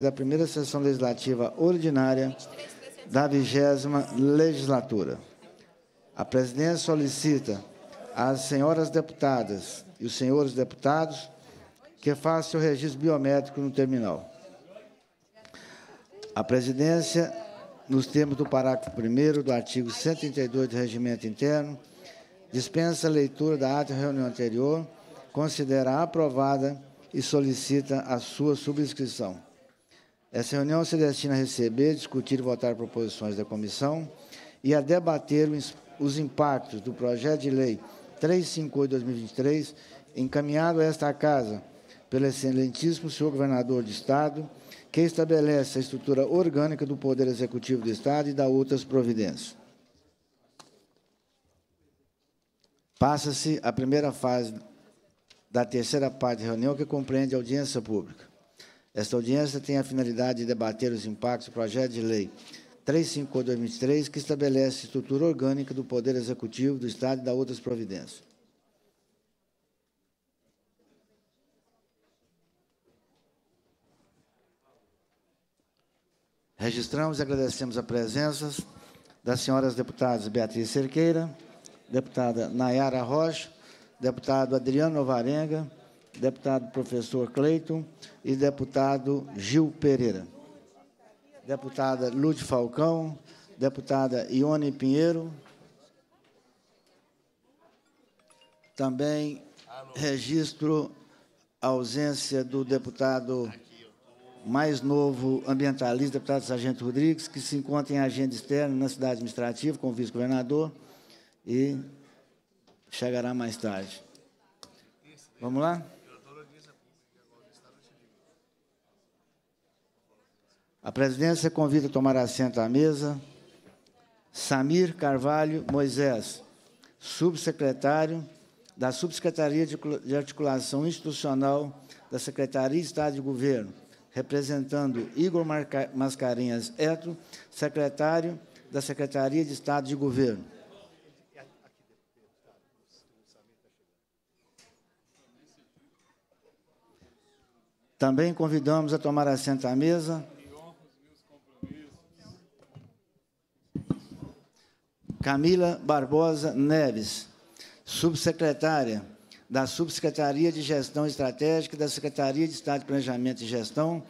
da primeira sessão legislativa ordinária da vigésima legislatura. A presidência solicita às senhoras deputadas e os senhores deputados que façam o registro biométrico no terminal. A presidência, nos termos do parágrafo 1 do artigo 132 do Regimento Interno, dispensa a leitura da ata reunião anterior, considera aprovada e solicita a sua subscrição. Essa reunião se destina a receber, discutir e votar proposições da comissão e a debater os impactos do projeto de lei 358-2023, encaminhado a esta Casa pelo excelentíssimo senhor governador de Estado, que estabelece a estrutura orgânica do Poder Executivo do Estado e dá outras providências. Passa-se a primeira fase da terceira parte da reunião, que compreende audiência pública. Esta audiência tem a finalidade de debater os impactos do projeto de lei 354-2023, que estabelece a estrutura orgânica do Poder Executivo do Estado e da outras providências. Registramos e agradecemos a presença das senhoras deputadas Beatriz Cerqueira, deputada Nayara Rocha, deputado Adriano Novarenga, deputado professor Cleiton e deputado Gil Pereira. Deputada Lúcia Falcão, deputada Ione Pinheiro, também registro a ausência do deputado mais novo ambientalista, deputado Sargento Rodrigues, que se encontra em agenda externa na cidade administrativa com o vice-governador e chegará mais tarde. Vamos lá? A presidência convida a tomar assento à mesa Samir Carvalho Moisés, subsecretário da Subsecretaria de Articulação Institucional da Secretaria de Estado de Governo, representando Igor Mascarenhas Eto, secretário da Secretaria de Estado de Governo. Também convidamos a tomar assento à mesa Camila Barbosa Neves, subsecretária da Subsecretaria de Gestão Estratégica e da Secretaria de Estado de Planejamento e Gestão,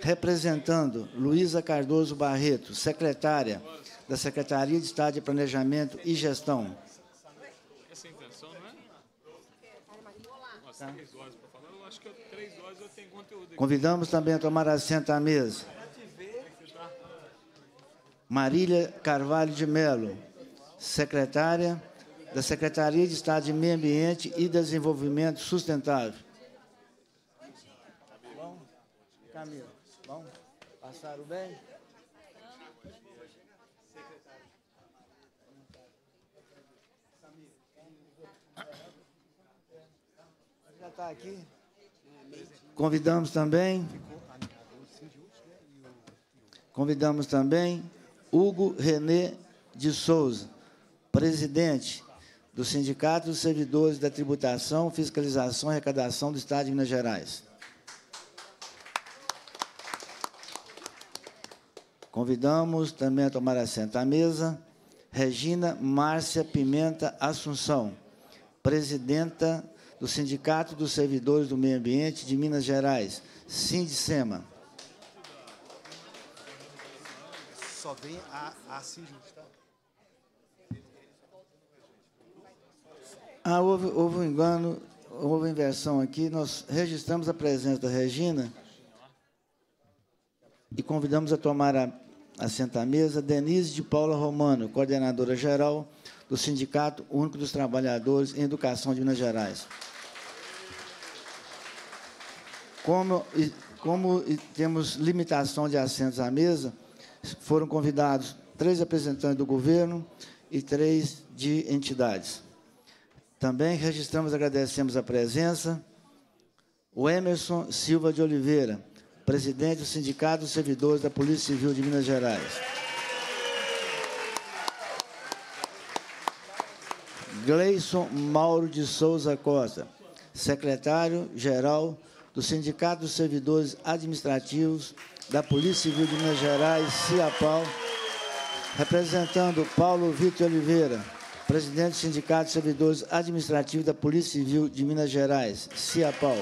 representando Luísa Cardoso Barreto, secretária da Secretaria de Estado de Planejamento e Gestão. Essa intenção, não é? Convidamos também a tomar assento à mesa. Marília Carvalho de Melo, secretária da Secretaria de Estado de Meio Ambiente e Desenvolvimento Sustentável. Camila, bom? Passaram bem? Já está aqui? Convidamos também. Convidamos também Hugo René de Souza presidente do Sindicato dos Servidores da Tributação, Fiscalização e Arrecadação do Estado de Minas Gerais. Convidamos também a tomar assento à mesa Regina Márcia Pimenta Assunção, presidenta do Sindicato dos Servidores do Meio Ambiente de Minas Gerais, Sindicema. Só vem a, a Ah, houve, houve um engano, houve inversão aqui. Nós registramos a presença da Regina e convidamos a tomar a, assento à mesa Denise de Paula Romano, coordenadora geral do Sindicato Único dos Trabalhadores em Educação de Minas Gerais. Como, como temos limitação de assentos à mesa, foram convidados três representantes do governo e três de entidades. Também registramos e agradecemos a presença o Emerson Silva de Oliveira, presidente do Sindicato dos Servidores da Polícia Civil de Minas Gerais. Gleison Mauro de Souza Costa, secretário-geral do Sindicato dos Servidores Administrativos da Polícia Civil de Minas Gerais, CIAPAL, representando Paulo Vitor Oliveira, presidente do Sindicato de Servidores Administrativos da Polícia Civil de Minas Gerais, CIAPAL.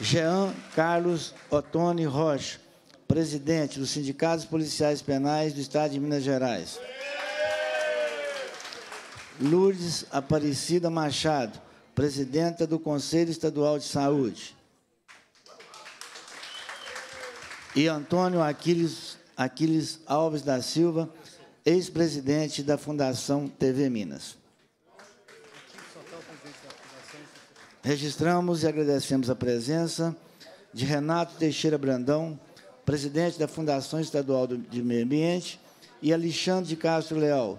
Jean Carlos Otone Rocha, presidente dos Sindicatos Policiais Penais do Estado de Minas Gerais. Lourdes Aparecida Machado, presidenta do Conselho Estadual de Saúde. E Antônio Aquiles, Aquiles Alves da Silva, ex-presidente da Fundação TV Minas. Registramos e agradecemos a presença de Renato Teixeira Brandão, presidente da Fundação Estadual de Meio Ambiente, e Alexandre de Castro Leal,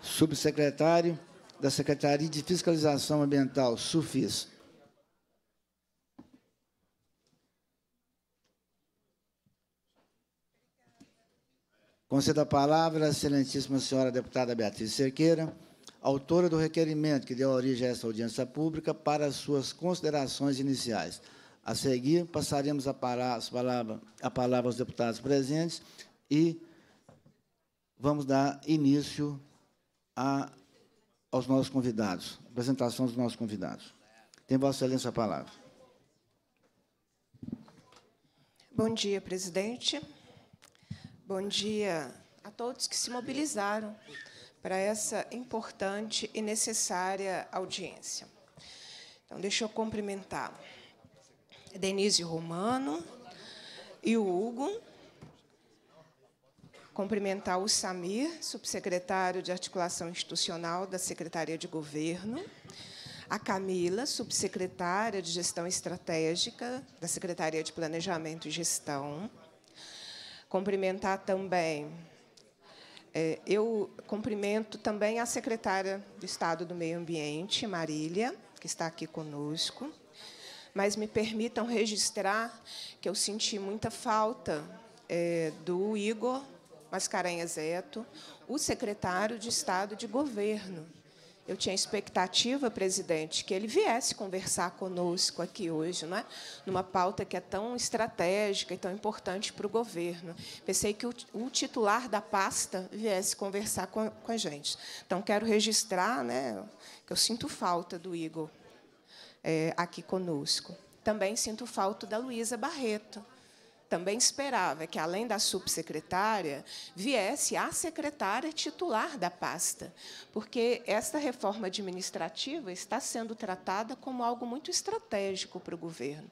subsecretário da Secretaria de Fiscalização Ambiental, SUFIS, Conceda a palavra à excelentíssima senhora deputada Beatriz Cerqueira, autora do requerimento que deu origem a esta audiência pública, para suas considerações iniciais. A seguir, passaremos a palavra, a palavra aos deputados presentes e vamos dar início a, aos nossos convidados, apresentação dos nossos convidados. Tem Vossa Excelência a palavra. Bom dia, presidente. Bom dia a todos que se mobilizaram para essa importante e necessária audiência. Então, deixa eu cumprimentar Denise Romano e o Hugo, cumprimentar o Samir, subsecretário de Articulação Institucional da Secretaria de Governo, a Camila, subsecretária de Gestão Estratégica da Secretaria de Planejamento e Gestão, cumprimentar também. É, eu cumprimento também a secretária do Estado do Meio Ambiente, Marília, que está aqui conosco. Mas me permitam registrar que eu senti muita falta é, do Igor Mascarenhas Eto, o secretário de Estado de Governo eu tinha expectativa, presidente, que ele viesse conversar conosco aqui hoje, não é? numa pauta que é tão estratégica e tão importante para o governo. Pensei que o, titular da pasta viesse conversar com, com a gente. Então, quero registrar né, que eu sinto falta do Igor é, aqui conosco. Também sinto falta da Luísa Barreto, também esperava que, além da subsecretária, viesse a secretária titular da pasta, porque esta reforma administrativa está sendo tratada como algo muito estratégico para o governo.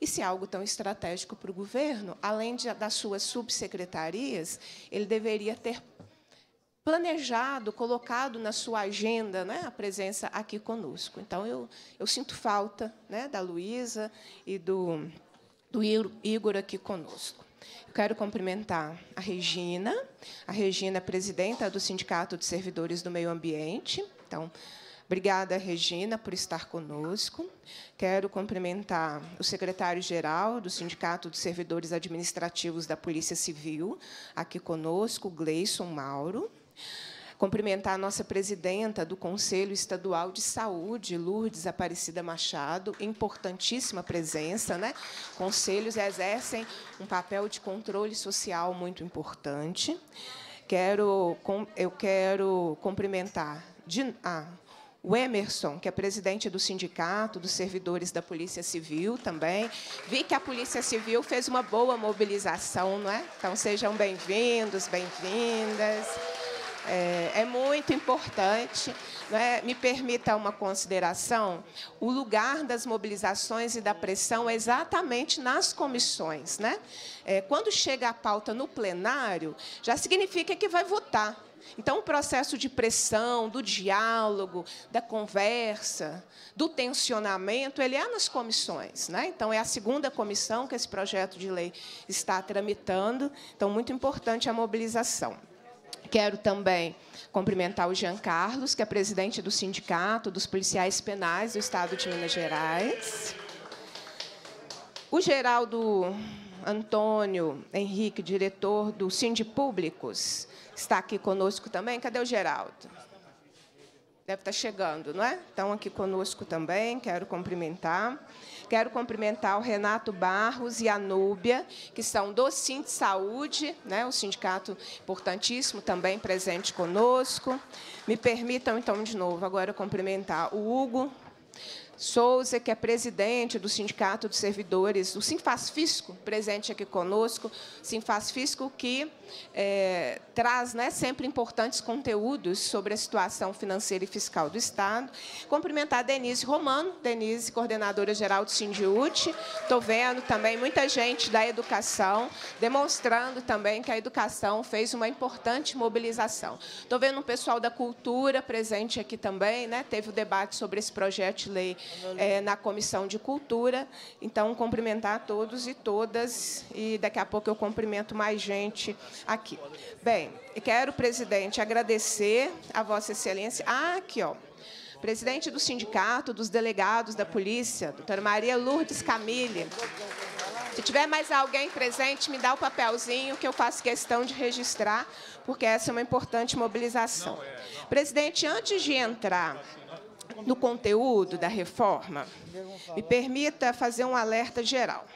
E se é algo tão estratégico para o governo, além de, das suas subsecretarias, ele deveria ter planejado, colocado na sua agenda né, a presença aqui conosco. Então, eu, eu sinto falta né, da Luísa e do do Igor aqui conosco. Eu quero cumprimentar a Regina, a Regina, é presidenta do Sindicato de Servidores do Meio Ambiente. Então, Obrigada, Regina, por estar conosco. Quero cumprimentar o secretário-geral do Sindicato dos Servidores Administrativos da Polícia Civil, aqui conosco, Gleison Mauro cumprimentar a nossa presidenta do Conselho Estadual de Saúde, Lourdes Aparecida Machado, importantíssima presença. Né? Conselhos exercem um papel de controle social muito importante. Quero, eu quero cumprimentar de, ah, o Emerson, que é presidente do sindicato, dos servidores da Polícia Civil também. Vi que a Polícia Civil fez uma boa mobilização, não é? Então, sejam bem-vindos, bem-vindas. É, é, muito importante. Né? Me permita uma consideração: o lugar das mobilizações e da pressão é exatamente nas comissões. Né? É, quando chega a pauta no plenário, já significa que vai votar. Então, o processo de pressão, do diálogo, da conversa, do tensionamento, ele é nas comissões. Né? Então, é a segunda comissão que esse projeto de lei está tramitando. Então, muito importante a mobilização. Quero também cumprimentar o Jean Carlos, que é presidente do Sindicato dos Policiais Penais do Estado de Minas Gerais. O Geraldo Antônio Henrique, diretor do Sindi Públicos, está aqui conosco também. Cadê o Geraldo? Deve estar chegando, não é? Estão aqui conosco também, quero cumprimentar. Quero cumprimentar o Renato Barros e a Núbia, que são do Sim Saúde, né, um sindicato importantíssimo também presente conosco. Me permitam, então, de novo, agora cumprimentar o Hugo, Souza, que é presidente do Sindicato dos Servidores, do Sinfaz Fisco, presente aqui conosco, Sinfaz Fisco que é, traz né, sempre importantes conteúdos sobre a situação financeira e fiscal do Estado. Cumprimentar a Denise Romano, Denise, coordenadora geral do Sindiúte. Estou vendo também muita gente da educação, demonstrando também que a educação fez uma importante mobilização. Estou vendo um pessoal da cultura presente aqui também, né? teve o um debate sobre esse projeto de lei é, na Comissão de Cultura. Então, cumprimentar a todos e todas, e daqui a pouco eu cumprimento mais gente aqui. Bem, quero, presidente, agradecer a Vossa Excelência. Ah, aqui, ó. Presidente do Sindicato dos Delegados da Polícia, doutora Maria Lourdes Camille. Se tiver mais alguém presente, me dá o papelzinho que eu faço questão de registrar, porque essa é uma importante mobilização. É, presidente, antes de entrar no conteúdo da reforma, me permita fazer um alerta geral.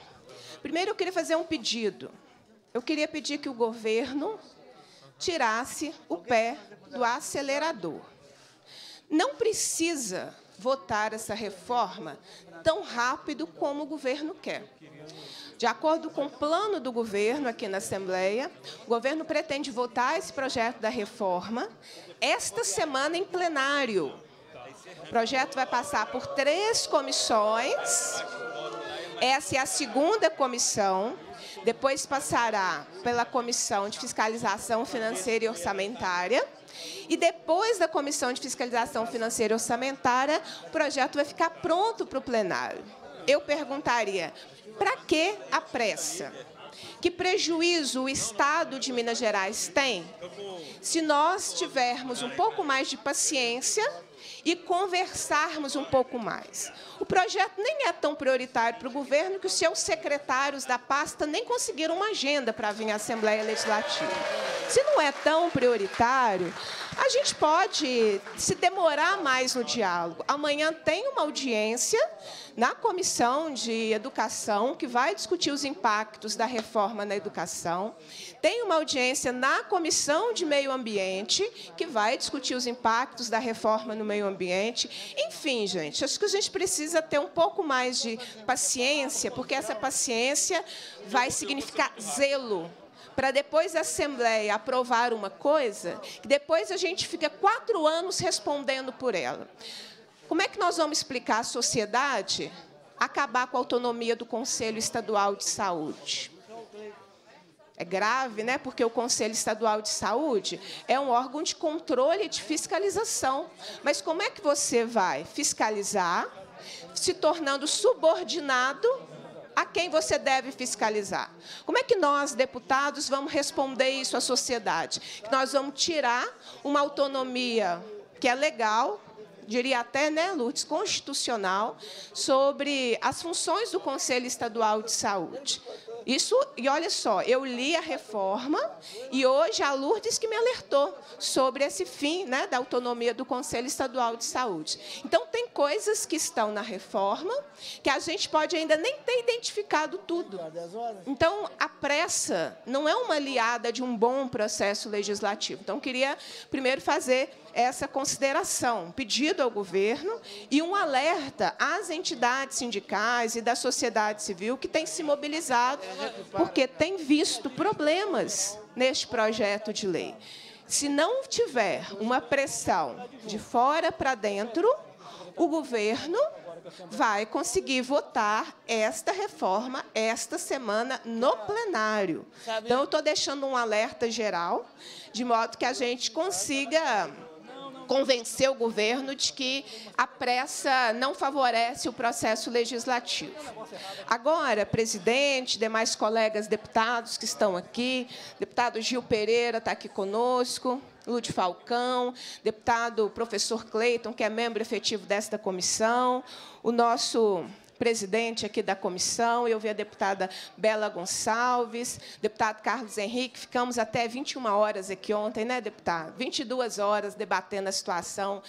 Primeiro, eu queria fazer um pedido eu queria pedir que o governo tirasse o pé do acelerador. Não precisa votar essa reforma tão rápido como o governo quer. De acordo com o plano do governo aqui na Assembleia, o governo pretende votar esse projeto da reforma esta semana em plenário. O projeto vai passar por três comissões. Essa é a segunda comissão. Depois passará pela Comissão de Fiscalização Financeira e Orçamentária. E depois da Comissão de Fiscalização Financeira e Orçamentária, o projeto vai ficar pronto para o plenário. Eu perguntaria, para que a pressa? Que prejuízo o Estado de Minas Gerais tem se nós tivermos um pouco mais de paciência e conversarmos um pouco mais. O projeto nem é tão prioritário para o governo que os seus secretários da pasta nem conseguiram uma agenda para vir à Assembleia Legislativa. Se não é tão prioritário, a gente pode se demorar mais no diálogo. Amanhã tem uma audiência na Comissão de Educação que vai discutir os impactos da reforma na educação tem uma audiência na Comissão de Meio Ambiente, que vai discutir os impactos da reforma no meio ambiente. Enfim, gente, acho que a gente precisa ter um pouco mais de paciência, porque essa paciência vai significar zelo para depois a Assembleia aprovar uma coisa, que depois a gente fica quatro anos respondendo por ela. Como é que nós vamos explicar à sociedade acabar com a autonomia do Conselho Estadual de Saúde? é grave, né? Porque o Conselho Estadual de Saúde é um órgão de controle e de fiscalização. Mas como é que você vai fiscalizar se tornando subordinado a quem você deve fiscalizar? Como é que nós, deputados, vamos responder isso à sociedade? Que nós vamos tirar uma autonomia que é legal, diria até, né, Lourdes, constitucional, sobre as funções do Conselho Estadual de Saúde. Isso, e olha só, eu li a reforma e hoje a Lourdes que me alertou sobre esse fim né, da autonomia do Conselho Estadual de Saúde. Então, tem coisas que estão na reforma que a gente pode ainda nem ter identificado tudo. Então, a pressa não é uma aliada de um bom processo legislativo. Então, queria primeiro fazer essa consideração, um pedido ao governo e um alerta às entidades sindicais e da sociedade civil que têm se mobilizado, porque têm visto problemas neste projeto de lei. Se não tiver uma pressão de fora para dentro, o governo vai conseguir votar esta reforma esta semana no plenário. Então, eu estou deixando um alerta geral, de modo que a gente consiga convencer o governo de que a pressa não favorece o processo legislativo. Agora, presidente, demais colegas deputados que estão aqui, deputado Gil Pereira está aqui conosco, Lúcio Falcão, deputado professor Cleiton, que é membro efetivo desta comissão, o nosso presidente aqui da comissão, eu vi a deputada Bela Gonçalves, deputado Carlos Henrique, ficamos até 21 horas aqui ontem, né, deputado? 22 horas debatendo a situação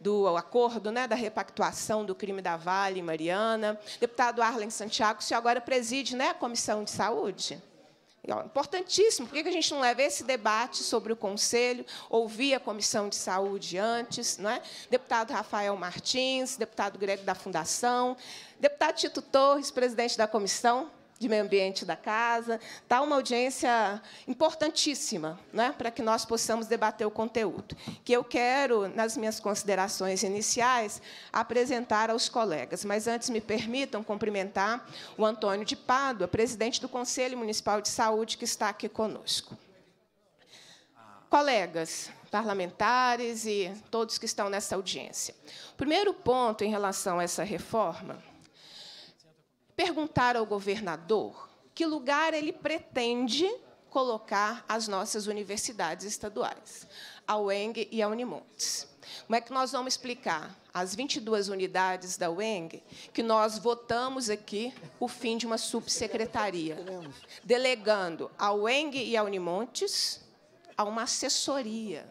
do acordo né, da repactuação do crime da Vale, Mariana. Deputado Arlen Santiago, o senhor agora preside né, a Comissão de Saúde? Importantíssimo. Por que a gente não leva esse debate sobre o Conselho, ouvir a Comissão de Saúde antes? Não é? Deputado Rafael Martins, deputado Grego da Fundação, deputado Tito Torres, presidente da comissão, de meio ambiente da casa. Está uma audiência importantíssima né, para que nós possamos debater o conteúdo, que eu quero, nas minhas considerações iniciais, apresentar aos colegas. Mas, antes, me permitam cumprimentar o Antônio de Pádua, presidente do Conselho Municipal de Saúde, que está aqui conosco. Colegas, parlamentares e todos que estão nessa audiência. O primeiro ponto em relação a essa reforma perguntar ao governador que lugar ele pretende colocar as nossas universidades estaduais, a UENG e a Unimontes. Como é que nós vamos explicar às 22 unidades da UENG que nós votamos aqui o fim de uma subsecretaria, delegando a UENG e a Unimontes a uma assessoria?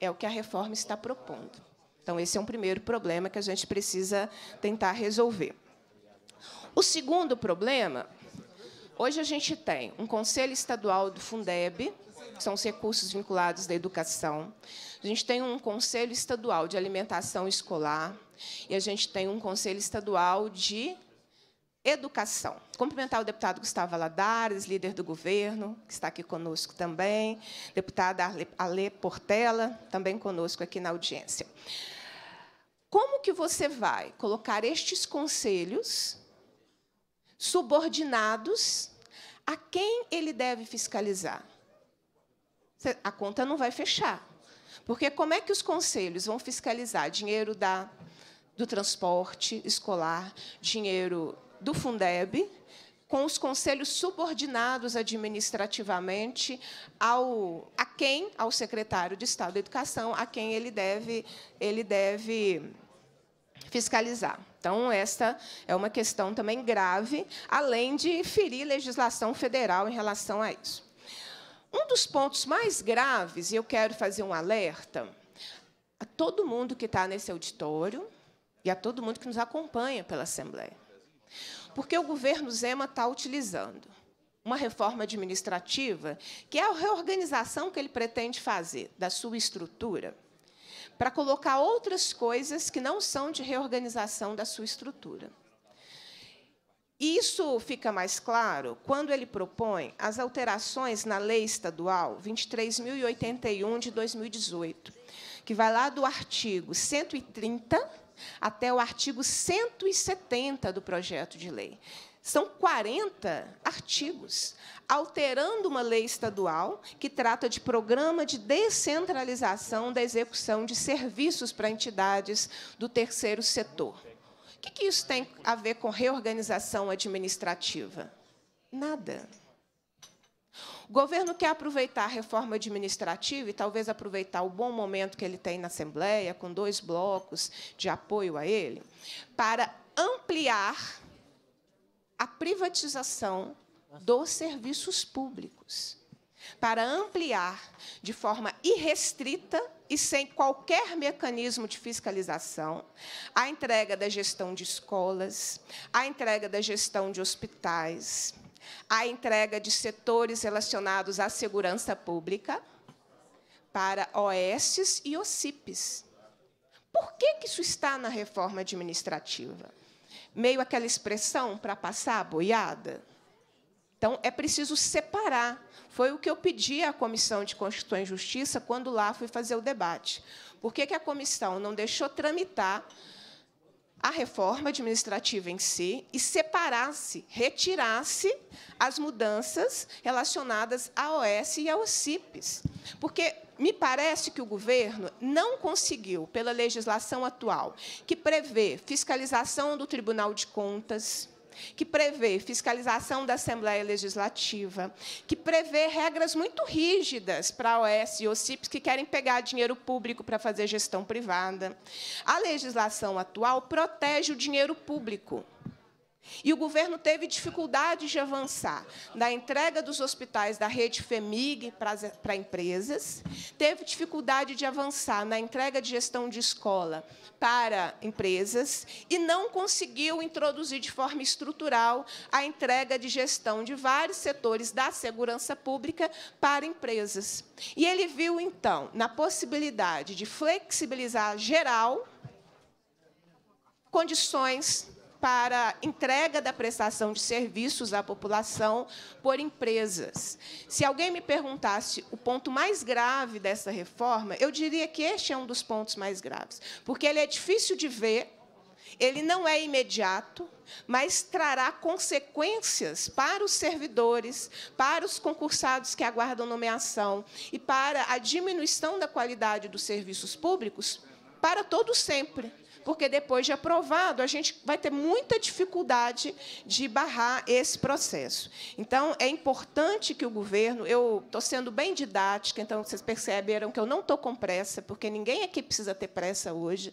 É o que a reforma está propondo. Então, esse é um primeiro problema que a gente precisa tentar resolver. O segundo problema, hoje a gente tem um Conselho Estadual do Fundeb, que são os recursos vinculados da educação. A gente tem um Conselho Estadual de Alimentação Escolar e a gente tem um Conselho Estadual de Educação. Cumprimentar o deputado Gustavo Aladares, líder do governo, que está aqui conosco também, deputada Ale Portela, também conosco aqui na audiência. Como que você vai colocar estes conselhos subordinados a quem ele deve fiscalizar. A conta não vai fechar. Porque como é que os conselhos vão fiscalizar dinheiro da, do transporte escolar, dinheiro do Fundeb, com os conselhos subordinados administrativamente ao a quem ao secretário de Estado da Educação, a quem ele deve ele deve fiscalizar. Então, esta é uma questão também grave, além de ferir legislação federal em relação a isso. Um dos pontos mais graves, e eu quero fazer um alerta a todo mundo que está nesse auditório e a todo mundo que nos acompanha pela Assembleia. Porque o governo Zema está utilizando uma reforma administrativa, que é a reorganização que ele pretende fazer da sua estrutura, para colocar outras coisas que não são de reorganização da sua estrutura. Isso fica mais claro quando ele propõe as alterações na Lei Estadual 23.081 de 2018, que vai lá do artigo 130 até o artigo 170 do projeto de lei. São 40 artigos, alterando uma lei estadual que trata de programa de descentralização da execução de serviços para entidades do terceiro setor. O que, que isso tem a ver com reorganização administrativa? Nada. O governo quer aproveitar a reforma administrativa e talvez aproveitar o bom momento que ele tem na Assembleia, com dois blocos de apoio a ele, para ampliar a privatização dos serviços públicos, para ampliar de forma irrestrita e sem qualquer mecanismo de fiscalização a entrega da gestão de escolas, a entrega da gestão de hospitais, a entrega de setores relacionados à segurança pública para OESs e OCIPs. Por que isso está na reforma administrativa? meio aquela expressão para passar a boiada? Então, é preciso separar. Foi o que eu pedi à Comissão de Constituição e Justiça quando lá fui fazer o debate. Por que, que a comissão não deixou tramitar a reforma administrativa em si e separasse, retirasse as mudanças relacionadas à OS e aos CIPs? Porque me parece que o governo não conseguiu, pela legislação atual, que prevê fiscalização do Tribunal de Contas, que prevê fiscalização da Assembleia Legislativa, que prevê regras muito rígidas para a OS e OCIPs que querem pegar dinheiro público para fazer gestão privada. A legislação atual protege o dinheiro público. E o governo teve dificuldade de avançar na entrega dos hospitais da rede FEMIG para empresas, teve dificuldade de avançar na entrega de gestão de escola para empresas e não conseguiu introduzir de forma estrutural a entrega de gestão de vários setores da segurança pública para empresas. E ele viu, então, na possibilidade de flexibilizar geral condições para entrega da prestação de serviços à população por empresas. Se alguém me perguntasse o ponto mais grave dessa reforma, eu diria que este é um dos pontos mais graves, porque ele é difícil de ver, ele não é imediato, mas trará consequências para os servidores, para os concursados que aguardam nomeação e para a diminuição da qualidade dos serviços públicos para todo sempre porque depois de aprovado, a gente vai ter muita dificuldade de barrar esse processo. Então, é importante que o governo, eu estou sendo bem didática, então vocês perceberam que eu não estou com pressa, porque ninguém aqui precisa ter pressa hoje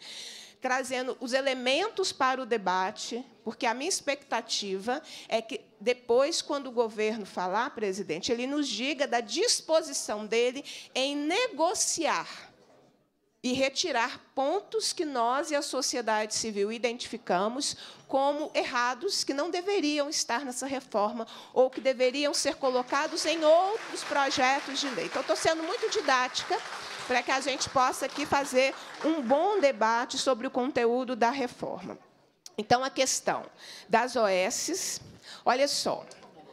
trazendo os elementos para o debate, porque a minha expectativa é que depois, quando o governo falar, presidente, ele nos diga da disposição dele em negociar e retirar pontos que nós e a sociedade civil identificamos como errados, que não deveriam estar nessa reforma ou que deveriam ser colocados em outros projetos de lei. Então, estou sendo muito didática para que a gente possa aqui fazer um bom debate sobre o conteúdo da reforma. Então, a questão das OSs, olha só,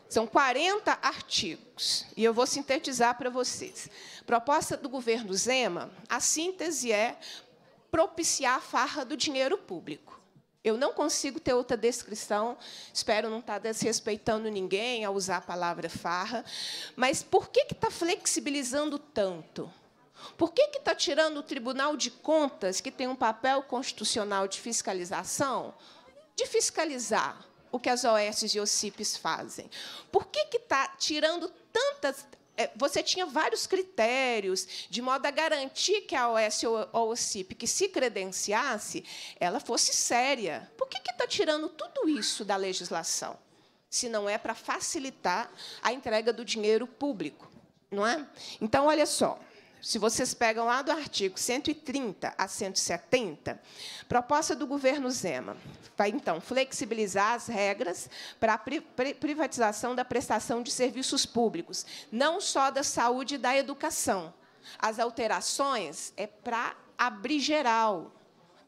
são 40 artigos, e eu vou sintetizar para vocês. Proposta do governo Zema, a síntese é propiciar a farra do dinheiro público. Eu não consigo ter outra descrição, espero não estar tá desrespeitando ninguém ao usar a palavra farra, mas por que está flexibilizando tanto? Por que está tirando o Tribunal de Contas, que tem um papel constitucional de fiscalização, de fiscalizar o que as OS e OCIPs fazem? Por que está tirando tantas é, você tinha vários critérios, de modo a garantir que a OS ou a OCIP que se credenciasse, ela fosse séria. Por que está tirando tudo isso da legislação? Se não é para facilitar a entrega do dinheiro público. Não é? Então, olha só se vocês pegam lá do artigo 130 a 170, proposta do governo Zema vai, então, flexibilizar as regras para a privatização da prestação de serviços públicos, não só da saúde e da educação. As alterações é para abrir geral,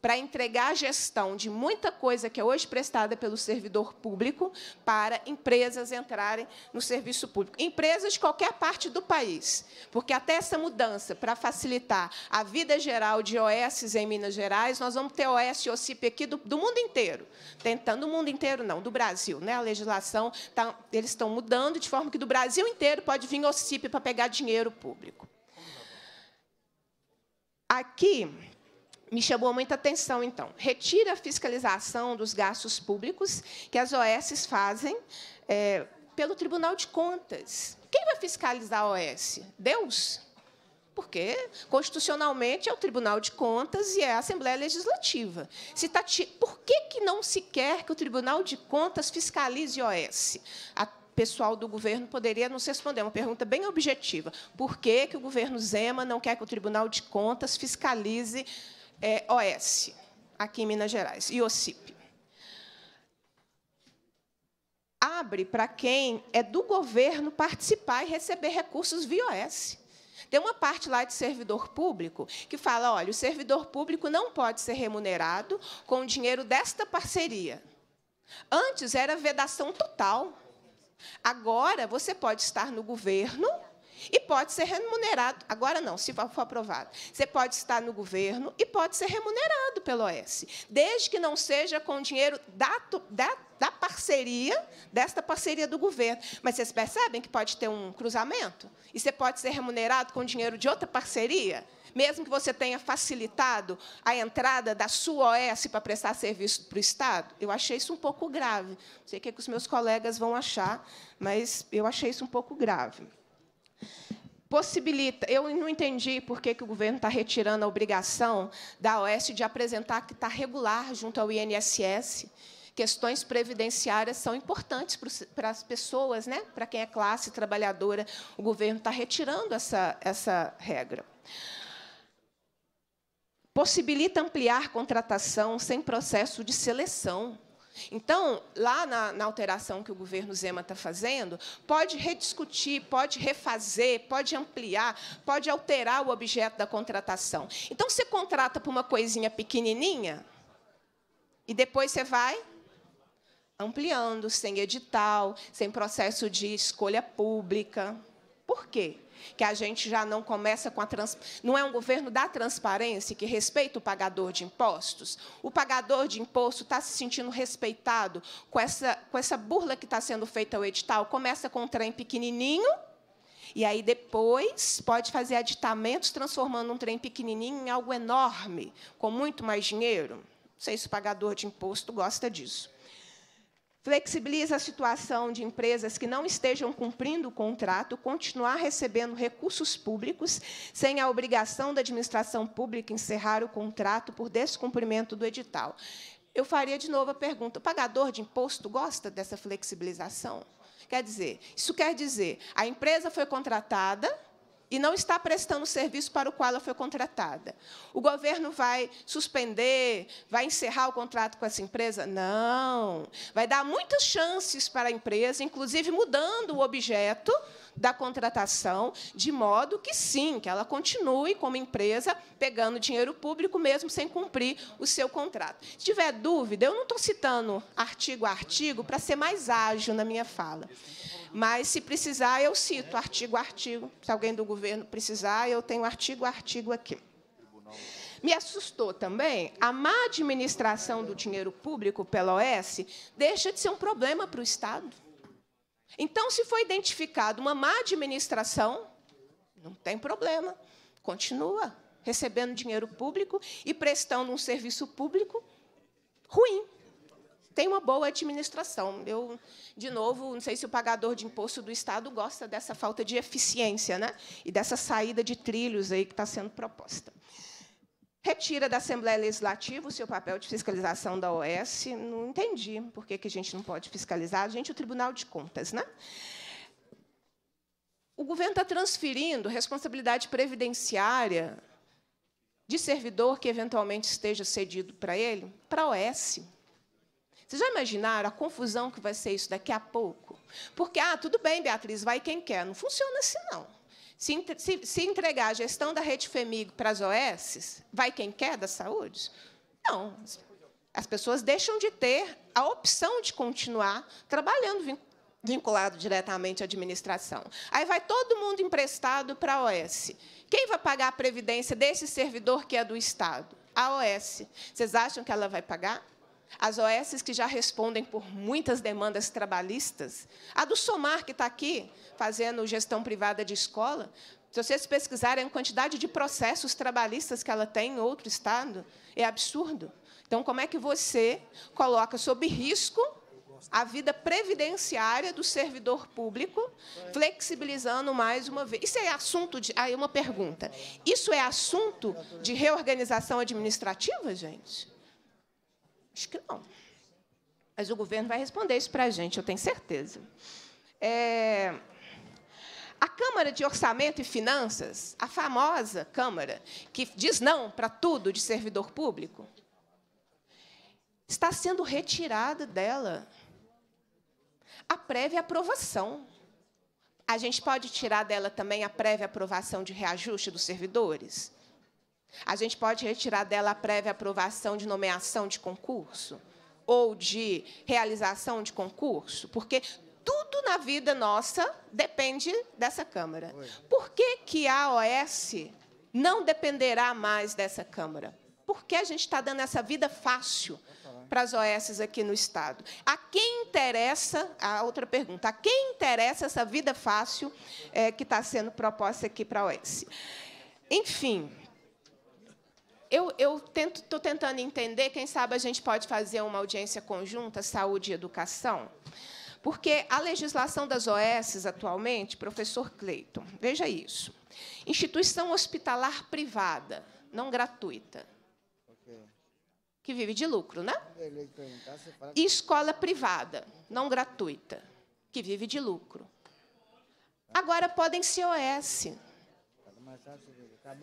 para entregar a gestão de muita coisa que é hoje prestada pelo servidor público para empresas entrarem no serviço público. Empresas de qualquer parte do país, porque até essa mudança para facilitar a vida geral de OS em Minas Gerais, nós vamos ter OS e OCIP aqui do, do mundo inteiro. Tentando, o mundo inteiro não, do Brasil. Né? A legislação, tá, eles estão mudando de forma que do Brasil inteiro pode vir OCIP para pegar dinheiro público. Aqui, me chamou muita atenção, então. Retira a fiscalização dos gastos públicos que as OS fazem é, pelo Tribunal de Contas. Quem vai fiscalizar a OS? Deus? Porque, constitucionalmente, é o Tribunal de Contas e é a Assembleia Legislativa. Se tá, por que, que não se quer que o Tribunal de Contas fiscalize a OS? A pessoal do governo poderia nos responder. É uma pergunta bem objetiva. Por que, que o governo Zema não quer que o Tribunal de Contas fiscalize é, OS, aqui em Minas Gerais, e OCIP. Abre para quem é do governo participar e receber recursos via OS. Tem uma parte lá de servidor público que fala: olha, o servidor público não pode ser remunerado com o dinheiro desta parceria. Antes era vedação total. Agora você pode estar no governo e pode ser remunerado. Agora não, se for aprovado. Você pode estar no governo e pode ser remunerado pelo OS, desde que não seja com dinheiro da, da, da parceria, desta parceria do governo. Mas vocês percebem que pode ter um cruzamento? E você pode ser remunerado com dinheiro de outra parceria? Mesmo que você tenha facilitado a entrada da sua OS para prestar serviço para o Estado? Eu achei isso um pouco grave. Não sei o que, que os meus colegas vão achar, mas eu achei isso um pouco grave possibilita. Eu não entendi por que, que o governo está retirando a obrigação da Oeste de apresentar que está regular junto ao INSS. Questões previdenciárias são importantes para as pessoas, né? para quem é classe trabalhadora. O governo está retirando essa, essa regra. Possibilita ampliar contratação sem processo de seleção. Então, lá na, na alteração que o governo Zema está fazendo, pode rediscutir, pode refazer, pode ampliar, pode alterar o objeto da contratação. Então, você contrata por uma coisinha pequenininha e depois você vai ampliando, sem edital, sem processo de escolha pública. Por quê? que a gente já não começa com a trans... não é um governo da transparência que respeita o pagador de impostos. O pagador de imposto está se sentindo respeitado com essa com essa burla que está sendo feita ao edital. Começa com um trem pequenininho e aí depois pode fazer aditamentos transformando um trem pequenininho em algo enorme, com muito mais dinheiro. Não sei se o pagador de imposto gosta disso. Flexibiliza a situação de empresas que não estejam cumprindo o contrato continuar recebendo recursos públicos sem a obrigação da administração pública encerrar o contrato por descumprimento do edital. Eu faria de novo a pergunta: o pagador de imposto gosta dessa flexibilização? Quer dizer, isso quer dizer, a empresa foi contratada, e não está prestando o serviço para o qual ela foi contratada. O governo vai suspender, vai encerrar o contrato com essa empresa? Não. Vai dar muitas chances para a empresa, inclusive mudando o objeto da contratação, de modo que sim, que ela continue como empresa pegando dinheiro público mesmo sem cumprir o seu contrato. Se tiver dúvida, eu não estou citando artigo a artigo para ser mais ágil na minha fala. Mas, se precisar, eu cito artigo a artigo. Se alguém do governo precisar, eu tenho artigo a artigo aqui. Me assustou também a má administração do dinheiro público pela OS deixa de ser um problema para o Estado. Então, se foi identificado uma má administração, não tem problema, continua recebendo dinheiro público e prestando um serviço público ruim. Tem uma boa administração. Eu, de novo, não sei se o pagador de imposto do Estado gosta dessa falta de eficiência né? e dessa saída de trilhos aí que está sendo proposta retira da Assembleia Legislativa o seu papel de fiscalização da OS. Não entendi por que, que a gente não pode fiscalizar. A gente, o Tribunal de Contas, né? O governo está transferindo responsabilidade previdenciária de servidor que eventualmente esteja cedido para ele para a OS. Vocês já imaginaram a confusão que vai ser isso daqui a pouco? Porque, ah, tudo bem, Beatriz, vai quem quer. Não funciona assim, não. Se, se, se entregar a gestão da rede FEMIG para as OS, vai quem quer da saúde? Não. As pessoas deixam de ter a opção de continuar trabalhando vinculado diretamente à administração. Aí vai todo mundo emprestado para a OS. Quem vai pagar a previdência desse servidor que é do Estado? A OS. Vocês acham que ela vai pagar? as OESS que já respondem por muitas demandas trabalhistas, a do Somar, que está aqui fazendo gestão privada de escola, se vocês pesquisarem a quantidade de processos trabalhistas que ela tem em outro Estado, é absurdo. Então, como é que você coloca sob risco a vida previdenciária do servidor público, flexibilizando mais uma vez. Isso é assunto de. Aí, uma pergunta. Isso é assunto de reorganização administrativa, gente? Acho que não. Mas o governo vai responder isso para a gente, eu tenho certeza. É... A Câmara de Orçamento e Finanças, a famosa Câmara, que diz não para tudo de servidor público, está sendo retirada dela a prévia aprovação. A gente pode tirar dela também a prévia aprovação de reajuste dos servidores? A gente pode retirar dela a prévia aprovação de nomeação de concurso ou de realização de concurso, porque tudo na vida nossa depende dessa Câmara. Por que, que a OS não dependerá mais dessa Câmara? Por que a gente está dando essa vida fácil para as OSs aqui no Estado? A quem interessa, a outra pergunta, a quem interessa essa vida fácil é, que está sendo proposta aqui para a OS? Enfim, eu, eu tento, estou tentando entender, quem sabe a gente pode fazer uma audiência conjunta, saúde e educação, porque a legislação das OSs atualmente, professor Cleiton, veja isso, instituição hospitalar privada, não gratuita, que vive de lucro, né? Tá? E escola privada, não gratuita, que vive de lucro. Agora podem ser OS. Tá, tá,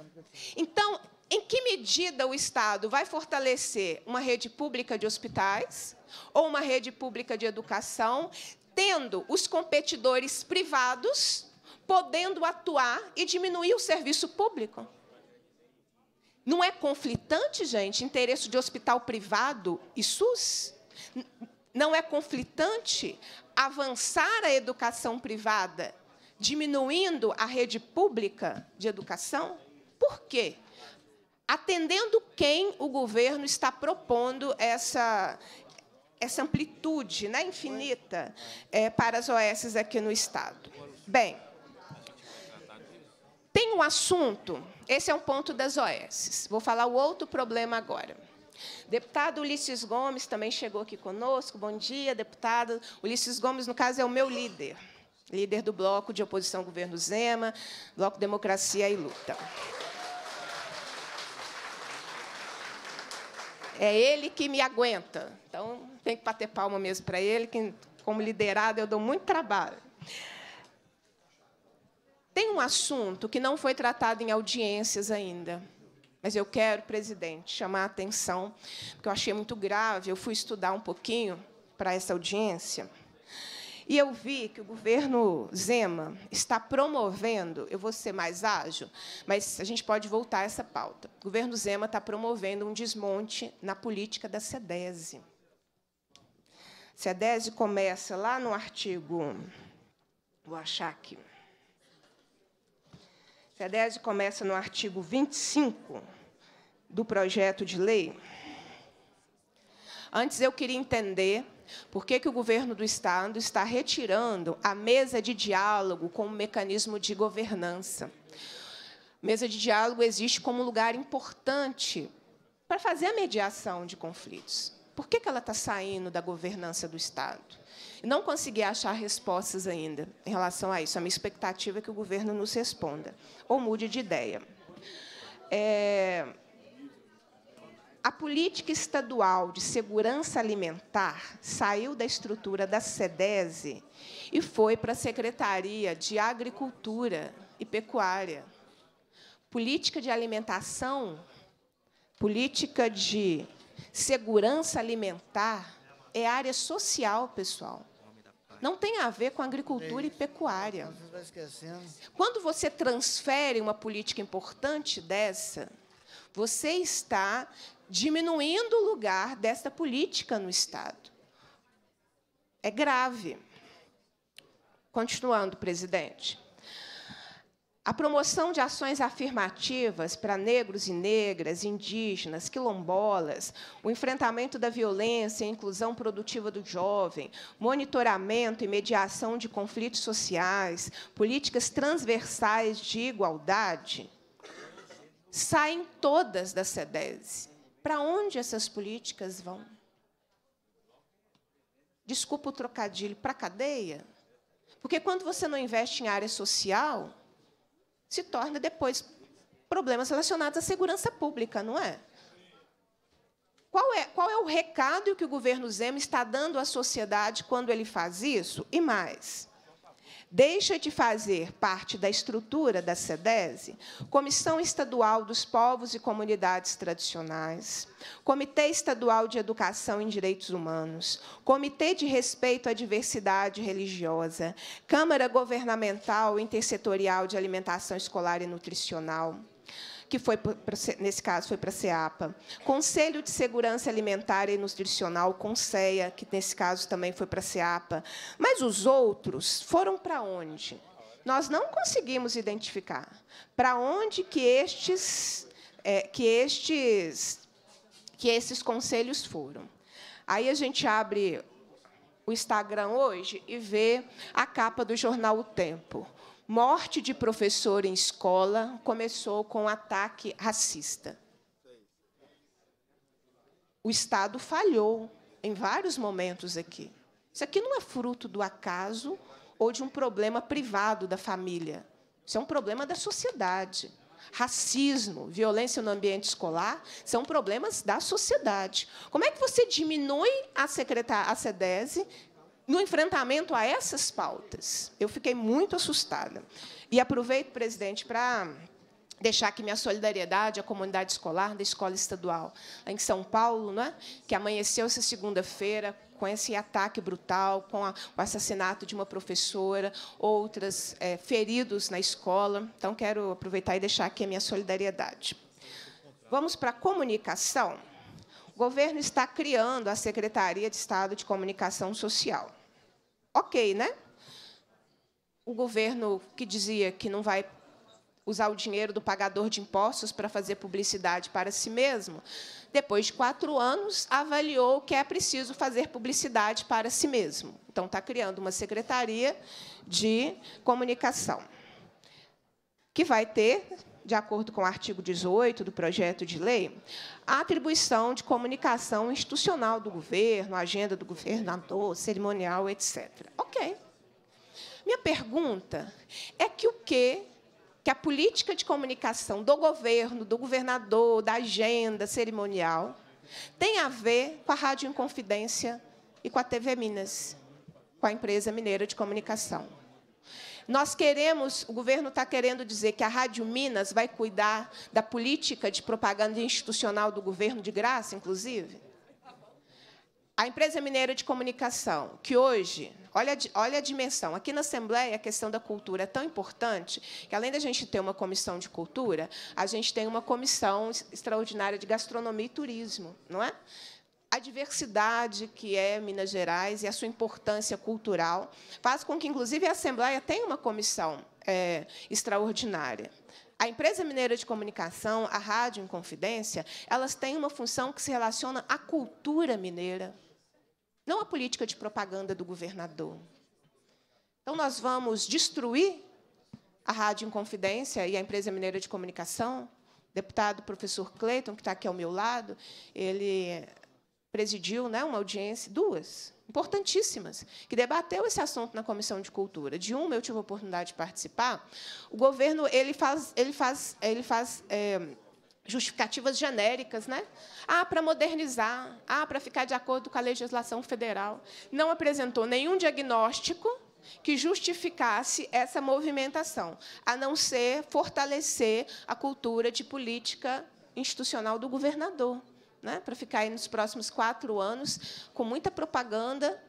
então, em que medida o Estado vai fortalecer uma rede pública de hospitais ou uma rede pública de educação, tendo os competidores privados podendo atuar e diminuir o serviço público? Não é conflitante, gente, interesse de hospital privado e SUS? Não é conflitante avançar a educação privada, diminuindo a rede pública de educação? Por quê? atendendo quem o governo está propondo essa, essa amplitude né, infinita é, para as OSs aqui no Estado. Bem, tem um assunto, esse é um ponto das OSs. Vou falar o outro problema agora. Deputado Ulisses Gomes também chegou aqui conosco. Bom dia, deputado. Ulisses Gomes, no caso, é o meu líder, líder do bloco de oposição ao governo Zema, bloco Democracia e Luta. É ele que me aguenta. Então, tem que bater palma mesmo para ele, que, como liderado eu dou muito trabalho. Tem um assunto que não foi tratado em audiências ainda, mas eu quero, presidente, chamar a atenção, porque eu achei muito grave. Eu fui estudar um pouquinho para essa audiência. E eu vi que o governo Zema está promovendo, eu vou ser mais ágil, mas a gente pode voltar a essa pauta. O governo Zema está promovendo um desmonte na política da SEDESE. SEDESE começa lá no artigo. Vou achar aqui. SEDESE começa no artigo 25 do projeto de lei. Antes eu queria entender por que, que o governo do Estado está retirando a mesa de diálogo como mecanismo de governança? Mesa de diálogo existe como um lugar importante para fazer a mediação de conflitos. Por que, que ela está saindo da governança do Estado? Não consegui achar respostas ainda em relação a isso. A minha expectativa é que o governo nos responda ou mude de ideia. É... A política estadual de segurança alimentar saiu da estrutura da SEDESE e foi para a Secretaria de Agricultura e Pecuária. Política de alimentação, política de segurança alimentar é área social, pessoal. Não tem a ver com agricultura e pecuária. Quando você transfere uma política importante dessa, você está diminuindo o lugar desta política no Estado. É grave. Continuando, presidente. A promoção de ações afirmativas para negros e negras, indígenas, quilombolas, o enfrentamento da violência, a inclusão produtiva do jovem, monitoramento e mediação de conflitos sociais, políticas transversais de igualdade, saem todas da SEDESI. Para onde essas políticas vão? Desculpa o trocadilho, para a cadeia? Porque quando você não investe em área social, se torna depois problemas relacionados à segurança pública, não é? Qual é, qual é o recado que o governo Zema está dando à sociedade quando ele faz isso? E mais, deixa de fazer parte da estrutura da SEDESE Comissão Estadual dos Povos e Comunidades Tradicionais, Comitê Estadual de Educação em Direitos Humanos, Comitê de Respeito à Diversidade Religiosa, Câmara Governamental Intersetorial de Alimentação Escolar e Nutricional, que foi nesse caso foi para a CEAPA, Conselho de Segurança Alimentar e Nutricional, CONSEA, que nesse caso também foi para a CEAPA, mas os outros foram para onde? Nós não conseguimos identificar para onde que estes é, que estes que esses conselhos foram. Aí a gente abre o Instagram hoje e vê a capa do jornal O Tempo. Morte de professor em escola começou com ataque racista. O Estado falhou em vários momentos aqui. Isso aqui não é fruto do acaso ou de um problema privado da família. Isso é um problema da sociedade. Racismo, violência no ambiente escolar são problemas da sociedade. Como é que você diminui a, secretar, a SEDESI no enfrentamento a essas pautas. Eu fiquei muito assustada. E aproveito, presidente, para deixar aqui minha solidariedade à comunidade escolar da escola estadual em São Paulo, né, que amanheceu essa segunda-feira com esse ataque brutal, com a, o assassinato de uma professora, outras é, feridos na escola. Então, quero aproveitar e deixar aqui a minha solidariedade. Vamos para a comunicação. O governo está criando a Secretaria de Estado de Comunicação Social ok, né? O governo que dizia que não vai usar o dinheiro do pagador de impostos para fazer publicidade para si mesmo, depois de quatro anos, avaliou que é preciso fazer publicidade para si mesmo. Então, está criando uma secretaria de comunicação, que vai ter de acordo com o artigo 18 do projeto de lei, a atribuição de comunicação institucional do governo, agenda do governador, cerimonial, etc. Ok. Minha pergunta é que o que que a política de comunicação do governo, do governador, da agenda cerimonial tem a ver com a Rádio Inconfidência e com a TV Minas, com a empresa mineira de comunicação. Nós queremos, o governo está querendo dizer que a Rádio Minas vai cuidar da política de propaganda institucional do governo de graça, inclusive? A empresa mineira de comunicação, que hoje, olha, olha a dimensão, aqui na Assembleia a questão da cultura é tão importante que, além da gente ter uma comissão de cultura, a gente tem uma comissão extraordinária de gastronomia e turismo, não é? a diversidade que é Minas Gerais e a sua importância cultural faz com que, inclusive, a Assembleia tenha uma comissão é, extraordinária. A empresa mineira de comunicação, a Rádio Inconfidência, elas têm uma função que se relaciona à cultura mineira, não à política de propaganda do governador. Então, nós vamos destruir a Rádio Inconfidência e a empresa mineira de comunicação. O deputado professor Cleiton, que está aqui ao meu lado, ele presidiu né, uma audiência, duas, importantíssimas, que debateu esse assunto na Comissão de Cultura. De uma, eu tive a oportunidade de participar. O governo ele faz, ele faz, ele faz é, justificativas genéricas, né? Ah, para modernizar, ah, para ficar de acordo com a legislação federal. Não apresentou nenhum diagnóstico que justificasse essa movimentação, a não ser fortalecer a cultura de política institucional do governador né, para ficar aí nos próximos quatro anos, com muita propaganda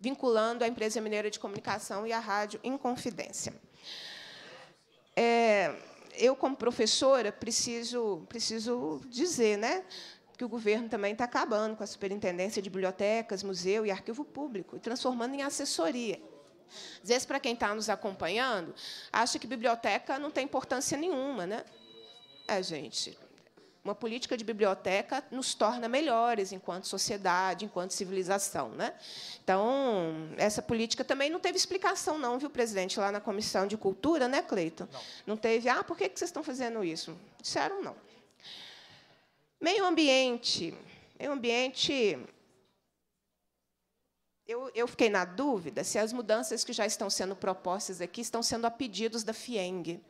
vinculando a empresa mineira de comunicação e a rádio em confidência. É, eu, como professora, preciso, preciso dizer né, que o governo também está acabando com a superintendência de bibliotecas, museu e arquivo público, e transformando em assessoria. Às vezes, para quem está nos acompanhando, acha que biblioteca não tem importância nenhuma. Né? É, gente, uma política de biblioteca nos torna melhores enquanto sociedade, enquanto civilização. Né? Então, essa política também não teve explicação, não, viu, presidente, lá na Comissão de Cultura, né, Cleiton? Não. não teve. Ah, por que vocês estão fazendo isso? Disseram não. Meio ambiente. Meio ambiente. Eu, eu fiquei na dúvida se as mudanças que já estão sendo propostas aqui estão sendo a pedidos da FIENG.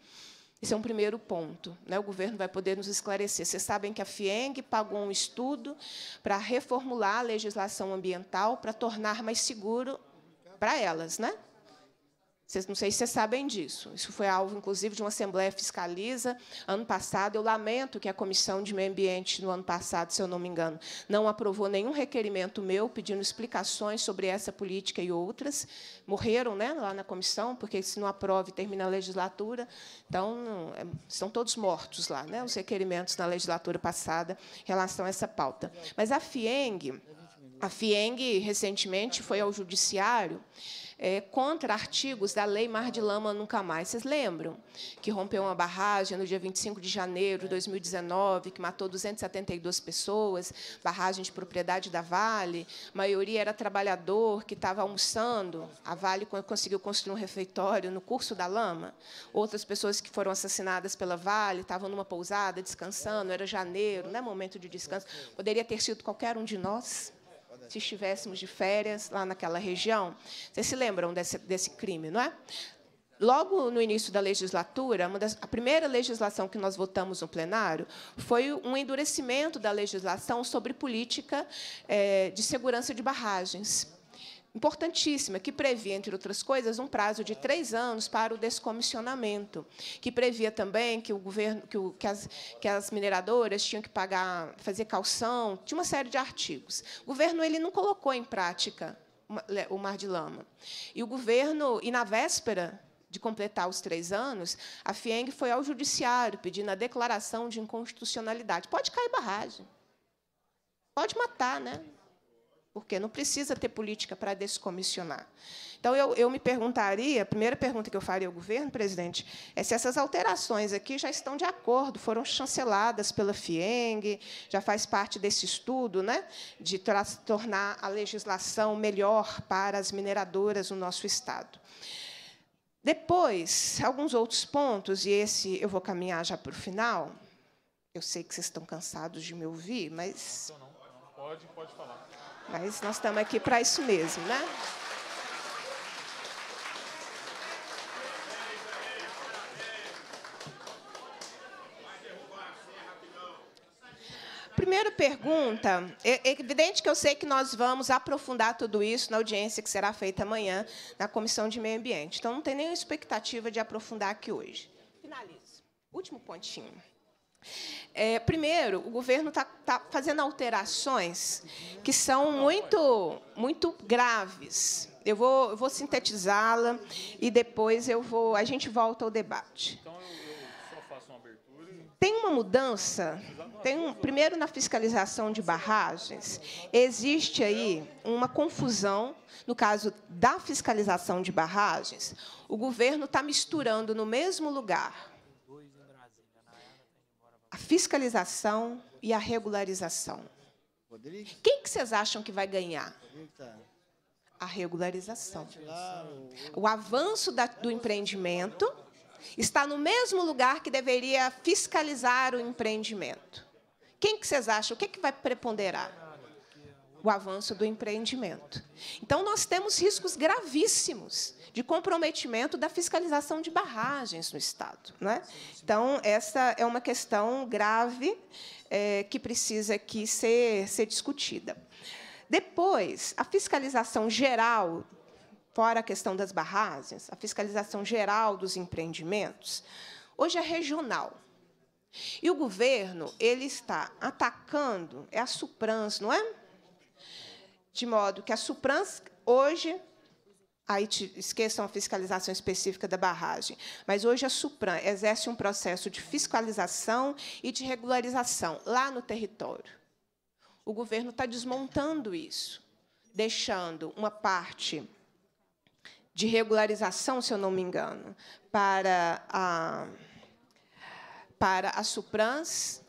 Esse é um primeiro ponto. Né? O governo vai poder nos esclarecer. Vocês sabem que a FIENG pagou um estudo para reformular a legislação ambiental, para tornar mais seguro para elas, né? Vocês não sei se vocês sabem disso. Isso foi alvo, inclusive, de uma Assembleia Fiscaliza ano passado. Eu lamento que a Comissão de Meio Ambiente, no ano passado, se eu não me engano, não aprovou nenhum requerimento meu pedindo explicações sobre essa política e outras. Morreram né, lá na comissão, porque se não aprove, termina a legislatura. Então, é, estão todos mortos lá, né, os requerimentos na legislatura passada em relação a essa pauta. Mas a FIENG, a FIENG recentemente foi ao Judiciário é, contra artigos da Lei Mar de Lama Nunca Mais. Vocês lembram? Que rompeu uma barragem no dia 25 de janeiro de 2019, que matou 272 pessoas, barragem de propriedade da Vale, a maioria era trabalhador que estava almoçando. A Vale conseguiu construir um refeitório no curso da lama. Outras pessoas que foram assassinadas pela Vale estavam numa pousada, descansando, era janeiro, não é momento de descanso. Poderia ter sido qualquer um de nós se estivéssemos de férias lá naquela região. Vocês se lembram desse, desse crime, não é? Logo no início da legislatura, das, a primeira legislação que nós votamos no plenário foi um endurecimento da legislação sobre política é, de segurança de barragens importantíssima, que previa, entre outras coisas, um prazo de três anos para o descomissionamento, que previa também que o governo, que, o, que, as, que as mineradoras tinham que pagar, fazer calção, tinha uma série de artigos. O governo ele não colocou em prática o mar de lama. E o governo, e na véspera de completar os três anos, a FIENG foi ao judiciário pedindo a declaração de inconstitucionalidade. Pode cair barragem. Pode matar, né? porque não precisa ter política para descomissionar. Então, eu, eu me perguntaria, a primeira pergunta que eu faria ao governo, presidente, é se essas alterações aqui já estão de acordo, foram chanceladas pela FIENG, já faz parte desse estudo né, de tornar a legislação melhor para as mineradoras no nosso Estado. Depois, alguns outros pontos, e esse eu vou caminhar já para o final. Eu sei que vocês estão cansados de me ouvir, mas... Não, não, não. Pode, pode falar. Mas nós estamos aqui para isso mesmo, né? Primeira pergunta, é evidente que eu sei que nós vamos aprofundar tudo isso na audiência que será feita amanhã na Comissão de Meio Ambiente. Então, não tem nenhuma expectativa de aprofundar aqui hoje. Finalizo. Último pontinho. É, primeiro, o governo está tá fazendo alterações que são muito, muito graves. Eu vou, eu vou sintetizá-la e depois eu vou, a gente volta ao debate. Então, tem uma mudança. Tem um, primeiro na fiscalização de barragens existe aí uma confusão no caso da fiscalização de barragens. O governo está misturando no mesmo lugar a fiscalização e a regularização. Quem que vocês acham que vai ganhar? Tá. A regularização. O avanço da, do empreendimento está no mesmo lugar que deveria fiscalizar o empreendimento. Quem que vocês acham? O que, é que vai preponderar? o avanço do empreendimento. Então, nós temos riscos gravíssimos de comprometimento da fiscalização de barragens no Estado. Né? Então, essa é uma questão grave é, que precisa aqui ser, ser discutida. Depois, a fiscalização geral, fora a questão das barragens, a fiscalização geral dos empreendimentos, hoje é regional. E o governo ele está atacando, é a Suprans, não é? de modo que a Suprans hoje Aí esqueçam a fiscalização específica da barragem. Mas hoje a Supran exerce um processo de fiscalização e de regularização lá no território. O governo está desmontando isso, deixando uma parte de regularização, se eu não me engano, para a, para a Suprans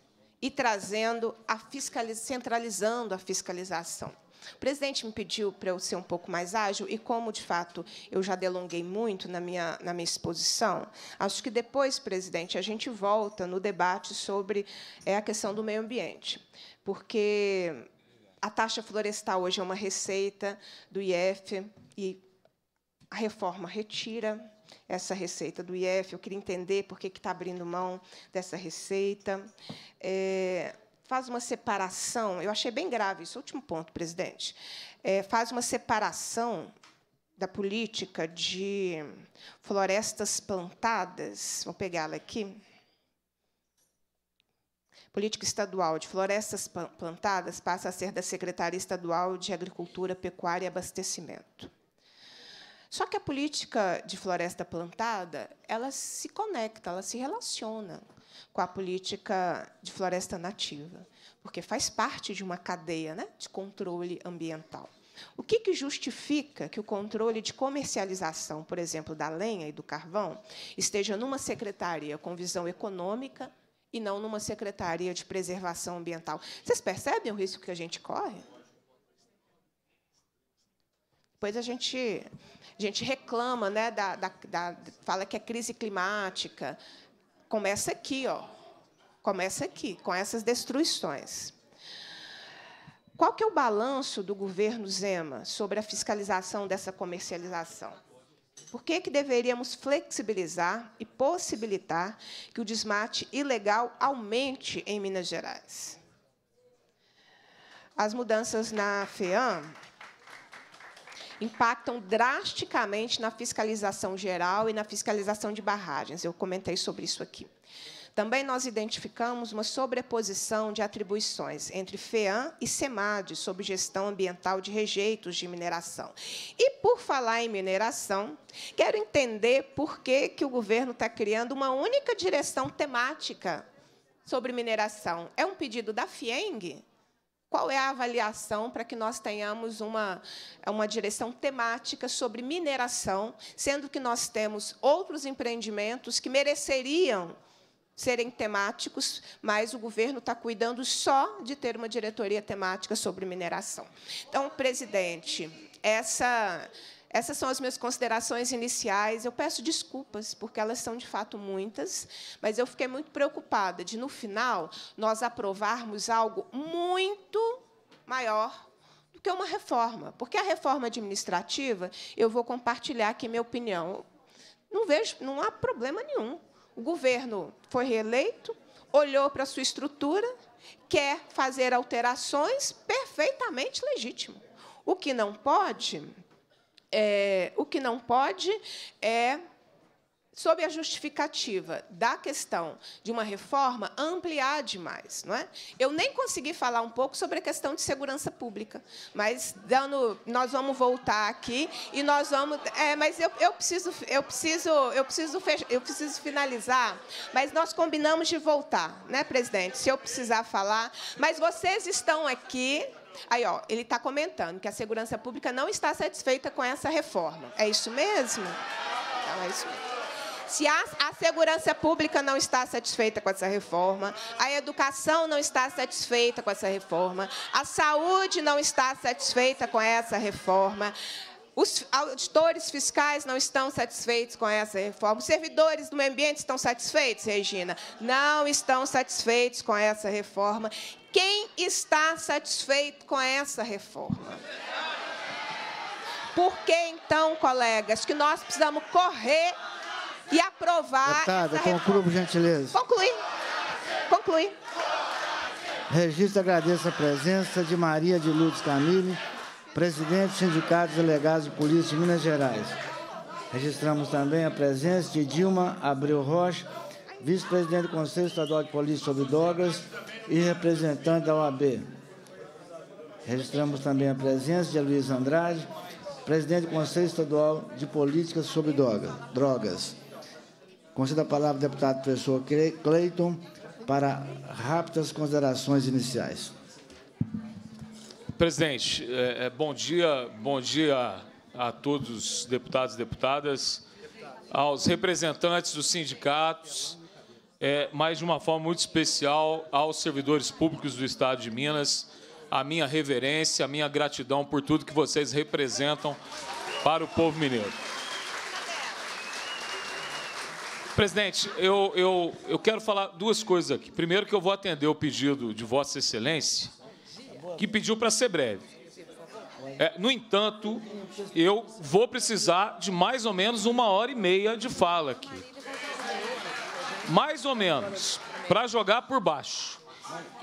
e trazendo a fiscalização, centralizando a fiscalização. O presidente me pediu para eu ser um pouco mais ágil, e como, de fato, eu já delonguei muito na minha, na minha exposição, acho que depois, presidente, a gente volta no debate sobre é, a questão do meio ambiente, porque a taxa florestal hoje é uma receita do IF e a reforma retira essa receita do IF. Eu queria entender por que está abrindo mão dessa receita. É, faz uma separação. Eu achei bem grave isso, último ponto, presidente. É, faz uma separação da política de florestas plantadas. Vou pegá-la aqui. Política estadual de florestas plantadas passa a ser da Secretaria Estadual de Agricultura, Pecuária e Abastecimento. Só que a política de floresta plantada, ela se conecta, ela se relaciona com a política de floresta nativa, porque faz parte de uma cadeia né, de controle ambiental. O que, que, justifica que o controle de comercialização, por exemplo, da lenha e do carvão, esteja numa secretaria com visão econômica e não numa secretaria de preservação ambiental? Vocês percebem o risco que a gente corre? Depois a gente, a gente reclama, né, da, da, da fala que é crise climática, Começa aqui, ó. Começa aqui, com essas destruições. Qual que é o balanço do governo Zema sobre a fiscalização dessa comercialização? Por que, que deveríamos flexibilizar e possibilitar que o desmate ilegal aumente em Minas Gerais? As mudanças na FEAM impactam drasticamente na fiscalização geral e na fiscalização de barragens. Eu comentei sobre isso aqui. Também nós identificamos uma sobreposição de atribuições entre FEAM e SEMAD, sob gestão ambiental de rejeitos de mineração. E, por falar em mineração, quero entender por que, que o governo está criando uma única direção temática sobre mineração. É um pedido da FIENG? qual é a avaliação para que nós tenhamos uma, é uma direção temática sobre mineração, sendo que nós temos outros empreendimentos que mereceriam serem temáticos, mas o governo está cuidando só de ter uma diretoria temática sobre mineração. Então, presidente, essa essas são as minhas considerações iniciais. Eu peço desculpas, porque elas são de fato muitas, mas eu fiquei muito preocupada de, no final, nós aprovarmos algo muito maior do que uma reforma. Porque a reforma administrativa, eu vou compartilhar aqui minha opinião. Não vejo, não há problema nenhum. O governo foi reeleito, olhou para a sua estrutura, quer fazer alterações perfeitamente legítimo. O que não pode é, o que não pode é sob a justificativa da questão de uma reforma, ampliar demais. Não é? Eu nem consegui falar um pouco sobre a questão de segurança pública, mas dando, nós vamos voltar aqui e nós vamos. É, mas eu, eu, preciso, eu preciso, eu preciso, eu preciso finalizar. Mas nós combinamos de voltar, né, presidente? Se eu precisar falar, mas vocês estão aqui Aí, ó, ele está comentando que a segurança pública não está satisfeita com essa reforma. É isso mesmo? Então, é isso mesmo. Se a, a, segurança pública não está satisfeita com essa reforma, a educação não está satisfeita com essa reforma, a saúde não está satisfeita com essa reforma, os auditores fiscais não estão satisfeitos com essa reforma. Os servidores do meio ambiente estão satisfeitos, Regina? Não estão satisfeitos com essa reforma. Quem está satisfeito com essa reforma? Por que, então, colegas, que nós precisamos correr e aprovar Deputada, essa concluo, por gentileza. Conclui. Conclui. Registro agradeço a presença de Maria de Lourdes Camille, presidente do Sindicato dos Delegados de Polícia de Minas Gerais. Registramos também a presença de Dilma Abreu Rocha, vice-presidente do Conselho Estadual de Polícia sobre Drogas e representante da OAB. Registramos também a presença de Luiz Andrade, presidente do Conselho Estadual de Política sobre Drogas. Concedo a palavra ao deputado professor Cleiton para rápidas considerações iniciais. Presidente, é, é, bom dia, bom dia a todos os deputados e deputadas, aos representantes dos sindicatos, é, mas de uma forma muito especial aos servidores públicos do Estado de Minas, a minha reverência, a minha gratidão por tudo que vocês representam para o povo mineiro. Presidente, eu, eu, eu quero falar duas coisas aqui. Primeiro, que eu vou atender o pedido de Vossa Excelência que pediu para ser breve. É, no entanto, eu vou precisar de mais ou menos uma hora e meia de fala aqui. Mais ou menos, para jogar por baixo.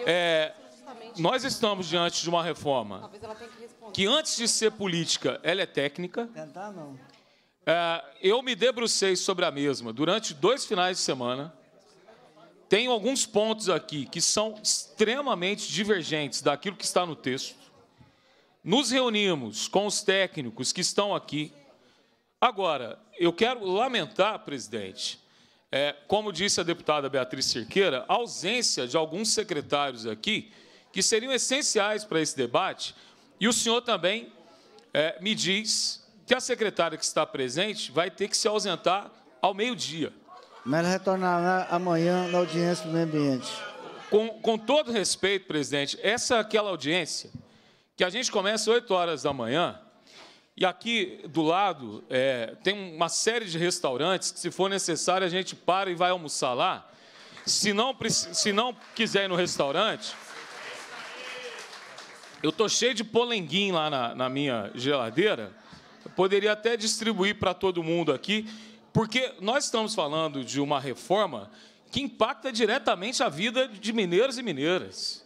É, nós estamos diante de uma reforma que, antes de ser política, ela é técnica. É, eu me debrucei sobre a mesma durante dois finais de semana tem alguns pontos aqui que são extremamente divergentes daquilo que está no texto. Nos reunimos com os técnicos que estão aqui. Agora, eu quero lamentar, presidente, é, como disse a deputada Beatriz Cerqueira, a ausência de alguns secretários aqui que seriam essenciais para esse debate. E o senhor também é, me diz que a secretária que está presente vai ter que se ausentar ao meio-dia mas retornará amanhã na audiência do meio ambiente. Com, com todo respeito, presidente, essa é aquela audiência que a gente começa às 8 horas da manhã e aqui do lado é, tem uma série de restaurantes que, se for necessário, a gente para e vai almoçar lá. Se não, se não quiser ir no restaurante, eu estou cheio de polenguim lá na, na minha geladeira. Eu poderia até distribuir para todo mundo aqui. Porque nós estamos falando de uma reforma que impacta diretamente a vida de mineiros e mineiras.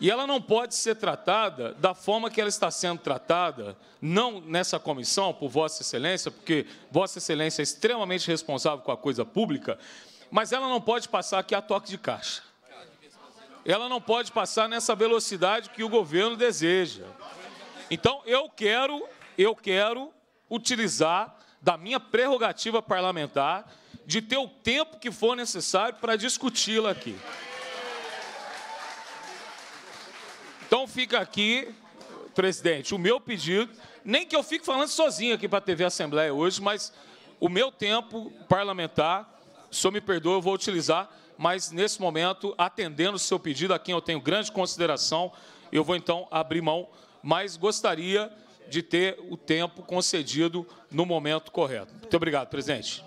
E ela não pode ser tratada da forma que ela está sendo tratada, não nessa comissão, por Vossa Excelência, porque Vossa Excelência é extremamente responsável com a coisa pública, mas ela não pode passar aqui a toque de caixa. Ela não pode passar nessa velocidade que o governo deseja. Então, eu quero, eu quero utilizar da minha prerrogativa parlamentar de ter o tempo que for necessário para discuti-la aqui. Então fica aqui, presidente, o meu pedido, nem que eu fique falando sozinho aqui para a TV Assembleia hoje, mas o meu tempo parlamentar, o senhor me perdoa, eu vou utilizar, mas nesse momento, atendendo o seu pedido, a quem eu tenho grande consideração, eu vou então abrir mão, mas gostaria de ter o tempo concedido no momento correto. Muito obrigado, presidente.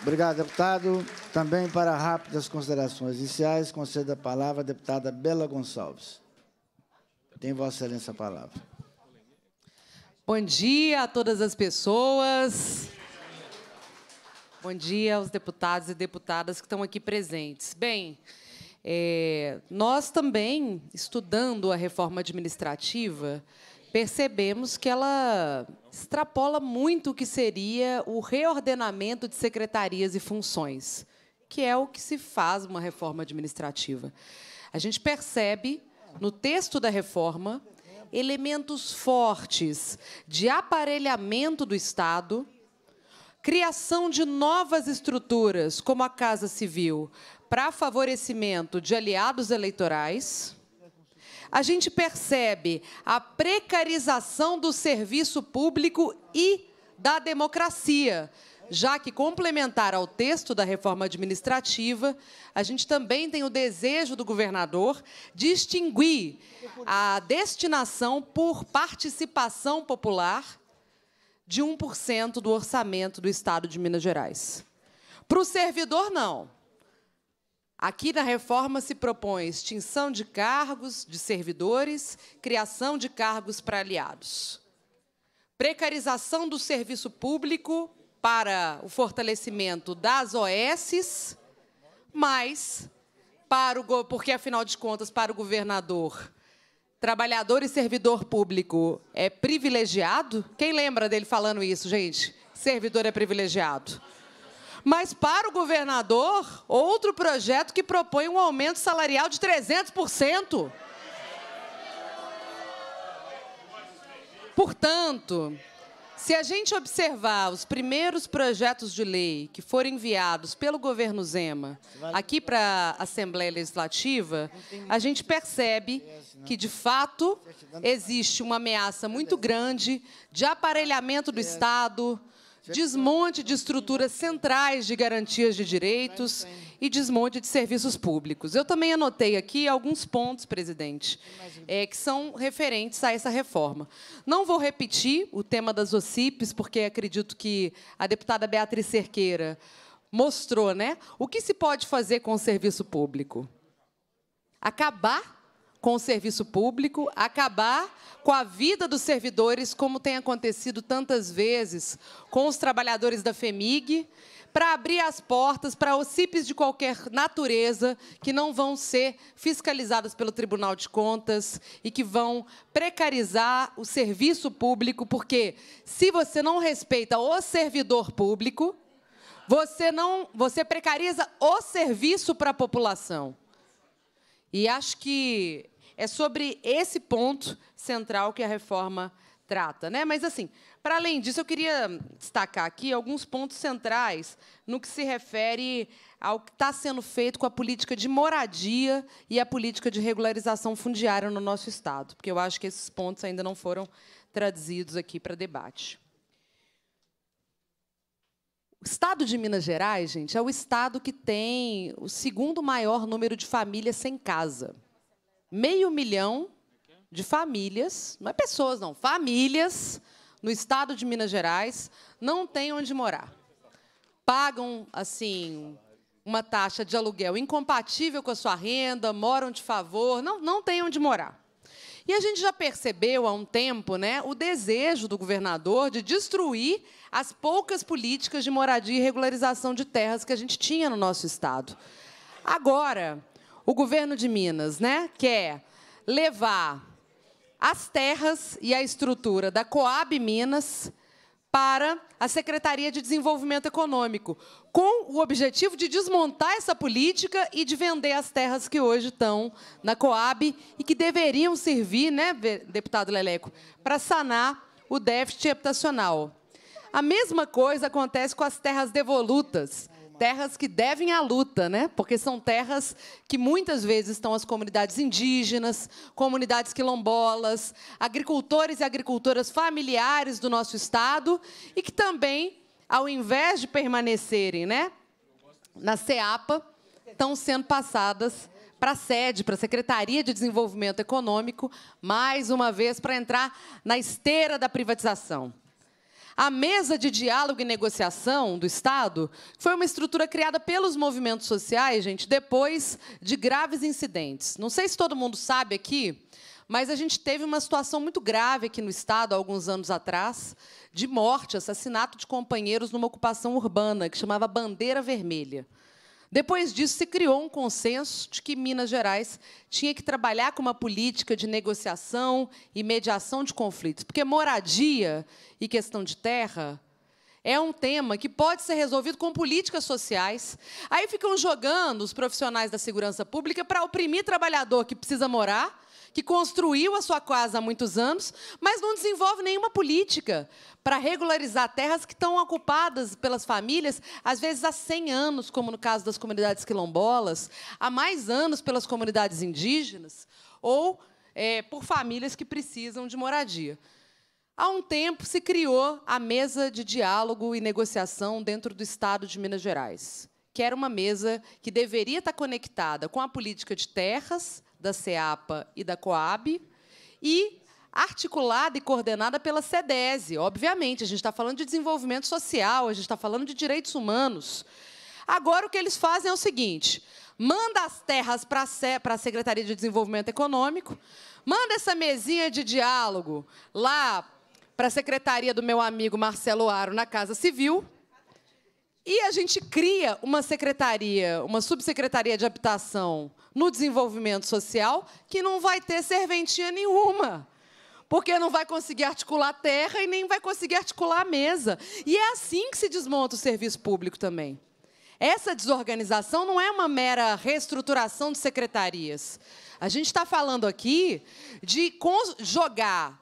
Obrigado, deputado. Também para rápidas considerações iniciais, concedo a palavra à deputada Bela Gonçalves. Tem Vossa Excelência a palavra. Bom dia a todas as pessoas. Bom dia aos deputados e deputadas que estão aqui presentes. Bem, é, nós também, estudando a reforma administrativa, percebemos que ela extrapola muito o que seria o reordenamento de secretarias e funções, que é o que se faz uma reforma administrativa. A gente percebe no texto da reforma elementos fortes de aparelhamento do Estado, criação de novas estruturas, como a Casa Civil, para favorecimento de aliados eleitorais, a gente percebe a precarização do serviço público e da democracia, já que complementar ao texto da reforma administrativa, a gente também tem o desejo do governador distinguir a destinação por participação popular de 1% do orçamento do Estado de Minas Gerais. Para o servidor, não. Aqui na reforma se propõe extinção de cargos de servidores, criação de cargos para aliados. Precarização do serviço público para o fortalecimento das OSs, mas para o porque afinal de contas para o governador, trabalhador e servidor público é privilegiado? Quem lembra dele falando isso, gente? Servidor é privilegiado. Mas para o governador, outro projeto que propõe um aumento salarial de 300%. Portanto, se a gente observar os primeiros projetos de lei que foram enviados pelo governo Zema aqui para a Assembleia Legislativa, a gente percebe que, de fato, existe uma ameaça muito grande de aparelhamento do Estado, desmonte de estruturas centrais de garantias de direitos e desmonte de serviços públicos. Eu também anotei aqui alguns pontos, presidente, é, que são referentes a essa reforma. Não vou repetir o tema das OCIPs, porque acredito que a deputada Beatriz Cerqueira mostrou né, o que se pode fazer com o serviço público. Acabar com o serviço público, acabar com a vida dos servidores, como tem acontecido tantas vezes com os trabalhadores da FEMIG, para abrir as portas para OCIPs de qualquer natureza que não vão ser fiscalizadas pelo Tribunal de Contas e que vão precarizar o serviço público, porque se você não respeita o servidor público, você não, você precariza o serviço para a população. E acho que é sobre esse ponto central que a reforma trata, né? Mas assim, para além disso, eu queria destacar aqui alguns pontos centrais no que se refere ao que está sendo feito com a política de moradia e a política de regularização fundiária no nosso estado, porque eu acho que esses pontos ainda não foram traduzidos aqui para debate. O estado de Minas Gerais, gente, é o estado que tem o segundo maior número de famílias sem casa. Meio milhão de famílias, não é pessoas, não, famílias no estado de Minas Gerais não têm onde morar. Pagam, assim, uma taxa de aluguel incompatível com a sua renda, moram de favor, não, não têm onde morar. E a gente já percebeu há um tempo né, o desejo do governador de destruir as poucas políticas de moradia e regularização de terras que a gente tinha no nosso Estado. Agora, o governo de Minas né, quer levar as terras e a estrutura da Coab Minas para a Secretaria de Desenvolvimento Econômico, com o objetivo de desmontar essa política e de vender as terras que hoje estão na Coab e que deveriam servir, né, deputado Leleco, para sanar o déficit habitacional. A mesma coisa acontece com as terras devolutas terras que devem à luta, né? Porque são terras que muitas vezes estão as comunidades indígenas, comunidades quilombolas, agricultores e agricultoras familiares do nosso estado e que também, ao invés de permanecerem, né, na CEAPA, estão sendo passadas para a sede, para a Secretaria de Desenvolvimento Econômico, mais uma vez para entrar na esteira da privatização. A mesa de diálogo e negociação do Estado foi uma estrutura criada pelos movimentos sociais, gente, depois de graves incidentes. Não sei se todo mundo sabe aqui, mas a gente teve uma situação muito grave aqui no Estado, há alguns anos atrás, de morte, assassinato de companheiros numa ocupação urbana, que chamava Bandeira Vermelha. Depois disso, se criou um consenso de que Minas Gerais tinha que trabalhar com uma política de negociação e mediação de conflitos, porque moradia e questão de terra é um tema que pode ser resolvido com políticas sociais. Aí ficam jogando os profissionais da segurança pública para oprimir trabalhador que precisa morar que construiu a sua casa há muitos anos, mas não desenvolve nenhuma política para regularizar terras que estão ocupadas pelas famílias, às vezes há 100 anos, como no caso das comunidades quilombolas, há mais anos pelas comunidades indígenas, ou é, por famílias que precisam de moradia. Há um tempo se criou a mesa de diálogo e negociação dentro do Estado de Minas Gerais, que era uma mesa que deveria estar tá conectada com a política de terras da CEAPA e da COAB, e articulada e coordenada pela SEDESE, obviamente. A gente está falando de desenvolvimento social, a gente está falando de direitos humanos. Agora, o que eles fazem é o seguinte: manda as terras para a Secretaria de Desenvolvimento Econômico, manda essa mesinha de diálogo lá para a secretaria do meu amigo Marcelo Aro, na Casa Civil, e a gente cria uma secretaria, uma subsecretaria de habitação no desenvolvimento social que não vai ter serventia nenhuma. Porque não vai conseguir articular terra e nem vai conseguir articular mesa. E é assim que se desmonta o serviço público também. Essa desorganização não é uma mera reestruturação de secretarias. A gente está falando aqui de jogar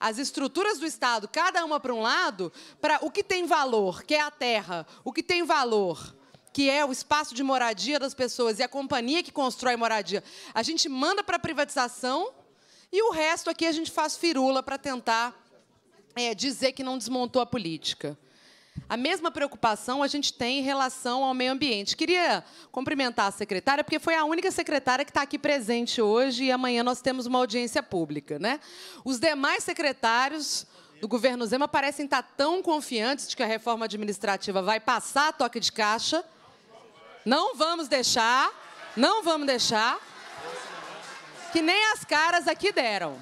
as estruturas do Estado, cada uma para um lado, para o que tem valor, que é a terra, o que tem valor, que é o espaço de moradia das pessoas e a companhia que constrói moradia, a gente manda para a privatização e o resto aqui a gente faz firula para tentar é, dizer que não desmontou a política. A mesma preocupação a gente tem em relação ao meio ambiente. Queria cumprimentar a secretária, porque foi a única secretária que está aqui presente hoje e amanhã nós temos uma audiência pública. Né? Os demais secretários do governo Zema parecem estar tão confiantes de que a reforma administrativa vai passar a toque de caixa. Não vamos deixar, não vamos deixar, que nem as caras aqui deram.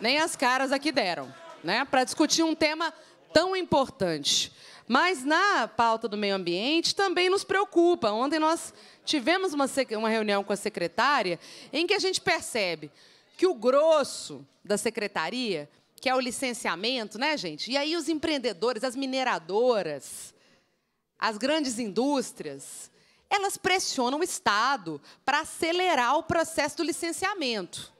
Nem as caras aqui deram, né? Para discutir um tema tão importante. Mas na pauta do meio ambiente também nos preocupa. Ontem nós tivemos uma, uma reunião com a secretária em que a gente percebe que o grosso da secretaria, que é o licenciamento, né, gente? E aí os empreendedores, as mineradoras, as grandes indústrias, elas pressionam o Estado para acelerar o processo do licenciamento.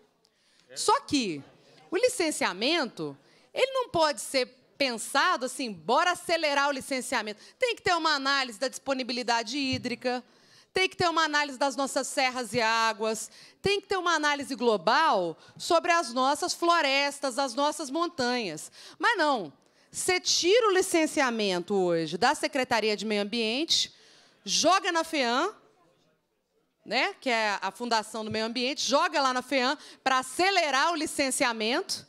É. Só que o licenciamento, ele não pode ser pensado assim, bora acelerar o licenciamento. Tem que ter uma análise da disponibilidade hídrica, tem que ter uma análise das nossas serras e águas, tem que ter uma análise global sobre as nossas florestas, as nossas montanhas. Mas não, você tira o licenciamento hoje da Secretaria de Meio Ambiente, joga na FEAM, né, que é a Fundação do Meio Ambiente, joga lá na FEAM para acelerar o licenciamento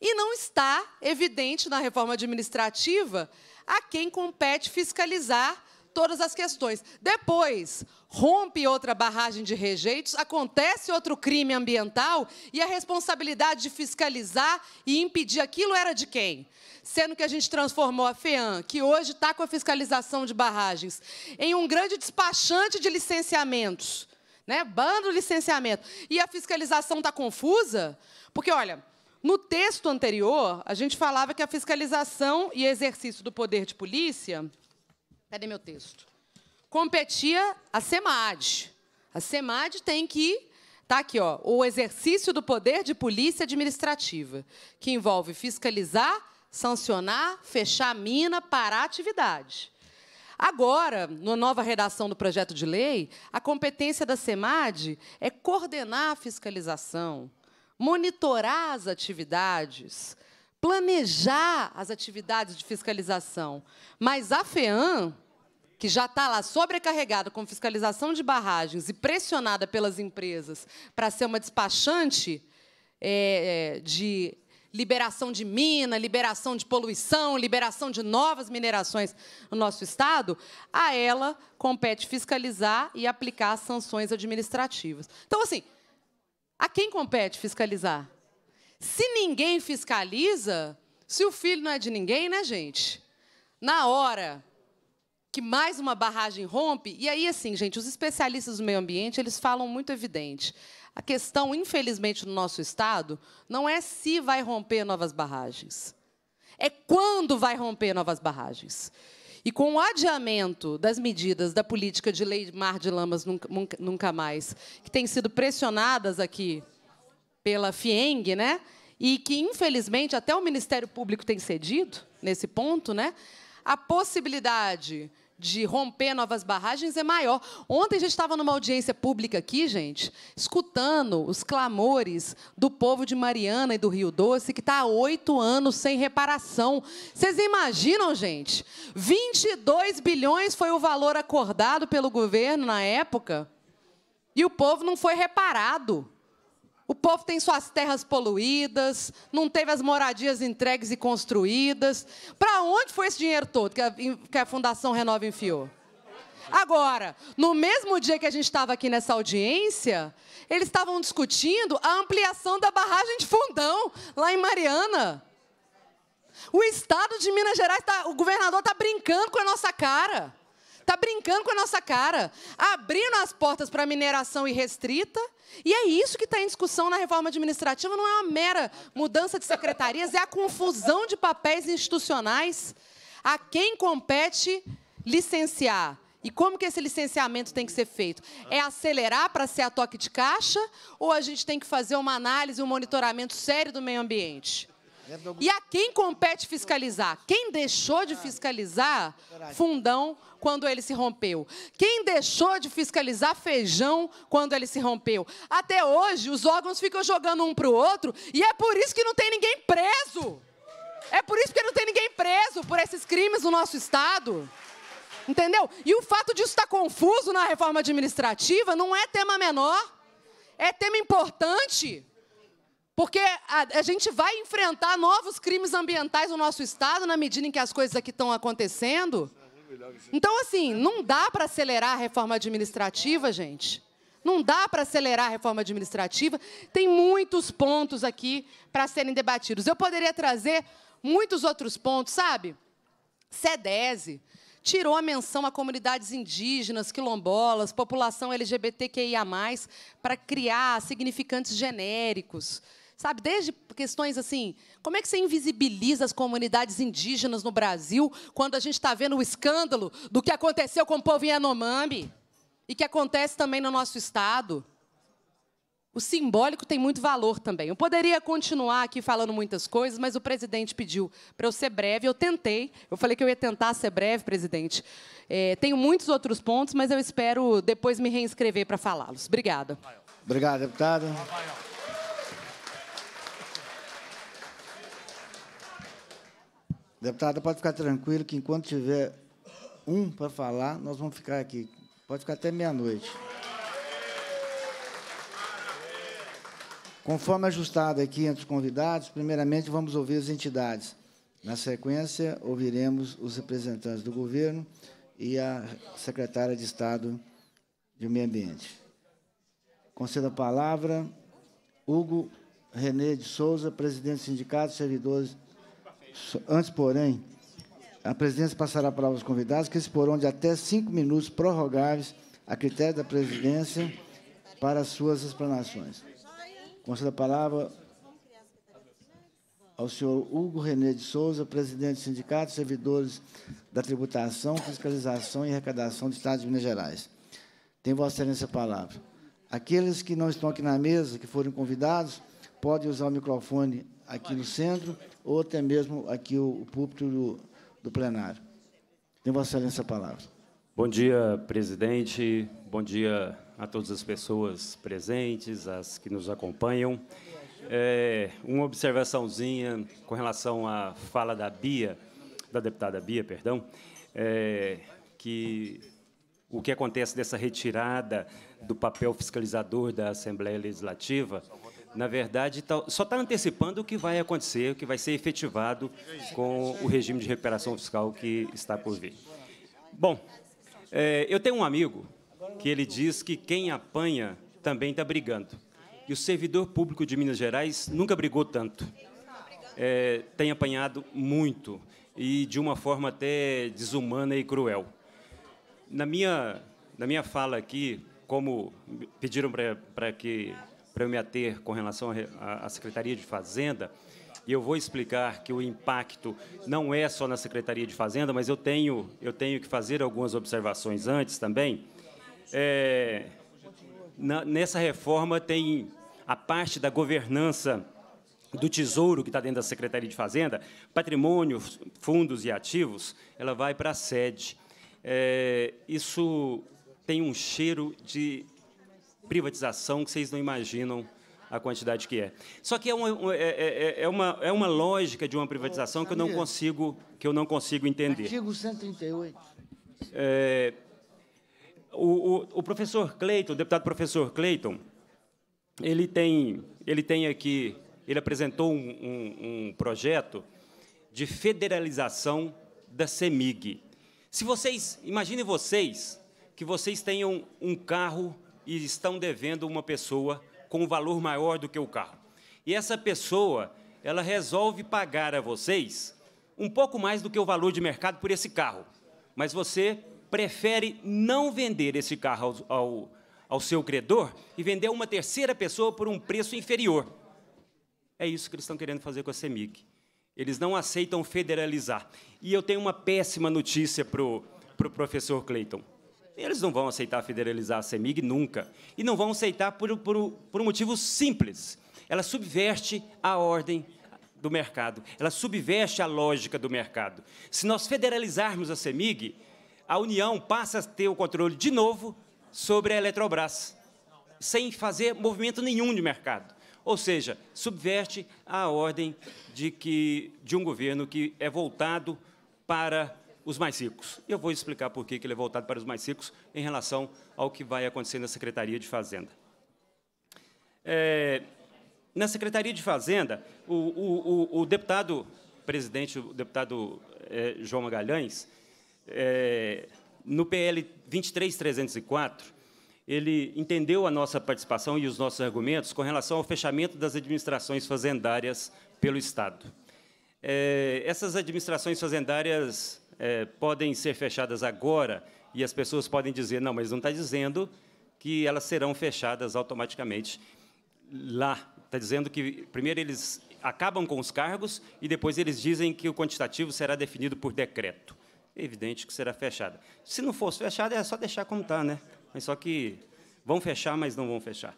e não está evidente na reforma administrativa a quem compete fiscalizar todas as questões. Depois, rompe outra barragem de rejeitos, acontece outro crime ambiental e a responsabilidade de fiscalizar e impedir aquilo era de quem? Sendo que a gente transformou a FEAM, que hoje está com a fiscalização de barragens, em um grande despachante de licenciamentos. Né? Bando licenciamento. E a fiscalização está confusa? Porque, olha, no texto anterior, a gente falava que a fiscalização e exercício do poder de polícia. Cadê meu texto? Competia a SEMAD. A SEMAD tem que. Está aqui, ó, o exercício do poder de polícia administrativa, que envolve fiscalizar, sancionar, fechar a mina, parar a atividade. Agora, na nova redação do projeto de lei, a competência da SEMAD é coordenar a fiscalização, monitorar as atividades, planejar as atividades de fiscalização. Mas a FEAM, que já está lá sobrecarregada com fiscalização de barragens e pressionada pelas empresas para ser uma despachante é, é, de liberação de mina, liberação de poluição, liberação de novas minerações no nosso Estado, a ela compete fiscalizar e aplicar sanções administrativas. Então, assim, a quem compete fiscalizar? Se ninguém fiscaliza, se o filho não é de ninguém, né, gente? Na hora que mais uma barragem rompe, e aí assim, gente, os especialistas do meio ambiente, eles falam muito evidente. A questão, infelizmente, no nosso estado não é se vai romper novas barragens. É quando vai romper novas barragens. E com o adiamento das medidas da política de lei Mar de Lamas nunca, nunca, nunca mais, que têm sido pressionadas aqui pela FIENG, né? e que, infelizmente, até o Ministério Público tem cedido nesse ponto, né? a possibilidade de romper novas barragens é maior. Ontem a gente estava numa audiência pública aqui, gente, escutando os clamores do povo de Mariana e do Rio Doce, que está há oito anos sem reparação. Vocês imaginam, gente? 22 bilhões foi o valor acordado pelo governo na época e o povo não foi reparado. O povo tem suas terras poluídas, não teve as moradias entregues e construídas. Para onde foi esse dinheiro todo que a, que a, Fundação Renova enfiou? Agora, no mesmo dia que a gente estava aqui nessa audiência, eles estavam discutindo a ampliação da barragem de Fundão, lá em Mariana. O estado de Minas Gerais, tá, o governador está brincando com a nossa cara. Está brincando com a nossa cara, abrindo as portas para mineração irrestrita. E é isso que está em discussão na reforma administrativa, não é uma mera mudança de secretarias, é a confusão de papéis institucionais. A quem compete licenciar? E como que esse licenciamento tem que ser feito? É acelerar para ser a toque de caixa ou a gente tem que fazer uma análise, um monitoramento sério do meio ambiente? E a quem compete fiscalizar? Quem deixou de fiscalizar fundão quando ele se rompeu? Quem deixou de fiscalizar feijão quando ele se rompeu? Até hoje, os órgãos ficam jogando um para o outro e é por isso que não tem ninguém preso. É por isso que não tem ninguém preso por esses crimes no nosso Estado. Entendeu? E o fato disso estar tá confuso na reforma administrativa não é tema menor, é tema importante. Porque a, a, gente vai enfrentar novos crimes ambientais no nosso estado na medida em que as coisas aqui estão acontecendo. Então, assim, não dá para acelerar a reforma administrativa, gente. Não dá para acelerar a reforma administrativa. Tem muitos pontos aqui para serem debatidos. Eu poderia trazer muitos outros pontos, sabe? SEDESE tirou a menção a comunidades indígenas, quilombolas, população LGBTQIA, para criar significantes genéricos sabe? Desde questões assim, como é que você invisibiliza as comunidades indígenas no Brasil quando a gente está vendo o escândalo do que aconteceu com o povo Yanomami e que acontece também no nosso estado? O simbólico tem muito valor também. Eu poderia continuar aqui falando muitas coisas, mas o presidente pediu para eu ser breve. Eu tentei. Eu falei que eu ia tentar ser breve, presidente. É, tenho muitos outros pontos, mas eu espero depois me reinscrever para falá-los. Obrigada. Obrigado, deputada. Deputada, pode ficar tranquilo que enquanto tiver um para falar, nós vamos ficar aqui. Pode ficar até meia-noite. Conforme ajustado aqui entre os convidados, primeiramente vamos ouvir as entidades. Na sequência, ouviremos os representantes do governo e a secretária de Estado de Meio Ambiente. Concedo a palavra Hugo René de Souza, presidente do Sindicato de Servidores Antes, porém, a presidência passará a palavra aos convidados que exporão de até cinco minutos prorrogáveis a critério da presidência para suas explanações. Concedo a palavra ao senhor Hugo René de Souza, presidente do Sindicato Servidores da Tributação, Fiscalização e Arrecadação do Estado de Minas Gerais. Tem Vossa Excelência a palavra. Aqueles que não estão aqui na mesa, que forem convidados, podem usar o microfone aqui no centro ou até mesmo aqui o, o púlpito do, do plenário. Tem Vossa Excelência a palavra. Bom dia, presidente. Bom dia a todas as pessoas presentes, as que nos acompanham. É, uma observaçãozinha com relação à fala da Bia, da deputada Bia, perdão, é, que o que acontece dessa retirada do papel fiscalizador da Assembleia Legislativa na verdade, só está antecipando o que vai acontecer, o que vai ser efetivado com o regime de recuperação fiscal que está por vir. Bom, é, eu tenho um amigo que ele diz que quem apanha também está brigando. E o servidor público de Minas Gerais nunca brigou tanto. É, tem apanhado muito e de uma forma até desumana e cruel. Na minha, na minha fala aqui, como pediram para que para eu me ater com relação à Secretaria de Fazenda, e eu vou explicar que o impacto não é só na Secretaria de Fazenda, mas eu tenho, eu tenho que fazer algumas observações antes também. É, na, nessa reforma tem a parte da governança do Tesouro, que está dentro da Secretaria de Fazenda, patrimônio, fundos e ativos, ela vai para a sede. É, isso tem um cheiro de privatização que vocês não imaginam a quantidade que é. Só que é uma, é é, é, é, uma, é uma lógica de uma privatização que eu não consigo, que eu não consigo entender. Artigo 138. É, o, o, o professor Cleiton, o deputado professor Cleiton, ele tem, ele tem aqui, ele apresentou um, um, um projeto de federalização da CEMIG. Se vocês, imaginem vocês que vocês tenham um carro e estão devendo uma pessoa com um valor maior do que o carro. E essa pessoa, ela resolve pagar a vocês um pouco mais do que o valor de mercado por esse carro. Mas você prefere não vender esse carro ao, ao, ao seu credor e vender a uma terceira pessoa por um preço inferior. É isso que eles estão querendo fazer com a CEMIC. Eles não aceitam federalizar. E eu tenho uma péssima notícia para o pro professor Clayton. Eles não vão aceitar federalizar a CEMIG nunca. E não vão aceitar por, por, por um motivo simples. Ela subverte a ordem do mercado. Ela subverte a lógica do mercado. Se nós federalizarmos a CEMIG, a União passa a ter o controle de novo sobre a Eletrobras, sem fazer movimento nenhum de mercado. Ou seja, subverte a ordem de, que, de um governo que é voltado para os mais ricos. E eu vou explicar por que ele é voltado para os mais ricos em relação ao que vai acontecer na Secretaria de Fazenda. É, na Secretaria de Fazenda, o, o, o, o deputado presidente, o deputado é, João Magalhães, é, no PL 23304, ele entendeu a nossa participação e os nossos argumentos com relação ao fechamento das administrações fazendárias pelo Estado. É, essas administrações fazendárias é, podem ser fechadas agora e as pessoas podem dizer, não, mas não está dizendo que elas serão fechadas automaticamente lá. Está dizendo que primeiro eles acabam com os cargos e depois eles dizem que o quantitativo será definido por decreto. É evidente que será fechada. Se não fosse fechada, é só deixar como está, né? Mas só que vão fechar, mas não vão fechar.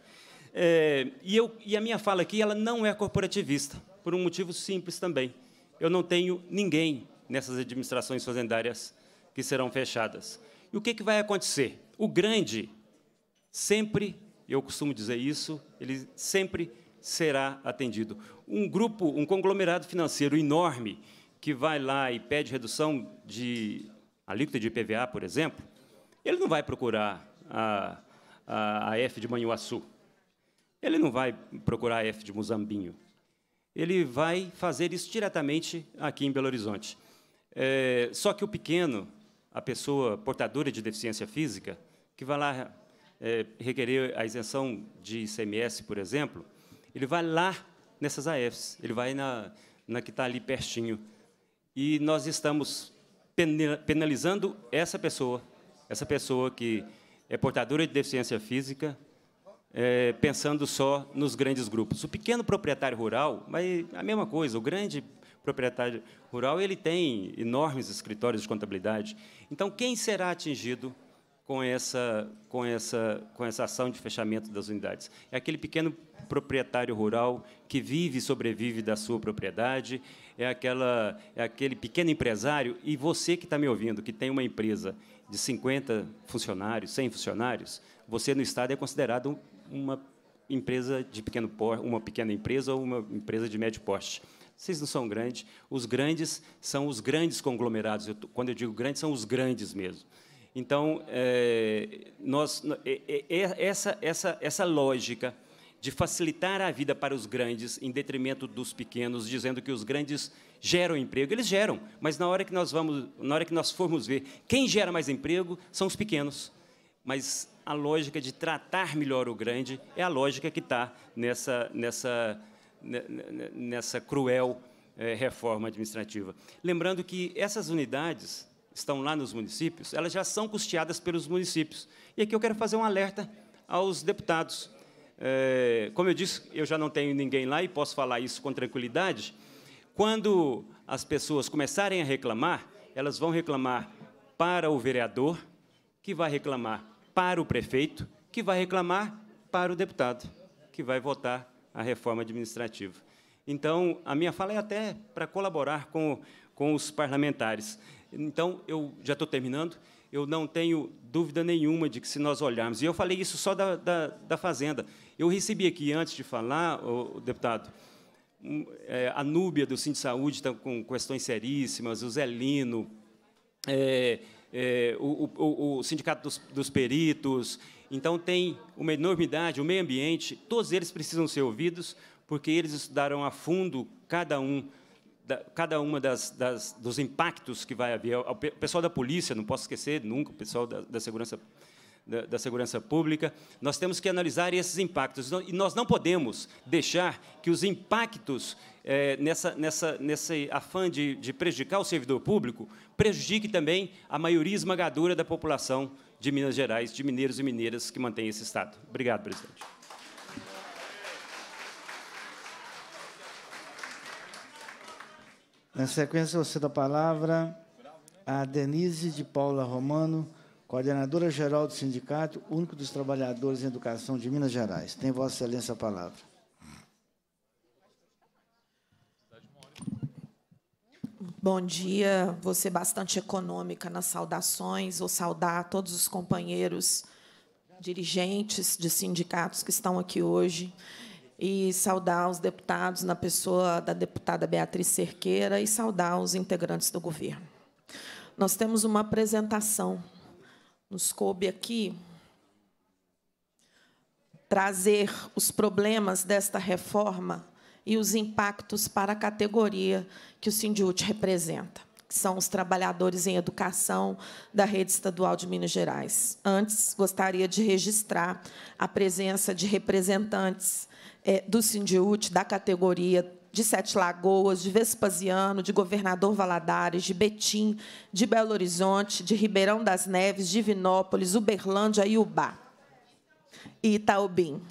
É, e, eu, e a minha fala aqui ela não é corporativista, por um motivo simples também. Eu não tenho ninguém nessas administrações fazendárias que serão fechadas. E o que, que vai acontecer? O grande sempre, eu costumo dizer isso, ele sempre será atendido. Um grupo, um conglomerado financeiro enorme que vai lá e pede redução de alíquota de IPVA, por exemplo, ele não vai procurar a, a, a F de Manhuaçu. Ele não vai procurar a F de Muzambinho. Ele vai fazer isso diretamente aqui em Belo Horizonte. É, só que o pequeno, a pessoa portadora de deficiência física, que vai lá é, requerer a isenção de ICMS, por exemplo, ele vai lá nessas AFs, ele vai na, na que está ali pertinho. E nós estamos penalizando essa pessoa, essa pessoa que é portadora de deficiência física, é, pensando só nos grandes grupos. O pequeno proprietário rural, mas é a mesma coisa, o grande proprietário rural, ele tem enormes escritórios de contabilidade. Então, quem será atingido com essa, com essa, com essa ação de fechamento das unidades. É aquele pequeno proprietário rural que vive e sobrevive da sua propriedade, é, aquela, é aquele pequeno empresário, e você que está me ouvindo, que tem uma empresa de 50 funcionários, 100 funcionários, você no Estado é considerado uma empresa de pequeno porte, uma pequena empresa ou uma empresa de médio porte. Vocês não são grandes. Os grandes são os grandes conglomerados. Eu, quando eu digo grandes, são os grandes mesmo. Então, é, nós, é, é, é, essa, essa, essa lógica de facilitar a vida para os grandes em detrimento dos pequenos, dizendo que os grandes geram emprego. Eles geram, mas na hora que nós vamos, na hora que nós formos ver quem gera mais emprego, são os pequenos. Mas a lógica de tratar melhor o grande é a lógica que está nessa, nessa nessa cruel eh, reforma administrativa. Lembrando que essas unidades estão lá nos municípios, elas já são custeadas pelos municípios. E aqui eu quero fazer um alerta aos deputados. Eh, como eu disse, eu já não tenho ninguém lá e posso falar isso com tranquilidade. Quando as pessoas começarem a reclamar, elas vão reclamar para o vereador, que vai reclamar para o prefeito, que vai reclamar para o deputado, que vai votar a reforma administrativa. Então, a minha fala é até para colaborar com, com os parlamentares. Então, eu já estou terminando, eu não tenho dúvida nenhuma de que, se nós olharmos, e eu falei isso só da, da, da Fazenda, eu recebi aqui, antes de falar, o deputado, é, a Núbia do Sindicato de Saúde está então, com questões seríssimas, o Zelino, é, é, o, o, o, Sindicato dos, dos Peritos, então, tem uma enormidade, o meio ambiente, todos eles precisam ser ouvidos, porque eles estudarão a fundo cada um cada uma das, das, dos impactos que vai haver. O pessoal da polícia, não posso esquecer nunca, o pessoal da, da segurança da, da, segurança pública, nós temos que analisar esses impactos então, e nós não podemos deixar que os impactos é, nessa, nessa, nesse afã de, de prejudicar o servidor público prejudique também a maioria esmagadora da população de Minas Gerais, de mineiros e mineiras que mantêm esse Estado. Obrigado, presidente. Na sequência, eu cedo a palavra a Denise de Paula Romano, coordenadora-geral do Sindicato Único dos Trabalhadores em Educação de Minas Gerais. Tem Vossa Excelência a palavra. Bom dia. Vou ser bastante econômica nas saudações. Vou saudar todos os companheiros dirigentes de sindicatos que estão aqui hoje e saudar os deputados na pessoa da deputada Beatriz Cerqueira e saudar os integrantes do governo. Nós temos uma apresentação. Nos coube aqui trazer os problemas desta reforma e os impactos para a categoria que o Sindiut representa, que são os trabalhadores em educação da rede estadual de Minas Gerais. Antes, gostaria de registrar a presença de representantes eh, do Sindiut, da categoria de Sete Lagoas, de Vespasiano, de Governador Valadares, de Betim, de Belo Horizonte, de Ribeirão das Neves, Divinópolis, Uberlândia e Ubá. E Itaubim.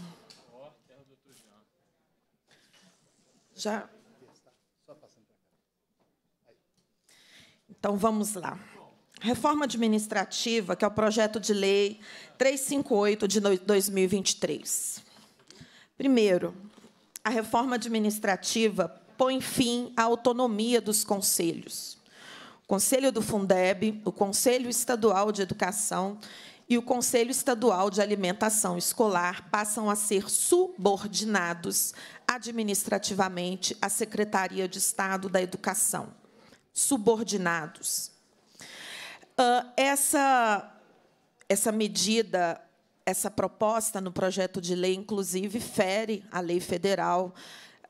Já? Então vamos lá. Reforma administrativa, que é o projeto de lei 358 de 2023. Primeiro, a reforma administrativa põe fim à autonomia dos conselhos. O Conselho do Fundeb, o Conselho Estadual de Educação e o Conselho Estadual de Alimentação Escolar passam a ser subordinados administrativamente à Secretaria de Estado da Educação. Subordinados. Ah, essa, essa medida, essa proposta no projeto de lei, inclusive, fere a lei federal 14.113 ah,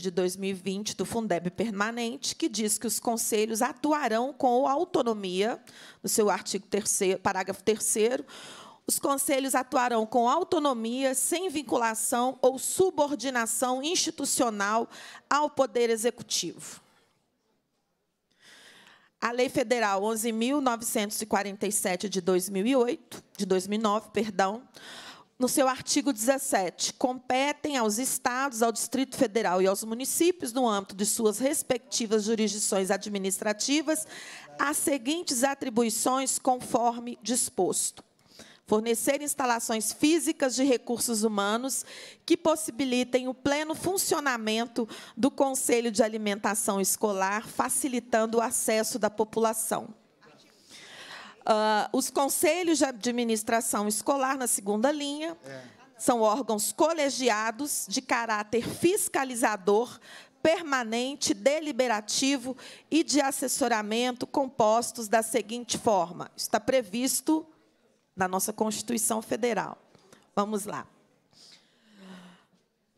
de 2020 do Fundeb Permanente, que diz que os conselhos atuarão com autonomia, no seu artigo 3 parágrafo 3 os conselhos atuarão com autonomia, sem vinculação ou subordinação institucional ao poder executivo. A Lei Federal 11.947 de 2008, de 2009, perdão, no seu artigo 17, competem aos estados, ao Distrito Federal e aos municípios, no âmbito de suas respectivas jurisdições administrativas, as seguintes atribuições conforme disposto fornecer instalações físicas de recursos humanos que possibilitem o pleno funcionamento do Conselho de Alimentação Escolar, facilitando o acesso da população. Ah, os conselhos de administração escolar, na segunda linha, é. são órgãos colegiados de caráter fiscalizador, permanente, deliberativo e de assessoramento, compostos da seguinte forma: está previsto na nossa Constituição Federal. Vamos lá.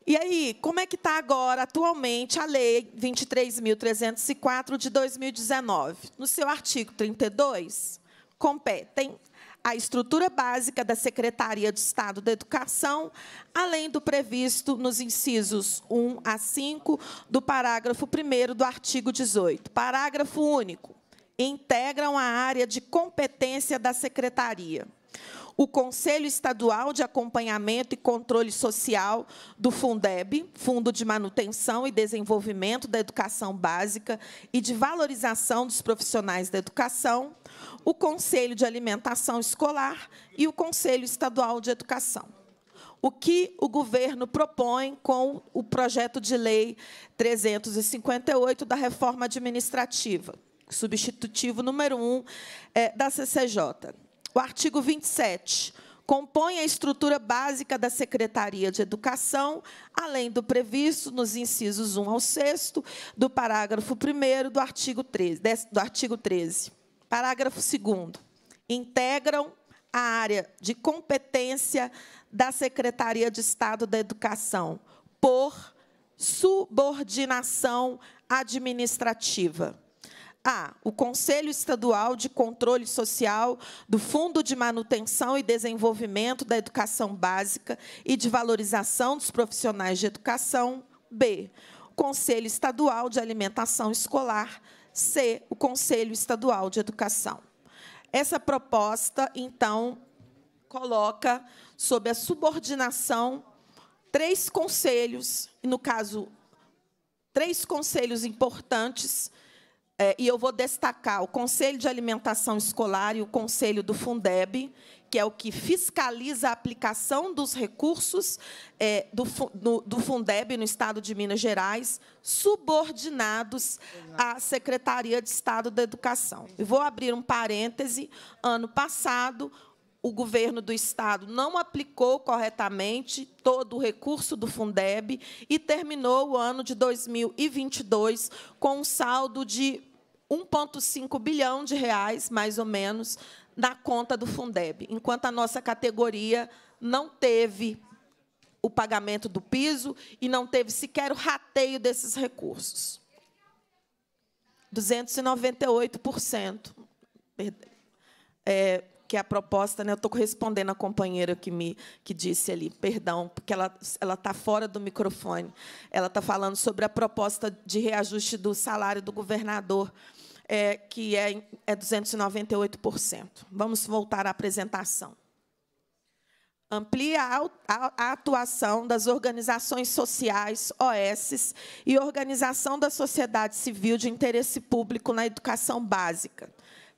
E aí, como é que está agora, atualmente, a Lei 23.304 de 2019? No seu artigo 32, competem a estrutura básica da Secretaria de Estado da Educação, além do previsto nos incisos 1 a 5 do parágrafo 1 do artigo 18. Parágrafo único. Integram a área de competência da Secretaria o Conselho Estadual de Acompanhamento e Controle Social do Fundeb, Fundo de Manutenção e Desenvolvimento da Educação Básica e de Valorização dos Profissionais da Educação, o Conselho de Alimentação Escolar e o Conselho Estadual de Educação. O que o governo propõe com o projeto de lei 358 da reforma administrativa, substitutivo número 1 é, da CCJ? O artigo 27 compõe a estrutura básica da Secretaria de Educação, além do previsto nos incisos 1 ao 6 do parágrafo 1 do artigo 13. Do artigo 13. Parágrafo 2 integram a área de competência da Secretaria de Estado da Educação por subordinação administrativa. A. O Conselho Estadual de Controle Social do Fundo de Manutenção e Desenvolvimento da Educação Básica e de Valorização dos Profissionais de Educação. B. O Conselho Estadual de Alimentação Escolar. C. O Conselho Estadual de Educação. Essa proposta, então, coloca sob a subordinação três conselhos, no caso, três conselhos importantes é, e eu vou destacar o Conselho de Alimentação Escolar e o Conselho do Fundeb, que é o que fiscaliza a aplicação dos recursos é, do, do Fundeb no Estado de Minas Gerais, subordinados à Secretaria de Estado da Educação. E vou abrir um parêntese. Ano passado, o governo do Estado não aplicou corretamente todo o recurso do Fundeb e terminou o ano de 2022 com um saldo de 1,5 bilhão de reais, mais ou menos, na conta do Fundeb, enquanto a nossa categoria não teve o pagamento do piso e não teve sequer o rateio desses recursos. 298%. É, que é a proposta, né? Eu estou correspondendo à companheira que me que disse ali, perdão, porque ela ela está fora do microfone. Ela está falando sobre a proposta de reajuste do salário do governador, é, que é, é 298%. Vamos voltar à apresentação. Amplia a, a atuação das organizações sociais, OSs, e organização da sociedade civil de interesse público na educação básica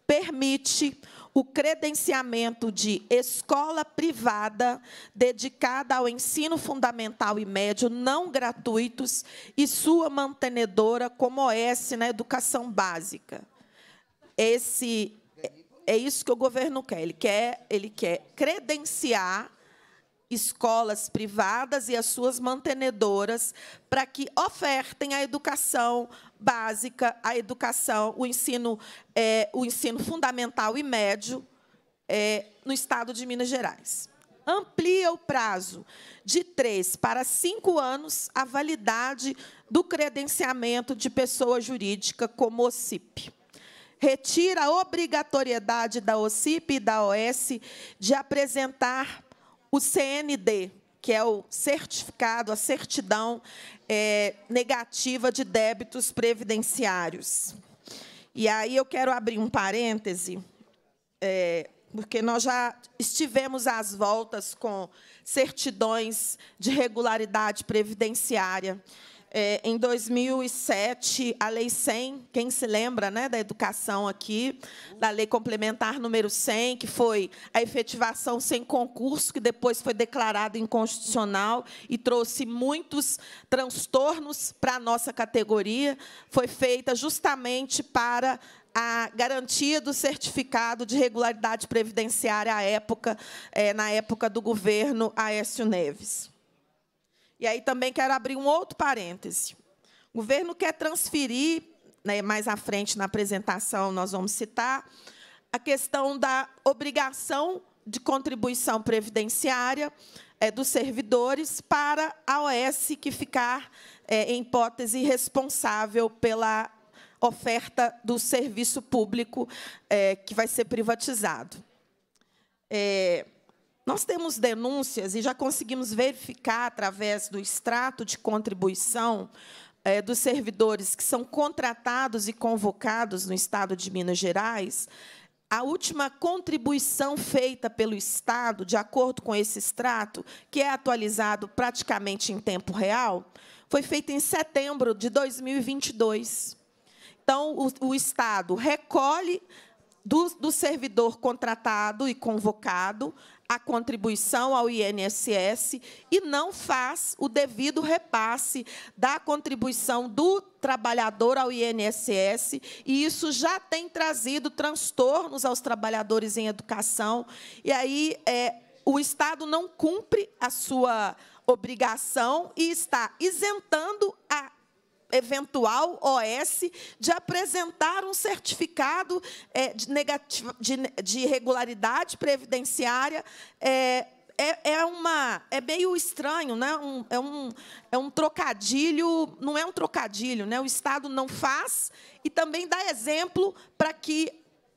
permite o credenciamento de escola privada dedicada ao ensino fundamental e médio não gratuitos e sua mantenedora como OS na educação básica. Esse é, é isso que o governo quer. Ele quer, ele quer credenciar escolas privadas e as suas mantenedoras para que ofertem a educação básica, a educação, o ensino, é, o ensino fundamental e médio é, no Estado de Minas Gerais. Amplia o prazo de três para cinco anos a validade do credenciamento de pessoa jurídica como OCIP retira a obrigatoriedade da OCIP e da OS de apresentar o CND, que é o certificado, a certidão é, negativa de débitos previdenciários. E aí eu quero abrir um parêntese, é, porque nós já estivemos às voltas com certidões de regularidade previdenciária é, em 2007, a Lei 100, quem se lembra né, da educação aqui, da Lei Complementar número 100, que foi a efetivação sem concurso, que depois foi declarada inconstitucional e trouxe muitos transtornos para a nossa categoria, foi feita justamente para a garantia do certificado de regularidade previdenciária à época, é, na época do governo Aécio Neves. E aí também quero abrir um outro parêntese. O governo quer transferir, né, mais à frente na apresentação nós vamos citar, a questão da obrigação de contribuição previdenciária é, dos servidores para a OS que ficar, é, em hipótese, responsável pela oferta do serviço público é, que vai ser privatizado. É, nós temos denúncias e já conseguimos verificar através do extrato de contribuição é, dos servidores que são contratados e convocados no Estado de Minas Gerais, a última contribuição feita pelo Estado, de acordo com esse extrato, que é atualizado praticamente em tempo real, foi feita em setembro de 2022. Então, o, o Estado recolhe do, do servidor contratado e convocado a contribuição ao INSS e não faz o devido repasse da contribuição do trabalhador ao INSS, e isso já tem trazido transtornos aos trabalhadores em educação. E aí é, o Estado não cumpre a sua obrigação e está isentando a eventual OS de apresentar um certificado é, de, negativa de, de irregularidade previdenciária é, é, é, uma, é meio estranho, né? Um, é, um, é um trocadilho, não é um trocadilho, né? o Estado não faz e também dá exemplo para que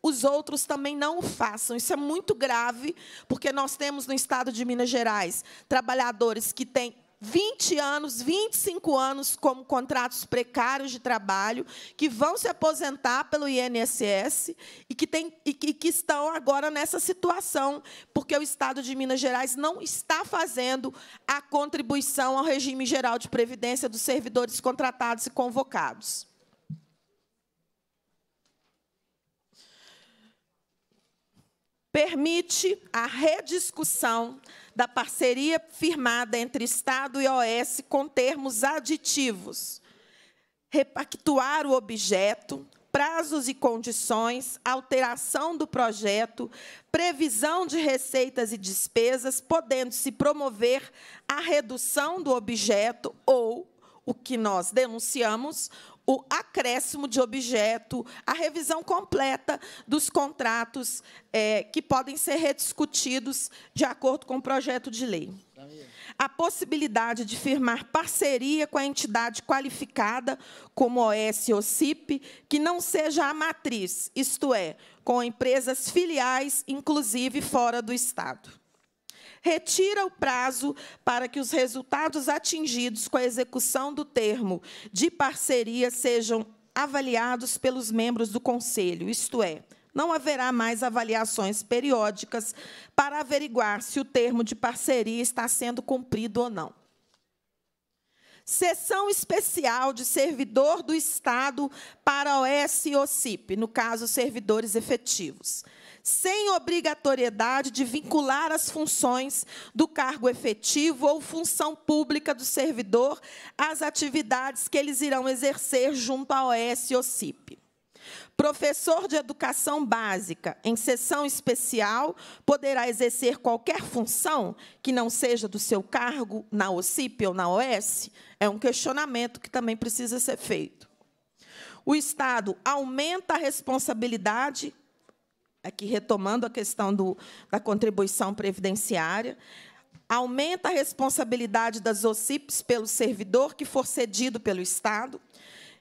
os outros também não o façam. Isso é muito grave, porque nós temos no Estado de Minas Gerais trabalhadores que têm 20 anos, 25 anos como contratos precários de trabalho, que vão se aposentar pelo INSS e que, tem, e que, que estão agora nessa situação, porque o Estado de Minas Gerais não está fazendo a contribuição ao regime geral de previdência dos servidores contratados e convocados. permite a rediscussão da parceria firmada entre Estado e OS com termos aditivos, repactuar o objeto, prazos e condições, alteração do projeto, previsão de receitas e despesas, podendo-se promover a redução do objeto ou, o que nós denunciamos, o acréscimo de objeto, a revisão completa dos contratos é, que podem ser rediscutidos de acordo com o projeto de lei. A possibilidade de firmar parceria com a entidade qualificada, como OS ou CIP, que não seja a matriz, isto é, com empresas filiais, inclusive fora do Estado retira o prazo para que os resultados atingidos com a execução do termo de parceria sejam avaliados pelos membros do conselho, isto é, não haverá mais avaliações periódicas para averiguar se o termo de parceria está sendo cumprido ou não. Sessão especial de servidor do Estado para OS e OCIP, no caso, servidores efetivos sem obrigatoriedade de vincular as funções do cargo efetivo ou função pública do servidor às atividades que eles irão exercer junto à OS ou CIP. Professor de educação básica em sessão especial poderá exercer qualquer função que não seja do seu cargo na OCIP ou na OS? É um questionamento que também precisa ser feito. O Estado aumenta a responsabilidade aqui retomando a questão do, da contribuição previdenciária, aumenta a responsabilidade das OCIPs pelo servidor que for cedido pelo Estado,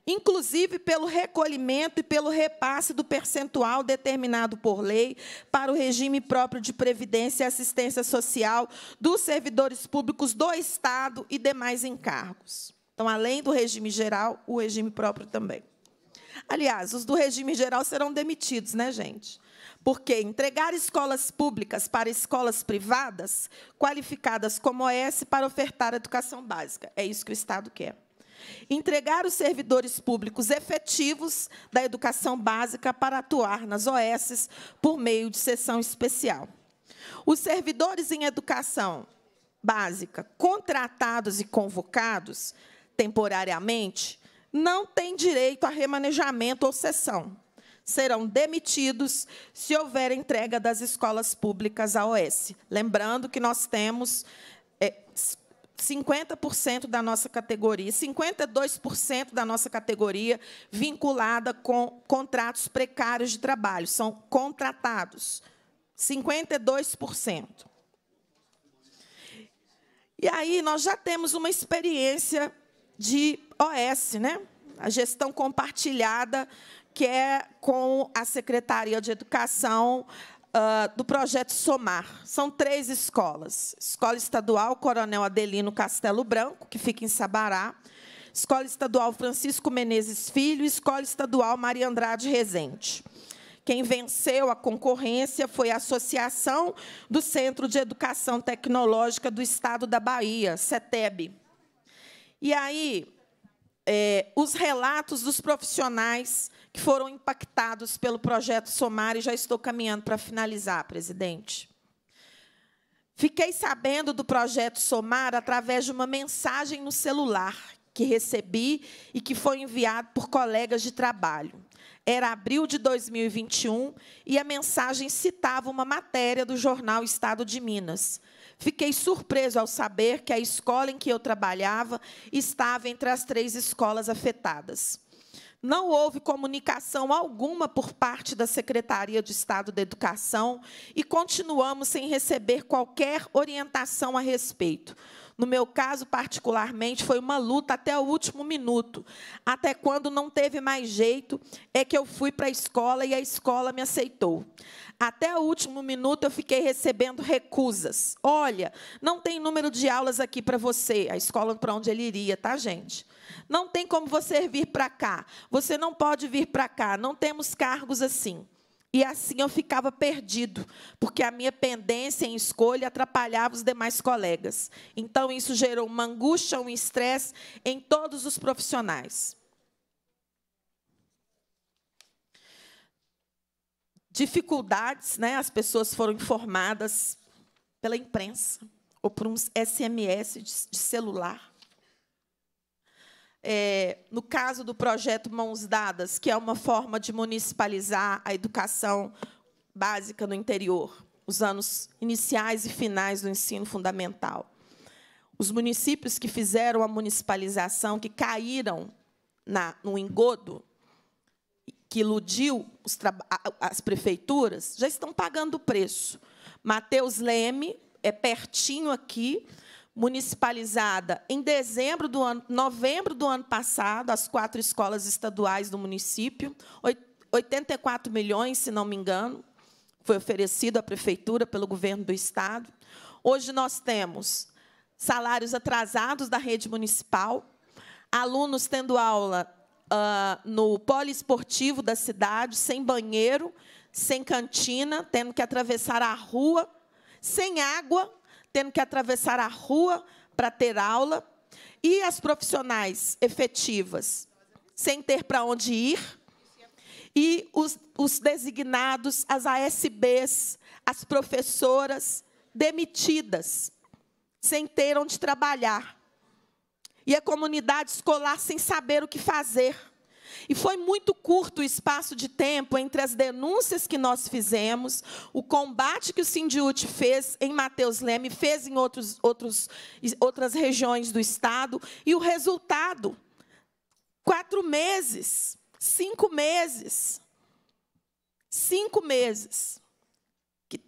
inclusive pelo recolhimento e pelo repasse do percentual determinado por lei para o regime próprio de previdência e assistência social dos servidores públicos do Estado e demais encargos. Então, além do regime geral, o regime próprio também. Aliás, os do regime geral serão demitidos, né, gente? Porque entregar escolas públicas para escolas privadas, qualificadas como essa, para ofertar educação básica. É isso que o Estado quer. Entregar os servidores públicos efetivos da educação básica para atuar nas OSs por meio de sessão especial. Os servidores em educação básica contratados e convocados temporariamente não têm direito a remanejamento ou sessão serão demitidos se houver entrega das escolas públicas à OS. Lembrando que nós temos 50% é, da nossa categoria, 52% da nossa categoria vinculada com contratos precários de trabalho, são contratados. 52%. E aí nós já temos uma experiência de OS, né? A gestão compartilhada que é com a Secretaria de Educação ah, do projeto Somar. São três escolas. Escola Estadual Coronel Adelino Castelo Branco, que fica em Sabará, Escola Estadual Francisco Menezes Filho e Escola Estadual Maria Andrade Rezende. Quem venceu a concorrência foi a Associação do Centro de Educação Tecnológica do Estado da Bahia, CETEB. E aí, é, os relatos dos profissionais que foram impactados pelo projeto Somar e já estou caminhando para finalizar, presidente. Fiquei sabendo do projeto Somar através de uma mensagem no celular que recebi e que foi enviado por colegas de trabalho. Era abril de 2021 e a mensagem citava uma matéria do jornal Estado de Minas. Fiquei surpreso ao saber que a escola em que eu trabalhava estava entre as três escolas afetadas. Não houve comunicação alguma por parte da Secretaria de Estado da Educação e continuamos sem receber qualquer orientação a respeito. No meu caso, particularmente, foi uma luta até o último minuto. Até quando não teve mais jeito, é que eu fui para a escola e a escola me aceitou. Até o último minuto, eu fiquei recebendo recusas. Olha, não tem número de aulas aqui para você. A escola para onde ele iria, tá, gente? Não tem como você vir para cá. Você não pode vir para cá. Não temos cargos assim. E assim eu ficava perdido, porque a minha pendência em escolha atrapalhava os demais colegas. Então, isso gerou uma angústia, um estresse em todos os profissionais. Dificuldades, né? as pessoas foram informadas pela imprensa ou por uns SMS de celular é, no caso do projeto Mãos Dadas, que é uma forma de municipalizar a educação básica no interior, os anos iniciais e finais do ensino fundamental. Os municípios que fizeram a municipalização, que caíram na, no engodo, que iludiu as prefeituras, já estão pagando o preço. Mateus Leme é pertinho aqui, municipalizada em dezembro do ano, novembro do ano passado, as quatro escolas estaduais do município, 84 milhões, se não me engano, foi oferecido à prefeitura pelo governo do estado. Hoje nós temos salários atrasados da rede municipal, alunos tendo aula uh, no poliesportivo da cidade, sem banheiro, sem cantina, tendo que atravessar a rua, sem água, tendo que atravessar a rua para ter aula, e as profissionais efetivas sem ter para onde ir, e os, os designados, as ASBs, as professoras demitidas, sem ter onde trabalhar, e a comunidade escolar sem saber o que fazer e foi muito curto o espaço de tempo entre as denúncias que nós fizemos, o combate que o Sindiúte fez em Mateus Leme, fez em outros, outros, outras regiões do Estado, e o resultado. Quatro meses, cinco meses, cinco meses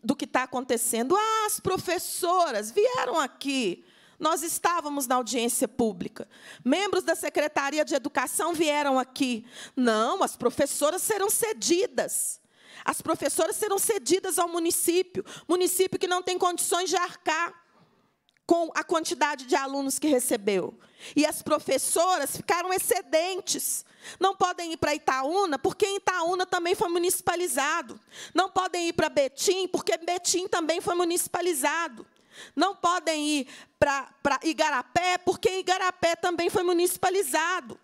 do que está acontecendo. Ah, as professoras vieram aqui nós estávamos na audiência pública. Membros da Secretaria de Educação vieram aqui. Não, as professoras serão cedidas. As professoras serão cedidas ao município, município que não tem condições de arcar com a quantidade de alunos que recebeu. E as professoras ficaram excedentes. Não podem ir para Itaúna, porque Itaúna também foi municipalizado. Não podem ir para Betim, porque Betim também foi municipalizado. Não podem ir para Igarapé, porque Igarapé também foi municipalizado.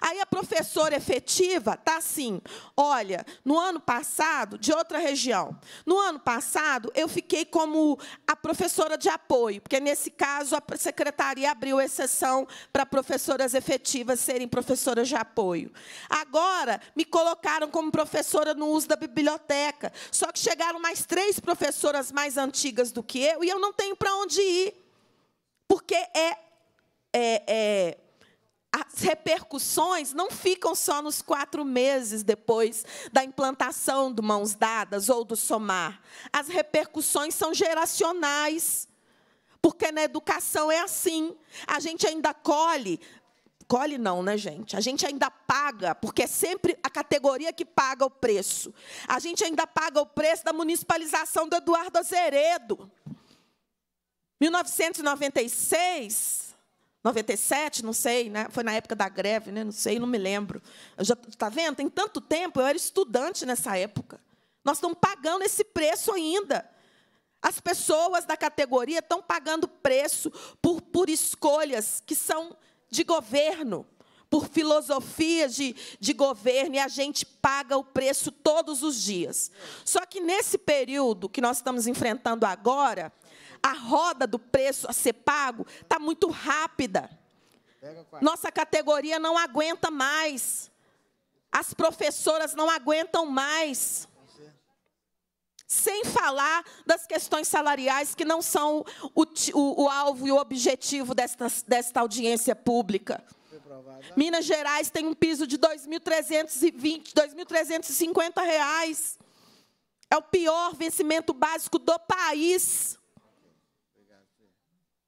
Aí a professora efetiva tá assim: olha, no ano passado, de outra região, no ano passado eu fiquei como a professora de apoio, porque nesse caso a secretaria abriu exceção para professoras efetivas serem professoras de apoio. Agora me colocaram como professora no uso da biblioteca, só que chegaram mais três professoras mais antigas do que eu e eu não tenho para onde ir, porque é, é, é as repercussões não ficam só nos quatro meses depois da implantação do Mãos Dadas ou do Somar. As repercussões são geracionais, porque na educação é assim. A gente ainda colhe colhe não, né, gente? A gente ainda paga, porque é sempre a categoria que paga o preço. A gente ainda paga o preço da municipalização do Eduardo Azeredo. 1996, 97, não sei, né? Foi na época da greve, né? Não sei, não me lembro. Está já tá vendo? Tem tanto tempo, eu era estudante nessa época. Nós estamos pagando esse preço ainda. As pessoas da categoria estão pagando preço por, por escolhas que são de governo, por filosofias de, de governo, e a gente paga o preço todos os dias. Só que nesse período que nós estamos enfrentando agora, a roda do preço a ser pago está muito rápida. Nossa categoria não aguenta mais. As professoras não aguentam mais. Sem falar das questões salariais, que não são o, o, o alvo e o objetivo desta, desta audiência pública. Minas Gerais tem um piso de R$ R$ 2.350. É o pior vencimento básico do país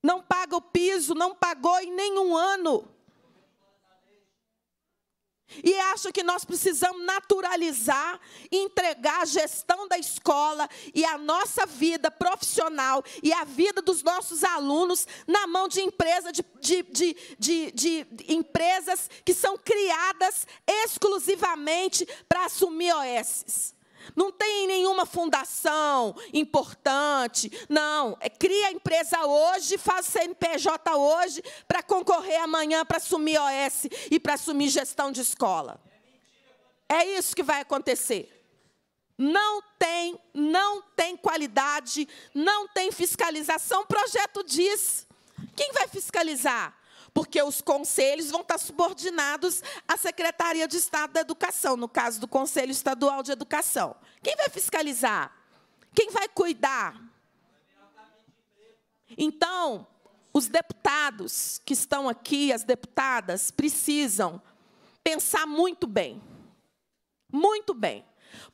não paga o piso, não pagou em nenhum ano. E acho que nós precisamos naturalizar, entregar a gestão da escola e a nossa vida profissional e a vida dos nossos alunos na mão de, empresa, de, de, de, de empresas que são criadas exclusivamente para assumir OSs. Não tem nenhuma fundação importante. Não, é, cria a empresa hoje, faz CNPJ hoje para concorrer amanhã para assumir OS e para assumir gestão de escola. É isso que vai acontecer. Não tem, não tem qualidade, não tem fiscalização. O projeto diz. Quem vai fiscalizar? porque os conselhos vão estar subordinados à Secretaria de Estado da Educação, no caso do Conselho Estadual de Educação. Quem vai fiscalizar? Quem vai cuidar? Então, os deputados que estão aqui, as deputadas, precisam pensar muito bem. Muito bem.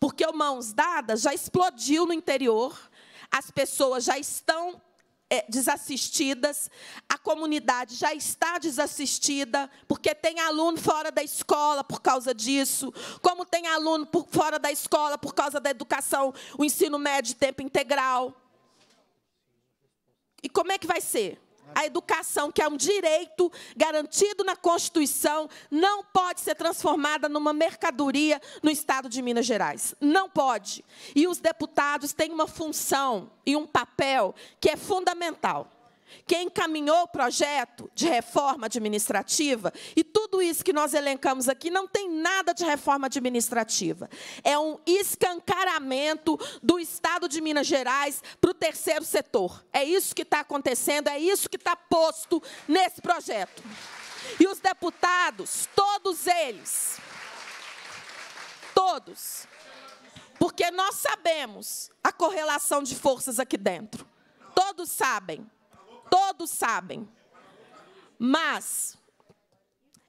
Porque o Mãos Dadas já explodiu no interior, as pessoas já estão é, desassistidas, a comunidade já está desassistida, porque tem aluno fora da escola por causa disso, como tem aluno por, fora da escola por causa da educação, o ensino médio de tempo integral. E como é que vai ser? A educação, que é um direito garantido na Constituição, não pode ser transformada numa mercadoria no Estado de Minas Gerais. Não pode. E os deputados têm uma função e um papel que é fundamental quem encaminhou o projeto de reforma administrativa, e tudo isso que nós elencamos aqui não tem nada de reforma administrativa. É um escancaramento do Estado de Minas Gerais para o terceiro setor. É isso que está acontecendo, é isso que está posto nesse projeto. E os deputados, todos eles, todos, porque nós sabemos a correlação de forças aqui dentro. Todos sabem todos sabem. Mas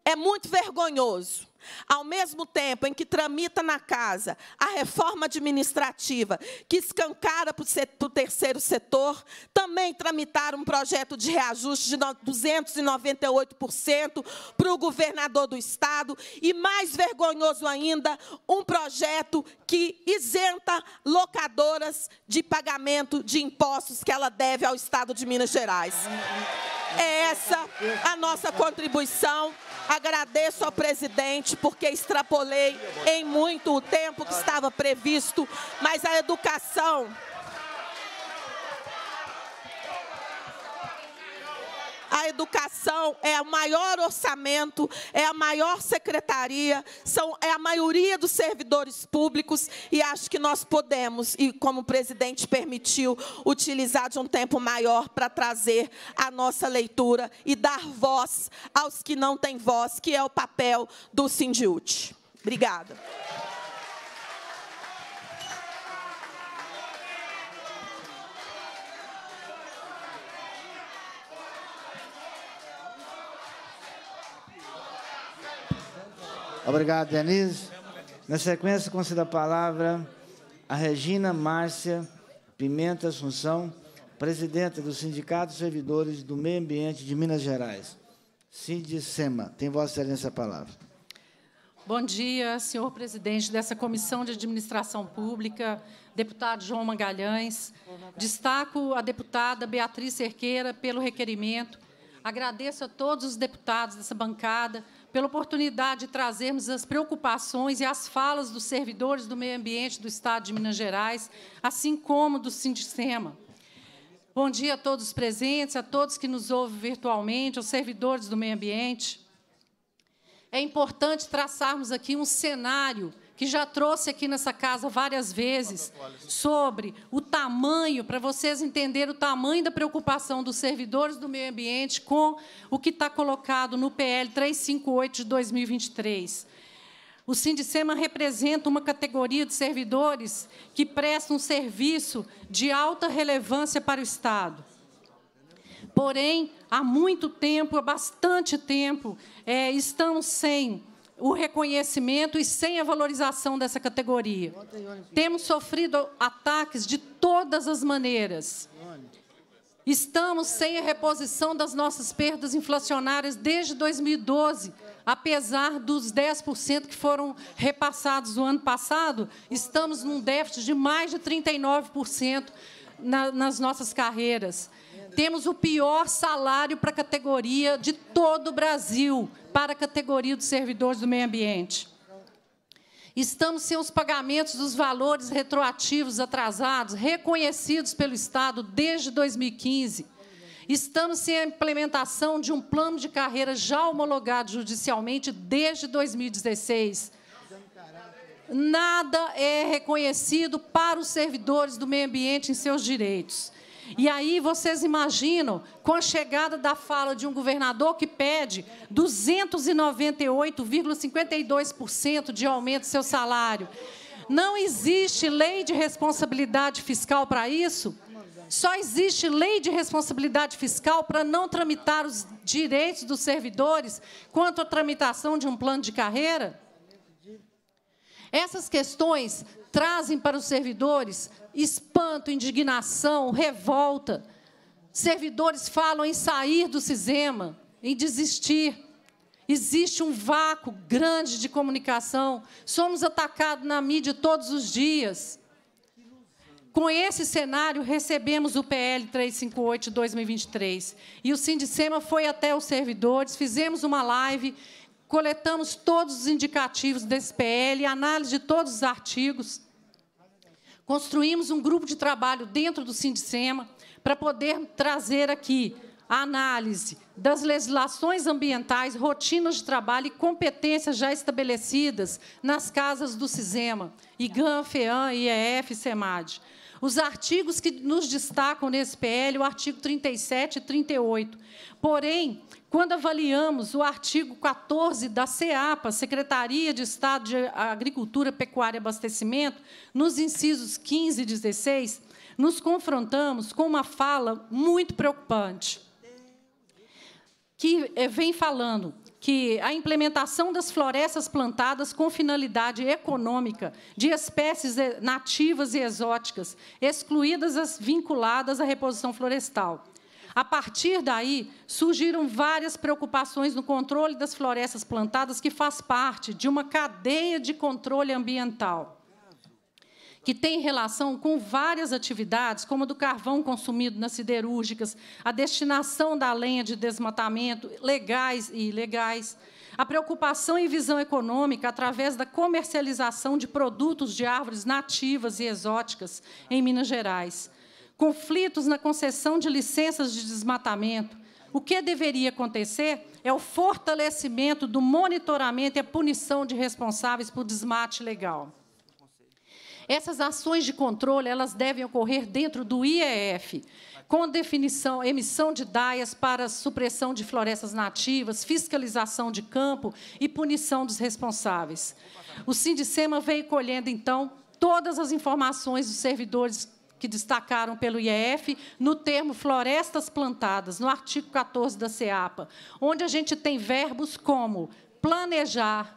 é muito vergonhoso ao mesmo tempo em que tramita na casa a reforma administrativa que escancara para o terceiro setor, também tramitaram um projeto de reajuste de 298% para o governador do Estado e, mais vergonhoso ainda, um projeto que isenta locadoras de pagamento de impostos que ela deve ao Estado de Minas Gerais. É essa a nossa contribuição. Agradeço ao presidente porque extrapolei em muito o tempo que estava previsto, mas a educação a educação é o maior orçamento, é a maior secretaria, são, é a maioria dos servidores públicos e acho que nós podemos, e como o presidente permitiu, utilizar de um tempo maior para trazer a nossa leitura e dar voz aos que não têm voz, que é o papel do Sindiúte. Obrigada. Obrigado, Denise. Na sequência, concedo a palavra a Regina Márcia Pimenta Assunção, presidenta do Sindicato dos Servidores do Meio Ambiente de Minas Gerais. Sema, tem Vossa Excelência a palavra. Bom dia, senhor presidente dessa Comissão de Administração Pública, deputado João Magalhães. Destaco a deputada Beatriz Cerqueira pelo requerimento. Agradeço a todos os deputados dessa bancada pela oportunidade de trazermos as preocupações e as falas dos servidores do meio ambiente do Estado de Minas Gerais, assim como do Sindicema. Bom dia a todos os presentes, a todos que nos ouvem virtualmente, aos servidores do meio ambiente. É importante traçarmos aqui um cenário que já trouxe aqui nessa casa várias vezes sobre o tamanho, para vocês entenderem o tamanho da preocupação dos servidores do meio ambiente com o que está colocado no PL 358 de 2023. O Sindicema representa uma categoria de servidores que prestam um serviço de alta relevância para o Estado. Porém, há muito tempo, há bastante tempo, é, eh, estão sem o reconhecimento e sem a valorização dessa categoria. Temos sofrido ataques de todas as maneiras. Estamos sem a reposição das nossas perdas inflacionárias desde 2012, apesar dos 10% que foram repassados no ano passado, estamos num déficit de mais de 39% nas nossas carreiras. Temos o pior salário para a categoria de todo o Brasil, para a categoria dos servidores do meio ambiente. Estamos sem os pagamentos dos valores retroativos atrasados, reconhecidos pelo Estado desde 2015. Estamos sem a implementação de um plano de carreira já homologado judicialmente desde 2016. Nada é reconhecido para os servidores do meio ambiente em seus direitos. E aí vocês imaginam, com a chegada da fala de um governador que pede 298,52% de aumento do seu salário. Não existe lei de responsabilidade fiscal para isso? Só existe lei de responsabilidade fiscal para não tramitar os direitos dos servidores quanto à tramitação de um plano de carreira? Essas questões trazem para os servidores espanto, indignação, revolta. Servidores falam em sair do Cisema, em desistir. Existe um vácuo grande de comunicação. Somos atacados na mídia todos os dias. Com esse cenário, recebemos o PL 358 2023. E o Sindicema foi até os servidores, fizemos uma live, coletamos todos os indicativos desse PL, análise de todos os artigos. Construímos um grupo de trabalho dentro do Sindicema para poder trazer aqui a análise das legislações ambientais, rotinas de trabalho e competências já estabelecidas nas casas do CISEMA, IGAM, FEAM, IEF e SEMAD. Os artigos que nos destacam nesse PL, o artigo 37 e 38. Porém, quando avaliamos o artigo 14 da SEAPA, Secretaria de Estado de Agricultura, Pecuária e Abastecimento, nos incisos 15 e 16, nos confrontamos com uma fala muito preocupante, que eh, vem falando que a implementação das florestas plantadas com finalidade econômica de espécies eh, nativas e exóticas, excluídas as vinculadas à reposição florestal, a partir daí, surgiram várias preocupações no controle das florestas plantadas, que faz parte de uma cadeia de controle ambiental, que tem relação com várias atividades, como a do carvão consumido nas siderúrgicas, a destinação da lenha de desmatamento, legais e ilegais, a preocupação e visão econômica através da comercialização de produtos de árvores nativas e exóticas em Minas Gerais conflitos na concessão de licenças de desmatamento. O que deveria acontecer é o fortalecimento do monitoramento e a punição de responsáveis por desmate legal. Essas ações de controle elas devem ocorrer dentro do IEF, com definição, emissão de DAIAs para supressão de florestas nativas, fiscalização de campo e punição dos responsáveis. O Sindicema veio colhendo, então, todas as informações dos servidores que destacaram pelo IEF, no termo florestas plantadas, no artigo 14 da CEAPA, onde a gente tem verbos como planejar,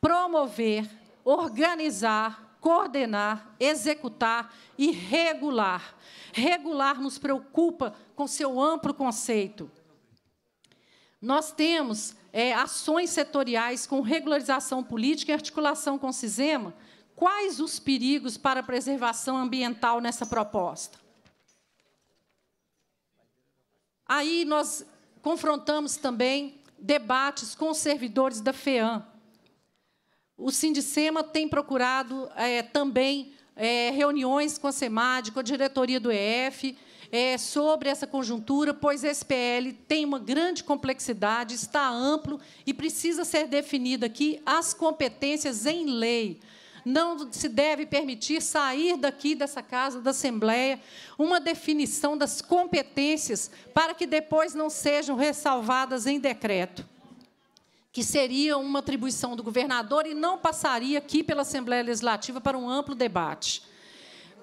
promover, organizar, coordenar, executar e regular. Regular nos preocupa com seu amplo conceito. Nós temos é, ações setoriais com regularização política e articulação com o CISEMA, quais os perigos para a preservação ambiental nessa proposta? Aí nós confrontamos também debates com os servidores da FEAM. O Sindicema tem procurado é, também é, reuniões com a SEMAD, com a diretoria do EF, é, sobre essa conjuntura, pois esse PL tem uma grande complexidade, está amplo e precisa ser definida aqui as competências em lei não se deve permitir sair daqui dessa casa da Assembleia uma definição das competências para que depois não sejam ressalvadas em decreto que seria uma atribuição do governador e não passaria aqui pela Assembleia Legislativa para um amplo debate.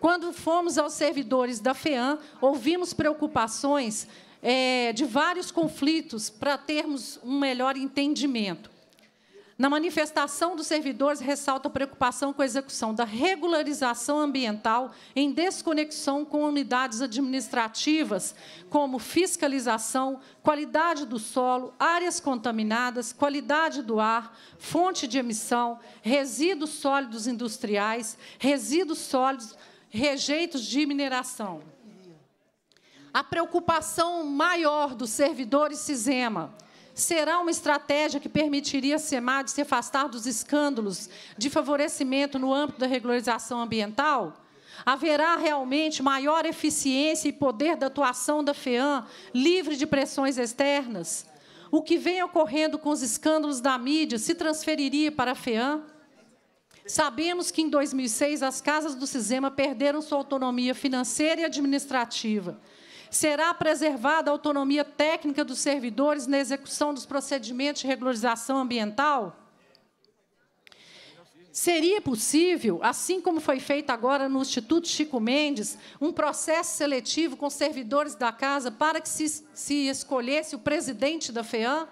Quando fomos aos servidores da FEAM, ouvimos preocupações é, de vários conflitos para termos um melhor entendimento. Na manifestação dos servidores, ressalta a preocupação com a execução da regularização ambiental em desconexão com unidades administrativas, como fiscalização, qualidade do solo, áreas contaminadas, qualidade do ar, fonte de emissão, resíduos sólidos industriais, resíduos sólidos, rejeitos de mineração. A preocupação maior dos servidores CISEMA será uma estratégia que permitiria a SEMAD se afastar dos escândalos de favorecimento no âmbito da regularização ambiental? Haverá realmente maior eficiência e poder da atuação da FEAM, livre de pressões externas? O que vem ocorrendo com os escândalos da mídia se transferiria para a FEAM? Sabemos que, em 2006, as casas do Cisema perderam sua autonomia financeira e administrativa. Será preservada a autonomia técnica dos servidores na execução dos procedimentos de regularização ambiental? Seria possível, assim como foi feito agora no Instituto Chico Mendes, um processo seletivo com servidores da casa para que se, se escolhesse o presidente da FEAM?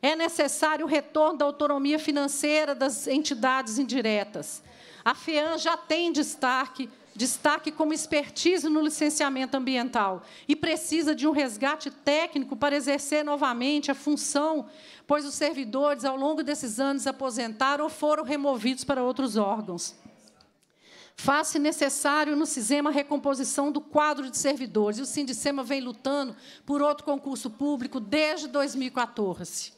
É necessário o retorno da autonomia financeira das entidades indiretas. A FEAM já tem destaque destaque como expertise no licenciamento ambiental e precisa de um resgate técnico para exercer novamente a função, pois os servidores, ao longo desses anos, aposentaram ou foram removidos para outros órgãos. Faz-se necessário no CISEMA a recomposição do quadro de servidores. E o Sindicema vem lutando por outro concurso público desde 2014.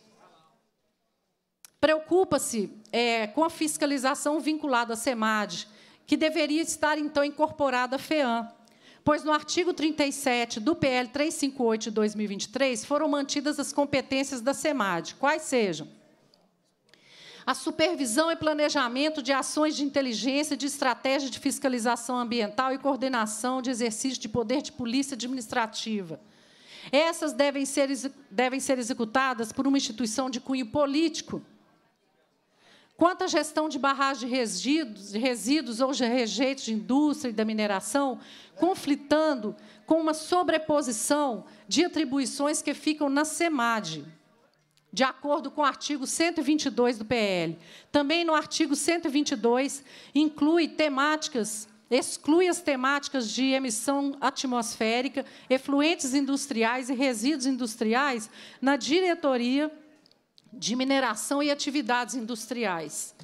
Preocupa-se é, com a fiscalização vinculada à SEMAD, que deveria estar então incorporada à FEAM, pois no artigo 37 do PL 358 de 2023 foram mantidas as competências da SEMAD, quais sejam a supervisão e planejamento de ações de inteligência, de estratégia de fiscalização ambiental e coordenação de exercício de poder de polícia administrativa. Essas devem ser, devem ser executadas por uma instituição de cunho político, Quanto à gestão de barragem de resíduos, de resíduos ou de rejeitos de indústria e da mineração, conflitando com uma sobreposição de atribuições que ficam na SEMAD, de acordo com o artigo 122 do PL. Também no artigo 122 inclui temáticas exclui as temáticas de emissão atmosférica, efluentes industriais e resíduos industriais na diretoria de mineração e atividades industriais,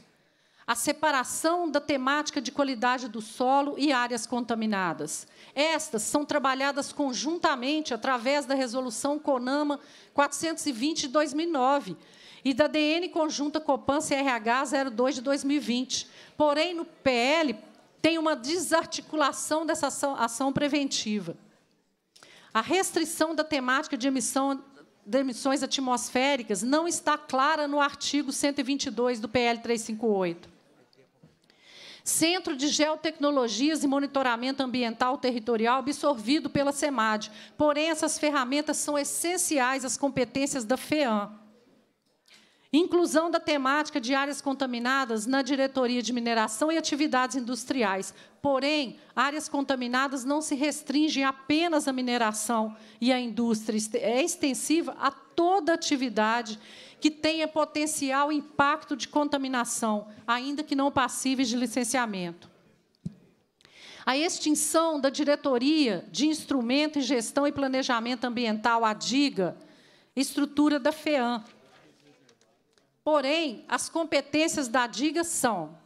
a separação da temática de qualidade do solo e áreas contaminadas. Estas são trabalhadas conjuntamente através da Resolução CONAMA 420 de 2009 e da DN Conjunta Copan CRH 02 de 2020. Porém, no PL tem uma desarticulação dessa ação, ação preventiva. A restrição da temática de emissão emissões atmosféricas não está clara no artigo 122 do PL 358. Centro de Geotecnologias e Monitoramento Ambiental Territorial absorvido pela SEMAD. Porém, essas ferramentas são essenciais às competências da FEAM. Inclusão da temática de áreas contaminadas na diretoria de mineração e atividades industriais. Porém, áreas contaminadas não se restringem apenas à mineração e à indústria, é extensiva a toda atividade que tenha potencial impacto de contaminação, ainda que não passíveis de licenciamento. A extinção da Diretoria de Instrumento e Gestão e Planejamento Ambiental, a DIGA, estrutura da FEAM, Porém, as competências da DIGA são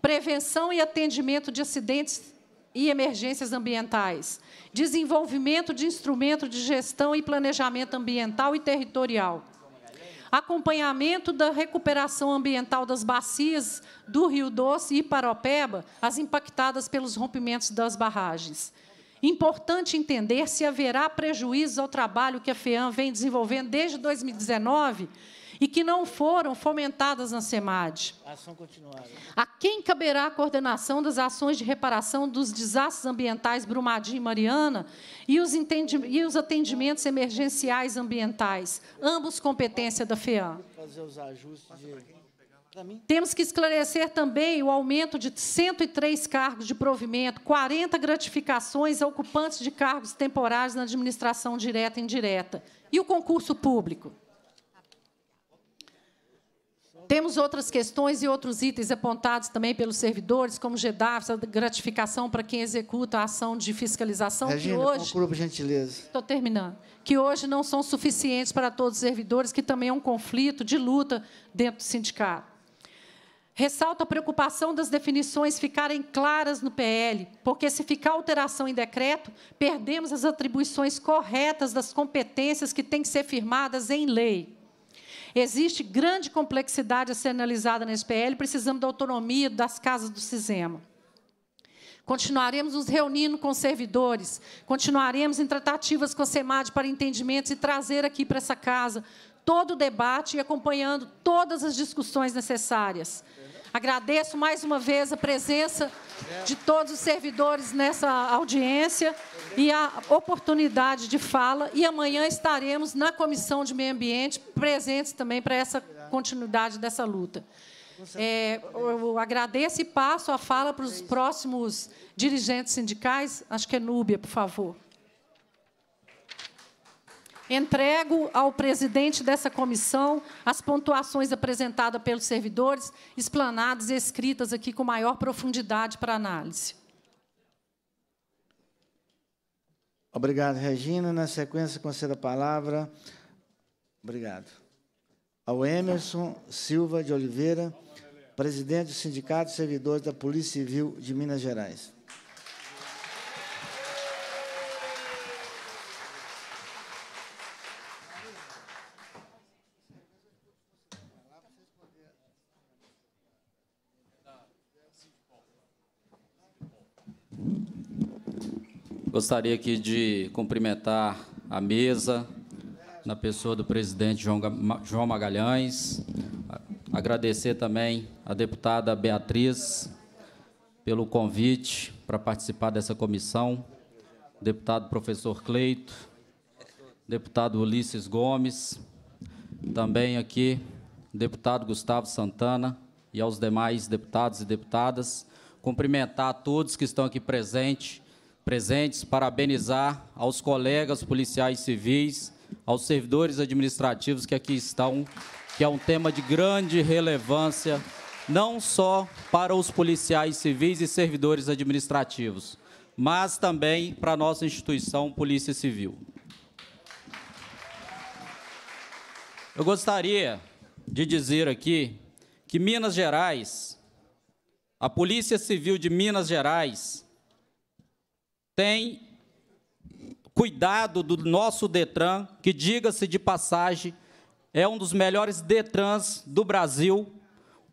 prevenção e atendimento de acidentes e emergências ambientais, desenvolvimento de instrumento de gestão e planejamento ambiental e territorial, acompanhamento da recuperação ambiental das bacias do Rio Doce e Paropeba, as impactadas pelos rompimentos das barragens. Importante entender se haverá prejuízo ao trabalho que a FEAM vem desenvolvendo desde 2019 e que não foram fomentadas na SEMAD. Ação continuada. A quem caberá a coordenação das ações de reparação dos desastres ambientais Brumadinho e Mariana e os, e os atendimentos emergenciais ambientais, ambos competência da FEAM. Fazer os ajustes de... Temos que esclarecer também o aumento de 103 cargos de provimento, 40 gratificações a ocupantes de cargos temporários na administração direta e indireta. E o concurso público? Temos outras questões e outros itens apontados também pelos servidores, como GEDAF, gratificação para quem executa a ação de fiscalização, Regina, que hoje. por gentileza. Estou terminando. Que hoje não são suficientes para todos os servidores, que também é um conflito de luta dentro do sindicato. Ressalto a preocupação das definições ficarem claras no PL, porque se ficar alteração em decreto, perdemos as atribuições corretas das competências que têm que ser firmadas em lei. Existe grande complexidade a ser analisada na SPL. precisamos da autonomia das casas do Cisema. Continuaremos nos reunindo com servidores, continuaremos em tratativas com a SEMAD para entendimentos e trazer aqui para essa casa todo o debate e acompanhando todas as discussões necessárias. Agradeço mais uma vez a presença de todos os servidores nessa audiência e a oportunidade de fala. E amanhã estaremos na Comissão de Meio Ambiente, presentes também para essa continuidade dessa luta. É, eu agradeço e passo a fala para os é próximos dirigentes sindicais. Acho que é Núbia, por favor. Entrego ao presidente dessa comissão as pontuações apresentadas pelos servidores, explanadas e escritas aqui com maior profundidade para análise. Obrigado, Regina. Na sequência, concedo a palavra. Obrigado. Ao Emerson Silva de Oliveira, presidente do Sindicato de Servidores da Polícia Civil de Minas Gerais. Thank Gostaria aqui de cumprimentar a mesa, na pessoa do presidente João Magalhães, agradecer também a deputada Beatriz pelo convite para participar dessa comissão, deputado professor Cleito, deputado Ulisses Gomes, também aqui deputado Gustavo Santana e aos demais deputados e deputadas, cumprimentar a todos que estão aqui presentes presentes, parabenizar aos colegas policiais civis, aos servidores administrativos que aqui estão, que é um tema de grande relevância, não só para os policiais civis e servidores administrativos, mas também para a nossa instituição Polícia Civil. Eu gostaria de dizer aqui que Minas Gerais, a Polícia Civil de Minas Gerais, tem cuidado do nosso Detran, que, diga-se de passagem, é um dos melhores Detrans do Brasil,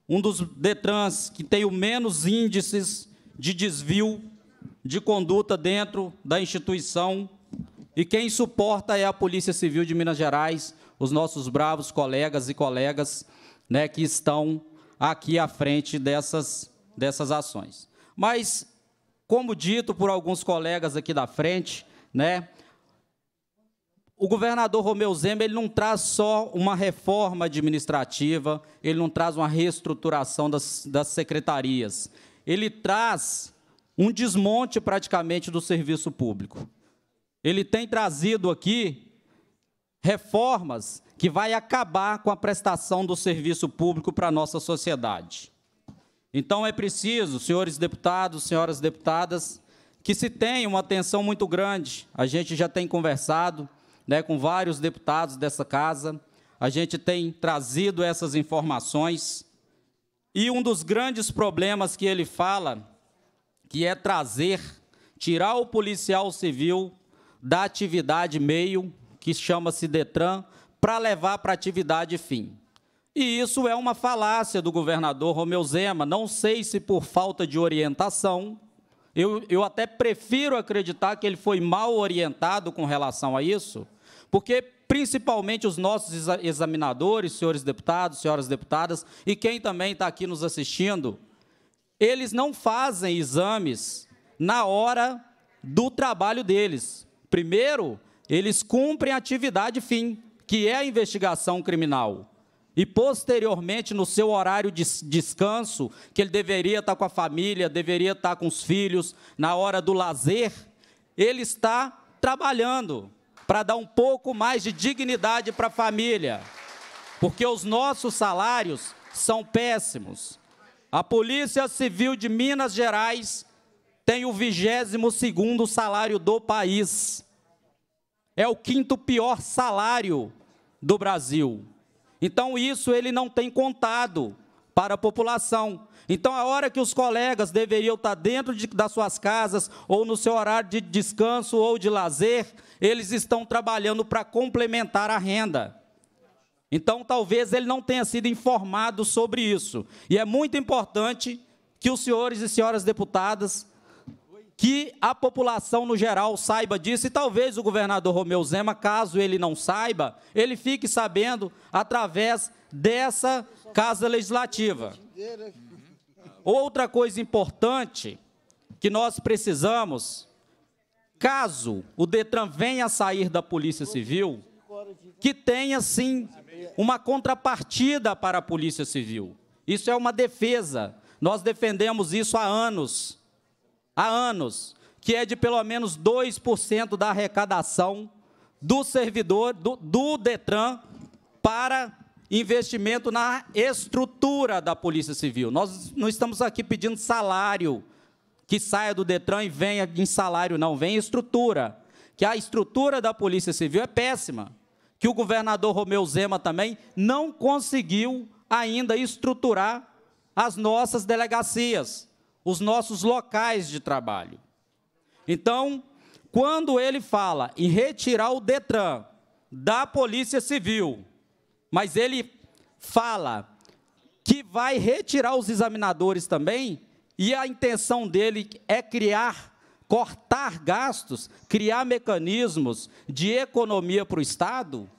um dos Detrans que tem o menos índices de desvio de conduta dentro da instituição. E quem suporta é a Polícia Civil de Minas Gerais, os nossos bravos colegas e colegas né, que estão aqui à frente dessas, dessas ações. Mas como dito por alguns colegas aqui da frente, né? o governador Romeu Zema ele não traz só uma reforma administrativa, ele não traz uma reestruturação das, das secretarias, ele traz um desmonte praticamente do serviço público. Ele tem trazido aqui reformas que vai acabar com a prestação do serviço público para a nossa sociedade. Então é preciso, senhores deputados, senhoras deputadas, que se tenha uma atenção muito grande. A gente já tem conversado né, com vários deputados dessa casa, a gente tem trazido essas informações. E um dos grandes problemas que ele fala, que é trazer, tirar o policial civil da atividade meio, que chama-se Detran, para levar para a atividade fim. E isso é uma falácia do governador Romeu Zema. Não sei se por falta de orientação, eu, eu até prefiro acreditar que ele foi mal orientado com relação a isso, porque principalmente os nossos examinadores, senhores deputados, senhoras deputadas, e quem também está aqui nos assistindo, eles não fazem exames na hora do trabalho deles. Primeiro, eles cumprem a atividade fim, que é a investigação criminal e posteriormente no seu horário de descanso, que ele deveria estar com a família, deveria estar com os filhos, na hora do lazer, ele está trabalhando para dar um pouco mais de dignidade para a família, porque os nossos salários são péssimos. A Polícia Civil de Minas Gerais tem o 22º salário do país. É o quinto pior salário do Brasil. Então isso ele não tem contado para a população. Então a hora que os colegas deveriam estar dentro de, das suas casas ou no seu horário de descanso ou de lazer, eles estão trabalhando para complementar a renda. Então talvez ele não tenha sido informado sobre isso. E é muito importante que os senhores e senhoras deputadas que a população no geral saiba disso e talvez o governador Romeu Zema, caso ele não saiba, ele fique sabendo através dessa Casa Legislativa. Outra coisa importante que nós precisamos, caso o Detran venha a sair da Polícia Civil, que tenha sim uma contrapartida para a Polícia Civil. Isso é uma defesa. Nós defendemos isso há anos há anos, que é de pelo menos 2% da arrecadação do servidor, do, do Detran, para investimento na estrutura da Polícia Civil. Nós não estamos aqui pedindo salário que saia do Detran e venha em salário, não, vem estrutura. Que a estrutura da Polícia Civil é péssima. Que o governador Romeu Zema também não conseguiu ainda estruturar as nossas delegacias os nossos locais de trabalho. Então, quando ele fala em retirar o Detran da Polícia Civil, mas ele fala que vai retirar os examinadores também, e a intenção dele é criar, cortar gastos, criar mecanismos de economia para o Estado,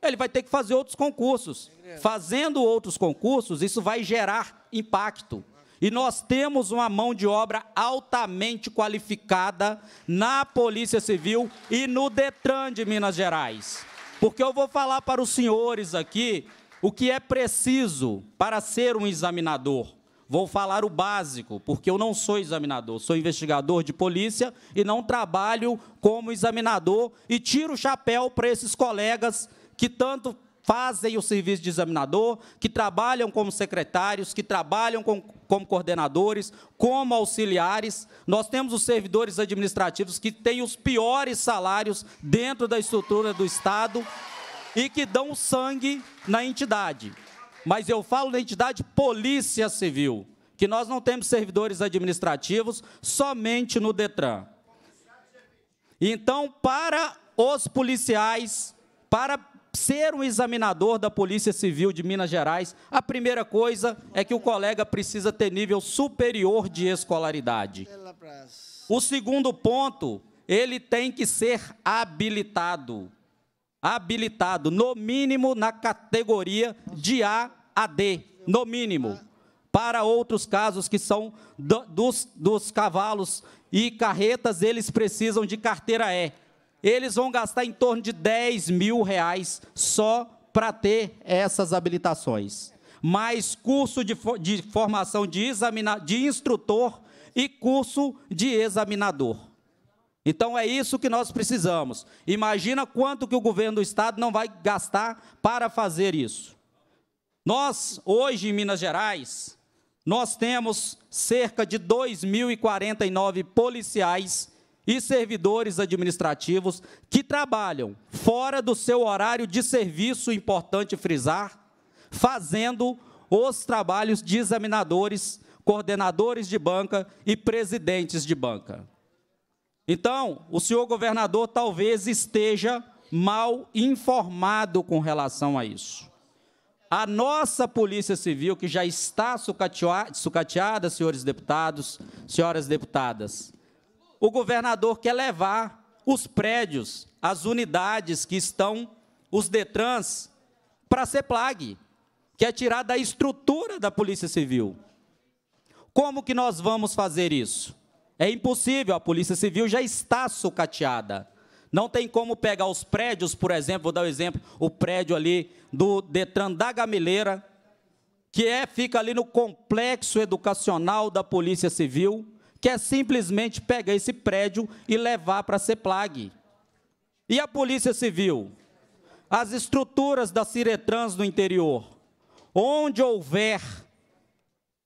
ele vai ter que fazer outros concursos. Fazendo outros concursos, isso vai gerar impacto. E nós temos uma mão de obra altamente qualificada na Polícia Civil e no Detran de Minas Gerais. Porque eu vou falar para os senhores aqui o que é preciso para ser um examinador. Vou falar o básico, porque eu não sou examinador, sou investigador de polícia e não trabalho como examinador. E tiro o chapéu para esses colegas que tanto fazem o serviço de examinador, que trabalham como secretários, que trabalham com, como coordenadores, como auxiliares. Nós temos os servidores administrativos que têm os piores salários dentro da estrutura do Estado e que dão sangue na entidade. Mas eu falo da entidade Polícia Civil, que nós não temos servidores administrativos somente no Detran. Então, para os policiais, para ser um examinador da Polícia Civil de Minas Gerais, a primeira coisa é que o colega precisa ter nível superior de escolaridade. O segundo ponto, ele tem que ser habilitado. Habilitado, no mínimo na categoria de A a D, no mínimo. Para outros casos que são do, dos, dos cavalos e carretas, eles precisam de carteira E eles vão gastar em torno de 10 mil reais só para ter essas habilitações. Mais curso de, de formação de, examina, de instrutor e curso de examinador. Então é isso que nós precisamos. Imagina quanto que o governo do estado não vai gastar para fazer isso. Nós, hoje em Minas Gerais, nós temos cerca de 2.049 policiais e servidores administrativos que trabalham fora do seu horário de serviço, importante frisar, fazendo os trabalhos de examinadores, coordenadores de banca e presidentes de banca. Então, o senhor governador talvez esteja mal informado com relação a isso. A nossa Polícia Civil, que já está sucateada, senhores deputados, senhoras deputadas, o governador quer levar os prédios, as unidades que estão, os Detrans, para a CEPLAG, quer tirar da estrutura da Polícia Civil. Como que nós vamos fazer isso? É impossível, a Polícia Civil já está sucateada. Não tem como pegar os prédios, por exemplo, vou dar o um exemplo, o prédio ali do Detran da Gamileira, que é, fica ali no complexo educacional da Polícia Civil, quer é simplesmente pegar esse prédio e levar para a CEPLAG. E a Polícia Civil? As estruturas da Ciretrans no interior. Onde houver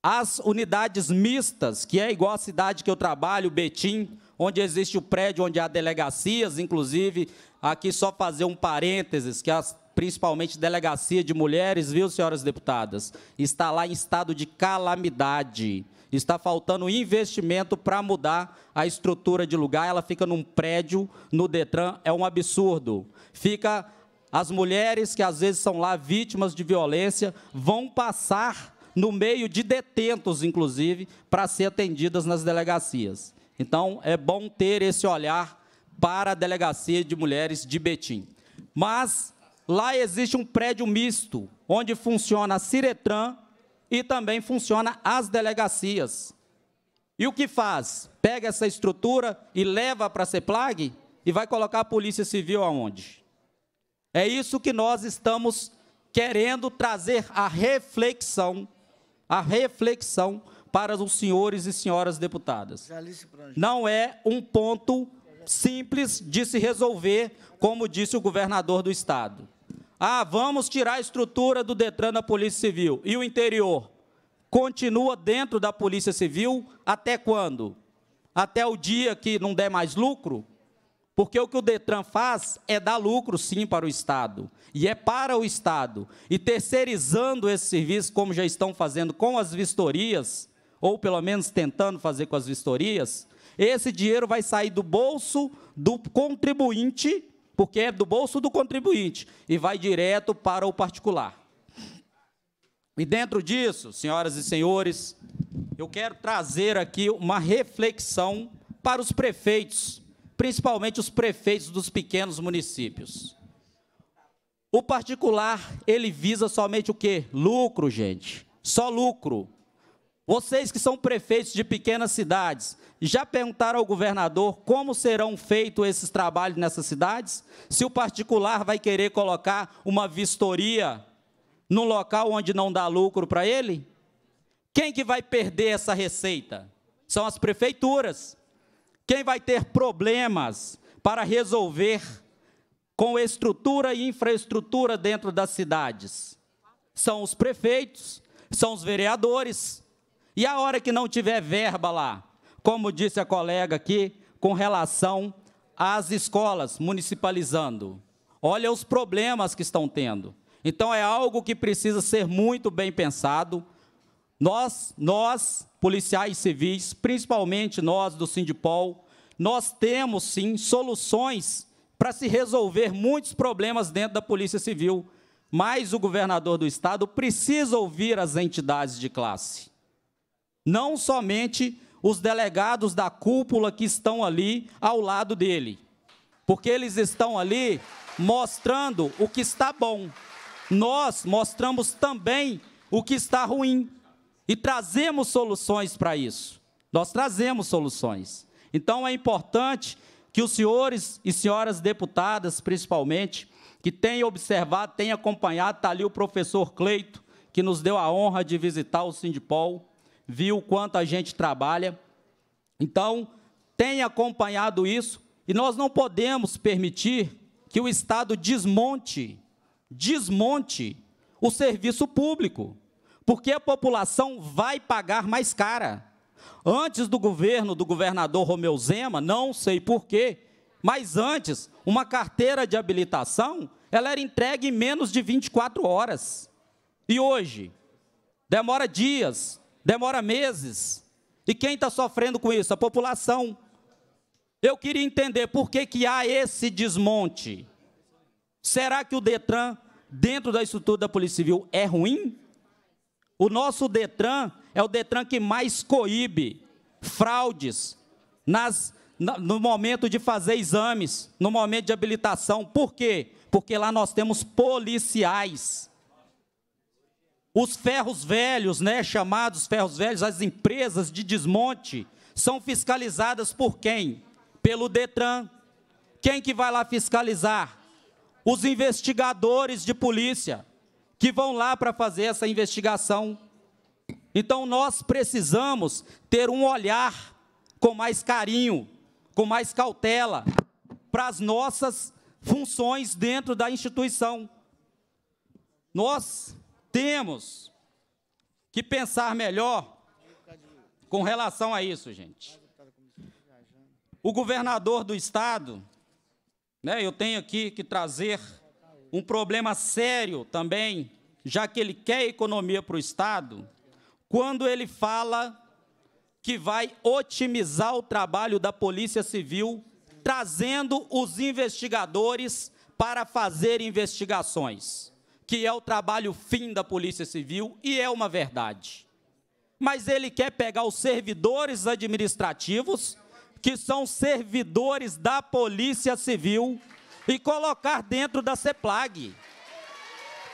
as unidades mistas, que é igual a cidade que eu trabalho, Betim, onde existe o prédio onde há delegacias, inclusive, aqui só fazer um parênteses, que as, principalmente delegacia de mulheres, viu, senhoras deputadas, está lá em estado de calamidade. Está faltando investimento para mudar a estrutura de lugar. Ela fica num prédio no Detran, é um absurdo. Fica as mulheres que às vezes são lá vítimas de violência vão passar no meio de detentos, inclusive, para ser atendidas nas delegacias. Então, é bom ter esse olhar para a delegacia de mulheres de Betim. Mas lá existe um prédio misto, onde funciona a Ciretran e também funciona as delegacias. E o que faz? Pega essa estrutura e leva para a CEPLAG e vai colocar a Polícia Civil aonde? É isso que nós estamos querendo trazer a reflexão, a reflexão para os senhores e senhoras deputadas. Não é um ponto simples de se resolver, como disse o governador do estado. Ah, vamos tirar a estrutura do Detran da Polícia Civil. E o interior? Continua dentro da Polícia Civil até quando? Até o dia que não der mais lucro? Porque o que o Detran faz é dar lucro, sim, para o Estado. E é para o Estado. E terceirizando esse serviço, como já estão fazendo com as vistorias, ou pelo menos tentando fazer com as vistorias, esse dinheiro vai sair do bolso do contribuinte porque é do bolso do contribuinte e vai direto para o particular. E dentro disso, senhoras e senhores, eu quero trazer aqui uma reflexão para os prefeitos, principalmente os prefeitos dos pequenos municípios. O particular, ele visa somente o quê? Lucro, gente. Só lucro. Vocês que são prefeitos de pequenas cidades, já perguntaram ao governador como serão feitos esses trabalhos nessas cidades? Se o particular vai querer colocar uma vistoria num local onde não dá lucro para ele? Quem que vai perder essa receita? São as prefeituras. Quem vai ter problemas para resolver com estrutura e infraestrutura dentro das cidades? São os prefeitos, são os vereadores, e a hora que não tiver verba lá, como disse a colega aqui, com relação às escolas municipalizando. Olha os problemas que estão tendo. Então é algo que precisa ser muito bem pensado. Nós, nós, policiais civis, principalmente nós do Sindipol, nós temos sim soluções para se resolver muitos problemas dentro da Polícia Civil, mas o governador do estado precisa ouvir as entidades de classe não somente os delegados da cúpula que estão ali ao lado dele, porque eles estão ali mostrando o que está bom. Nós mostramos também o que está ruim e trazemos soluções para isso. Nós trazemos soluções. Então é importante que os senhores e senhoras deputadas, principalmente, que têm observado, têm acompanhado, está ali o professor Cleito, que nos deu a honra de visitar o Sindipol viu quanto a gente trabalha. Então, tem acompanhado isso e nós não podemos permitir que o Estado desmonte, desmonte o serviço público, porque a população vai pagar mais cara. Antes do governo do governador Romeu Zema, não sei porquê, mas antes, uma carteira de habilitação, ela era entregue em menos de 24 horas. E hoje, demora dias demora meses. E quem está sofrendo com isso? A população. Eu queria entender por que, que há esse desmonte. Será que o Detran, dentro da estrutura da Polícia Civil, é ruim? O nosso Detran é o Detran que mais coíbe fraudes nas, no momento de fazer exames, no momento de habilitação. Por quê? Porque lá nós temos policiais os ferros velhos, né, chamados ferros velhos, as empresas de desmonte, são fiscalizadas por quem? Pelo Detran. Quem que vai lá fiscalizar? Os investigadores de polícia que vão lá para fazer essa investigação. Então nós precisamos ter um olhar com mais carinho, com mais cautela para as nossas funções dentro da instituição. Nós temos que pensar melhor com relação a isso, gente. O governador do estado, né, eu tenho aqui que trazer um problema sério também, já que ele quer economia para o estado, quando ele fala que vai otimizar o trabalho da Polícia Civil, trazendo os investigadores para fazer investigações que é o trabalho fim da Polícia Civil, e é uma verdade. Mas ele quer pegar os servidores administrativos, que são servidores da Polícia Civil, e colocar dentro da CEPLAG.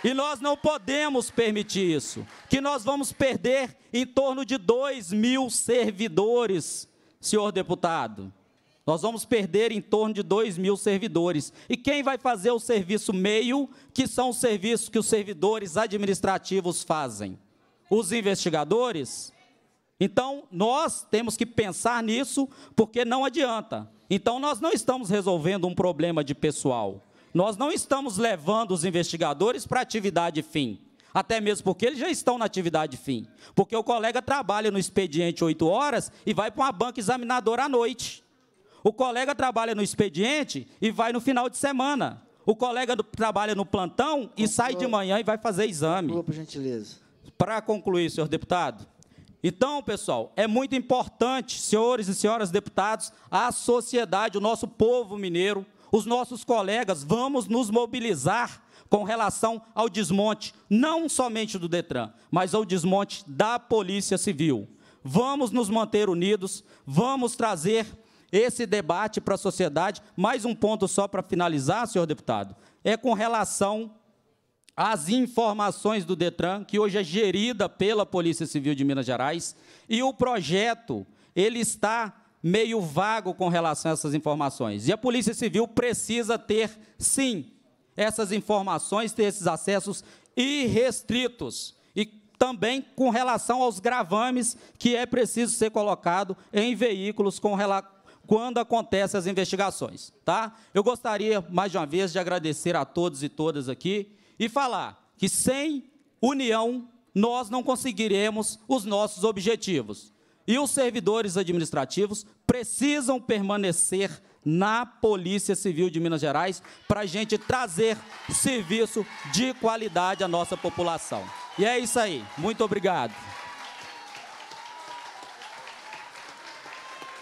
E nós não podemos permitir isso, que nós vamos perder em torno de 2 mil servidores, senhor deputado. Nós vamos perder em torno de 2 mil servidores. E quem vai fazer o serviço meio, que são os serviços que os servidores administrativos fazem? Os investigadores? Então, nós temos que pensar nisso, porque não adianta. Então, nós não estamos resolvendo um problema de pessoal. Nós não estamos levando os investigadores para atividade fim. Até mesmo porque eles já estão na atividade fim. Porque o colega trabalha no expediente 8 horas e vai para uma banca examinadora à noite. O colega trabalha no expediente e vai no final de semana. O colega do, trabalha no plantão e Conclua. sai de manhã e vai fazer exame. Conclua, por gentileza. Para concluir, senhor deputado. Então, pessoal, é muito importante, senhores e senhoras deputados, a sociedade, o nosso povo mineiro, os nossos colegas, vamos nos mobilizar com relação ao desmonte, não somente do Detran, mas ao desmonte da Polícia Civil. Vamos nos manter unidos, vamos trazer esse debate para a sociedade. Mais um ponto só para finalizar, senhor deputado, é com relação às informações do Detran, que hoje é gerida pela Polícia Civil de Minas Gerais, e o projeto, ele está meio vago com relação a essas informações. E a Polícia Civil precisa ter, sim, essas informações, ter esses acessos irrestritos. E também com relação aos gravames que é preciso ser colocado em veículos com relação quando acontecem as investigações, tá? Eu gostaria, mais uma vez, de agradecer a todos e todas aqui e falar que sem união nós não conseguiremos os nossos objetivos. E os servidores administrativos precisam permanecer na Polícia Civil de Minas Gerais para a gente trazer serviço de qualidade à nossa população. E é isso aí. Muito obrigado.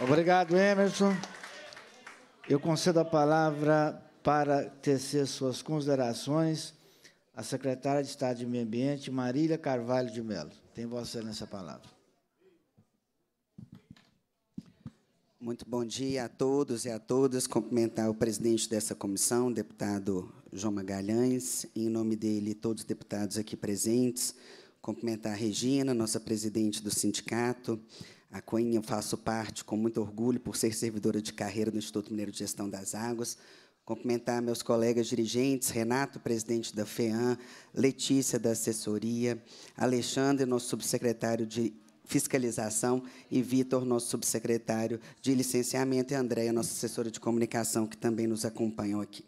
Obrigado, Emerson. Eu concedo a palavra para tecer suas considerações à secretária de Estado de Meio Ambiente, Marília Carvalho de Mello. Tem Vossa Excelência a palavra. Muito bom dia a todos e a todas. Cumprimentar o presidente dessa comissão, deputado João Magalhães, em nome dele, todos os deputados aqui presentes. Cumprimentar a Regina, nossa presidente do sindicato, a Coin eu faço parte com muito orgulho por ser servidora de carreira do Instituto Mineiro de Gestão das Águas. Cumprimentar meus colegas dirigentes, Renato, presidente da FEAM, Letícia, da assessoria, Alexandre, nosso subsecretário de fiscalização, e Vitor, nosso subsecretário de licenciamento, e Andréia, nossa assessora de comunicação, que também nos acompanham aqui.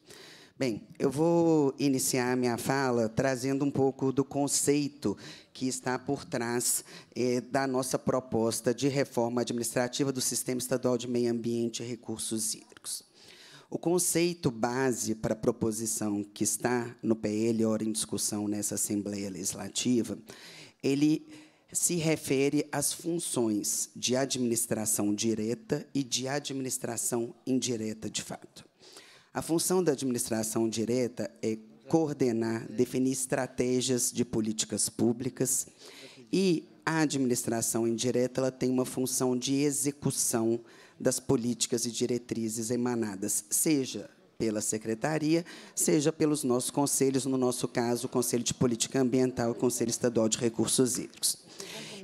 Bem, eu vou iniciar minha fala trazendo um pouco do conceito que está por trás eh, da nossa proposta de reforma administrativa do Sistema Estadual de Meio Ambiente e Recursos Hídricos. O conceito base para a proposição que está no PL, ora em discussão nessa Assembleia Legislativa, ele se refere às funções de administração direta e de administração indireta de fato. A função da administração direta é coordenar, definir estratégias de políticas públicas e a administração indireta ela tem uma função de execução das políticas e diretrizes emanadas, seja pela secretaria, seja pelos nossos conselhos, no nosso caso, o Conselho de Política Ambiental e o Conselho Estadual de Recursos Hídricos.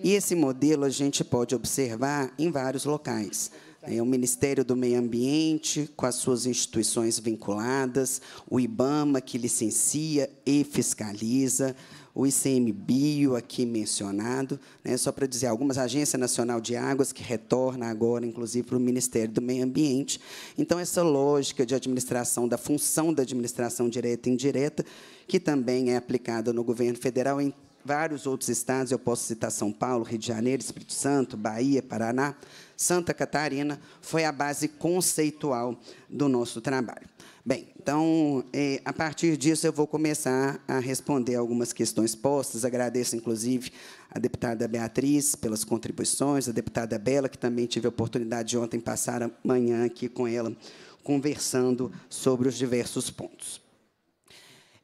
E esse modelo a gente pode observar em vários locais. É o Ministério do Meio Ambiente, com as suas instituições vinculadas, o IBAMA, que licencia e fiscaliza, o ICMBio, aqui mencionado, né, só para dizer algumas, agências Agência Nacional de Águas, que retorna agora, inclusive, para o Ministério do Meio Ambiente. Então, essa lógica de administração, da função da administração direta e indireta, que também é aplicada no governo federal em vários outros estados, eu posso citar São Paulo, Rio de Janeiro, Espírito Santo, Bahia, Paraná, Santa Catarina, foi a base conceitual do nosso trabalho. Bem, então, eh, a partir disso, eu vou começar a responder algumas questões postas. Agradeço, inclusive, a deputada Beatriz pelas contribuições, a deputada Bela, que também tive a oportunidade de ontem passar a manhã aqui com ela, conversando sobre os diversos pontos.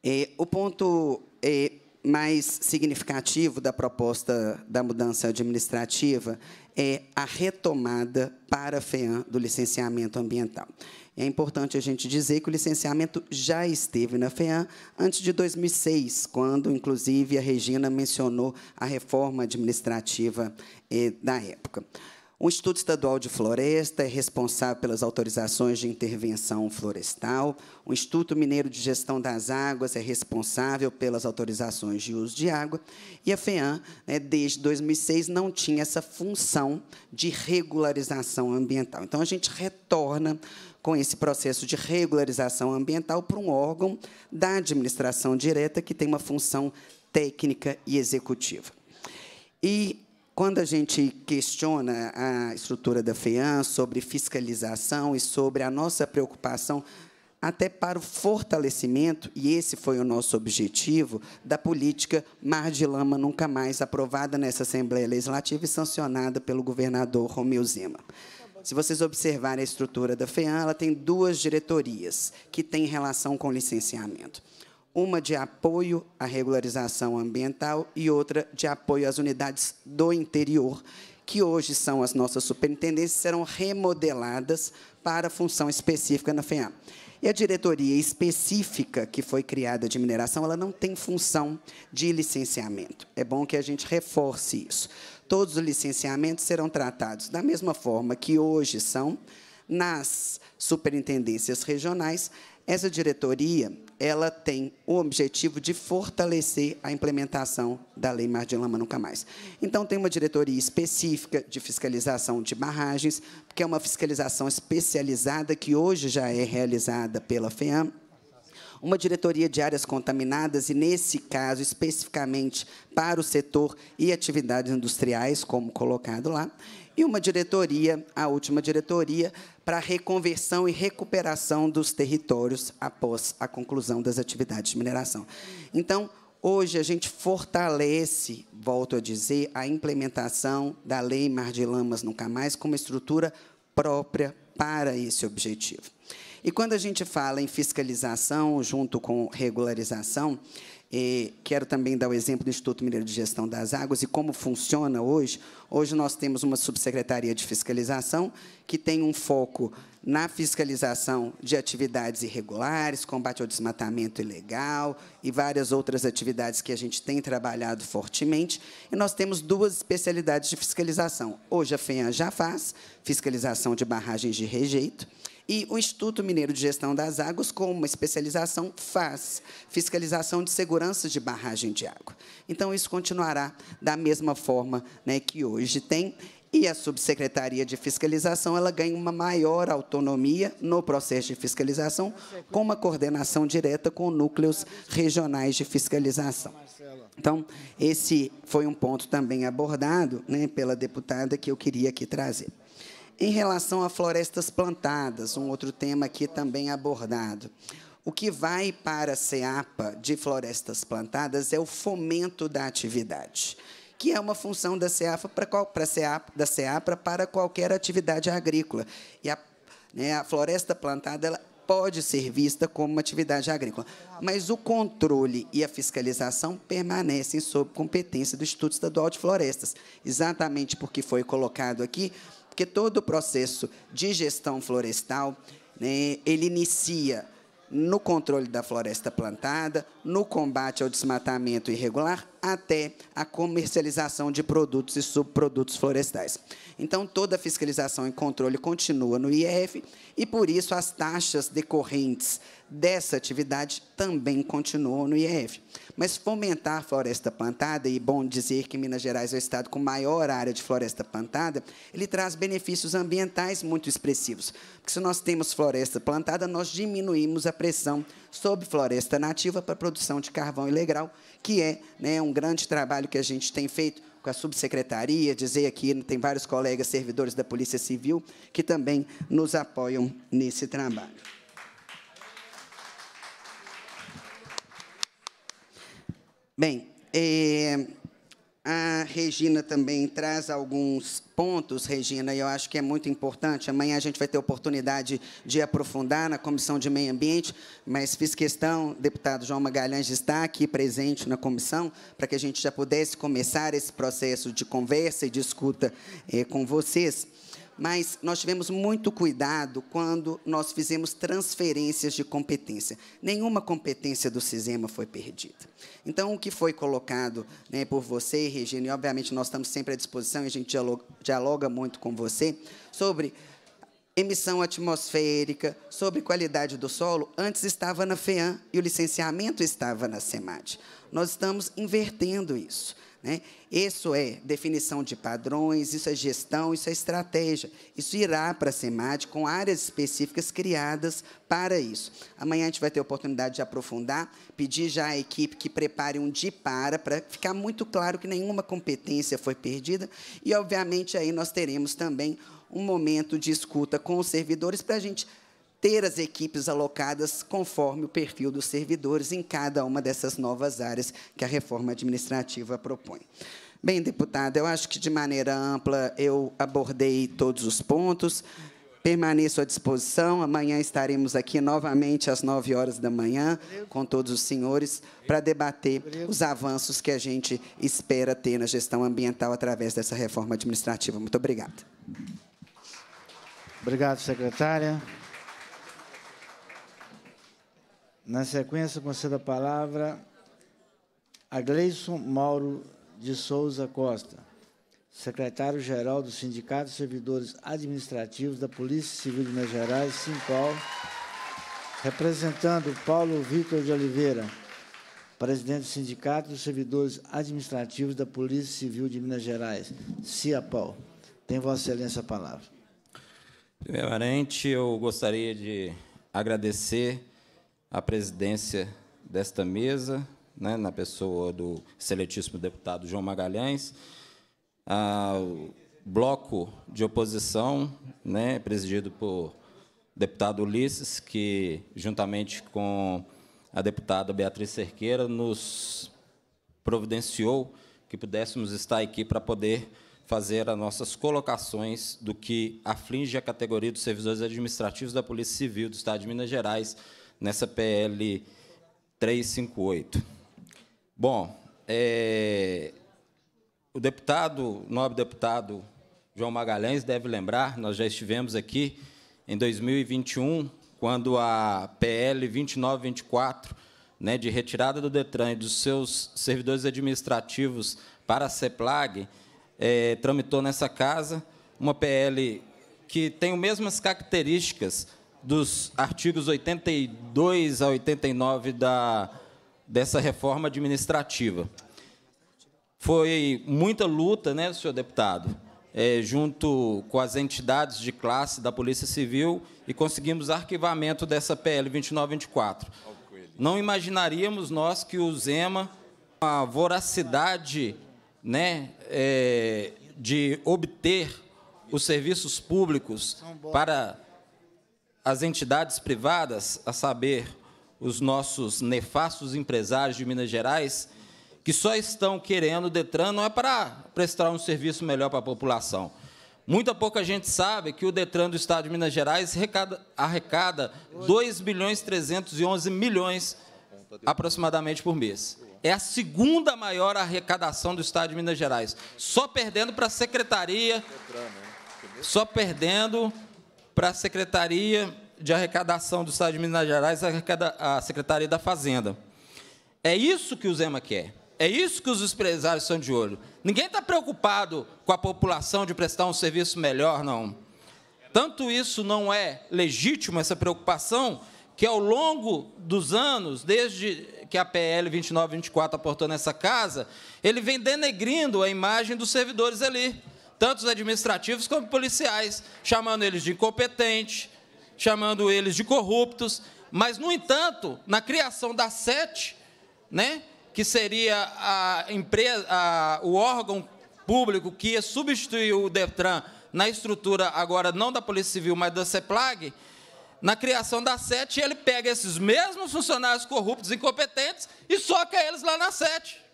Eh, o ponto eh, mais significativo da proposta da mudança administrativa é a retomada para a FEAM do licenciamento ambiental. É importante a gente dizer que o licenciamento já esteve na FEAM antes de 2006, quando, inclusive, a Regina mencionou a reforma administrativa eh, da época. O Instituto Estadual de Floresta é responsável pelas autorizações de intervenção florestal. O Instituto Mineiro de Gestão das Águas é responsável pelas autorizações de uso de água. E a FEAM, né, desde 2006, não tinha essa função de regularização ambiental. Então, a gente retorna com esse processo de regularização ambiental para um órgão da administração direta que tem uma função técnica e executiva. E quando a gente questiona a estrutura da FEAM sobre fiscalização e sobre a nossa preocupação até para o fortalecimento, e esse foi o nosso objetivo, da política Mar de Lama Nunca Mais, aprovada nessa Assembleia Legislativa e sancionada pelo governador Romeu Zema. Se vocês observarem a estrutura da FEAM, ela tem duas diretorias que têm relação com licenciamento uma de apoio à regularização ambiental e outra de apoio às unidades do interior, que hoje são as nossas superintendências, serão remodeladas para função específica na FEAM. E a diretoria específica que foi criada de mineração, ela não tem função de licenciamento. É bom que a gente reforce isso. Todos os licenciamentos serão tratados da mesma forma que hoje são nas superintendências regionais. Essa diretoria ela tem o objetivo de fortalecer a implementação da Lei Mar de Lama Nunca Mais. Então, tem uma diretoria específica de fiscalização de barragens, que é uma fiscalização especializada que hoje já é realizada pela FEAM, uma diretoria de áreas contaminadas, e nesse caso, especificamente para o setor e atividades industriais, como colocado lá, e uma diretoria, a última diretoria, para reconversão e recuperação dos territórios após a conclusão das atividades de mineração. Então, hoje a gente fortalece, volto a dizer, a implementação da Lei Mar de Lamas Nunca Mais como estrutura própria para esse objetivo. E quando a gente fala em fiscalização junto com regularização, e quero também dar o exemplo do Instituto Mineiro de Gestão das Águas e como funciona hoje. Hoje nós temos uma subsecretaria de fiscalização que tem um foco na fiscalização de atividades irregulares, combate ao desmatamento ilegal e várias outras atividades que a gente tem trabalhado fortemente. E nós temos duas especialidades de fiscalização. Hoje a FENHA já faz fiscalização de barragens de rejeito e o Instituto Mineiro de Gestão das Águas, com uma especialização, faz fiscalização de segurança de barragem de água. Então, isso continuará da mesma forma né, que hoje tem. E a subsecretaria de fiscalização ela ganha uma maior autonomia no processo de fiscalização, com uma coordenação direta com núcleos regionais de fiscalização. Então, esse foi um ponto também abordado né, pela deputada que eu queria aqui trazer. Em relação a florestas plantadas, um outro tema aqui também abordado. O que vai para a SEAPA de florestas plantadas é o fomento da atividade, que é uma função da SEAPA para, para, da para qualquer atividade agrícola. E a, né, a floresta plantada ela pode ser vista como uma atividade agrícola, mas o controle e a fiscalização permanecem sob competência do Instituto Estadual de Florestas, exatamente porque foi colocado aqui porque todo o processo de gestão florestal, né, ele inicia no controle da floresta plantada, no combate ao desmatamento irregular até a comercialização de produtos e subprodutos florestais. Então, toda a fiscalização e controle continua no IEF e, por isso, as taxas decorrentes dessa atividade também continuam no IEF. Mas fomentar floresta plantada, e bom dizer que Minas Gerais é o estado com maior área de floresta plantada, ele traz benefícios ambientais muito expressivos. Porque se nós temos floresta plantada, nós diminuímos a pressão sobre floresta nativa para produção de carvão ilegal que é né, um grande trabalho que a gente tem feito com a subsecretaria, dizer aqui, tem vários colegas servidores da Polícia Civil que também nos apoiam nesse trabalho. Bem, eh, a Regina também traz alguns pontos, Regina, e eu acho que é muito importante. Amanhã a gente vai ter oportunidade de aprofundar na Comissão de Meio Ambiente, mas fiz questão, deputado João Magalhães, de estar aqui presente na comissão, para que a gente já pudesse começar esse processo de conversa e de escuta eh, com vocês mas nós tivemos muito cuidado quando nós fizemos transferências de competência. Nenhuma competência do CISEMA foi perdida. Então, o que foi colocado né, por você, Regina, e obviamente nós estamos sempre à disposição e a gente dialoga, dialoga muito com você, sobre emissão atmosférica, sobre qualidade do solo, antes estava na FEAM e o licenciamento estava na SEMAD. Nós estamos invertendo isso. Né? Isso é definição de padrões, isso é gestão, isso é estratégia. Isso irá para a SEMAD com áreas específicas criadas para isso. Amanhã a gente vai ter a oportunidade de aprofundar, pedir já à equipe que prepare um de para, para ficar muito claro que nenhuma competência foi perdida. E, obviamente, aí nós teremos também um momento de escuta com os servidores para a gente ter as equipes alocadas conforme o perfil dos servidores em cada uma dessas novas áreas que a reforma administrativa propõe. Bem, deputada, eu acho que de maneira ampla eu abordei todos os pontos. Permaneço à disposição. Amanhã estaremos aqui novamente às 9 horas da manhã com todos os senhores para debater os avanços que a gente espera ter na gestão ambiental através dessa reforma administrativa. Muito obrigada. Obrigado, secretária. Na sequência, concedo a palavra a Gleison Mauro de Souza Costa, secretário-geral do Sindicato de Servidores Administrativos da Polícia Civil de Minas Gerais, Simpol, representando Paulo Vitor de Oliveira, presidente do Sindicato dos Servidores Administrativos da Polícia Civil de Minas Gerais, CIAPOL. Tem Vossa Excelência a palavra. Primeiramente, eu gostaria de agradecer a presidência desta mesa, né, na pessoa do excelentíssimo deputado João Magalhães, ao bloco de oposição, né, presidido por deputado Ulisses, que, juntamente com a deputada Beatriz Cerqueira, nos providenciou que pudéssemos estar aqui para poder fazer as nossas colocações do que aflige a categoria dos servidores administrativos da Polícia Civil do Estado de Minas Gerais nessa PL 358. Bom, é, o deputado, o nobre deputado João Magalhães deve lembrar, nós já estivemos aqui em 2021, quando a PL 2924, né, de retirada do DETRAN e dos seus servidores administrativos para a CEPLAG, é, tramitou nessa casa uma PL que tem as mesmas características dos artigos 82 a 89 da, dessa reforma administrativa. Foi muita luta, né, senhor deputado, é, junto com as entidades de classe da Polícia Civil e conseguimos arquivamento dessa PL 2924. Não imaginaríamos nós que o Zema, a voracidade né, é, de obter os serviços públicos para as entidades privadas, a saber, os nossos nefastos empresários de Minas Gerais, que só estão querendo o Detran não é para prestar um serviço melhor para a população. Muita pouca gente sabe que o Detran do Estado de Minas Gerais arrecada, arrecada 2 bilhões 311 milhões aproximadamente por mês. É a segunda maior arrecadação do Estado de Minas Gerais, só perdendo para a Secretaria, só perdendo para a Secretaria de Arrecadação do Estado de Minas Gerais, a Secretaria da Fazenda. É isso que o Zema quer. É isso que os empresários estão de olho. Ninguém está preocupado com a população de prestar um serviço melhor, não. Tanto isso não é legítimo, essa preocupação, que ao longo dos anos, desde que a PL 2924 aportou nessa casa, ele vem denegrindo a imagem dos servidores ali tanto os administrativos como policiais, chamando eles de incompetente, chamando eles de corruptos. Mas, no entanto, na criação da SET, né, que seria a empresa, a, o órgão público que ia substituir o DETRAN na estrutura agora não da Polícia Civil, mas da CEPLAG, na criação da SET, ele pega esses mesmos funcionários corruptos e incompetentes e soca eles lá na SET.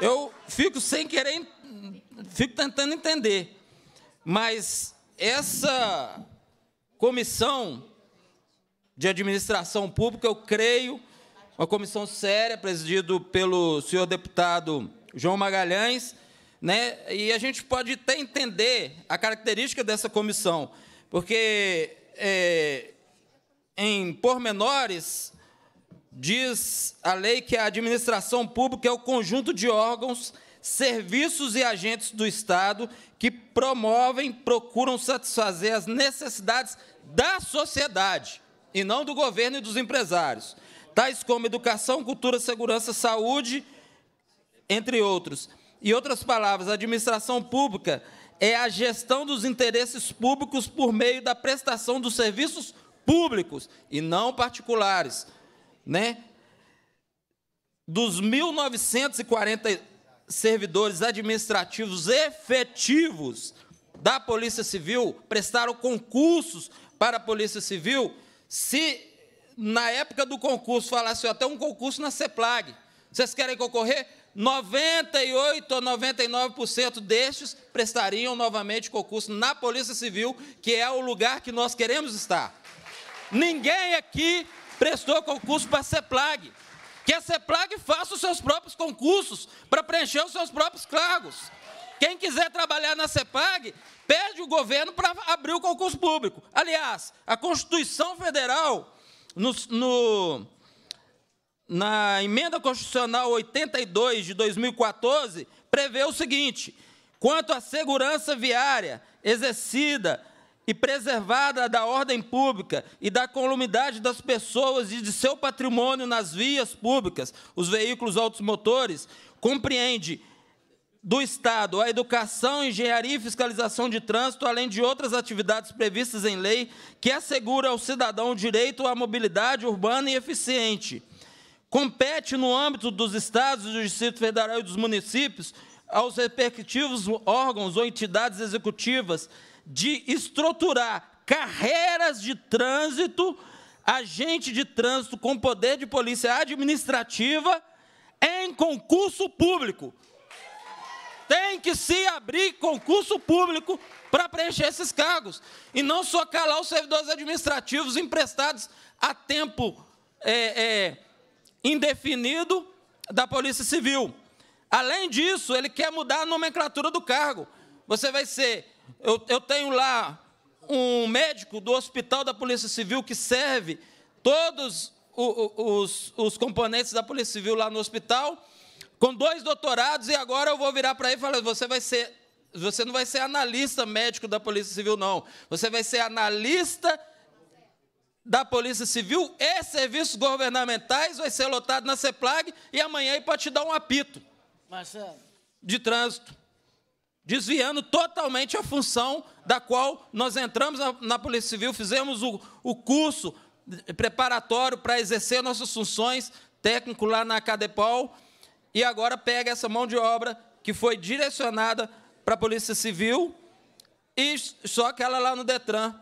eu fico sem querer, fico tentando entender. Mas essa comissão de administração pública, eu creio, uma comissão séria, presidido pelo senhor deputado João Magalhães, né? E a gente pode até entender a característica dessa comissão, porque é, em pormenores diz a lei que a administração pública é o conjunto de órgãos, serviços e agentes do Estado que promovem, procuram satisfazer as necessidades da sociedade e não do governo e dos empresários, tais como educação, cultura, segurança, saúde, entre outros. Em outras palavras, a administração pública é a gestão dos interesses públicos por meio da prestação dos serviços públicos e não particulares, né? Dos 1.940 servidores administrativos efetivos da Polícia Civil prestaram concursos para a Polícia Civil, se na época do concurso falasse até um concurso na CEPLAG, vocês querem concorrer? 98 ou 99% destes prestariam novamente concurso na Polícia Civil, que é o lugar que nós queremos estar. Ninguém aqui prestou concurso para a CEPLAG. Que a CEPLAG faça os seus próprios concursos para preencher os seus próprios cargos. Quem quiser trabalhar na CEPLAG, pede o governo para abrir o concurso público. Aliás, a Constituição Federal, no, no, na emenda constitucional 82 de 2014, prevê o seguinte: quanto à segurança viária exercida e preservada da ordem pública e da columidade das pessoas e de seu patrimônio nas vias públicas, os veículos automotores, compreende do Estado a educação, engenharia e fiscalização de trânsito, além de outras atividades previstas em lei, que assegura ao cidadão o direito à mobilidade urbana e eficiente. Compete no âmbito dos Estados, do Distrito Federal e dos municípios aos respectivos órgãos ou entidades executivas de estruturar carreiras de trânsito, agente de trânsito com poder de polícia administrativa em concurso público. Tem que se abrir concurso público para preencher esses cargos. E não só calar os servidores administrativos emprestados a tempo é, é, indefinido da Polícia Civil. Além disso, ele quer mudar a nomenclatura do cargo. Você vai ser eu, eu tenho lá um médico do Hospital da Polícia Civil que serve todos os, os, componentes da Polícia Civil lá no hospital, com dois doutorados, e agora eu vou virar para ele e falar: você vai ser. Você não vai ser analista médico da Polícia Civil, não. Você vai ser analista da Polícia Civil e serviços governamentais, vai ser lotado na CEPLAG e amanhã ele pode te dar um apito Marcelo. de trânsito desviando totalmente a função da qual nós entramos na, na Polícia Civil, fizemos o, o curso preparatório para exercer nossas funções técnico lá na Cadepol, e agora pega essa mão de obra que foi direcionada para a Polícia Civil e só aquela lá no Detran.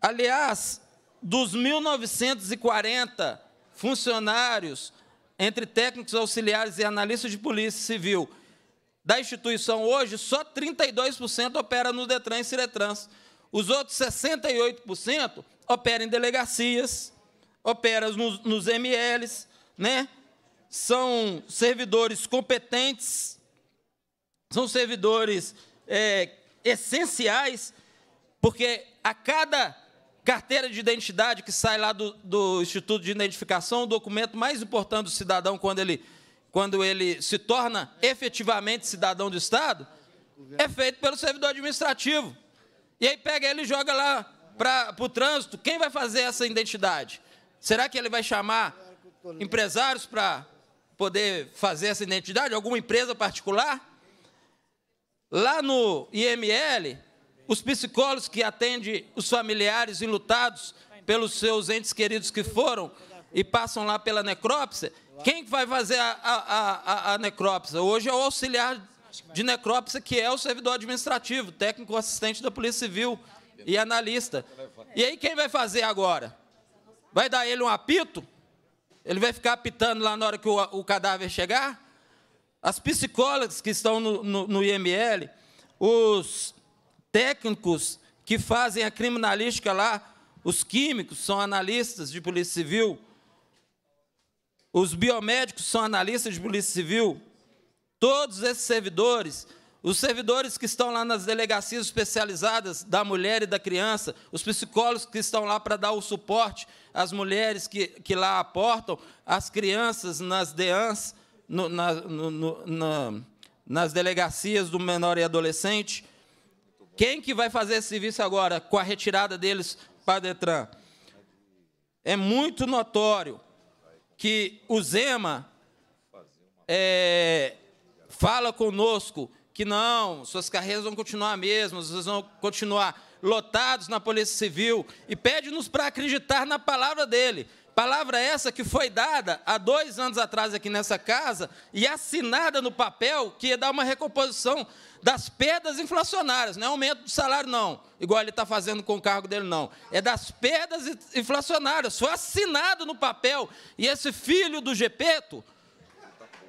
Aliás, dos 1940 funcionários entre técnicos auxiliares e analistas de polícia civil da instituição hoje, só 32% opera no Detran e Ciretrans. Os outros 68% operam em delegacias, operam nos, nos MLs, né? são servidores competentes, são servidores é, essenciais, porque a cada carteira de identidade que sai lá do, do Instituto de Identificação, o documento mais importante do cidadão quando ele quando ele se torna efetivamente cidadão do Estado, é feito pelo servidor administrativo. E aí pega ele e joga lá para o trânsito. Quem vai fazer essa identidade? Será que ele vai chamar empresários para poder fazer essa identidade? Alguma empresa particular? Lá no IML, os psicólogos que atendem os familiares enlutados pelos seus entes queridos que foram e passam lá pela necrópsia, quem vai fazer a, a, a, a necrópsia? Hoje é o auxiliar de necrópsia, que é o servidor administrativo, técnico assistente da Polícia Civil e analista. E aí quem vai fazer agora? Vai dar ele um apito? Ele vai ficar apitando lá na hora que o, o cadáver chegar? As psicólogas que estão no, no, no, IML, os técnicos que fazem a criminalística lá, os químicos são analistas de Polícia Civil, os biomédicos são analistas de polícia civil, todos esses servidores, os servidores que estão lá nas delegacias especializadas da mulher e da criança, os psicólogos que estão lá para dar o suporte às mulheres que, que lá aportam, as crianças nas DEANs, no, na, no, no, na, nas delegacias do menor e adolescente. Quem que vai fazer esse serviço agora com a retirada deles para a DETRAN? É muito notório que o Zema é, fala conosco que não, suas carreiras vão continuar mesmo, vocês vão continuar lotados na Polícia Civil e pede-nos para acreditar na palavra dele. Palavra essa que foi dada há dois anos atrás aqui nessa casa e assinada no papel que ia dar uma recomposição das perdas inflacionárias, não é aumento do salário, não, igual ele está fazendo com o cargo dele, não. É das perdas inflacionárias. Foi assinado no papel. E esse filho do Gepeto,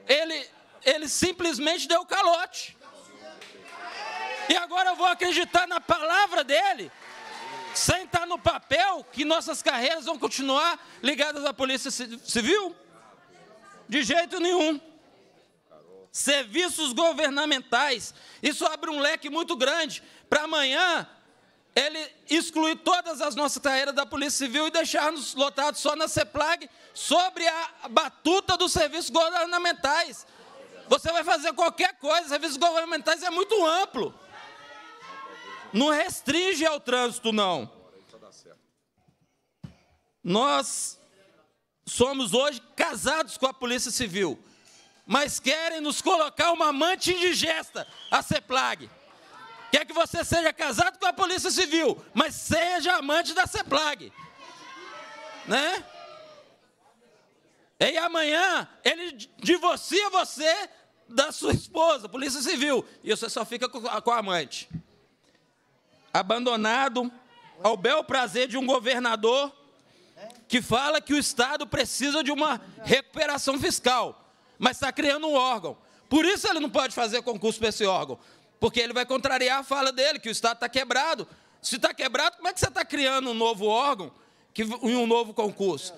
ele, ele simplesmente deu calote. E agora eu vou acreditar na palavra dele sem estar no papel que nossas carreiras vão continuar ligadas à Polícia Civil? De jeito nenhum. Serviços governamentais. Isso abre um leque muito grande para amanhã ele excluir todas as nossas carreiras da Polícia Civil e deixar-nos lotados só na CEPLAG sobre a batuta dos serviços governamentais. Você vai fazer qualquer coisa, serviços governamentais é muito amplo. Não restringe ao trânsito, não. Nós somos hoje casados com a Polícia Civil, mas querem nos colocar uma amante indigesta, a CEPLAG. Quer que você seja casado com a Polícia Civil, mas seja amante da CEPLAG. Né? E amanhã ele divorcia você da sua esposa, Polícia Civil, e você só fica com a amante abandonado ao bel prazer de um governador que fala que o Estado precisa de uma recuperação fiscal, mas está criando um órgão. Por isso ele não pode fazer concurso para esse órgão, porque ele vai contrariar a fala dele, que o Estado está quebrado. Se está quebrado, como é que você está criando um novo órgão e um novo concurso?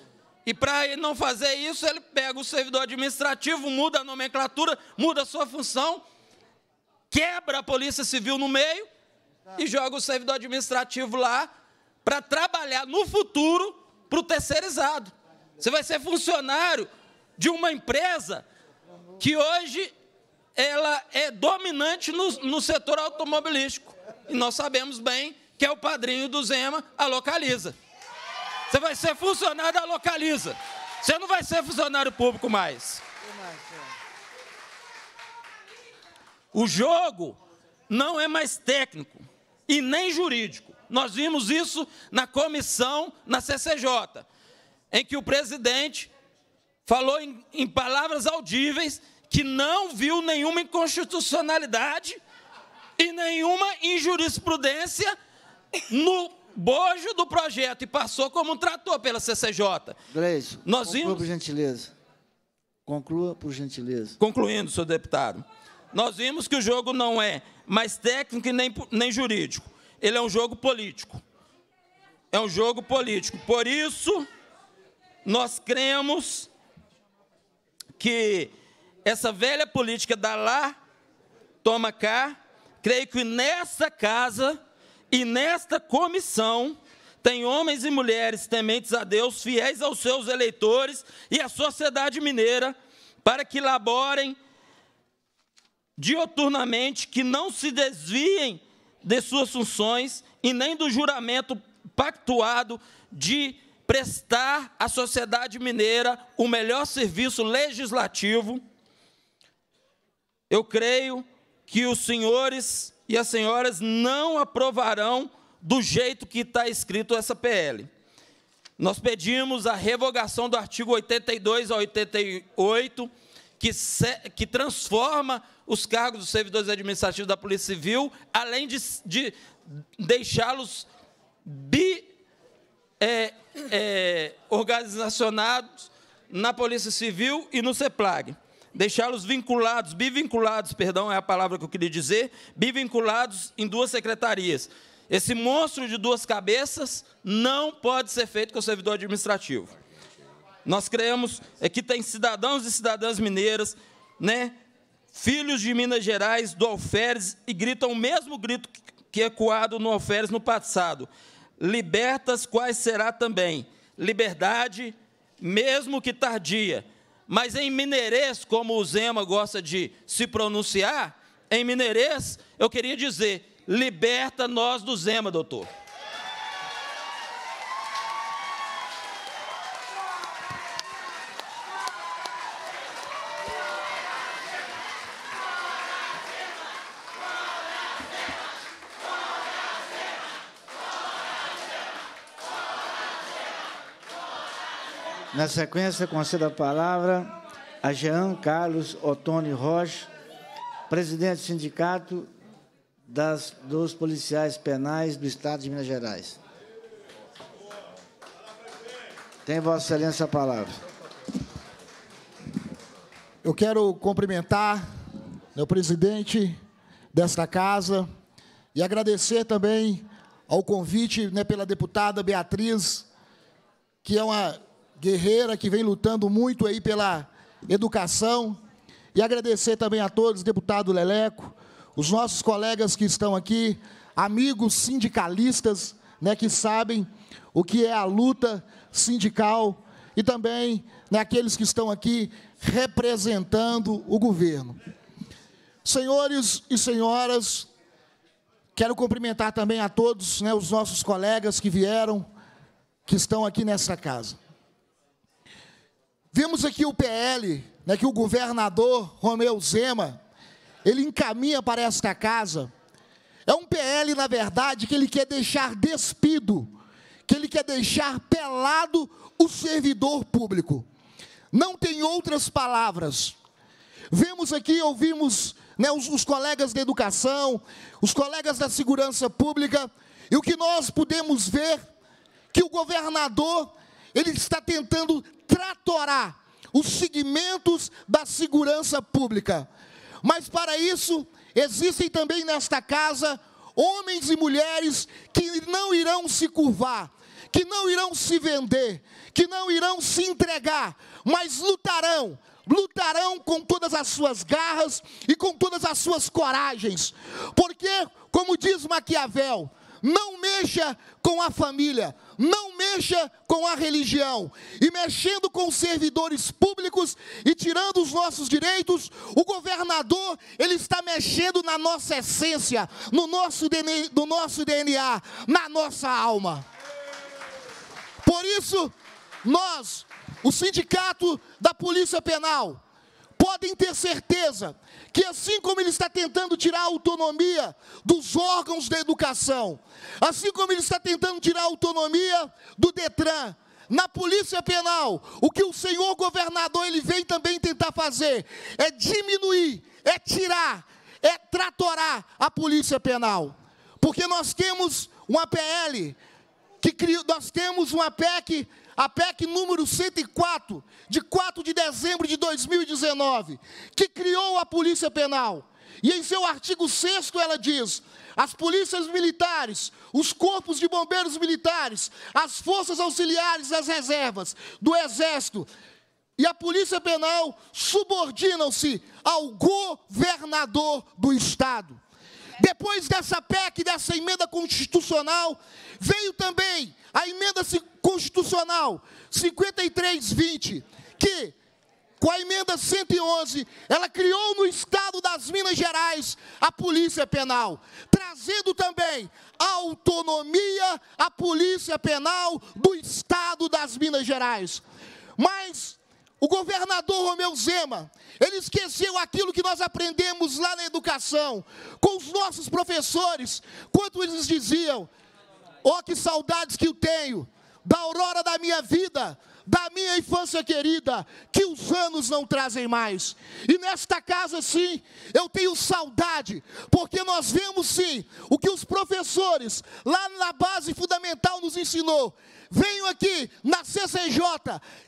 E para ele não fazer isso, ele pega o servidor administrativo, muda a nomenclatura, muda a sua função, quebra a Polícia Civil no meio e joga o servidor administrativo lá para trabalhar no futuro para o terceirizado. Você vai ser funcionário de uma empresa que hoje ela é dominante no, no setor automobilístico. E nós sabemos bem que é o padrinho do Zema, a Localiza. Você vai ser funcionário da Localiza. Você não vai ser funcionário público mais. O jogo não é mais técnico e nem jurídico. Nós vimos isso na comissão, na CCJ, em que o presidente falou em, em palavras audíveis que não viu nenhuma inconstitucionalidade e nenhuma injurisprudência no bojo do projeto e passou como um trator pela CCJ. Gleison, Nós conclua vimos... por gentileza. Conclua por gentileza. Concluindo, senhor deputado. Nós vimos que o jogo não é mais técnico nem, nem jurídico. Ele é um jogo político. É um jogo político. Por isso, nós cremos que essa velha política da lá, toma cá, creio que nessa casa e nesta comissão tem homens e mulheres tementes a Deus, fiéis aos seus eleitores e à sociedade mineira, para que laborem dioturnamente que não se desviem de suas funções e nem do juramento pactuado de prestar à sociedade mineira o melhor serviço legislativo. Eu creio que os senhores e as senhoras não aprovarão do jeito que está escrito essa PL. Nós pedimos a revogação do artigo 82 a 88 que, se, que transforma os cargos dos servidores administrativos da Polícia Civil, além de, de deixá-los bi é, é, organizacionados na Polícia Civil e no CEPLAG. Deixá-los vinculados, bivinculados, perdão, é a palavra que eu queria dizer, bivinculados em duas secretarias. Esse monstro de duas cabeças não pode ser feito com o servidor administrativo. Nós cremos é que tem cidadãos e cidadãs mineiras, né? Filhos de Minas Gerais, do Alferes, e gritam o mesmo grito que é ecoado no Alferes no passado. Libertas quais será também. Liberdade, mesmo que tardia. Mas em mineirês, como o Zema gosta de se pronunciar, em mineirês, eu queria dizer, liberta nós do Zema, doutor. Na sequência, concedo a palavra a Jean Carlos Otone Rocha, presidente do Sindicato das, dos Policiais Penais do Estado de Minas Gerais. Tem Vossa Excelência a palavra. Eu quero cumprimentar meu presidente desta casa e agradecer também ao convite né, pela deputada Beatriz, que é uma guerreira que vem lutando muito aí pela educação. E agradecer também a todos, deputado Leleco, os nossos colegas que estão aqui, amigos sindicalistas, né, que sabem o que é a luta sindical e também né, aqueles que estão aqui representando o governo. Senhores e senhoras, quero cumprimentar também a todos né, os nossos colegas que vieram, que estão aqui nessa casa vemos aqui o PL, né, que o governador Romeu Zema, ele encaminha para esta casa. É um PL, na verdade, que ele quer deixar despido, que ele quer deixar pelado o servidor público. Não tem outras palavras. Vemos aqui, ouvimos né, os, os colegas da educação, os colegas da segurança pública, e o que nós podemos ver que o governador ele está tentando tratorá os segmentos da segurança pública. Mas para isso, existem também nesta casa homens e mulheres que não irão se curvar, que não irão se vender, que não irão se entregar, mas lutarão, lutarão com todas as suas garras e com todas as suas coragens. Porque, como diz Maquiavel, não mexa com a família, não mexa com a religião. E mexendo com os servidores públicos e tirando os nossos direitos, o governador, ele está mexendo na nossa essência, no nosso DNA, no nosso DNA na nossa alma. Por isso, nós, o sindicato da Polícia Penal, podem ter certeza que assim como ele está tentando tirar a autonomia dos órgãos da educação, assim como ele está tentando tirar a autonomia do Detran, na polícia penal, o que o senhor governador ele vem também tentar fazer é diminuir, é tirar, é tratorar a polícia penal. Porque nós temos uma PL que criou, nós temos uma PEC a PEC número 104, de 4 de dezembro de 2019, que criou a Polícia Penal. E em seu artigo 6 ela diz: as polícias militares, os corpos de bombeiros militares, as forças auxiliares das reservas, do Exército e a Polícia Penal subordinam-se ao governador do Estado. Depois dessa PEC, dessa emenda constitucional, veio também a emenda constitucional 5320, que com a emenda 111, ela criou no estado das Minas Gerais a Polícia Penal, trazendo também a autonomia à Polícia Penal do estado das Minas Gerais. Mas o governador Romeu Zema, ele esqueceu aquilo que nós aprendemos lá na educação, com os nossos professores, quando eles diziam: Oh, que saudades que eu tenho da aurora da minha vida, da minha infância querida, que os anos não trazem mais. E nesta casa, sim, eu tenho saudade, porque nós vemos, sim, o que os professores lá na base fundamental nos ensinou, venho aqui na CCJ,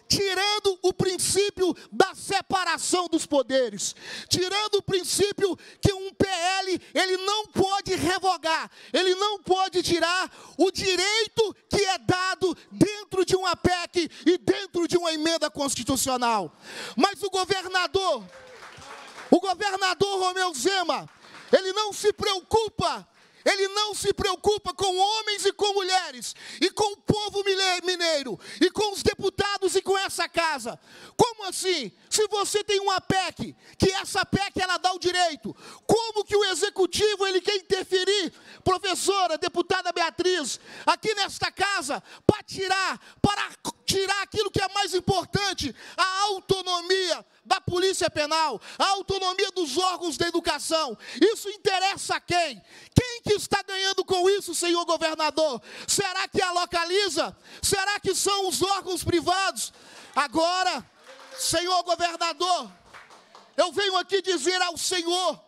tirando o princípio da separação dos poderes, tirando o princípio que um PL ele não pode revogar, ele não pode tirar o direito que é dado dentro de uma PEC e dentro de uma emenda constitucional. Mas o governador, o governador Romeu Zema, ele não se preocupa ele não se preocupa com homens e com mulheres, e com o povo mineiro, e com os deputados e com essa casa. Como assim? se você tem uma PEC, que essa PEC ela dá o direito, como que o executivo ele quer interferir, professora, deputada Beatriz, aqui nesta casa, para tirar, para tirar aquilo que é mais importante, a autonomia da Polícia Penal, a autonomia dos órgãos da educação. Isso interessa a quem? Quem que está ganhando com isso, senhor governador? Será que a localiza? Será que são os órgãos privados? Agora, Senhor governador, eu venho aqui dizer ao Senhor: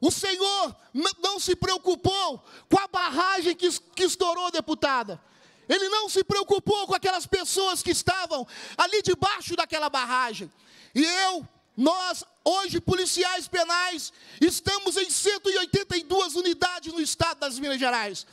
o Senhor não se preocupou com a barragem que, que estourou, deputada. Ele não se preocupou com aquelas pessoas que estavam ali debaixo daquela barragem. E eu, nós, hoje, policiais penais, estamos em 182 unidades no estado das Minas Gerais.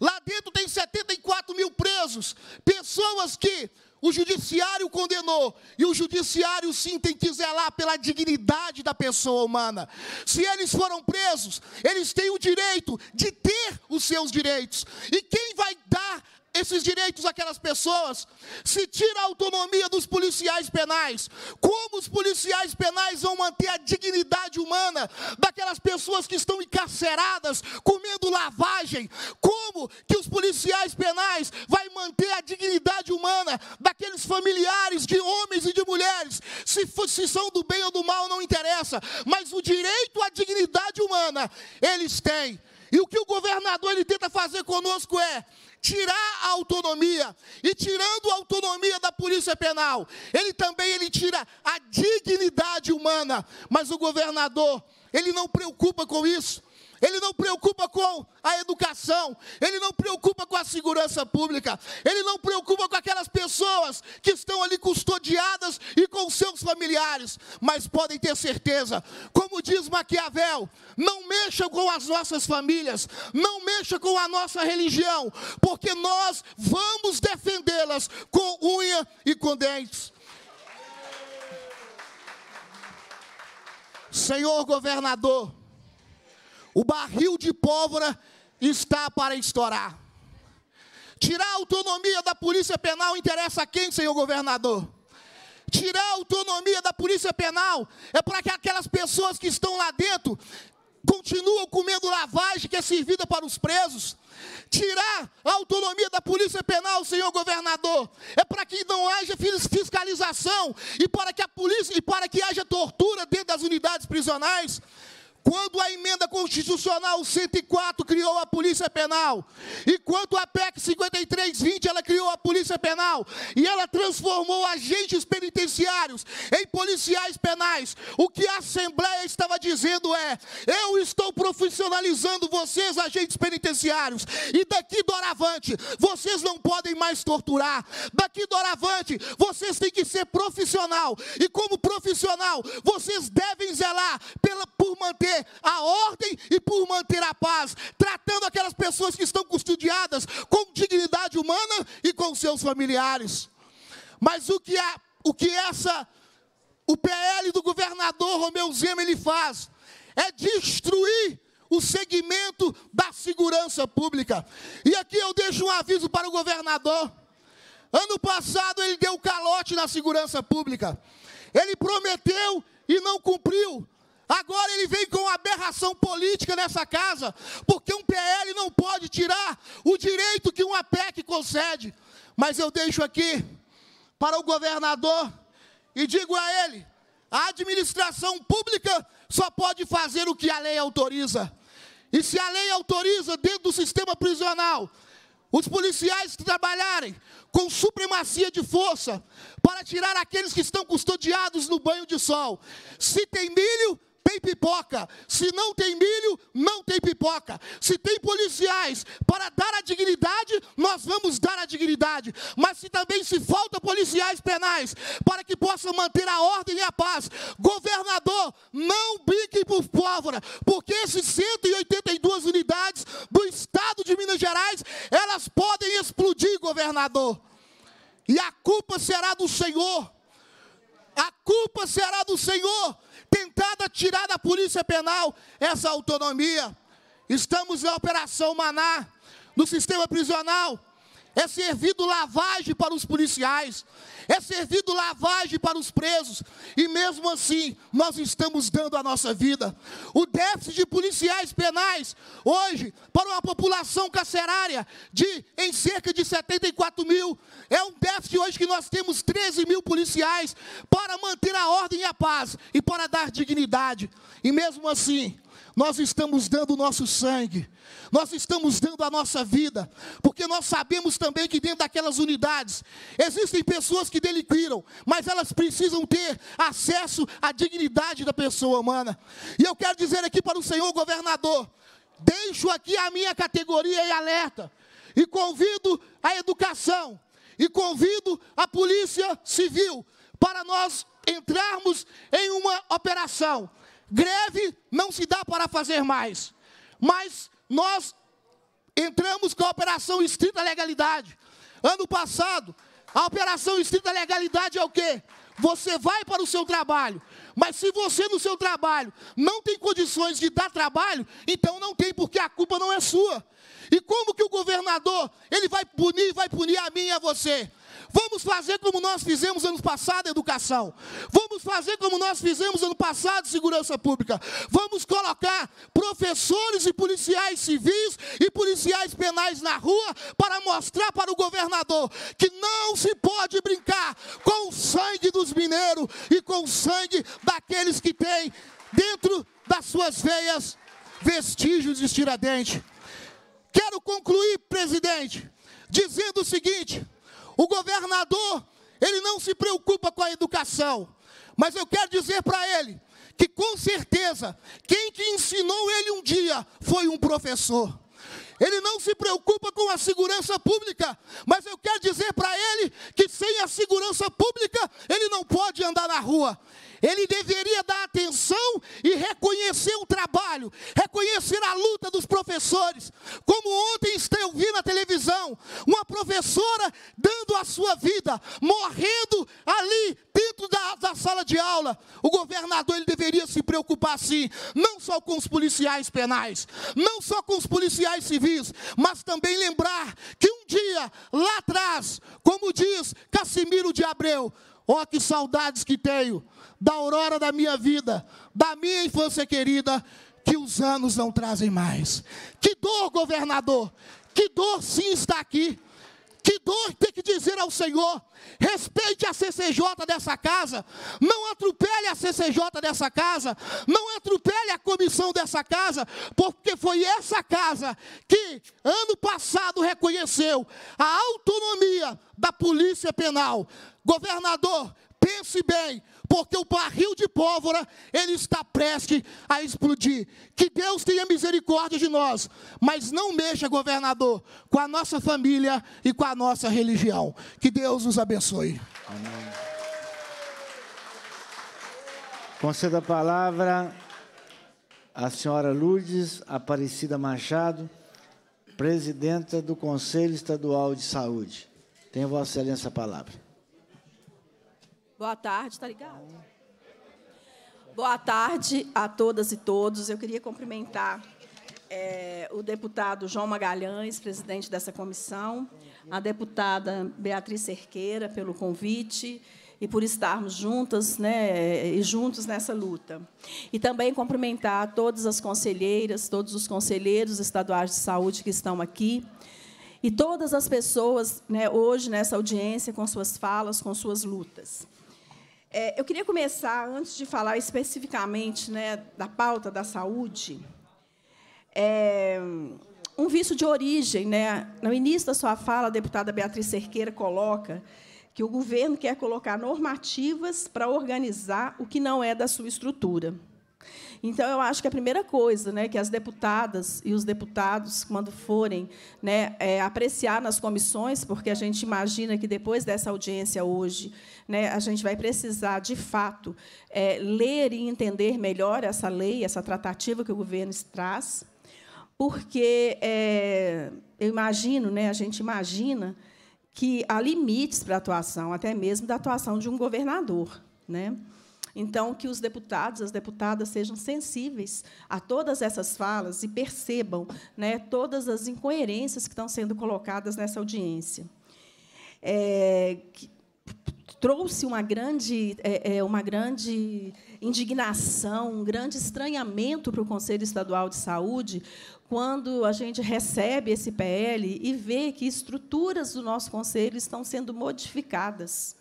Lá dentro tem 74 mil presos, pessoas que o judiciário condenou e o judiciário sim tem que zelar pela dignidade da pessoa humana. Se eles foram presos, eles têm o direito de ter os seus direitos. E quem vai dar esses direitos àquelas pessoas, se tira a autonomia dos policiais penais, como os policiais penais vão manter a dignidade humana daquelas pessoas que estão encarceradas, comendo lavagem? Como que os policiais penais vai manter a dignidade humana daqueles familiares de homens e de mulheres? Se, se são do bem ou do mal, não interessa, mas o direito à dignidade humana eles têm. E o que o governador ele tenta fazer conosco é tirar a autonomia. E tirando a autonomia da Polícia Penal, ele também ele tira a dignidade humana. Mas o governador, ele não preocupa com isso. Ele não preocupa com a educação, ele não preocupa com a segurança pública, ele não preocupa com aquelas pessoas que estão ali custodiadas e com seus familiares, mas podem ter certeza, como diz Maquiavel, não mexa com as nossas famílias, não mexa com a nossa religião, porque nós vamos defendê-las com unha e com dentes. Senhor governador, o barril de pólvora está para estourar. Tirar a autonomia da Polícia Penal interessa a quem, senhor governador? Tirar a autonomia da Polícia Penal é para que aquelas pessoas que estão lá dentro continuem comendo lavagem que é servida para os presos. Tirar a autonomia da Polícia Penal, senhor governador, é para que não haja fiscalização e para que a polícia e para que haja tortura dentro das unidades prisionais. Quando a emenda constitucional 104 criou a Polícia Penal, e quando a PEC 5320 ela criou a Polícia Penal, e ela transformou agentes penitenciários em policiais penais, o que a Assembleia estava dizendo é: eu estou profissionalizando vocês, agentes penitenciários, e daqui doravante, vocês não podem mais torturar, daqui doravante, vocês têm que ser profissional, e como profissional, vocês devem zelar pela, por manter manter a ordem e por manter a paz, tratando aquelas pessoas que estão custodiadas com dignidade humana e com seus familiares. Mas o que, a, o que essa, o PL do governador Romeu Zema ele faz é destruir o segmento da segurança pública. E aqui eu deixo um aviso para o governador. Ano passado ele deu calote na segurança pública. Ele prometeu e não cumpriu. Agora ele vem com aberração política nessa casa, porque um PL não pode tirar o direito que uma PEC concede. Mas eu deixo aqui para o governador e digo a ele: a administração pública só pode fazer o que a lei autoriza. E se a lei autoriza dentro do sistema prisional os policiais trabalharem com supremacia de força para tirar aqueles que estão custodiados no banho de sol. Se tem milho, tem pipoca. Se não tem milho, não tem pipoca. Se tem policiais para dar a dignidade, nós vamos dar a dignidade. Mas se também se falta policiais penais para que possam manter a ordem e a paz, governador, não bique por pólvora, porque esses 182 unidades do estado de Minas Gerais, elas podem explodir, governador. E a culpa será do Senhor. A culpa será do Senhor tentada tirar da Polícia Penal essa autonomia. Estamos na Operação Maná, no sistema prisional, é servido lavagem para os policiais, é servido lavagem para os presos, e mesmo assim nós estamos dando a nossa vida. O déficit de policiais penais, hoje, para uma população carcerária de em cerca de 74 mil, é um déficit hoje que nós temos 13 mil policiais para manter a ordem e a paz e para dar dignidade, e mesmo assim nós estamos dando o nosso sangue, nós estamos dando a nossa vida, porque nós sabemos também que dentro daquelas unidades existem pessoas que delinquiram, mas elas precisam ter acesso à dignidade da pessoa humana. E eu quero dizer aqui para o senhor governador: deixo aqui a minha categoria em alerta, e convido a educação, e convido a polícia civil para nós entrarmos em uma operação Greve não se dá para fazer mais. Mas nós entramos com a operação estrita legalidade. Ano passado, a operação estrita legalidade é o quê? Você vai para o seu trabalho, mas se você no seu trabalho não tem condições de dar trabalho, então não tem porque a culpa não é sua. E como que o governador, ele vai punir, vai punir a mim e a você? Vamos fazer como nós fizemos ano passado, educação. Vamos fazer como nós fizemos ano passado, segurança pública. Vamos colocar professores e policiais civis e policiais penais na rua para mostrar para o governador que não se pode brincar com o sangue dos mineiros e com o sangue daqueles que têm dentro das suas veias vestígios de estiradente. Quero concluir, presidente, dizendo o seguinte: o governador, ele não se preocupa com a educação, mas eu quero dizer para ele que com certeza quem que ensinou ele um dia foi um professor. Ele não se preocupa com a segurança pública, mas eu quero dizer para ele que sem a segurança pública ele não pode andar na rua. Ele deveria dar atenção e reconhecer o trabalho, reconhecer a luta dos professores. Como ontem eu vi na televisão, uma professora dando a sua vida, morrendo ali dentro da, da sala de aula. O governador ele deveria se preocupar sim, não só com os policiais penais, não só com os policiais civis, mas também lembrar que um dia lá atrás, como diz Casimiro de Abreu, Ó oh, que saudades que tenho da aurora da minha vida, da minha infância querida, que os anos não trazem mais. Que dor, governador! Que dor sim está aqui. Que dor ter que dizer ao Senhor: respeite a CCJ dessa casa, não atropele a CCJ dessa casa, não atropele a comissão dessa casa, porque foi essa casa que ano passado reconheceu a autonomia da Polícia Penal governador, pense bem, porque o barril de pólvora, ele está prestes a explodir. Que Deus tenha misericórdia de nós, mas não mexa, governador, com a nossa família e com a nossa religião. Que Deus nos abençoe. Amém. a palavra à senhora Lourdes Aparecida Machado, presidenta do Conselho Estadual de Saúde. Tenha Vossa Excelência a palavra. Boa tarde, tá ligado? Boa tarde a todas e todos. Eu queria cumprimentar é, o deputado João Magalhães, presidente dessa comissão, a deputada Beatriz Cerqueira pelo convite e por estarmos juntas né, e juntos nessa luta. E também cumprimentar todas as conselheiras, todos os conselheiros estaduais de saúde que estão aqui e todas as pessoas né, hoje nessa audiência com suas falas, com suas lutas. É, eu queria começar, antes de falar especificamente né, da pauta da saúde, é, um vício de origem. Né? No início da sua fala, a deputada Beatriz Cerqueira coloca que o governo quer colocar normativas para organizar o que não é da sua estrutura. Então, eu acho que a primeira coisa né, que as deputadas e os deputados, quando forem né, é, apreciar nas comissões, porque a gente imagina que depois dessa audiência hoje, né, a gente vai precisar, de fato, é, ler e entender melhor essa lei, essa tratativa que o governo traz, porque é, eu imagino, né, a gente imagina que há limites para a atuação, até mesmo da atuação de um governador. Né? Então, que os deputados, as deputadas sejam sensíveis a todas essas falas e percebam né, todas as incoerências que estão sendo colocadas nessa audiência. É, que, trouxe uma grande, é, é uma grande indignação, um grande estranhamento para o Conselho Estadual de Saúde quando a gente recebe esse PL e vê que estruturas do nosso conselho estão sendo modificadas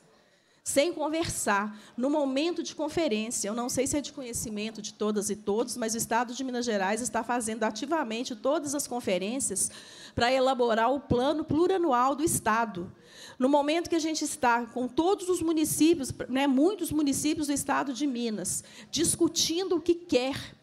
sem conversar, no momento de conferência. Eu não sei se é de conhecimento de todas e todos, mas o Estado de Minas Gerais está fazendo ativamente todas as conferências para elaborar o plano plurianual do Estado. No momento que a gente está com todos os municípios, né, muitos municípios do Estado de Minas, discutindo o que quer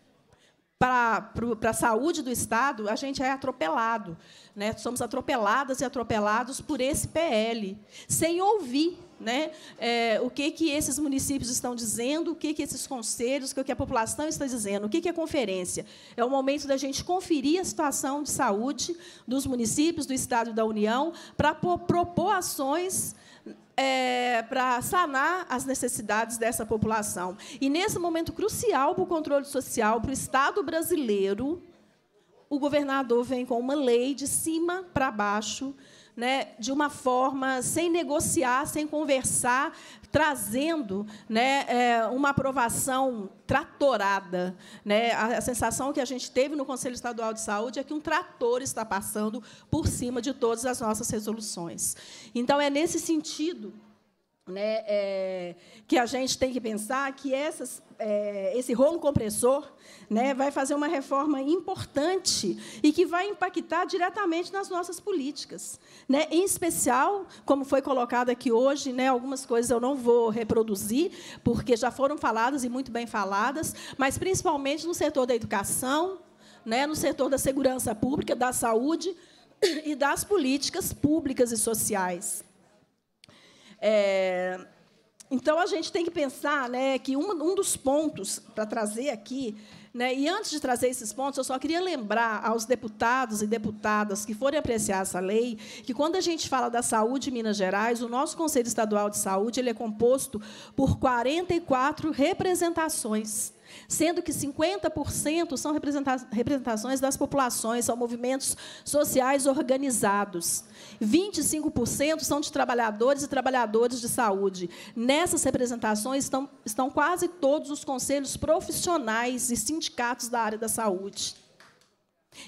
para a saúde do Estado, a gente é atropelado. Né? Somos atropeladas e atropelados por esse PL, sem ouvir né? É, o que, que esses municípios estão dizendo, o que, que esses conselhos, o que a população está dizendo, o que, que é conferência. É o momento da gente conferir a situação de saúde dos municípios, do Estado e da União, para propor ações é, para sanar as necessidades dessa população. E nesse momento crucial para o controle social, para o Estado brasileiro, o governador vem com uma lei de cima para baixo né, de uma forma sem negociar, sem conversar, trazendo né, é, uma aprovação tratorada. Né? A, a, sensação que a gente teve no Conselho Estadual de Saúde é que um trator está passando por cima de todas as nossas resoluções. Então, é nesse sentido né, é, que a gente tem que pensar que essas, é, esse rolo compressor né, vai fazer uma reforma importante e que vai impactar diretamente nas nossas políticas. Né? Em especial, como foi colocado aqui hoje, né, algumas coisas eu não vou reproduzir, porque já foram faladas e muito bem faladas, mas principalmente no setor da educação, né, no setor da segurança pública, da saúde e das políticas públicas e sociais. É, então, a gente tem que pensar né, que um, um dos pontos para trazer aqui, né, e antes de trazer esses pontos, eu só queria lembrar aos deputados e deputadas que forem apreciar essa lei, que quando a gente fala da saúde em Minas Gerais, o nosso Conselho Estadual de Saúde ele é composto por 44 representações sendo que 50% são representações das populações, são movimentos sociais organizados. 25% são de trabalhadores e trabalhadoras de saúde. Nessas representações estão, estão quase todos os conselhos profissionais e sindicatos da área da saúde.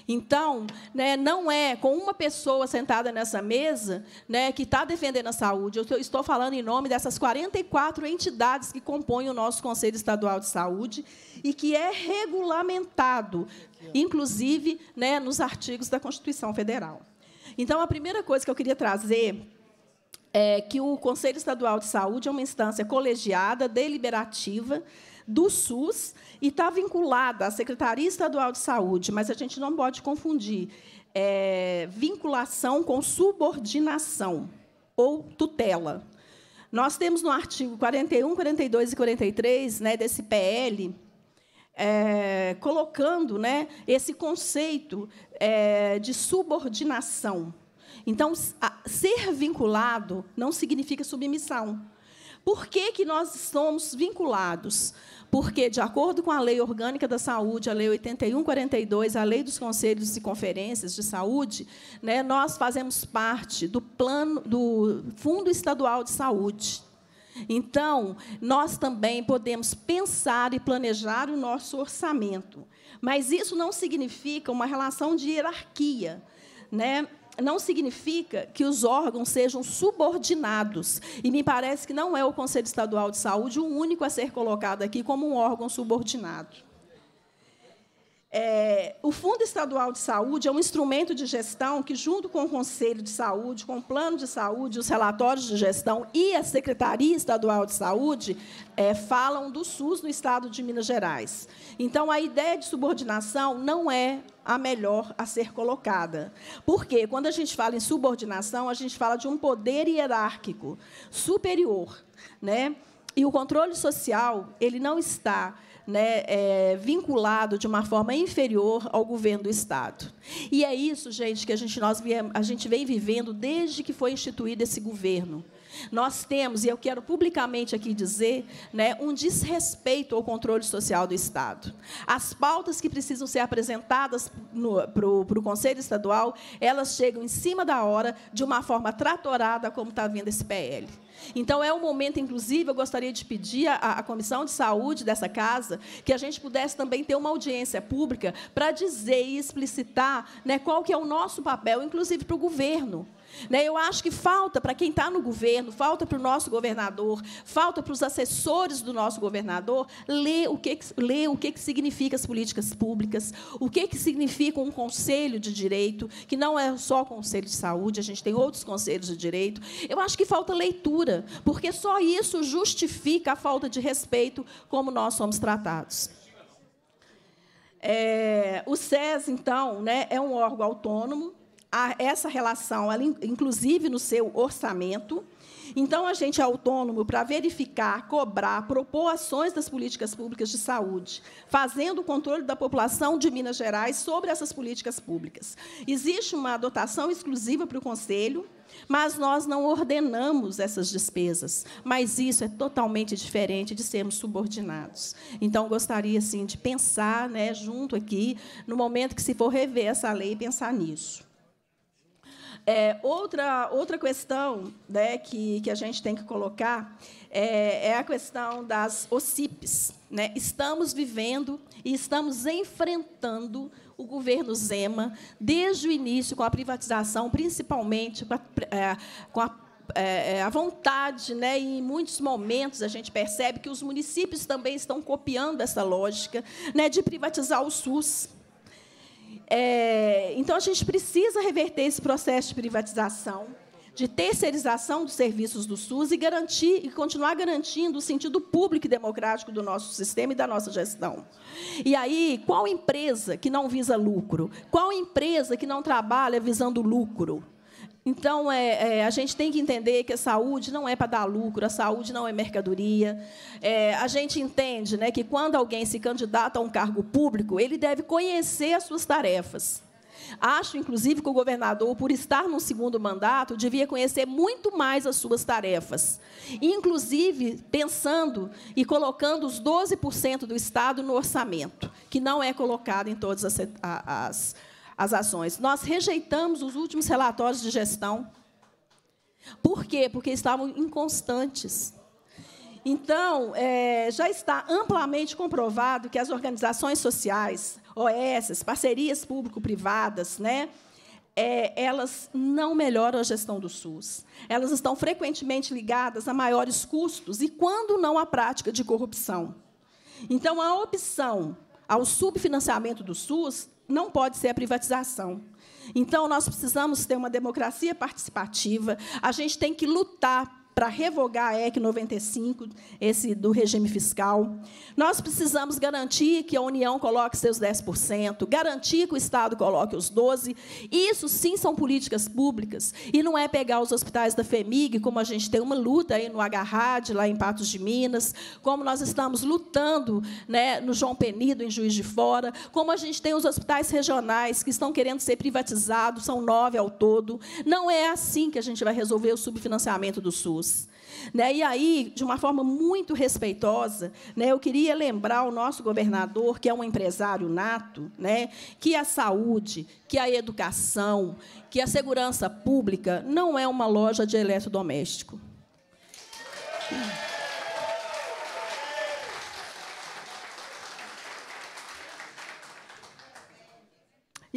Então, né, não é com uma pessoa sentada nessa mesa né, que está defendendo a saúde. Eu estou falando em nome dessas 44 entidades que compõem o nosso Conselho Estadual de Saúde e que é regulamentado, inclusive né, nos artigos da Constituição Federal. Então, a primeira coisa que eu queria trazer é que o Conselho Estadual de Saúde é uma instância colegiada, deliberativa, do SUS e está vinculada à Secretaria Estadual de Saúde, mas a gente não pode confundir é, vinculação com subordinação ou tutela. Nós temos no artigo 41, 42 e 43 né, desse PL é, colocando né, esse conceito é, de subordinação. Então, a, ser vinculado não significa submissão. Por que, que nós somos vinculados? porque, de acordo com a Lei Orgânica da Saúde, a Lei 8142, a Lei dos Conselhos e Conferências de Saúde, né, nós fazemos parte do plano do Fundo Estadual de Saúde. Então, nós também podemos pensar e planejar o nosso orçamento. Mas isso não significa uma relação de hierarquia. Né? não significa que os órgãos sejam subordinados. E me parece que não é o Conselho Estadual de Saúde o único a ser colocado aqui como um órgão subordinado. É, o Fundo Estadual de Saúde é um instrumento de gestão que, junto com o Conselho de Saúde, com o Plano de Saúde, os relatórios de gestão e a Secretaria Estadual de Saúde, é, falam do SUS no estado de Minas Gerais. Então, a ideia de subordinação não é a melhor a ser colocada. Porque quando a gente fala em subordinação, a gente fala de um poder hierárquico superior, né? E o controle social ele não está né, é, vinculado de uma forma inferior ao governo do Estado. E é isso, gente, que a gente, nós, a gente vem vivendo desde que foi instituído esse governo. Nós temos, e eu quero publicamente aqui dizer, né, um desrespeito ao controle social do Estado. As pautas que precisam ser apresentadas para o Conselho Estadual, elas chegam em cima da hora, de uma forma tratorada, como está vindo esse PL. Então, é o um momento, inclusive, eu gostaria de pedir à, à, Comissão de Saúde dessa casa que a gente pudesse também ter uma audiência pública para dizer e explicitar né, qual que é o nosso papel, inclusive para o governo. Né? Eu acho que falta para quem está no governo, falta para o nosso governador, falta para os assessores do nosso governador ler o que, ler o que, que significa as políticas públicas, o que, que significa um conselho de direito, que não é só o conselho de saúde, a gente tem outros conselhos de direito. Eu acho que falta leitura, porque só isso justifica a falta de respeito como nós somos tratados. É, o SES, então, né, é um órgão autônomo a, essa relação, ela, inclusive no seu orçamento. Então, a gente é autônomo para verificar, cobrar, propor ações das políticas públicas de saúde, fazendo o controle da população de Minas Gerais sobre essas políticas públicas. Existe uma dotação exclusiva para o Conselho, mas nós não ordenamos essas despesas. Mas isso é totalmente diferente de sermos subordinados. Então, gostaria assim, de pensar né, junto aqui, no momento que se for rever essa lei, pensar nisso. É, outra, outra questão né, que, que a gente tem que colocar é, é a questão das OCIPs. Né? Estamos vivendo e estamos enfrentando o governo Zema desde o início, com a privatização, principalmente com a, é, com a é, é, a vontade, né? E em muitos momentos a gente percebe que os municípios também estão copiando essa lógica, né, de privatizar o SUS. É, então, a gente precisa reverter esse processo de privatização, de terceirização dos serviços do SUS e, garantir, e continuar garantindo o sentido público e democrático do nosso sistema e da nossa gestão. E aí, qual empresa que não visa lucro? Qual empresa que não trabalha visando lucro? Então, é, é, a gente tem que entender que a saúde não é para dar lucro, a saúde não é mercadoria. É, a gente entende né, que quando alguém se candidata a um cargo público, ele deve conhecer as suas tarefas. Acho, inclusive, que o governador, por estar no segundo mandato, devia conhecer muito mais as suas tarefas, inclusive pensando e colocando os 12% do Estado no orçamento, que não é colocado em todas as, as as ações. Nós rejeitamos os últimos relatórios de gestão. Por quê? Porque estavam inconstantes. Então, é, já está amplamente comprovado que as organizações sociais, OS, parcerias público-privadas, né, é, elas não melhoram a gestão do SUS. Elas estão frequentemente ligadas a maiores custos e, quando não, à prática de corrupção. Então, a opção ao subfinanciamento do SUS não pode ser a privatização. Então, nós precisamos ter uma democracia participativa, a gente tem que lutar para revogar a EC 95, esse do regime fiscal. Nós precisamos garantir que a União coloque seus 10%, garantir que o Estado coloque os 12%. Isso sim são políticas públicas. E não é pegar os hospitais da FEMIG, como a gente tem uma luta aí no Agarrade, lá em Patos de Minas, como nós estamos lutando né, no João Penido, em Juiz de Fora, como a gente tem os hospitais regionais que estão querendo ser privatizados, são nove ao todo. Não é assim que a gente vai resolver o subfinanciamento do SUS. Né? E aí, de uma forma muito respeitosa, né, eu queria lembrar o nosso governador, que é um empresário nato, né, que a saúde, que a educação, que a segurança pública não é uma loja de eletrodoméstico.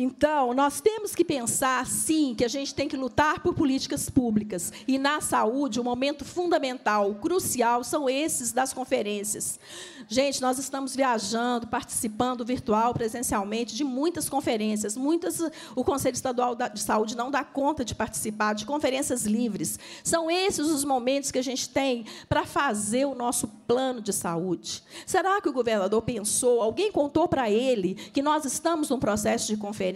Então, nós temos que pensar, sim, que a gente tem que lutar por políticas públicas. E na saúde, o momento fundamental, crucial, são esses das conferências. Gente, nós estamos viajando, participando virtual, presencialmente, de muitas conferências. Muitas o Conselho Estadual de Saúde não dá conta de participar, de conferências livres. São esses os momentos que a gente tem para fazer o nosso plano de saúde. Será que o governador pensou, alguém contou para ele, que nós estamos num processo de conferência?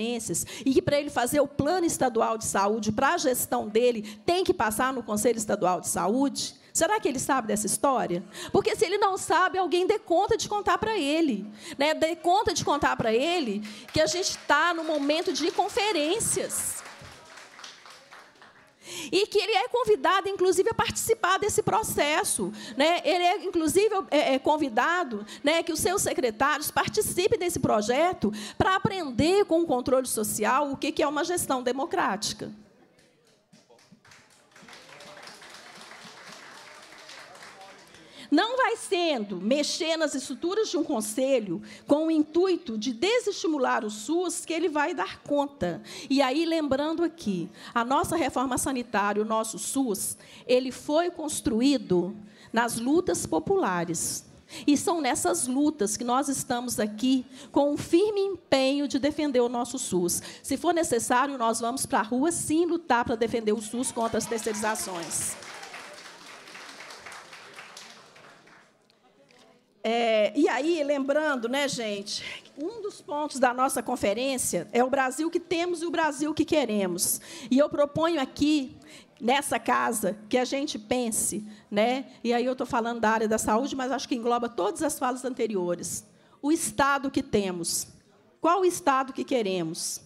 e que para ele fazer o plano estadual de saúde, para a gestão dele, tem que passar no Conselho Estadual de Saúde? Será que ele sabe dessa história? Porque se ele não sabe, alguém dê conta de contar para ele. Né? Dê conta de contar para ele que a gente está no momento de conferências e que ele é convidado, inclusive, a participar desse processo. Né? Ele é, inclusive, é, é convidado né, que os seus secretários participem desse projeto para aprender com o controle social o que, que é uma gestão democrática. não vai sendo mexer nas estruturas de um conselho com o intuito de desestimular o SUS que ele vai dar conta. E aí, lembrando aqui, a nossa reforma sanitária, o nosso SUS, ele foi construído nas lutas populares. E são nessas lutas que nós estamos aqui com um firme empenho de defender o nosso SUS. Se for necessário, nós vamos para a rua sim lutar para defender o SUS contra as terceirizações. É, e aí, lembrando, né, gente, um dos pontos da nossa conferência é o Brasil que temos e o Brasil que queremos. E eu proponho aqui, nessa casa, que a gente pense, né, e aí eu estou falando da área da saúde, mas acho que engloba todas as falas anteriores. O Estado que temos. Qual o Estado que queremos?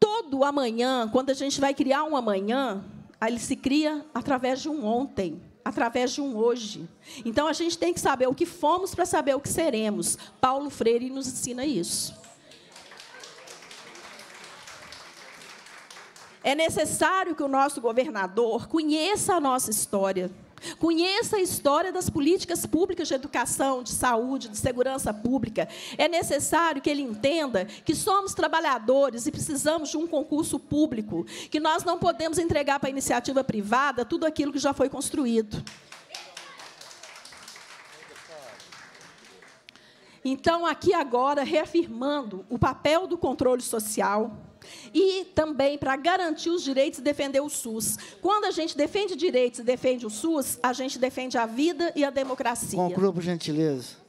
Todo amanhã, quando a gente vai criar um amanhã, ele se cria através de um ontem através de um hoje. Então a gente tem que saber o que fomos para saber o que seremos. Paulo Freire nos ensina isso. É necessário que o nosso governador conheça a nossa história Conheça a história das políticas públicas de educação, de saúde, de segurança pública. É necessário que ele entenda que somos trabalhadores e precisamos de um concurso público, que nós não podemos entregar para a iniciativa privada tudo aquilo que já foi construído. Então, aqui agora, reafirmando o papel do controle social, e também para garantir os direitos e defender o SUS. Quando a gente defende direitos e defende o SUS, a gente defende a vida e a democracia. Conclua, por gentileza.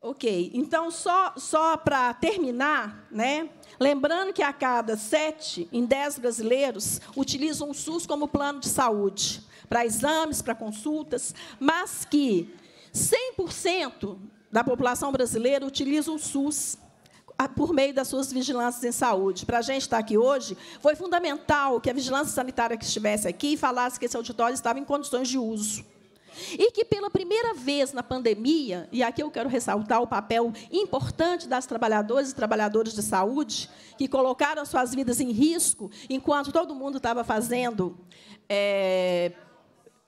Ok, então só, só para terminar, né? Lembrando que a cada sete em dez brasileiros utilizam o SUS como plano de saúde para exames, para consultas, mas que 100% da população brasileira utiliza o SUS por meio das suas vigilâncias em saúde. Para a gente estar aqui hoje, foi fundamental que a vigilância sanitária que estivesse aqui e falasse que esse auditório estava em condições de uso. E que pela primeira vez na pandemia, e aqui eu quero ressaltar o papel importante das trabalhadoras e trabalhadores de saúde, que colocaram suas vidas em risco enquanto todo mundo estava fazendo é,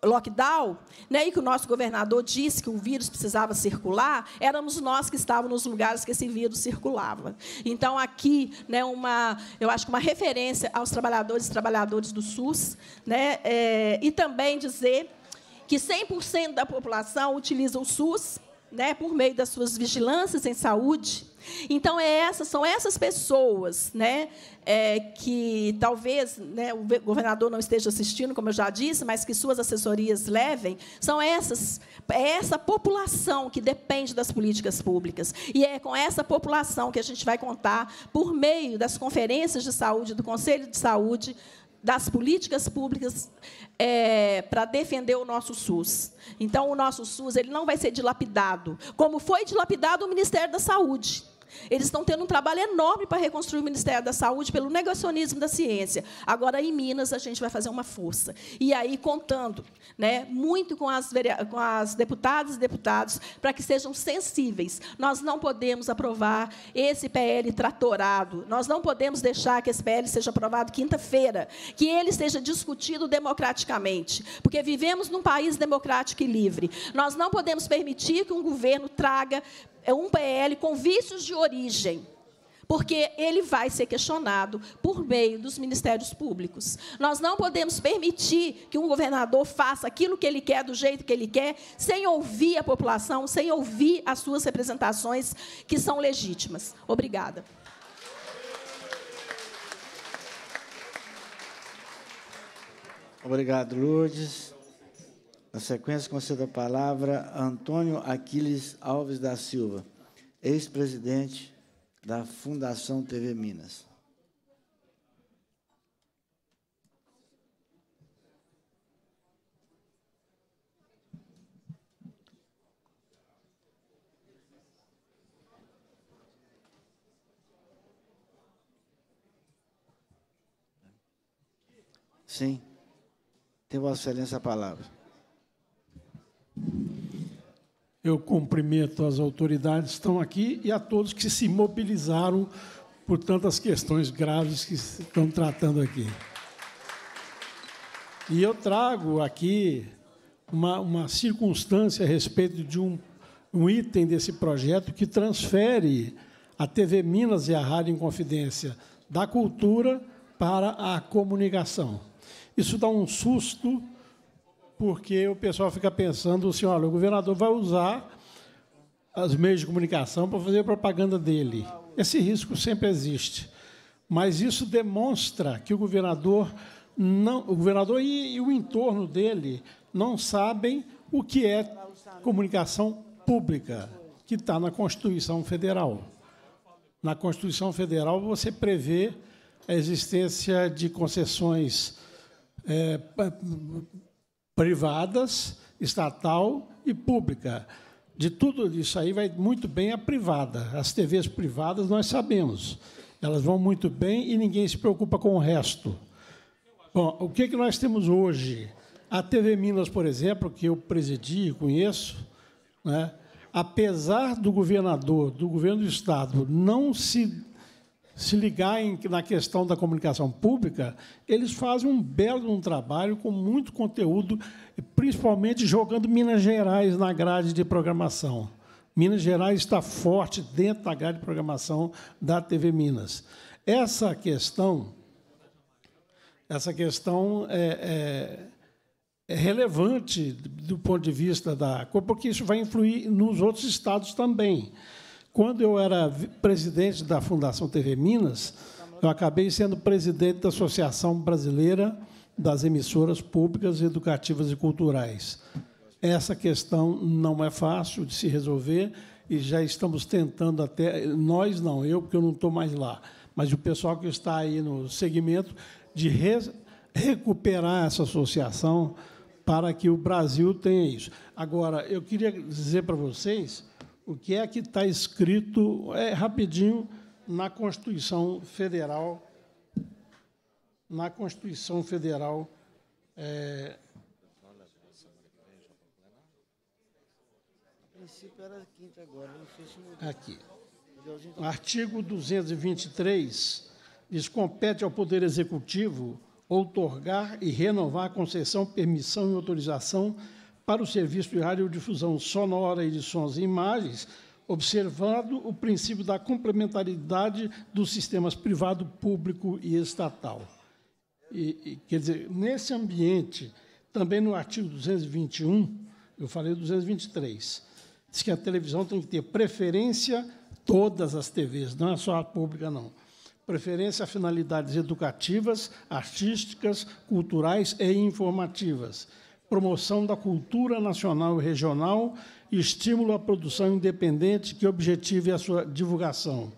lockdown, né, e que o nosso governador disse que o vírus precisava circular, éramos nós que estávamos nos lugares que esse vírus circulava. Então aqui, né, uma, eu acho que uma referência aos trabalhadores e trabalhadoras do SUS, né, é, e também dizer que 100% da população utiliza o SUS, né, por meio das suas vigilâncias em saúde, então, é essas, são essas pessoas né, é, que talvez né, o governador não esteja assistindo, como eu já disse, mas que suas assessorias levem, são essas, é essa população que depende das políticas públicas. E é com essa população que a gente vai contar por meio das conferências de saúde, do Conselho de Saúde, das políticas públicas é, para defender o nosso SUS. Então, o nosso SUS ele não vai ser dilapidado, como foi dilapidado o Ministério da Saúde. Eles estão tendo um trabalho enorme para reconstruir o Ministério da Saúde pelo negacionismo da ciência. Agora, em Minas, a gente vai fazer uma força. E aí, contando né, muito com as, com as deputadas e deputados para que sejam sensíveis. Nós não podemos aprovar esse PL tratorado. Nós não podemos deixar que esse PL seja aprovado quinta-feira, que ele seja discutido democraticamente, porque vivemos num país democrático e livre. Nós não podemos permitir que um governo traga é um PL com vícios de origem porque ele vai ser questionado por meio dos ministérios públicos. Nós não podemos permitir que um governador faça aquilo que ele quer, do jeito que ele quer, sem ouvir a população, sem ouvir as suas representações, que são legítimas. Obrigada. Obrigado, Lourdes. Na sequência, concedo a palavra a Antônio Aquiles Alves da Silva, ex-presidente da Fundação TV Minas. Sim. Tem Vossa Excelência a palavra. Eu cumprimento as autoridades que estão aqui e a todos que se mobilizaram por tantas questões graves que estão tratando aqui. E eu trago aqui uma, uma circunstância a respeito de um, um item desse projeto que transfere a TV Minas e a Rádio em Confidência da cultura para a comunicação. Isso dá um susto porque o pessoal fica pensando assim, olha, o governador vai usar os meios de comunicação para fazer propaganda dele. Esse risco sempre existe. Mas isso demonstra que o governador não, o governador e, e o entorno dele não sabem o que é comunicação pública, que está na Constituição Federal. Na Constituição Federal você prevê a existência de concessões é, privadas, estatal e pública. De tudo isso aí vai muito bem a privada. As TVs privadas nós sabemos. Elas vão muito bem e ninguém se preocupa com o resto. Bom, o que, é que nós temos hoje? A TV Minas, por exemplo, que eu presidi e conheço, né? apesar do governador, do governo do Estado, não se se ligar em, na questão da comunicação pública, eles fazem um belo um trabalho com muito conteúdo, principalmente jogando Minas Gerais na grade de programação. Minas Gerais está forte dentro da grade de programação da TV Minas. Essa questão, essa questão é, é, é relevante do ponto de vista da porque isso vai influir nos outros estados também. Quando eu era presidente da Fundação TV Minas, eu acabei sendo presidente da Associação Brasileira das Emissoras Públicas Educativas e Culturais. Essa questão não é fácil de se resolver e já estamos tentando até nós não, eu porque eu não estou mais lá, mas o pessoal que está aí no segmento de re, recuperar essa associação para que o Brasil tenha isso. Agora, eu queria dizer para vocês o que é que está escrito é, rapidinho na Constituição Federal, na Constituição Federal. É... Aqui. Artigo 223 diz: compete ao Poder Executivo outorgar e renovar concessão, permissão e autorização para o serviço de radiodifusão sonora e de sons e imagens, observando o princípio da complementaridade dos sistemas privado, público e estatal. E, e, quer dizer, nesse ambiente, também no artigo 221, eu falei 223, diz que a televisão tem que ter preferência todas as TVs, não é só a pública, não. Preferência a finalidades educativas, artísticas, culturais e informativas promoção da cultura nacional e regional e estímulo à produção independente que objetive a sua divulgação,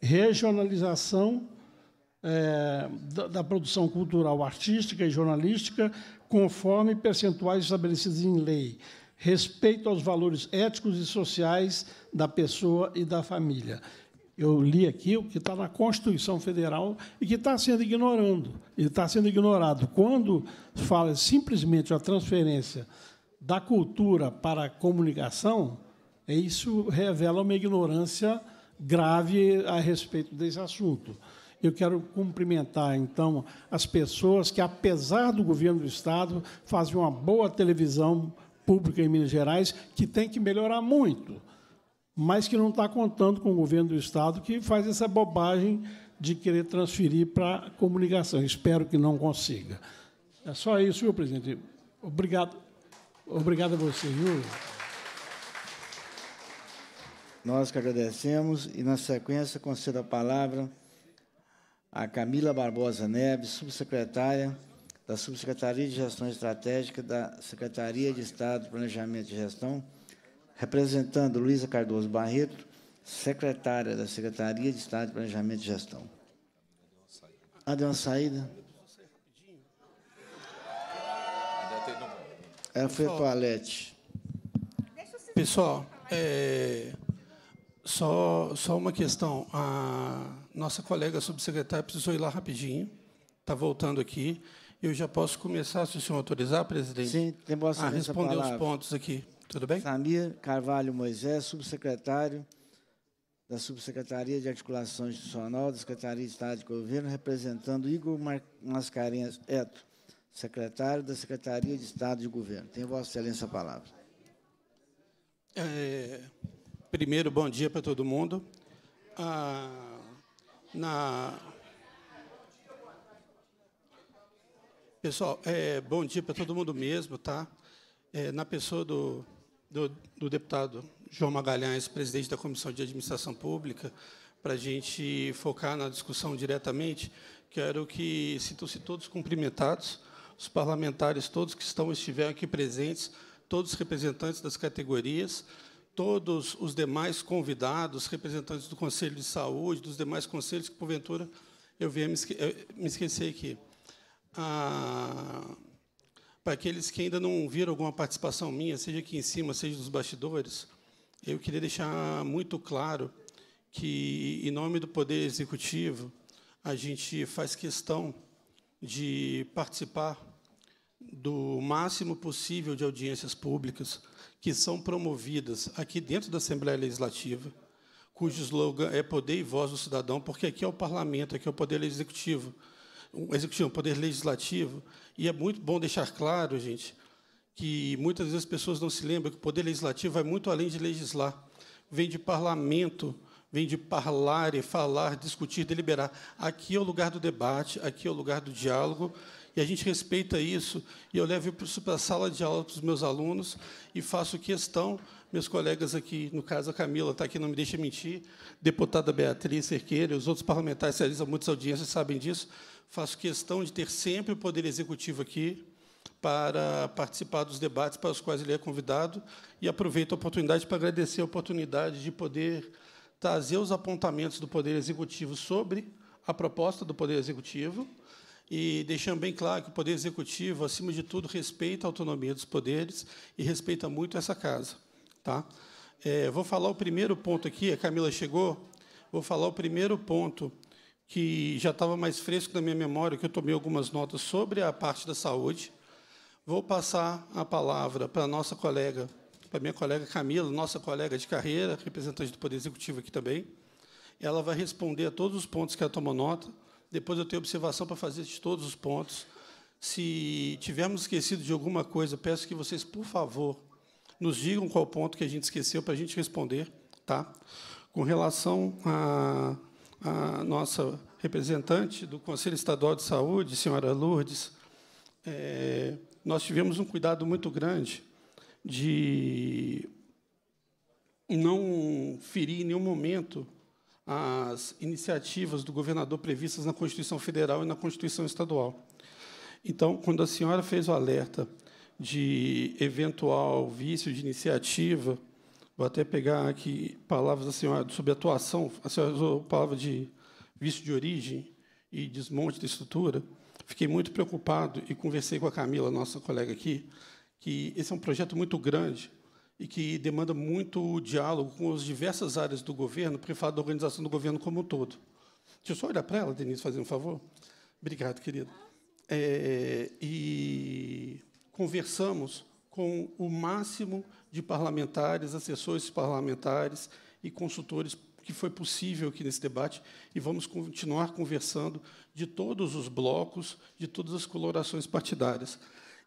regionalização é, da, da, produção cultural, artística e jornalística, conforme percentuais estabelecidos em lei, respeito aos valores éticos e sociais da pessoa e da família eu li aqui o que está na Constituição Federal e que está sendo ignorando, e está sendo ignorado. Quando fala simplesmente a transferência da cultura para a comunicação, é isso revela uma ignorância grave a respeito desse assunto. Eu quero cumprimentar, então, as pessoas que, apesar do governo do Estado, fazem uma boa televisão pública em Minas Gerais, que tem que melhorar muito mas que não está contando com o governo do Estado, que faz essa bobagem de querer transferir para a comunicação. Espero que não consiga. É só isso, senhor presidente? Obrigado. Obrigado a você, Júlio. Nós que agradecemos e, na sequência, concedo a palavra a Camila Barbosa Neves, subsecretária da Subsecretaria de Gestão Estratégica da Secretaria de Estado de Planejamento e Gestão, representando Luísa Cardoso Barreto, secretária da Secretaria de Estado de Planejamento e Gestão. Ah, deu uma saída? Ela foi para o Alete. Pessoal, é, só, só uma questão. A nossa colega subsecretária precisou ir lá rapidinho. Está voltando aqui. Eu já posso começar, se o senhor autorizar, presidente? Sim, tem boa A responder os pontos aqui. Tudo bem? Samir Carvalho Moisés, subsecretário da Subsecretaria de Articulação Institucional da Secretaria de Estado de Governo, representando Igor Mascarenhas Eto, secretário da Secretaria de Estado de Governo. Tem Vossa Excelência a palavra. É, primeiro, bom dia para todo mundo. Ah, na... Pessoal, é, bom dia para todo mundo mesmo, tá? É, na pessoa do do, do deputado João Magalhães, presidente da Comissão de Administração Pública, para a gente focar na discussão diretamente, quero que sintam-se todos cumprimentados, os parlamentares todos que estão estiveram aqui presentes, todos os representantes das categorias, todos os demais convidados, representantes do Conselho de Saúde, dos demais conselhos que, porventura, eu venha me, esque me esquecer aqui. Ah, para aqueles que ainda não viram alguma participação minha, seja aqui em cima, seja dos bastidores, eu queria deixar muito claro que, em nome do Poder Executivo, a gente faz questão de participar do máximo possível de audiências públicas que são promovidas aqui dentro da Assembleia Legislativa, cujo slogan é Poder e Voz do Cidadão, porque aqui é o Parlamento, aqui é o Poder Executivo executivo, o poder legislativo, e é muito bom deixar claro, gente, que muitas vezes as pessoas não se lembram que o poder legislativo vai muito além de legislar. Vem de parlamento, vem de parlar e falar, discutir, deliberar. Aqui é o lugar do debate, aqui é o lugar do diálogo, e a gente respeita isso. E eu levo isso para a sala de aula para os meus alunos e faço questão, meus colegas aqui, no caso a Camila está aqui, não me deixa mentir, deputada Beatriz Cerqueira, os outros parlamentares realizam muitas audiências sabem disso, faço questão de ter sempre o Poder Executivo aqui para participar dos debates para os quais ele é convidado e aproveito a oportunidade para agradecer a oportunidade de poder trazer os apontamentos do Poder Executivo sobre a proposta do Poder Executivo e deixando bem claro que o Poder Executivo, acima de tudo, respeita a autonomia dos poderes e respeita muito essa casa. Tá? É, vou falar o primeiro ponto aqui, a Camila chegou, vou falar o primeiro ponto que já estava mais fresco na minha memória, que eu tomei algumas notas sobre a parte da saúde. Vou passar a palavra para a nossa colega, para minha colega Camila, nossa colega de carreira, representante do Poder Executivo aqui também. Ela vai responder a todos os pontos que ela tomou nota. Depois eu tenho observação para fazer de todos os pontos. Se tivermos esquecido de alguma coisa, peço que vocês, por favor, nos digam qual ponto que a gente esqueceu para a gente responder, tá? Com relação a a nossa representante do Conselho Estadual de Saúde, senhora Lourdes, é, nós tivemos um cuidado muito grande de não ferir em nenhum momento as iniciativas do governador previstas na Constituição Federal e na Constituição Estadual. Então, quando a senhora fez o alerta de eventual vício de iniciativa Vou até pegar aqui palavras da assim, senhora sobre atuação. A assim, senhora usou a palavra de vício de origem e desmonte da estrutura. Fiquei muito preocupado e conversei com a Camila, nossa colega aqui, que esse é um projeto muito grande e que demanda muito diálogo com as diversas áreas do governo, porque fala da organização do governo como um todo. Deixa eu só olhar para ela, Denise, fazer um favor. Obrigado, querido. É, e conversamos com o máximo de parlamentares, assessores parlamentares e consultores que foi possível aqui nesse debate e vamos continuar conversando de todos os blocos, de todas as colorações partidárias.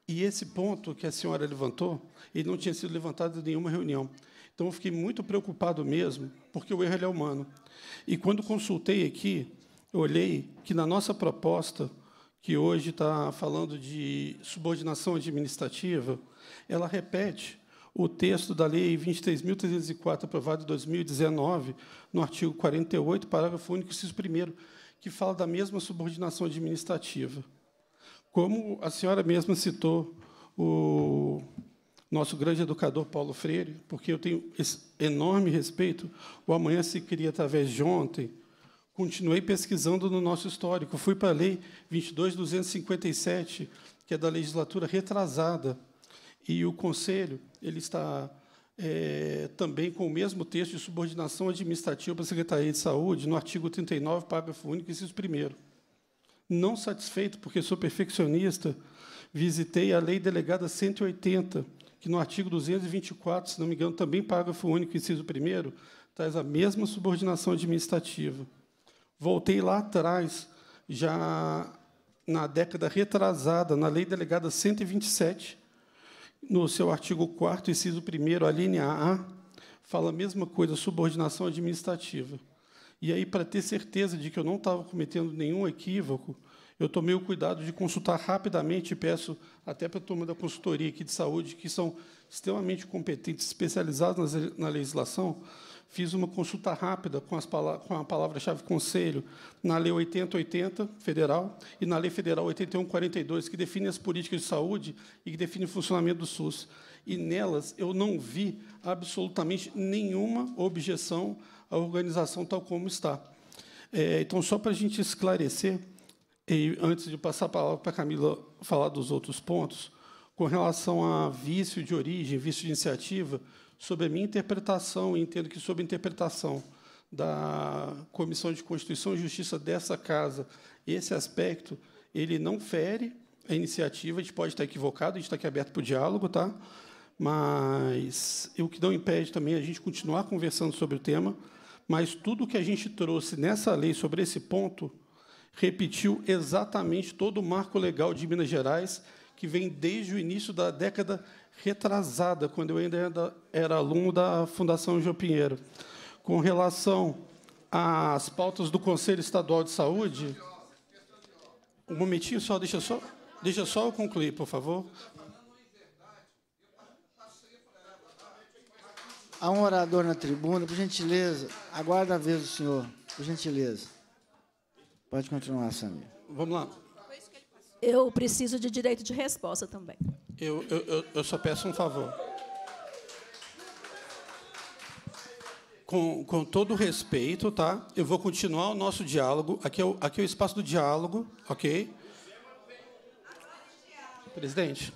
E esse ponto que a senhora levantou, ele não tinha sido levantado em nenhuma reunião. Então, eu fiquei muito preocupado mesmo, porque o erro é humano. E, quando consultei aqui, eu olhei que, na nossa proposta, que hoje está falando de subordinação administrativa, ela repete o texto da Lei 23.304, aprovado em 2019, no artigo 48, parágrafo único, inciso 1, que fala da mesma subordinação administrativa. Como a senhora mesma citou o nosso grande educador Paulo Freire, porque eu tenho enorme respeito, o amanhã se cria através de ontem, continuei pesquisando no nosso histórico, fui para a Lei 22.257, que é da legislatura retrasada, e o Conselho ele está é, também com o mesmo texto de subordinação administrativa para a Secretaria de Saúde, no artigo 39, parágrafo único, inciso 1. Não satisfeito, porque sou perfeccionista, visitei a Lei Delegada 180, que no artigo 224, se não me engano, também parágrafo único, inciso 1, traz a mesma subordinação administrativa. Voltei lá atrás, já na década retrasada, na Lei Delegada 127, no seu artigo 4, inciso 1, a linha A, fala a mesma coisa, subordinação administrativa. E aí, para ter certeza de que eu não estava cometendo nenhum equívoco, eu tomei o cuidado de consultar rapidamente, e peço até para a turma da consultoria aqui de saúde, que são extremamente competentes, especializados na legislação, fiz uma consulta rápida com, com a palavra-chave conselho na Lei 8080 federal e na Lei Federal 8142, que define as políticas de saúde e que define o funcionamento do SUS. E nelas eu não vi absolutamente nenhuma objeção à organização tal como está. É, então, só para a gente esclarecer, e antes de passar a palavra para a Camila falar dos outros pontos, com relação a vício de origem, vício de iniciativa, sobre a minha interpretação, e entendo que, sob a interpretação da Comissão de Constituição e Justiça dessa casa, esse aspecto ele não fere a iniciativa, a gente pode estar equivocado, a gente está aqui aberto para o diálogo, tá? mas o que não impede também a gente continuar conversando sobre o tema, mas tudo que a gente trouxe nessa lei sobre esse ponto repetiu exatamente todo o marco legal de Minas Gerais, que vem desde o início da década retrasada, quando eu ainda era aluno da Fundação João Pinheiro, com relação às pautas do Conselho Estadual de Saúde. Um momentinho só, deixa só, deixa só eu concluir, por favor. Há um orador na tribuna, por gentileza, aguarda a vez do senhor, por gentileza. Pode continuar, Samir. Vamos lá. Eu preciso de direito de resposta também. Eu, eu, eu só peço um favor. Com, com todo respeito, tá? Eu vou continuar o nosso diálogo. Aqui é o, aqui é o espaço do diálogo, ok? Presidente.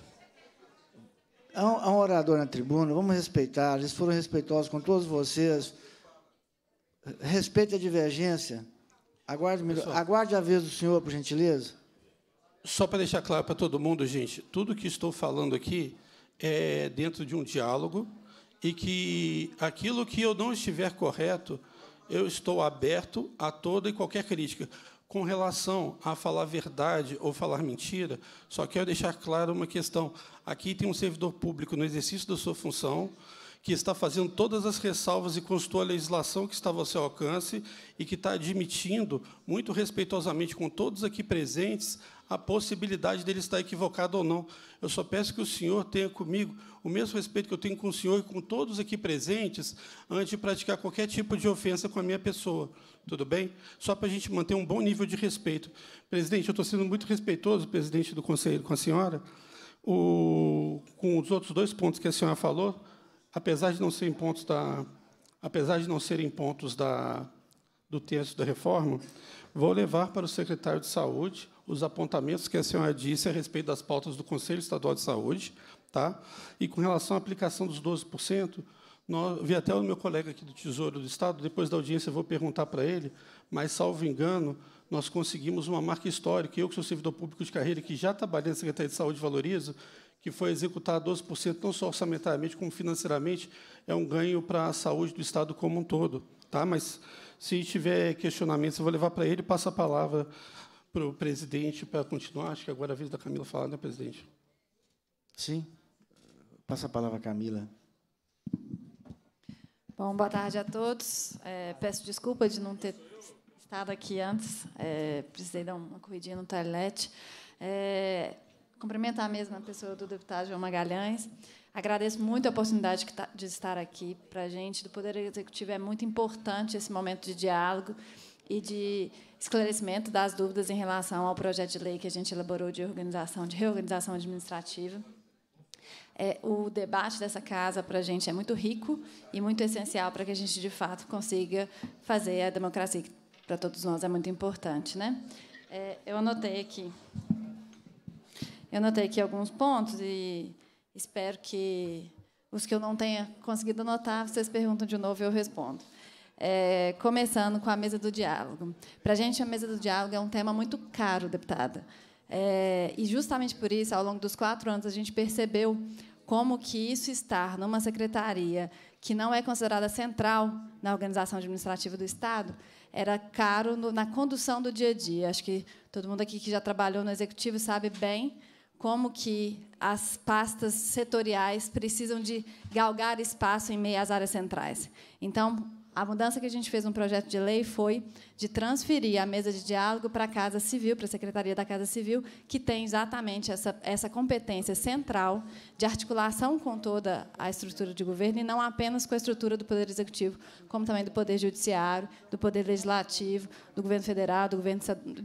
Há um, há um orador na tribuna, vamos respeitar. Eles foram respeitosos com todos vocês. Respeite a divergência. Aguarde, aguarde a vez do senhor, por gentileza só para deixar claro para todo mundo, gente, tudo que estou falando aqui é dentro de um diálogo e que aquilo que eu não estiver correto, eu estou aberto a toda e qualquer crítica. Com relação a falar verdade ou falar mentira, só quero deixar claro uma questão. Aqui tem um servidor público no exercício da sua função que está fazendo todas as ressalvas e consultou a legislação que estava ao seu alcance e que está admitindo, muito respeitosamente com todos aqui presentes, a possibilidade dele estar equivocado ou não. Eu só peço que o senhor tenha comigo o mesmo respeito que eu tenho com o senhor e com todos aqui presentes antes de praticar qualquer tipo de ofensa com a minha pessoa. Tudo bem? Só para a gente manter um bom nível de respeito. Presidente, eu estou sendo muito respeitoso, presidente do conselho, com a senhora, o, com os outros dois pontos que a senhora falou, apesar de não serem pontos da, apesar de não serem pontos da, do texto da reforma, vou levar para o secretário de saúde os apontamentos que a senhora disse a respeito das pautas do Conselho Estadual de Saúde. Tá? E com relação à aplicação dos 12%, nós, vi até o meu colega aqui do Tesouro do Estado, depois da audiência eu vou perguntar para ele, mas, salvo engano, nós conseguimos uma marca histórica. Eu, que sou servidor público de carreira, que já trabalhei na Secretaria de Saúde, valorizo, que foi executar 12%, não só orçamentariamente, como financeiramente, é um ganho para a saúde do Estado como um todo. Tá? Mas, se tiver questionamentos, eu vou levar para ele e passo a palavra para o presidente para continuar. Acho que agora é a vez da Camila falar, né, presidente? Sim. Passa a palavra à Camila. Bom, boa tarde a todos. É, peço desculpa de não ter estado aqui antes. É, precisei dar uma corridinha no toilette. É, cumprimentar a mesma pessoa do deputado João Magalhães. Agradeço muito a oportunidade tá, de estar aqui para a gente. Do Poder Executivo é muito importante esse momento de diálogo e de esclarecimento das dúvidas em relação ao projeto de lei que a gente elaborou de organização, de reorganização administrativa. É, o debate dessa casa para a gente é muito rico e muito essencial para que a gente de fato consiga fazer a democracia que para todos nós é muito importante, né? É, eu anotei aqui, eu anotei aqui alguns pontos e espero que os que eu não tenha conseguido anotar vocês perguntam de novo e eu respondo. É, começando com a mesa do diálogo. Para a gente, a mesa do diálogo é um tema muito caro, deputada. É, e justamente por isso, ao longo dos quatro anos, a gente percebeu como que isso estar numa secretaria que não é considerada central na organização administrativa do Estado era caro no, na condução do dia a dia. Acho que todo mundo aqui que já trabalhou no executivo sabe bem como que as pastas setoriais precisam de galgar espaço em meio às áreas centrais. Então, a mudança que a gente fez no projeto de lei foi de transferir a mesa de diálogo para a Casa Civil, para a Secretaria da Casa Civil, que tem exatamente essa, essa competência central de articulação com toda a estrutura de governo, e não apenas com a estrutura do Poder Executivo, como também do Poder Judiciário, do Poder Legislativo, do Governo Federal, do Governo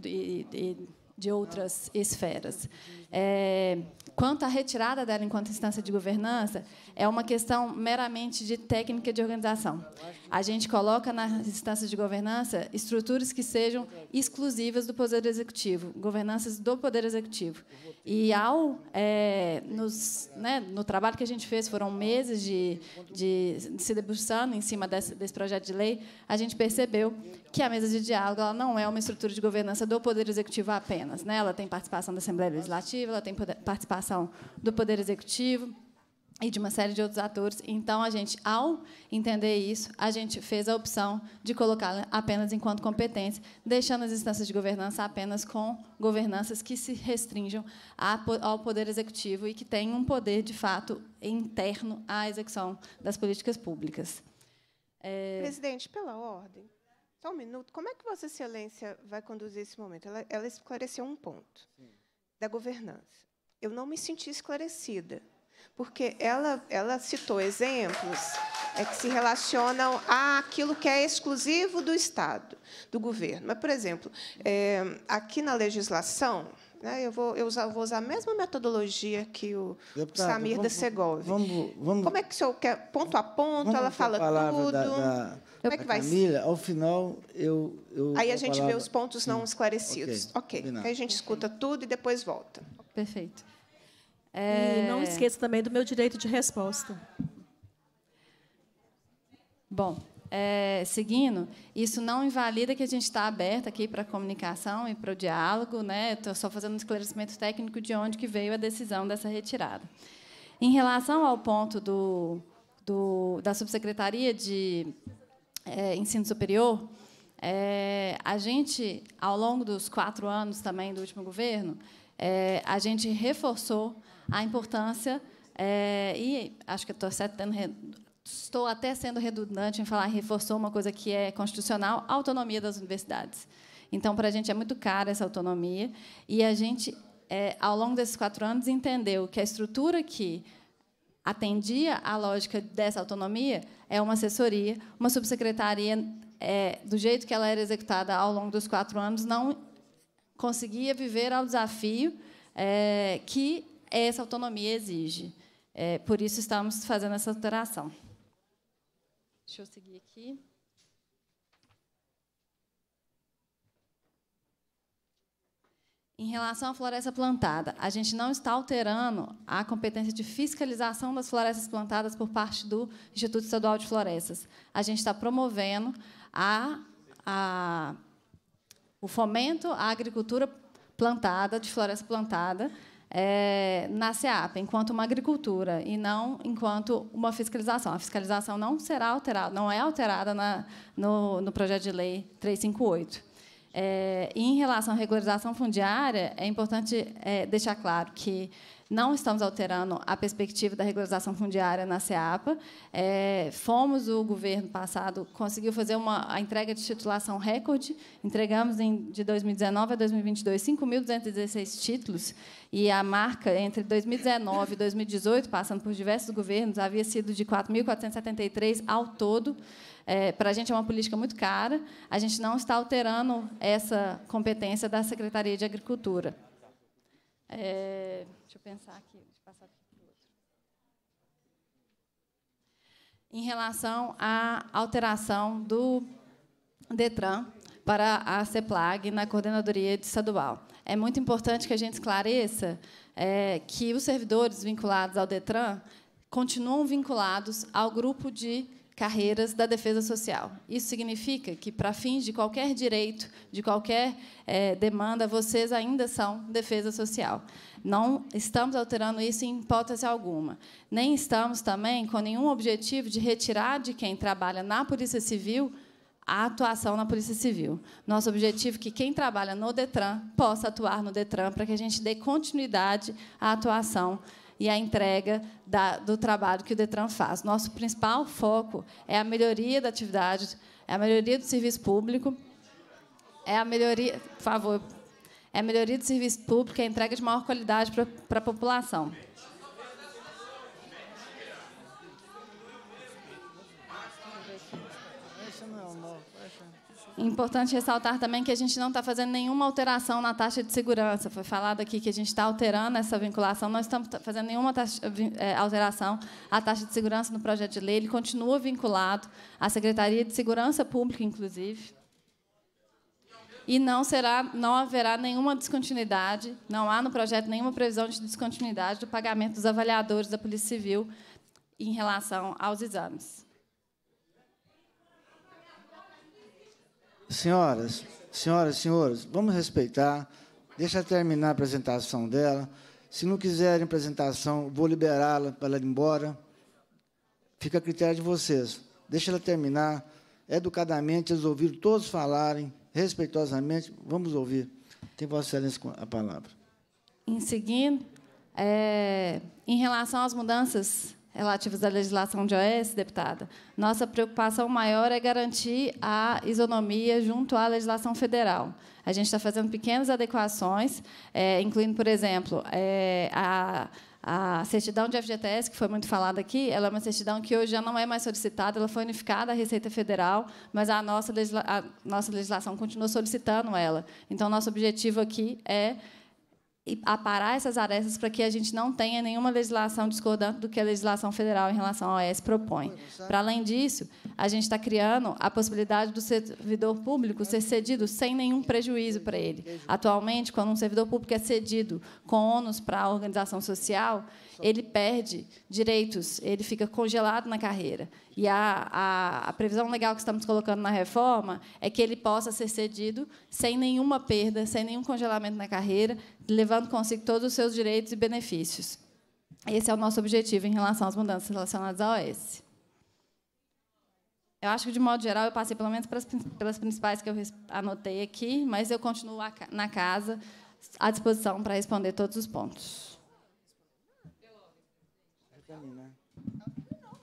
e, e de outras esferas. É, quanto à retirada dela enquanto instância de governança, é uma questão meramente de técnica de organização. A gente coloca nas instâncias de governança estruturas que sejam exclusivas do Poder Executivo, governanças do Poder Executivo. E ao é, nos, né, no trabalho que a gente fez, foram meses de, de se debruçando em cima desse, desse projeto de lei, a gente percebeu que a mesa de diálogo ela não é uma estrutura de governança do Poder Executivo apenas. Né? Ela tem participação da Assembleia Legislativa, ela tem participação do Poder Executivo e de uma série de outros atores. Então, a gente, ao entender isso, a gente fez a opção de colocá-la apenas enquanto competência, deixando as instâncias de governança apenas com governanças que se restringam ao poder executivo e que têm um poder, de fato, interno à execução das políticas públicas. É... Presidente, pela ordem, só um minuto. Como é que Vossa Excelência vai conduzir esse momento? Ela, ela esclareceu um ponto Sim. da governança. Eu não me senti esclarecida, porque ela, ela citou exemplos é, que se relacionam àquilo que é exclusivo do Estado, do governo. Mas, por exemplo, é, aqui na legislação, né? Eu, vou, eu, usar, vou usar a mesma metodologia que o Deputado, Samir vamos, da Segovia. Vamos, vamos, Como é que o senhor quer? Ponto a ponto, ela fala tudo. Da, da, Como é que vai Camila, ao final, eu. eu aí a, a gente palavra... vê os pontos não Sim. Hum, esclarecidos. Ok. okay. Aí a gente escuta tudo e depois volta. Perfeito. É... E não esqueça também do meu direito de resposta. Bom, é, seguindo, isso não invalida que a gente está aberto aqui para a comunicação e para o diálogo. Né? Estou só fazendo um esclarecimento técnico de onde que veio a decisão dessa retirada. Em relação ao ponto do, do da subsecretaria de é, ensino superior, é, a gente, ao longo dos quatro anos também do último governo, é, a gente reforçou a importância, é, e acho que estou certo tendo estou até sendo redundante em falar, reforçou uma coisa que é constitucional, a autonomia das universidades. Então, para a gente é muito cara essa autonomia, e a gente, é, ao longo desses quatro anos, entendeu que a estrutura que atendia à lógica dessa autonomia é uma assessoria, uma subsecretaria, é, do jeito que ela era executada ao longo dos quatro anos, não conseguia viver ao desafio é, que essa autonomia exige. É, por isso, estamos fazendo essa alteração. Deixa eu seguir aqui. Em relação à floresta plantada, a gente não está alterando a competência de fiscalização das florestas plantadas por parte do Instituto Estadual de Florestas. A gente está promovendo a, a, o fomento à agricultura plantada, de floresta plantada, é, na SEAP, enquanto uma agricultura, e não enquanto uma fiscalização. A fiscalização não será alterada, não é alterada na, no, no projeto de lei 358. É, em relação à regularização fundiária, é importante é, deixar claro que não estamos alterando a perspectiva da regularização fundiária na SEAPA. É, fomos, o governo passado conseguiu fazer uma, a entrega de titulação recorde, entregamos em, de 2019 a 2022 5.216 títulos, e a marca entre 2019 e 2018, passando por diversos governos, havia sido de 4.473 ao todo. É, para a gente é uma política muito cara, a gente não está alterando essa competência da Secretaria de Agricultura. É, deixa eu pensar aqui, deixa eu passar aqui para o outro. Em relação à alteração do DETRAN para a CEPLAG na coordenadoria estadual. É muito importante que a gente esclareça é, que os servidores vinculados ao DETRAN continuam vinculados ao grupo de carreiras da defesa social. Isso significa que, para fins de qualquer direito, de qualquer é, demanda, vocês ainda são defesa social. Não estamos alterando isso em hipótese alguma. Nem estamos também com nenhum objetivo de retirar de quem trabalha na Polícia Civil a atuação na Polícia Civil. Nosso objetivo é que quem trabalha no Detran possa atuar no Detran para que a gente dê continuidade à atuação e a entrega da, do trabalho que o Detran faz. Nosso principal foco é a melhoria da atividade, é a melhoria do serviço público, é a melhoria, por favor, é a melhoria do serviço público, é a entrega de maior qualidade para a população. Importante ressaltar também que a gente não está fazendo nenhuma alteração na taxa de segurança. Foi falado aqui que a gente está alterando essa vinculação. Nós estamos fazendo nenhuma taxa, é, alteração à taxa de segurança no projeto de lei. Ele continua vinculado à Secretaria de Segurança Pública, inclusive. E não, será, não haverá nenhuma descontinuidade, não há no projeto nenhuma previsão de descontinuidade do pagamento dos avaliadores da Polícia Civil em relação aos exames. Senhoras, senhoras, senhores, vamos respeitar. Deixa terminar a apresentação dela. Se não quiserem apresentação, vou liberá-la para ela ir embora. Fica a critério de vocês. Deixa ela terminar. Educadamente, eles ouviram todos falarem, respeitosamente. Vamos ouvir. Tem Vossa Excelência a palavra. Em seguida, é, em relação às mudanças relativos à legislação de OS, deputada, nossa preocupação maior é garantir a isonomia junto à legislação federal. A gente está fazendo pequenas adequações, é, incluindo, por exemplo, é, a a certidão de FGTS, que foi muito falada aqui, ela é uma certidão que hoje já não é mais solicitada, ela foi unificada à Receita Federal, mas a nossa, a nossa legislação continua solicitando ela. Então, nosso objetivo aqui é aparar essas arestas para que a gente não tenha nenhuma legislação discordante do que a legislação federal em relação ao OES propõe. Para além disso, a gente está criando a possibilidade do servidor público ser cedido sem nenhum prejuízo para ele. Atualmente, quando um servidor público é cedido com ônus para a organização social, ele perde direitos, ele fica congelado na carreira. E a, a, a, previsão legal que estamos colocando na reforma é que ele possa ser cedido sem nenhuma perda, sem nenhum congelamento na carreira, levando consigo todos os seus direitos e benefícios. Esse é o nosso objetivo em relação às mudanças relacionadas à OS. Eu acho que, de modo geral, eu passei pelo menos pelas, principais que eu anotei aqui, mas eu continuo na casa à disposição para responder todos os pontos.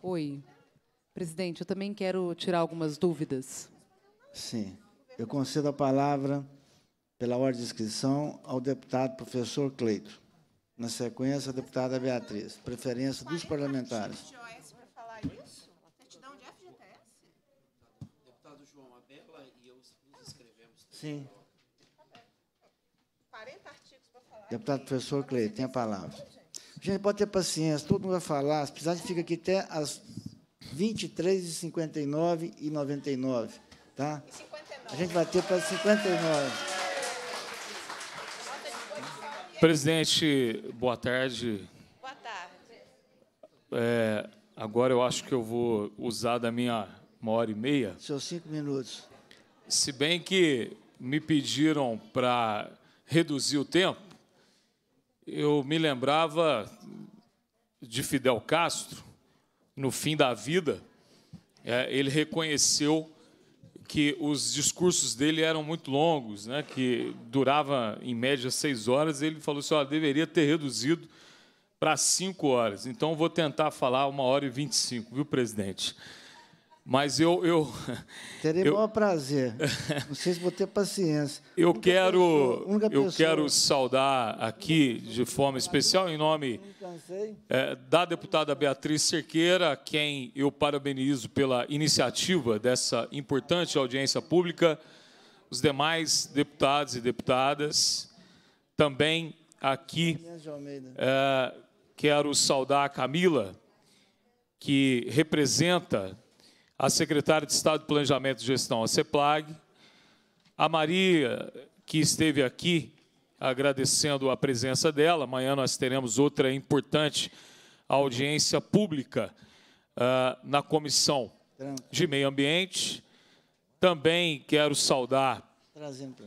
Oi. Presidente, eu também quero tirar algumas dúvidas. Sim. Eu concedo a palavra pela ordem de inscrição, ao deputado professor Cleito. Na sequência, a deputada Beatriz. Preferência dos então, parlamentares. Sim. Deputado professor Cleito, tem a palavra. Gente, pode ter paciência, todo mundo vai falar. Se precisar, a gente fica aqui até às 23h59 e 99, tá? A gente vai ter para 59. Presidente, boa tarde. Boa tarde. É, agora eu acho que eu vou usar da minha uma hora e meia. São cinco minutos. Se bem que me pediram para reduzir o tempo, eu me lembrava de Fidel Castro, no fim da vida, é, ele reconheceu que os discursos dele eram muito longos, né, que durava em média seis horas, ele falou assim: oh, deveria ter reduzido para cinco horas. Então vou tentar falar uma hora e vinte e cinco, viu, presidente? Mas eu. eu Terei eu, maior prazer. Não sei se vou ter paciência. Eu única quero, pessoa, eu quero saudar aqui, de forma especial, em nome é, da deputada Beatriz Cerqueira, quem eu parabenizo pela iniciativa dessa importante audiência pública, os demais deputados e deputadas. Também aqui é, quero saudar a Camila, que representa a secretária de Estado de Planejamento e Gestão, a CEPLAG, a Maria, que esteve aqui, agradecendo a presença dela. Amanhã nós teremos outra importante audiência pública uh, na Comissão de Meio Ambiente. Também quero saudar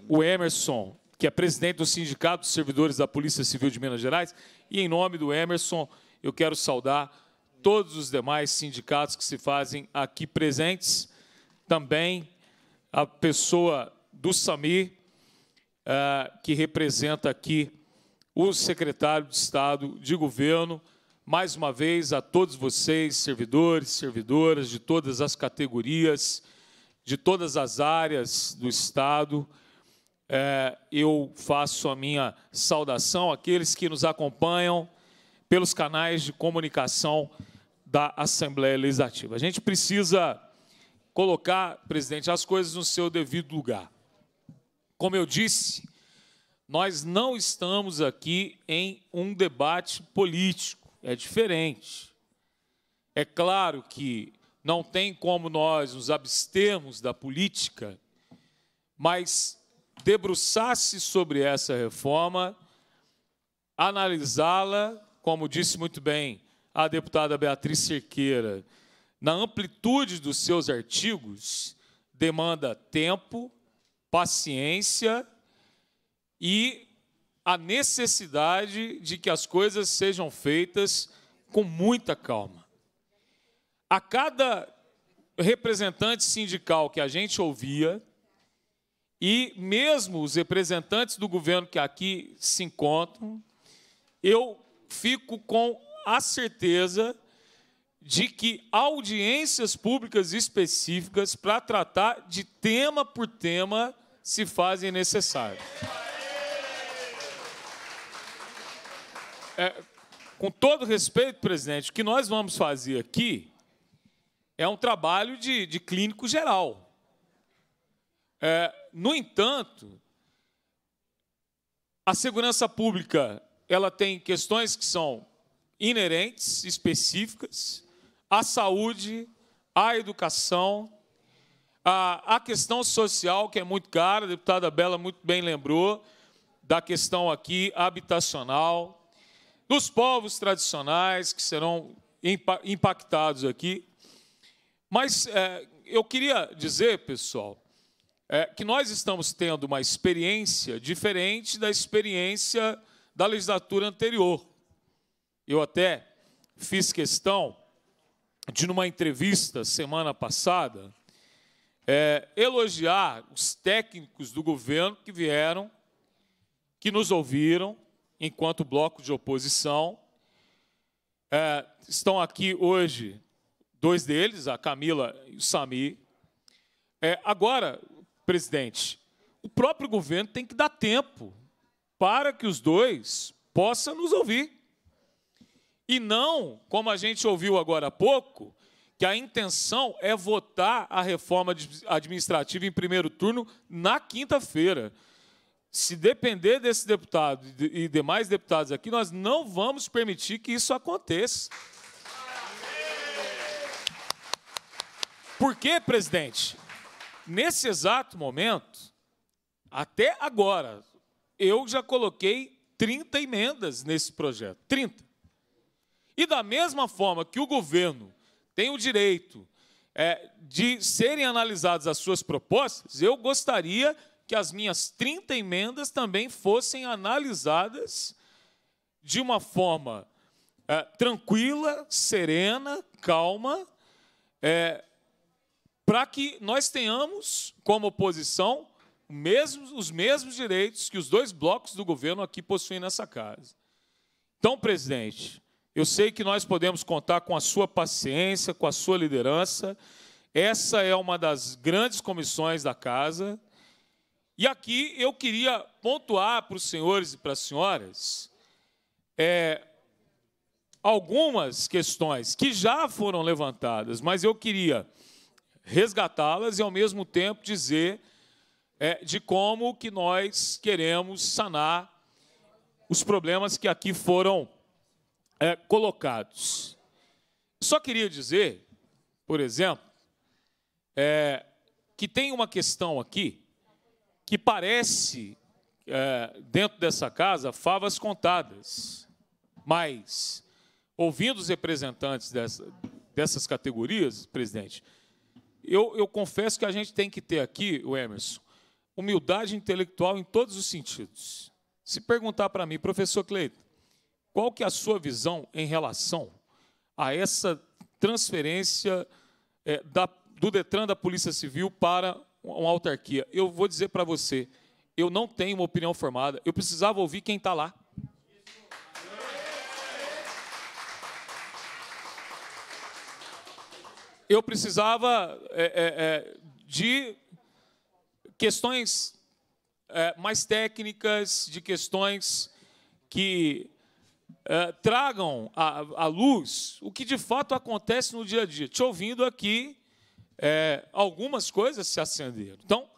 o Emerson, que é presidente do Sindicato dos Servidores da Polícia Civil de Minas Gerais, e em nome do Emerson, eu quero saudar todos os demais sindicatos que se fazem aqui presentes, também a pessoa do Sami eh, que representa aqui o secretário de Estado de Governo. Mais uma vez, a todos vocês, servidores, servidoras de todas as categorias, de todas as áreas do Estado, eh, eu faço a minha saudação àqueles que nos acompanham pelos canais de comunicação da Assembleia Legislativa. A gente precisa colocar, presidente, as coisas no seu devido lugar. Como eu disse, nós não estamos aqui em um debate político, é diferente. É claro que não tem como nós nos abstermos da política, mas debruçar-se sobre essa reforma, analisá-la como disse muito bem a deputada Beatriz Cerqueira, na amplitude dos seus artigos, demanda tempo, paciência e a necessidade de que as coisas sejam feitas com muita calma. A cada representante sindical que a gente ouvia, e mesmo os representantes do governo que aqui se encontram, eu fico com a certeza de que audiências públicas específicas para tratar de tema por tema se fazem necessárias. É, com todo respeito, presidente, o que nós vamos fazer aqui é um trabalho de, de clínico geral. É, no entanto, a segurança pública ela tem questões que são inerentes, específicas, à saúde, à educação, à, à questão social, que é muito cara, a deputada Bela muito bem lembrou, da questão aqui habitacional, dos povos tradicionais que serão impactados aqui. Mas é, eu queria dizer, pessoal, é, que nós estamos tendo uma experiência diferente da experiência da legislatura anterior. Eu até fiz questão de, numa entrevista semana passada, é, elogiar os técnicos do governo que vieram, que nos ouviram enquanto bloco de oposição. É, estão aqui hoje dois deles, a Camila e o Sami. É, agora, presidente, o próprio governo tem que dar tempo para que os dois possam nos ouvir. E não, como a gente ouviu agora há pouco, que a intenção é votar a reforma administrativa em primeiro turno na quinta-feira. Se depender desse deputado e demais deputados aqui, nós não vamos permitir que isso aconteça. Por quê, presidente? Nesse exato momento, até agora, eu já coloquei 30 emendas nesse projeto. 30. E da mesma forma que o governo tem o direito é, de serem analisadas as suas propostas, eu gostaria que as minhas 30 emendas também fossem analisadas de uma forma é, tranquila, serena, calma, é, para que nós tenhamos, como oposição, mesmo, os mesmos direitos que os dois blocos do governo aqui possuem nessa casa. Então, presidente, eu sei que nós podemos contar com a sua paciência, com a sua liderança. Essa é uma das grandes comissões da casa. E aqui eu queria pontuar para os senhores e para as senhoras é, algumas questões que já foram levantadas, mas eu queria resgatá-las e, ao mesmo tempo, dizer é, de como que nós queremos sanar os problemas que aqui foram é, colocados. Só queria dizer, por exemplo, é, que tem uma questão aqui que parece, é, dentro dessa casa, favas contadas. Mas, ouvindo os representantes dessa, dessas categorias, presidente, eu, eu confesso que a gente tem que ter aqui, o Emerson, humildade intelectual em todos os sentidos. Se perguntar para mim, professor Cleito, qual que é a sua visão em relação a essa transferência é, da, do Detran da Polícia Civil para uma autarquia? Eu vou dizer para você, eu não tenho uma opinião formada, eu precisava ouvir quem está lá. Eu precisava é, é, é de questões é, mais técnicas, de questões que é, tragam à, luz o que de fato acontece no dia a dia. Te ouvindo aqui, é, algumas coisas se acenderam. Então,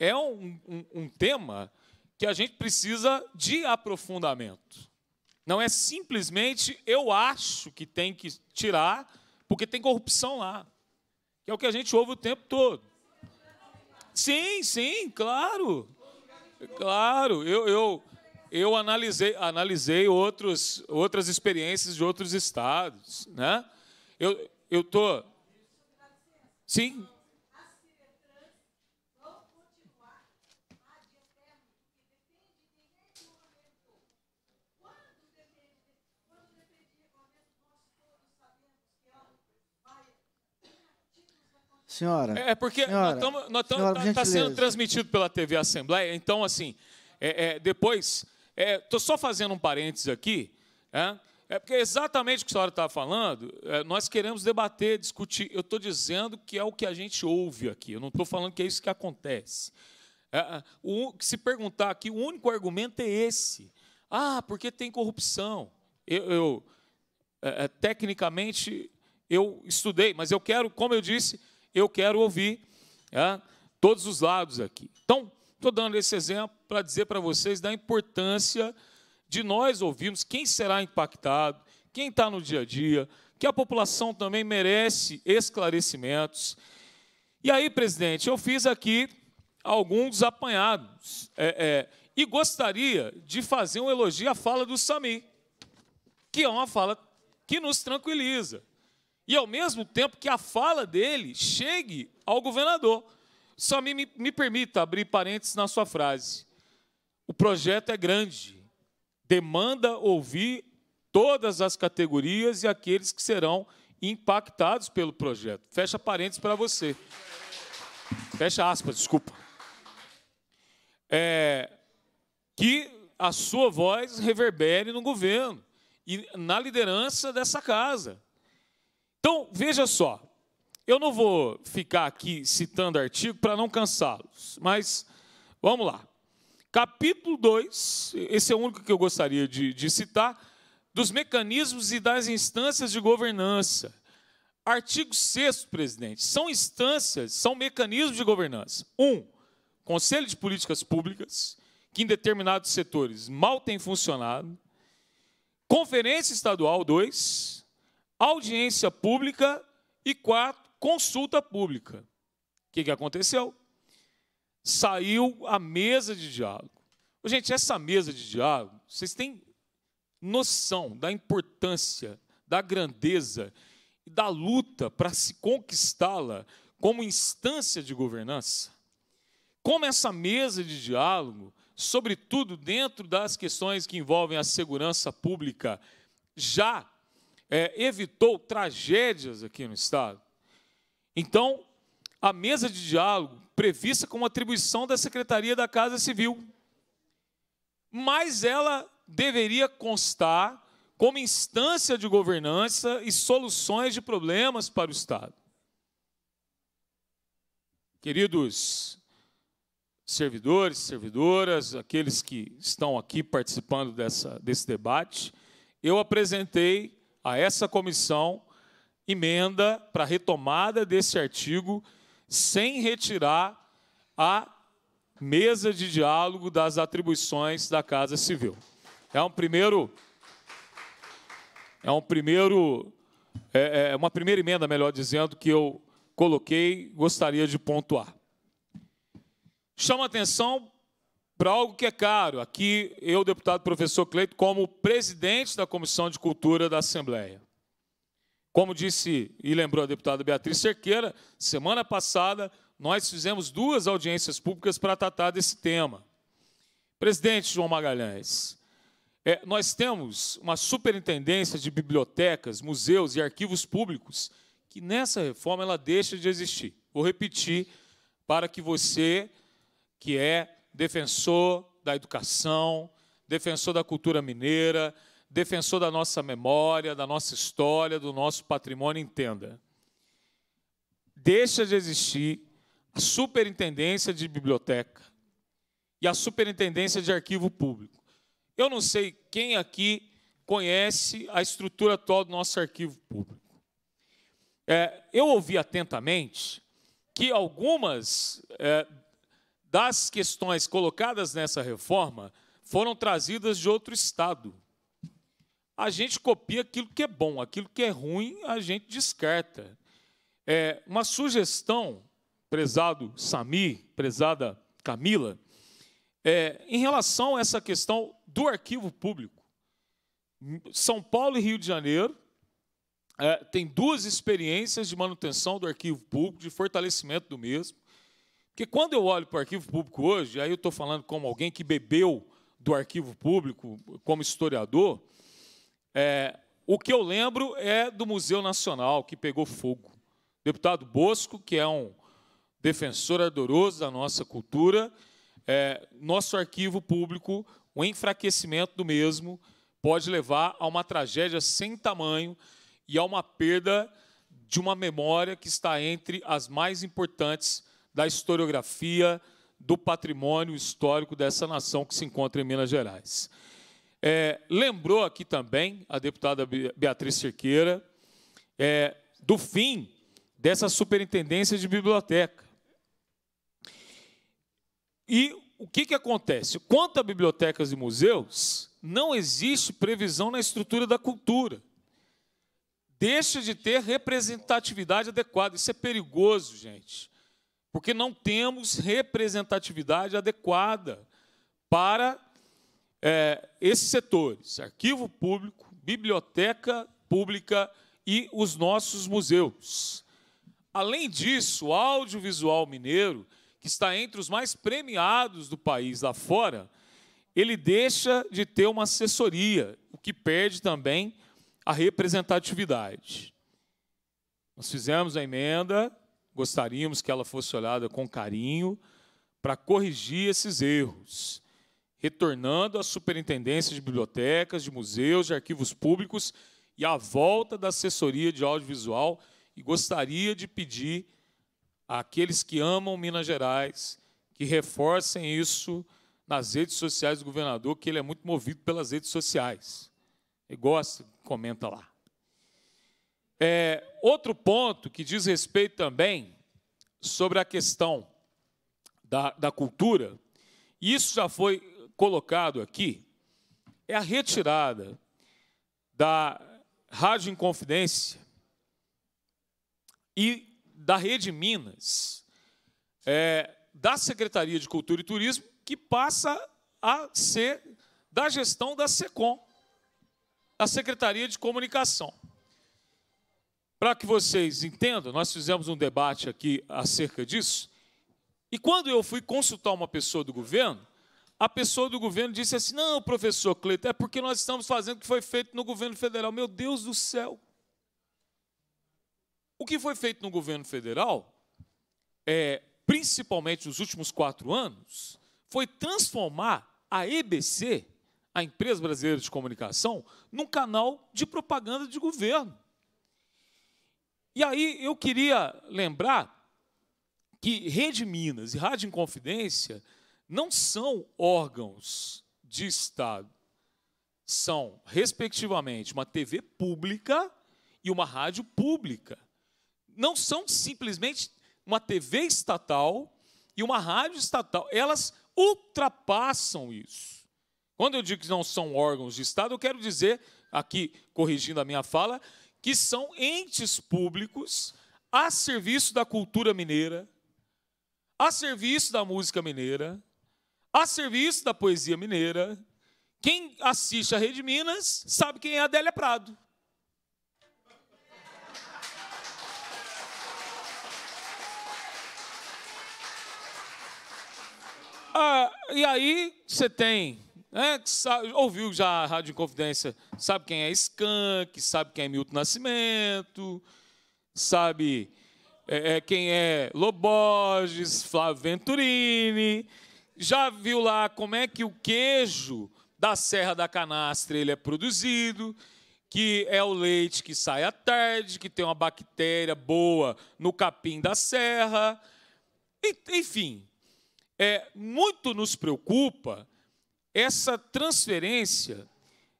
é um, um, um tema que a gente precisa de aprofundamento. Não é simplesmente eu acho que tem que tirar, porque tem corrupção lá. Que é o que a gente ouve o tempo todo. Sim, sim, claro. Claro, eu, eu, eu analisei, analisei outros, outras experiências de outros estados. Né? Eu estou. Tô... Sim, Senhora. É, é porque está nós tá, tá, sendo transmitido pela TV Assembleia, então, assim, é, é, depois. Estou é, só fazendo um parênteses aqui. É, é porque é exatamente o que a senhora está falando, nós queremos debater, discutir. Eu estou dizendo que é o que a gente ouve aqui. Eu não estou falando que é isso que acontece. O, se perguntar aqui, o único argumento é esse. Ah, porque tem corrupção. Eu, eu tecnicamente eu estudei, mas eu quero, como eu disse, eu quero ouvir é, todos os lados aqui. Então, estou dando esse exemplo para dizer para vocês da importância de nós ouvirmos quem será impactado, quem está no dia a dia, que a população também merece esclarecimentos. E aí, presidente, eu fiz aqui alguns apanhados é, é, e gostaria de fazer um elogio à fala do Sami, que é uma fala que nos tranquiliza e ao mesmo tempo que a fala dele chegue ao governador. Só me, me, me permita abrir parênteses na sua frase. O projeto é grande, demanda ouvir todas as categorias e aqueles que serão impactados pelo projeto. Fecha parênteses para você. Fecha aspas, desculpa. É, que a sua voz reverbere no governo e na liderança dessa casa. Então, veja só. Eu não vou ficar aqui citando artigo para não cansá-los, mas vamos lá. Capítulo 2, esse é o único que eu gostaria de, de citar, dos mecanismos e das instâncias de governança. Artigo 6, presidente, são instâncias, são mecanismos de governança. Um, Conselho de Políticas Públicas, que em determinados setores mal tem funcionado. Conferência Estadual, dois audiência pública e quatro, consulta pública. O que, que aconteceu? Saiu a mesa de diálogo. Gente, essa mesa de diálogo, vocês têm noção da importância, da grandeza e da luta para se conquistá-la como instância de governança? Como essa mesa de diálogo, sobretudo dentro das questões que envolvem a segurança pública, já é, evitou tragédias aqui no Estado. Então, a mesa de diálogo, prevista como atribuição da Secretaria da Casa Civil, mas ela deveria constar como instância de governança e soluções de problemas para o Estado. Queridos servidores, servidoras, aqueles que estão aqui participando dessa, desse debate, eu apresentei a essa comissão emenda para retomada desse artigo, sem retirar a mesa de diálogo das atribuições da Casa Civil. É um primeiro, é um primeiro, é, é uma primeira emenda, melhor dizendo, que eu coloquei, gostaria de pontuar. Chama atenção para algo que é caro. Aqui, eu, deputado professor Cleito, como presidente da Comissão de Cultura da Assembleia. Como disse e lembrou a deputada Beatriz Cerqueira, semana passada nós fizemos duas audiências públicas para tratar desse tema. Presidente João Magalhães, é, nós temos uma superintendência de bibliotecas, museus e arquivos públicos que nessa reforma ela deixa de existir. Vou repetir para que você, que é defensor da educação, defensor da cultura mineira, defensor da nossa memória, da nossa história, do nosso patrimônio, entenda. Deixa de existir a superintendência de biblioteca e a superintendência de arquivo público. Eu não sei quem aqui conhece a estrutura atual do nosso arquivo público. É, eu ouvi atentamente que algumas é, das questões colocadas nessa reforma foram trazidas de outro estado. A gente copia aquilo que é bom, aquilo que é ruim a gente descarta. É uma sugestão, prezado Sami, prezada Camila, é, em relação a essa questão do arquivo público. São Paulo e Rio de Janeiro é, têm duas experiências de manutenção do arquivo público, de fortalecimento do mesmo. Porque quando eu olho para o arquivo público hoje, aí eu estou falando como alguém que bebeu do arquivo público, como historiador, é, o que eu lembro é do Museu Nacional, que pegou fogo. O deputado Bosco, que é um defensor ardoroso da nossa cultura, é, nosso arquivo público, o enfraquecimento do mesmo, pode levar a uma tragédia sem tamanho e a uma perda de uma memória que está entre as mais importantes da historiografia do patrimônio histórico dessa nação que se encontra em Minas Gerais. É, lembrou aqui também a deputada Beatriz Cerqueira é, do fim dessa superintendência de biblioteca. E o que, que acontece? Quanto a bibliotecas e museus, não existe previsão na estrutura da cultura. Deixa de ter representatividade adequada. Isso é perigoso, gente porque não temos representatividade adequada para é, esses setores: arquivo público, biblioteca pública e os nossos museus. Além disso, o audiovisual mineiro, que está entre os mais premiados do país lá fora, ele deixa de ter uma assessoria, o que perde também a representatividade. Nós fizemos a emenda gostaríamos que ela fosse olhada com carinho para corrigir esses erros, retornando à superintendência de bibliotecas, de museus, de arquivos públicos e à volta da assessoria de audiovisual. E gostaria de pedir àqueles que amam Minas Gerais que reforcem isso nas redes sociais do governador, que ele é muito movido pelas redes sociais. Ele gosta, comenta lá. É, outro ponto que diz respeito também sobre a questão da, da cultura, e isso já foi colocado aqui, é a retirada da Rádio Inconfidência e da Rede Minas, é, da Secretaria de Cultura e Turismo, que passa a ser da gestão da SECOM, a Secretaria de Comunicação. Para que vocês entendam, nós fizemos um debate aqui acerca disso. E quando eu fui consultar uma pessoa do governo, a pessoa do governo disse assim: Não, professor Cleiton, é porque nós estamos fazendo o que foi feito no governo federal. Meu Deus do céu! O que foi feito no governo federal, é, principalmente nos últimos quatro anos, foi transformar a EBC, a Empresa Brasileira de Comunicação, num canal de propaganda de governo. E aí eu queria lembrar que Rede Minas e Rádio Inconfidência não são órgãos de Estado. São, respectivamente, uma TV pública e uma rádio pública. Não são simplesmente uma TV estatal e uma rádio estatal. Elas ultrapassam isso. Quando eu digo que não são órgãos de Estado, eu quero dizer, aqui corrigindo a minha fala, que são entes públicos a serviço da cultura mineira, a serviço da música mineira, a serviço da poesia mineira. Quem assiste a Rede Minas sabe quem é Adélia Prado. Ah, e aí você tem é, sabe, ouviu já a Rádio Confidência, sabe quem é Skank, sabe quem é Milton Nascimento, sabe é, é, quem é Loborges, Flávio Venturini. Já viu lá como é que o queijo da Serra da Canastra ele é produzido, que é o leite que sai à tarde, que tem uma bactéria boa no capim da serra. Enfim, é, muito nos preocupa essa transferência,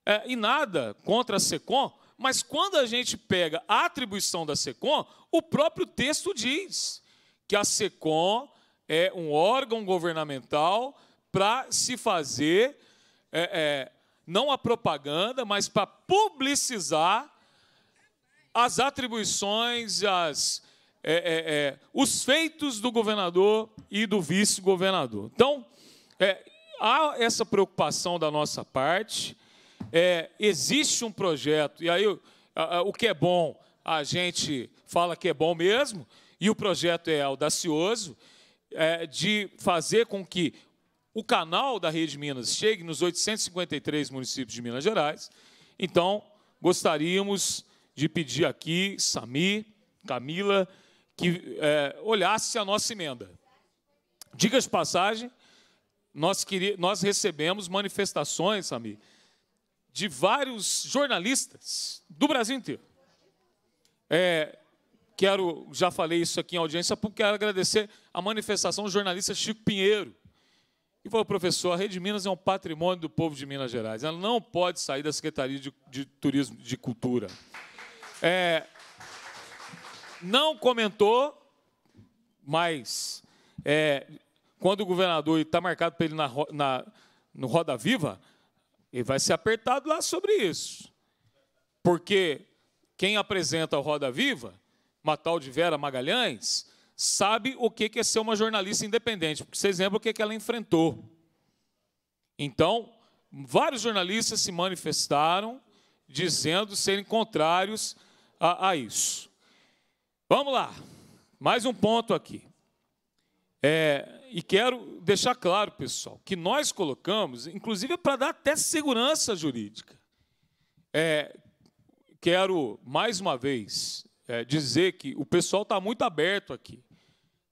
é, e nada contra a SECOM, mas quando a gente pega a atribuição da SECOM, o próprio texto diz que a SECOM é um órgão governamental para se fazer, é, é, não a propaganda, mas para publicizar as atribuições, as, é, é, é, os feitos do governador e do vice-governador. Então, é, há essa preocupação da nossa parte, é, existe um projeto, e aí a, o que é bom, a gente fala que é bom mesmo, e o projeto é audacioso, é, de fazer com que o canal da Rede Minas chegue nos 853 municípios de Minas Gerais. Então, gostaríamos de pedir aqui, Sami, Camila, que é, olhasse a nossa emenda. Dicas de passagem, nós, queríamos, nós recebemos manifestações, Samir, de vários jornalistas do Brasil inteiro. É, quero, já falei isso aqui em audiência, porque quero agradecer a manifestação do jornalista Chico Pinheiro, E falou, professor, a Rede Minas é um patrimônio do povo de Minas Gerais, ela não pode sair da Secretaria de, de Turismo de Cultura. É, não comentou, mas é, quando o governador está marcado para ele na, na, no Roda Viva, ele vai ser apertado lá sobre isso. Porque quem apresenta o Roda Viva, Matal de Vera Magalhães, sabe o que é ser uma jornalista independente, porque vocês lembram o que ela enfrentou. Então, vários jornalistas se manifestaram dizendo serem contrários a, a isso. Vamos lá, mais um ponto aqui. É, e quero deixar claro, pessoal, que nós colocamos, inclusive é para dar até segurança jurídica. É, quero, mais uma vez, é, dizer que o pessoal está muito aberto aqui.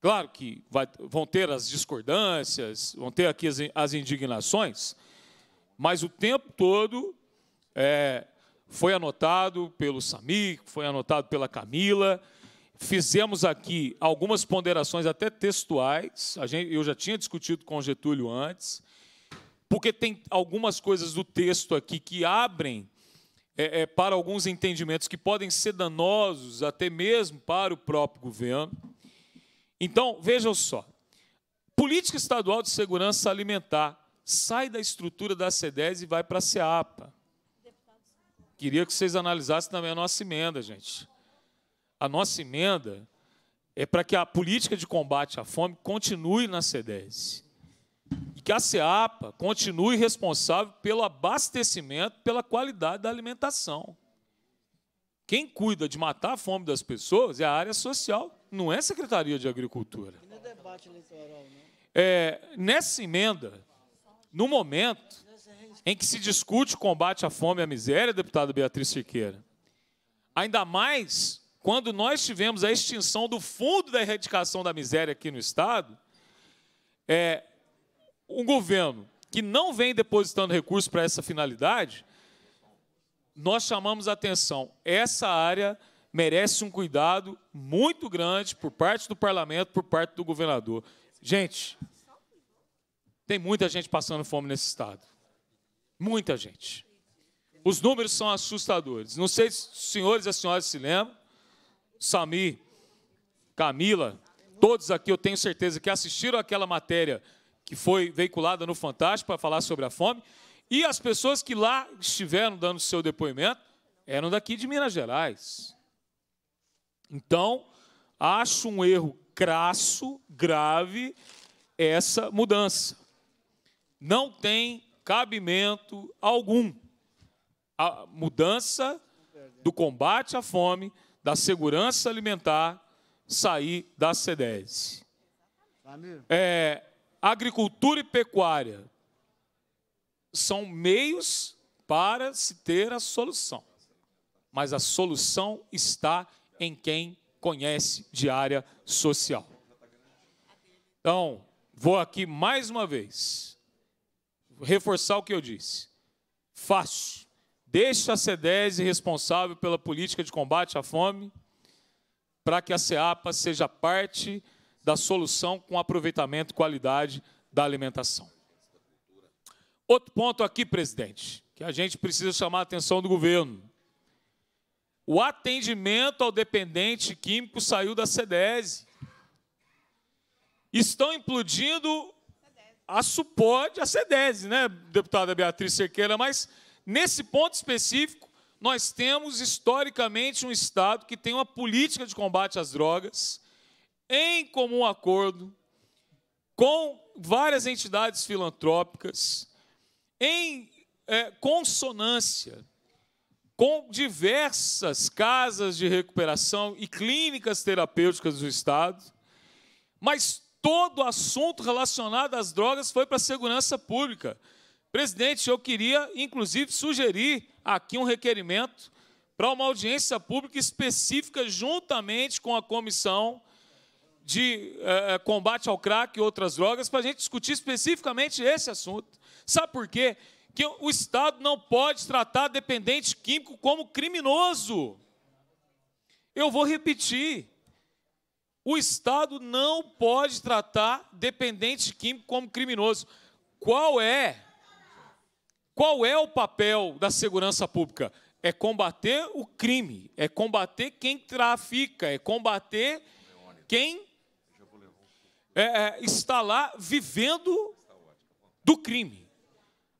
Claro que vai, vão ter as discordâncias, vão ter aqui as, as indignações, mas o tempo todo é, foi anotado pelo Sami, foi anotado pela Camila, Fizemos aqui algumas ponderações até textuais, gente, eu já tinha discutido com o Getúlio antes, porque tem algumas coisas do texto aqui que abrem é, é, para alguns entendimentos que podem ser danosos até mesmo para o próprio governo. Então, vejam só: Política Estadual de Segurança Alimentar sai da estrutura da CEDES e vai para a SEAPA. Queria que vocês analisassem também a nossa emenda, gente a nossa emenda é para que a política de combate à fome continue na CEDES. E que a CEAPA continue responsável pelo abastecimento, pela qualidade da alimentação. Quem cuida de matar a fome das pessoas é a área social, não é a Secretaria de Agricultura. Né? é, nessa emenda, no momento em que se discute o combate à fome e à miséria, deputada Beatriz Siqueira, ainda mais quando nós tivemos a extinção do Fundo da Erradicação da Miséria aqui no Estado, é, um governo que não vem depositando recursos para essa finalidade, nós chamamos a atenção. Essa área merece um cuidado muito grande por parte do parlamento, por parte do governador. Gente, tem muita gente passando fome nesse estado. Muita gente. Os números são assustadores. Não sei se os senhores e as senhoras se lembram, Sami, Camila, todos aqui eu tenho certeza que assistiram aquela matéria que foi veiculada no Fantástico para falar sobre a fome, e as pessoas que lá estiveram dando seu depoimento eram daqui de Minas Gerais. Então, acho um erro crasso, grave, essa mudança. Não tem cabimento algum. A mudança do combate à fome da segurança alimentar sair da CEDES. É, agricultura e pecuária são meios para se ter a solução. Mas a solução está em quem conhece de área social. Então, vou aqui mais uma vez reforçar o que eu disse. Fácil. Deixe a CEDES responsável pela política de combate à fome para que a CEAPA seja parte da solução com aproveitamento e qualidade da alimentação. Outro ponto aqui, presidente, que a gente precisa chamar a atenção do governo. O atendimento ao dependente químico saiu da CEDES. Estão implodindo a SUPOD, a CEDES, né, deputada Beatriz Cerqueira, mas Nesse ponto específico, nós temos historicamente um Estado que tem uma política de combate às drogas, em comum acordo, com várias entidades filantrópicas, em é, consonância com diversas casas de recuperação e clínicas terapêuticas do Estado, mas todo assunto relacionado às drogas foi para a segurança pública. Presidente, eu queria, inclusive, sugerir aqui um requerimento para uma audiência pública específica, juntamente com a Comissão de eh, eh, Combate ao Crack e outras drogas, para a gente discutir especificamente esse assunto. Sabe por quê? Que o Estado não pode tratar dependente químico como criminoso. Eu vou repetir. O Estado não pode tratar dependente químico como criminoso. Qual é qual é o papel da segurança pública? É combater o crime, é combater quem trafica, é combater quem é, é, está lá vivendo do crime.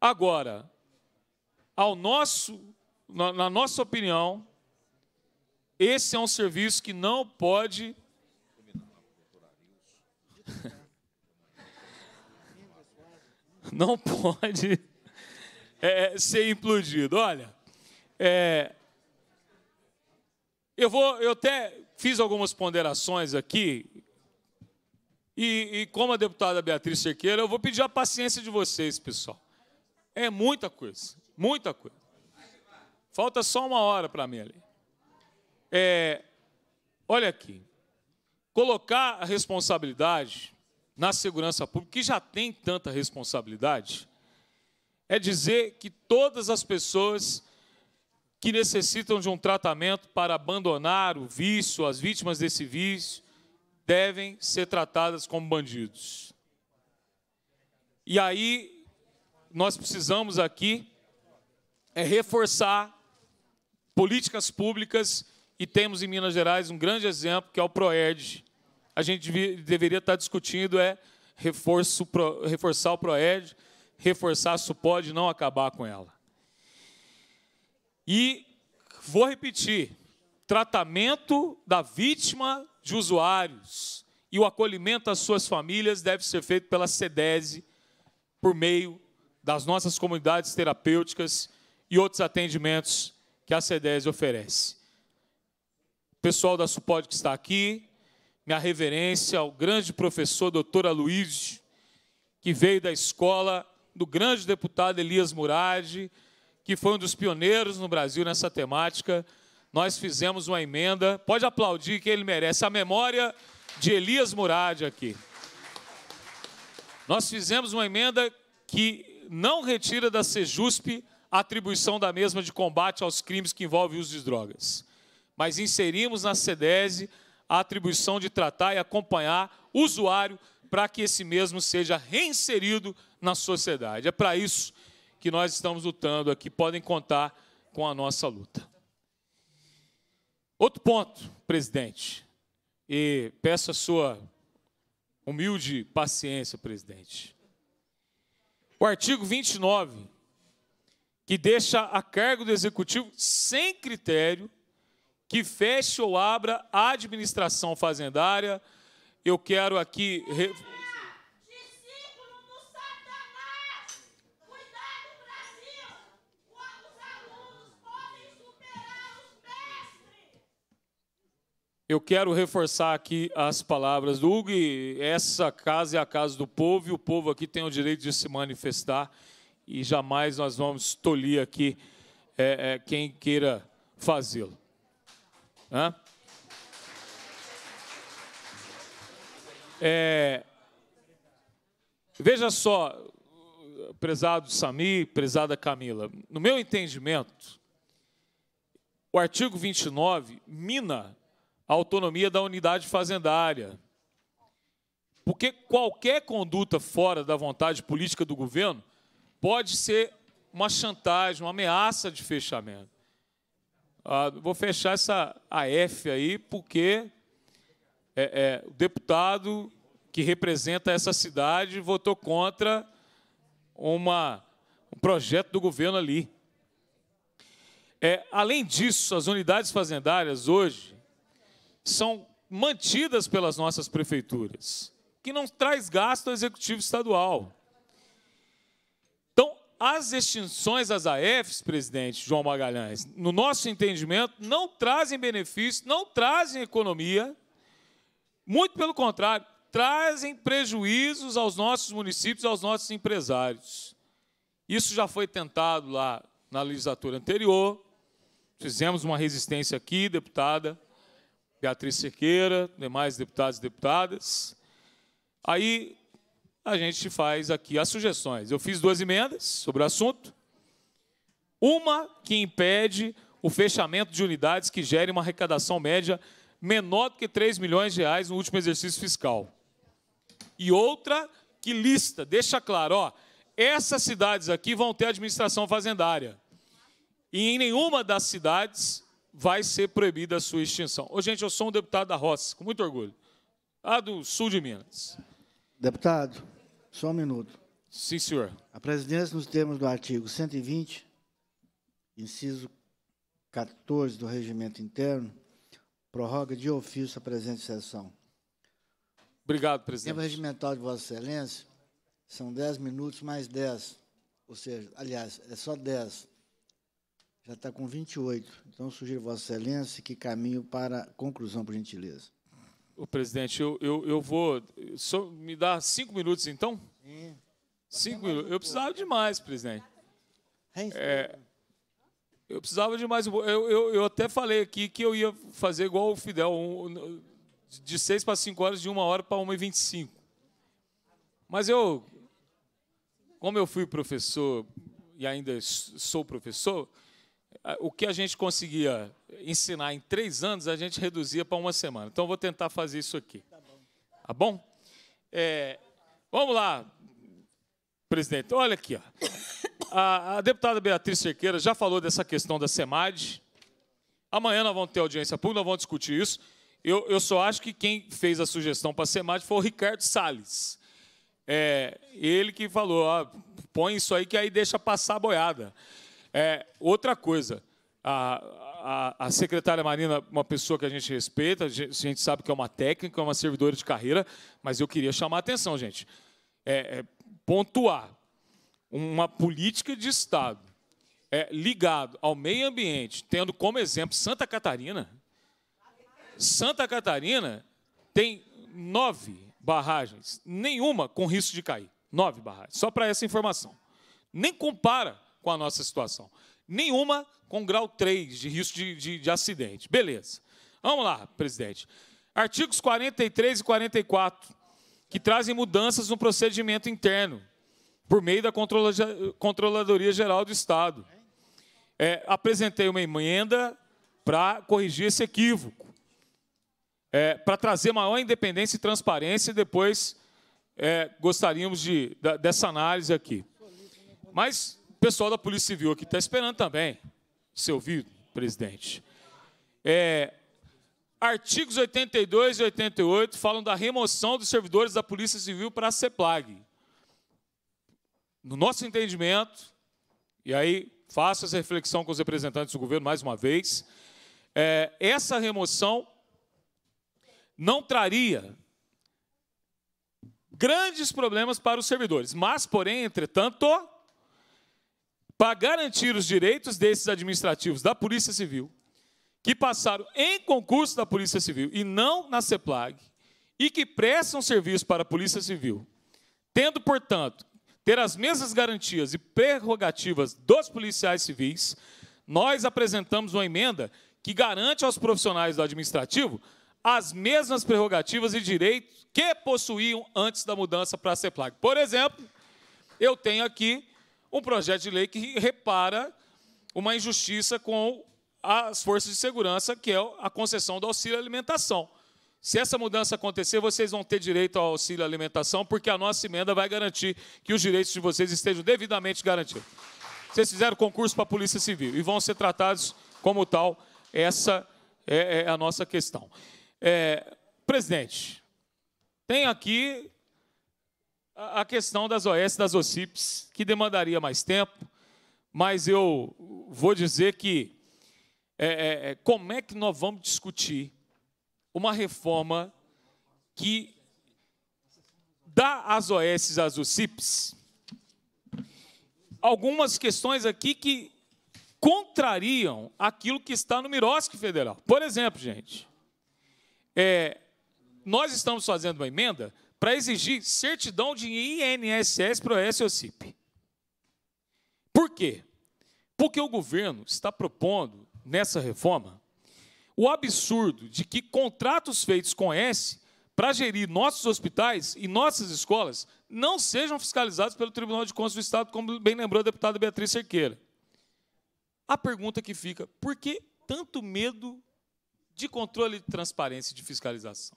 Agora, ao nosso, na, na nossa opinião, esse é um serviço que não pode. não pode é, é, ser implodido. Olha, é, eu vou, eu até fiz algumas ponderações aqui. E, e como a deputada Beatriz Cerqueira, eu vou pedir a paciência de vocês, pessoal. É muita coisa, muita coisa. Falta só uma hora para mim ali. É, olha aqui, colocar a responsabilidade na segurança pública, que já tem tanta responsabilidade, é dizer que todas as pessoas que necessitam de um tratamento para abandonar o vício, as vítimas desse vício, devem ser tratadas como bandidos. E aí nós precisamos aqui é reforçar políticas públicas e temos em Minas Gerais um grande exemplo que é o Proerd. A gente deveria estar discutindo é reforço, reforçar o Proerd reforçar, isso pode não acabar com ela. E vou repetir: tratamento da vítima de usuários e o acolhimento às suas famílias deve ser feito pela SEDESE por meio das nossas comunidades terapêuticas e outros atendimentos que a SEDESE oferece. O pessoal da SUPOD que está aqui, minha reverência ao grande professor Dr. Luiz, que veio da escola do grande deputado Elias Murad, que foi um dos pioneiros no Brasil nessa temática. Nós fizemos uma emenda, pode aplaudir que ele merece, a memória de Elias Murad aqui. Nós fizemos uma emenda que não retira da Sejusp a atribuição da mesma de combate aos crimes que envolvem o uso de drogas, mas inserimos na SEDESE a atribuição de tratar e acompanhar usuário para que esse mesmo seja reinserido na sociedade. É para isso que nós estamos lutando aqui, podem contar com a nossa luta. Outro ponto, presidente, e peço a sua humilde paciência, presidente. O artigo 29, que deixa a cargo do executivo sem critério que feche ou abra a administração fazendária, eu quero aqui. Re... Eu quero reforçar aqui as palavras do Hugo. Essa casa é a casa do povo e o povo aqui tem o direito de se manifestar e jamais nós vamos tolir aqui é, é, quem queira fazê-lo. Hã? É, veja só, prezado Sami, prezada Camila, no meu entendimento, o artigo 29 mina a autonomia da unidade fazendária. Porque qualquer conduta fora da vontade política do governo pode ser uma chantagem, uma ameaça de fechamento. Ah, vou fechar essa AF aí, porque é, é, o deputado que representa essa cidade votou contra uma, um projeto do governo ali. É, além disso, as unidades fazendárias hoje são mantidas pelas nossas prefeituras, que não traz gasto ao executivo estadual. Então, as extinções das AFs, presidente João Magalhães, no nosso entendimento, não trazem benefício, não trazem economia muito pelo contrário, trazem prejuízos aos nossos municípios, aos nossos empresários. Isso já foi tentado lá na legislatura anterior. Fizemos uma resistência aqui, deputada Beatriz Cerqueira, demais deputados e deputadas. Aí a gente faz aqui as sugestões. Eu fiz duas emendas sobre o assunto. Uma que impede o fechamento de unidades que gerem uma arrecadação média menor do que 3 milhões de reais no último exercício fiscal. E outra que lista, deixa claro, ó, essas cidades aqui vão ter administração fazendária. E em nenhuma das cidades vai ser proibida a sua extinção. Ô, gente, eu sou um deputado da roça, com muito orgulho. Ah, do sul de Minas. Deputado, só um minuto. Sim, senhor. A presidência, nos termos do artigo 120, inciso 14 do regimento interno, Prorroga de ofício a presente sessão. Obrigado, presidente. Tempo regimental de Vossa Excelência são 10 minutos mais 10. Ou seja, aliás, é só 10. Já está com 28. Então, sugiro Vossa Excelência que caminho para a conclusão, por gentileza. O presidente, eu, eu, eu vou. Só me dá cinco minutos, então? Sim. Cinco minutos. Eu precisava de mais, presidente. É, eu precisava de mais. Eu, eu, eu até falei aqui que eu ia fazer igual o Fidel, um, de seis para cinco horas, de uma hora para uma e vinte e cinco. Mas eu, como eu fui professor e ainda sou professor, o que a gente conseguia ensinar em três anos, a gente reduzia para uma semana. Então, vou tentar fazer isso aqui. Tá, tá bom? É, vamos lá, presidente. Olha aqui. Ó. A, a deputada Beatriz Cerqueira já falou dessa questão da SEMAD. Amanhã nós vamos ter audiência pública, nós vamos discutir isso. Eu, eu só acho que quem fez a sugestão para a SEMAD foi o Ricardo Salles. É, ele que falou, ó, põe isso aí que aí deixa passar a boiada. É, outra coisa, a, a, a, secretária Marina, uma pessoa que a gente respeita, a gente, a gente sabe que é uma técnica, é uma servidora de carreira, mas eu queria chamar a atenção, gente. É, é, pontuar uma política de Estado é, ligado ao meio ambiente, tendo como exemplo Santa Catarina. Santa Catarina tem nove barragens, nenhuma com risco de cair. Nove barragens, só para essa informação. Nem compara com a nossa situação. Nenhuma com grau 3 de risco de, de, de acidente. Beleza. Vamos lá, presidente. Artigos 43 e 44, que trazem mudanças no procedimento interno por meio da Controladoria Geral do Estado. É, apresentei uma emenda para corrigir esse equívoco, é, para trazer maior independência e transparência, e depois é, gostaríamos de, da, dessa análise aqui. Mas o pessoal da Polícia Civil aqui está esperando também, se ouvido, presidente. É, artigos 82 e 88 falam da remoção dos servidores da Polícia Civil para a CEPLAG no nosso entendimento, e aí faço essa reflexão com os representantes do governo mais uma vez, é, essa remoção não traria grandes problemas para os servidores, mas, porém, entretanto, para garantir os direitos desses administrativos da Polícia Civil, que passaram em concurso da Polícia Civil e não na CEPLAG, e que prestam serviço para a Polícia Civil, tendo, portanto, ter as mesmas garantias e prerrogativas dos policiais civis, nós apresentamos uma emenda que garante aos profissionais do administrativo as mesmas prerrogativas e direitos que possuíam antes da mudança para a CEPLAG. Por exemplo, eu tenho aqui um projeto de lei que repara uma injustiça com as forças de segurança, que é a concessão do auxílio alimentação. Se essa mudança acontecer, vocês vão ter direito ao auxílio alimentação, porque a nossa emenda vai garantir que os direitos de vocês estejam devidamente garantidos. Vocês fizeram concurso para a Polícia Civil e vão ser tratados como tal. Essa é, é a nossa questão. É, presidente, tem aqui a questão das OS, das OCIPs, que demandaria mais tempo, mas eu vou dizer que é, é, é como é que nós vamos discutir uma reforma que dá às OS, às UCIPs, algumas questões aqui que contrariam aquilo que está no Mirosc Federal. Por exemplo, gente, é, nós estamos fazendo uma emenda para exigir certidão de INSS para e OCIP. Por quê? Porque o governo está propondo, nessa reforma, o absurdo de que contratos feitos com S para gerir nossos hospitais e nossas escolas não sejam fiscalizados pelo Tribunal de Contas do Estado, como bem lembrou a deputada Beatriz Cerqueira. A pergunta que fica, por que tanto medo de controle de transparência e de fiscalização?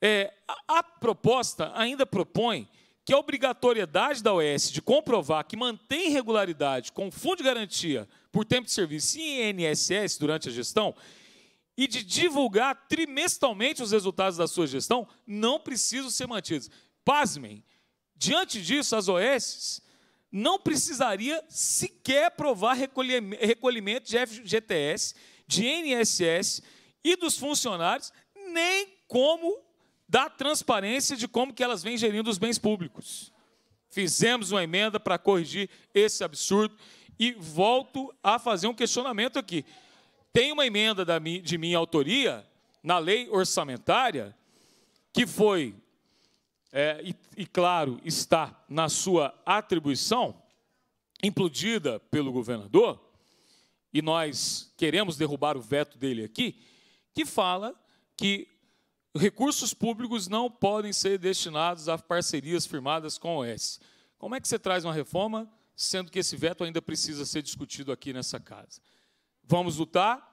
É, a, a proposta ainda propõe que a obrigatoriedade da OS de comprovar que mantém regularidade com fundo de garantia por tempo de serviço e INSS durante a gestão e de divulgar trimestralmente os resultados da sua gestão não precisam ser mantidos. Pasmem, diante disso, as OS não precisaria sequer provar recolhimento de FGTS, de INSS e dos funcionários, nem como da transparência de como que elas vêm gerindo os bens públicos. Fizemos uma emenda para corrigir esse absurdo e volto a fazer um questionamento aqui. Tem uma emenda de minha autoria na lei orçamentária que foi, é, e, e claro, está na sua atribuição, implodida pelo governador, e nós queremos derrubar o veto dele aqui, que fala que recursos públicos não podem ser destinados a parcerias firmadas com o S. Como é que você traz uma reforma, sendo que esse veto ainda precisa ser discutido aqui nessa casa? Vamos lutar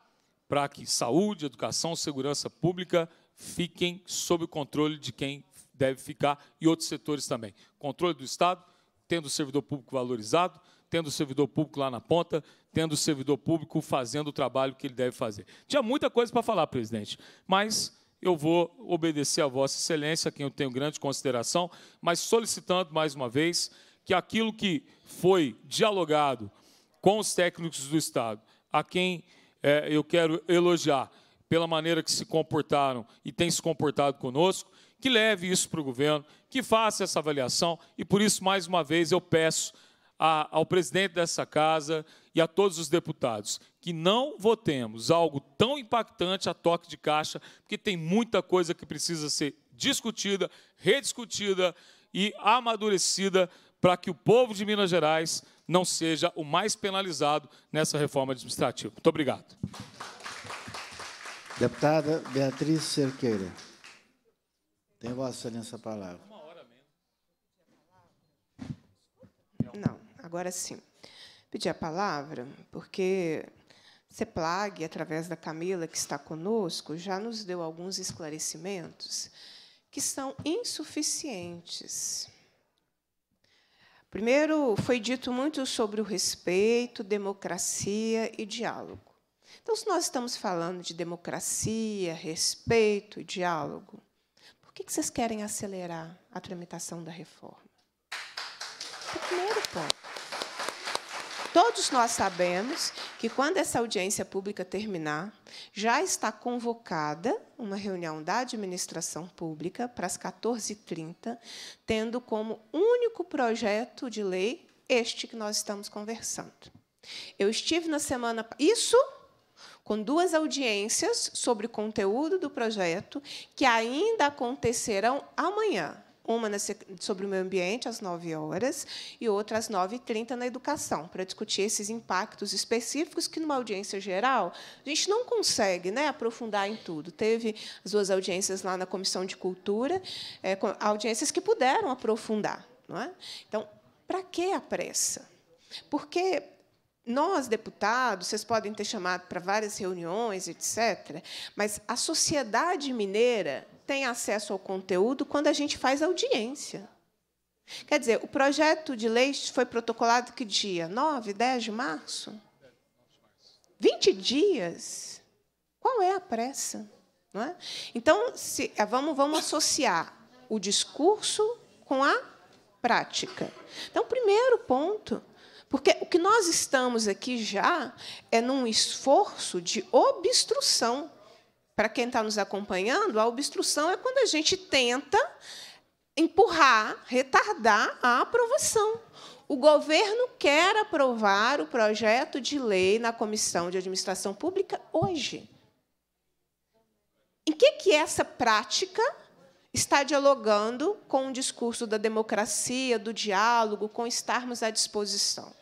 para que saúde, educação, segurança pública fiquem sob o controle de quem deve ficar e outros setores também. Controle do Estado, tendo o servidor público valorizado, tendo o servidor público lá na ponta, tendo o servidor público fazendo o trabalho que ele deve fazer. Tinha muita coisa para falar, presidente, mas eu vou obedecer a Vossa Excelência, a quem eu tenho grande consideração, mas solicitando mais uma vez que aquilo que foi dialogado com os técnicos do Estado, a quem é, eu quero elogiar pela maneira que se comportaram e têm se comportado conosco, que leve isso para o governo, que faça essa avaliação e por isso, mais uma vez, eu peço a, ao presidente dessa casa e a todos os deputados que não votemos algo tão impactante a toque de caixa, porque tem muita coisa que precisa ser discutida, rediscutida e amadurecida para que o povo de Minas Gerais não seja o mais penalizado nessa reforma administrativa. Muito obrigado. Deputada Beatriz Cerqueira. Tem Vossa Excelência a palavra. Uma hora mesmo. Não, agora sim pedir a palavra, porque CEPLAG, através da Camila, que está conosco, já nos deu alguns esclarecimentos que são insuficientes. Primeiro, foi dito muito sobre o respeito, democracia e diálogo. Então, se nós estamos falando de democracia, respeito e diálogo, por que vocês querem acelerar a tramitação da reforma? É o primeiro ponto. Todos nós sabemos que, quando essa audiência pública terminar, já está convocada uma reunião da administração pública para as 14h30, tendo como único projeto de lei este que nós estamos conversando. Eu estive na semana. Isso com duas audiências sobre o conteúdo do projeto que ainda acontecerão amanhã uma sobre o meio ambiente, às 9 horas, e outra às 9h30 na educação, para discutir esses impactos específicos que, numa audiência geral, a gente não consegue né, aprofundar em tudo. Teve as duas audiências lá na Comissão de Cultura, é, audiências que puderam aprofundar. Não é? Então, para que a pressa? Porque nós, deputados, vocês podem ter chamado para várias reuniões, etc., mas a sociedade mineira tem acesso ao conteúdo quando a gente faz audiência. Quer dizer, o projeto de lei foi protocolado que dia? 9, 10 de março? 20 dias. Qual é a pressa? Não é? Então, se, é, vamos, vamos associar o discurso com a prática. Então, primeiro ponto, porque o que nós estamos aqui já é num esforço de obstrução para quem está nos acompanhando, a obstrução é quando a gente tenta empurrar, retardar a aprovação. O governo quer aprovar o projeto de lei na Comissão de Administração Pública hoje. Em que, que essa prática está dialogando com o discurso da democracia, do diálogo, com estarmos à disposição?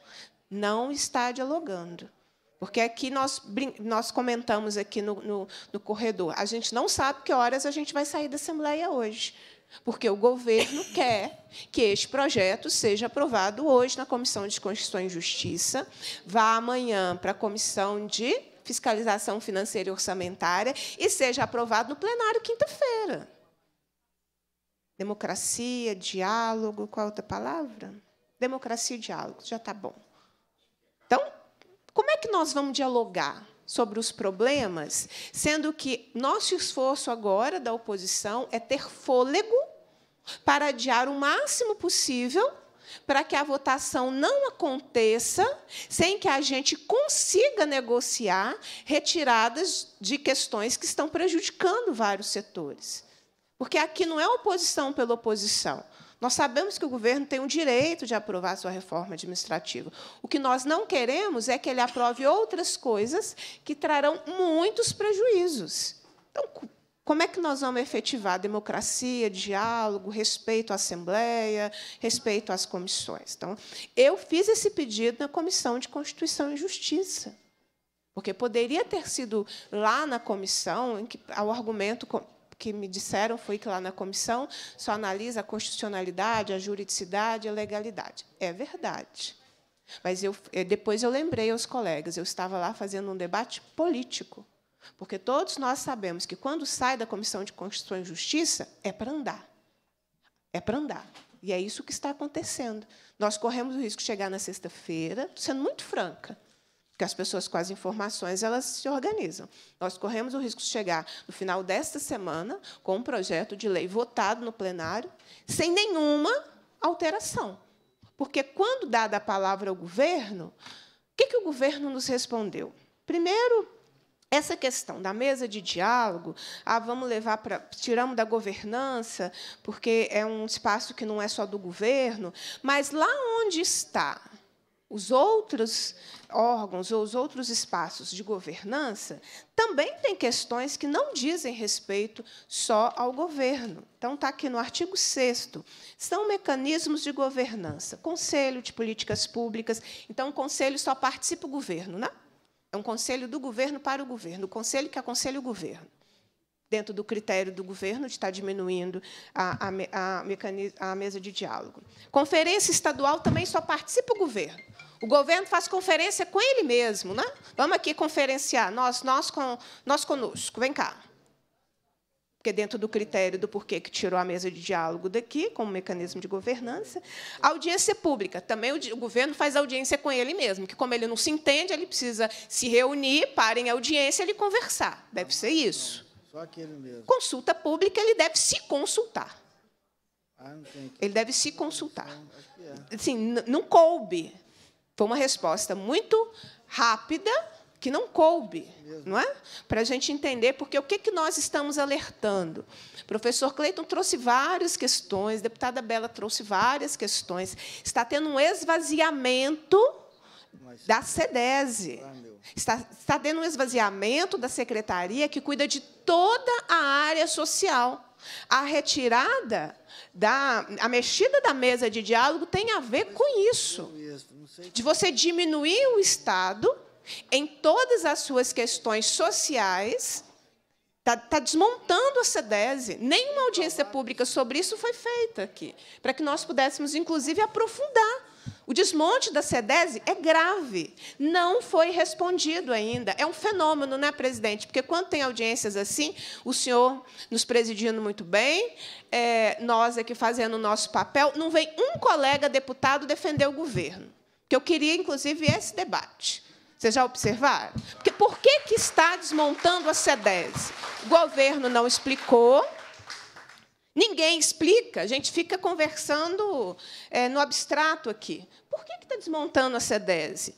Não está dialogando. Porque aqui é nós, nós comentamos aqui no, no, no corredor, a gente não sabe que horas a gente vai sair da Assembleia hoje porque o governo quer que este projeto seja aprovado hoje na Comissão de Constituição e Justiça, vá amanhã para a Comissão de Fiscalização Financeira e Orçamentária e seja aprovado no plenário quinta-feira. Democracia, diálogo, qual outra palavra? Democracia e diálogo, já está bom. Então, como é que nós vamos dialogar sobre os problemas, sendo que nosso esforço agora da oposição é ter fôlego para adiar o máximo possível para que a votação não aconteça sem que a gente consiga negociar retiradas de questões que estão prejudicando vários setores. Porque aqui não é oposição pela oposição. Nós sabemos que o governo tem o direito de aprovar sua reforma administrativa. O que nós não queremos é que ele aprove outras coisas que trarão muitos prejuízos. Então, como é que nós vamos efetivar democracia, diálogo, respeito à Assembleia, respeito às comissões? Então, eu fiz esse pedido na Comissão de Constituição e Justiça, porque poderia ter sido lá na comissão em que o argumento que me disseram foi que lá na comissão só analisa a constitucionalidade, a juridicidade e a legalidade. É verdade. Mas eu, é, depois eu lembrei aos colegas, eu estava lá fazendo um debate político, porque todos nós sabemos que quando sai da Comissão de Constituição e Justiça é para andar. É para andar. E é isso que está acontecendo. Nós corremos o risco de chegar na sexta-feira, sendo muito franca, porque as pessoas com as informações elas se organizam. Nós corremos o risco de chegar no final desta semana com um projeto de lei votado no plenário sem nenhuma alteração. Porque quando dada a palavra ao governo, o que, que o governo nos respondeu? Primeiro, essa questão da mesa de diálogo, ah, vamos levar para. tiramos da governança, porque é um espaço que não é só do governo, mas lá onde está os outros órgãos ou os outros espaços de governança, também tem questões que não dizem respeito só ao governo. Então, está aqui no artigo 6 são mecanismos de governança. Conselho de Políticas Públicas. Então, o conselho só participa o governo, né? É um conselho do governo para o governo, o conselho que aconselha o governo dentro do critério do governo de estar tá diminuindo a, a, a, a mesa de diálogo. Conferência estadual também só participa o governo. O governo faz conferência com ele mesmo, né? Vamos aqui conferenciar, nós, nós, com, nós conosco, vem cá. Porque dentro do critério do porquê que tirou a mesa de diálogo daqui, como mecanismo de governança, audiência pública. Também o, o governo faz audiência com ele mesmo, que como ele não se entende, ele precisa se reunir, parem a audiência e conversar. Deve ser isso. Só aquele mesmo. Consulta pública, ele deve se consultar. Ah, ele deve se consultar. É. Assim, não coube. Foi uma resposta muito rápida, que não coube, não é? Para a gente entender, porque o que, que nós estamos alertando? O professor Cleiton trouxe várias questões, a deputada Bela trouxe várias questões. Está tendo um esvaziamento da SEDESE. Ah, está, está tendo um esvaziamento da secretaria que cuida de toda a área social. A retirada da a mexida da mesa de diálogo tem a ver com isso de você diminuir o Estado em todas as suas questões sociais. Está tá desmontando a Cedesi. Nenhuma audiência pública sobre isso foi feita aqui, para que nós pudéssemos, inclusive, aprofundar. O desmonte da Cedesi. é grave. Não foi respondido ainda. É um fenômeno, né, presidente? Porque quando tem audiências assim, o senhor nos presidindo muito bem, é, nós aqui fazendo o nosso papel, não vem um colega deputado defender o governo que eu queria, inclusive, esse debate. Vocês já observaram? Porque por que, que está desmontando a SEDES? O governo não explicou, ninguém explica, a gente fica conversando é, no abstrato aqui. Por que, que está desmontando a SEDES?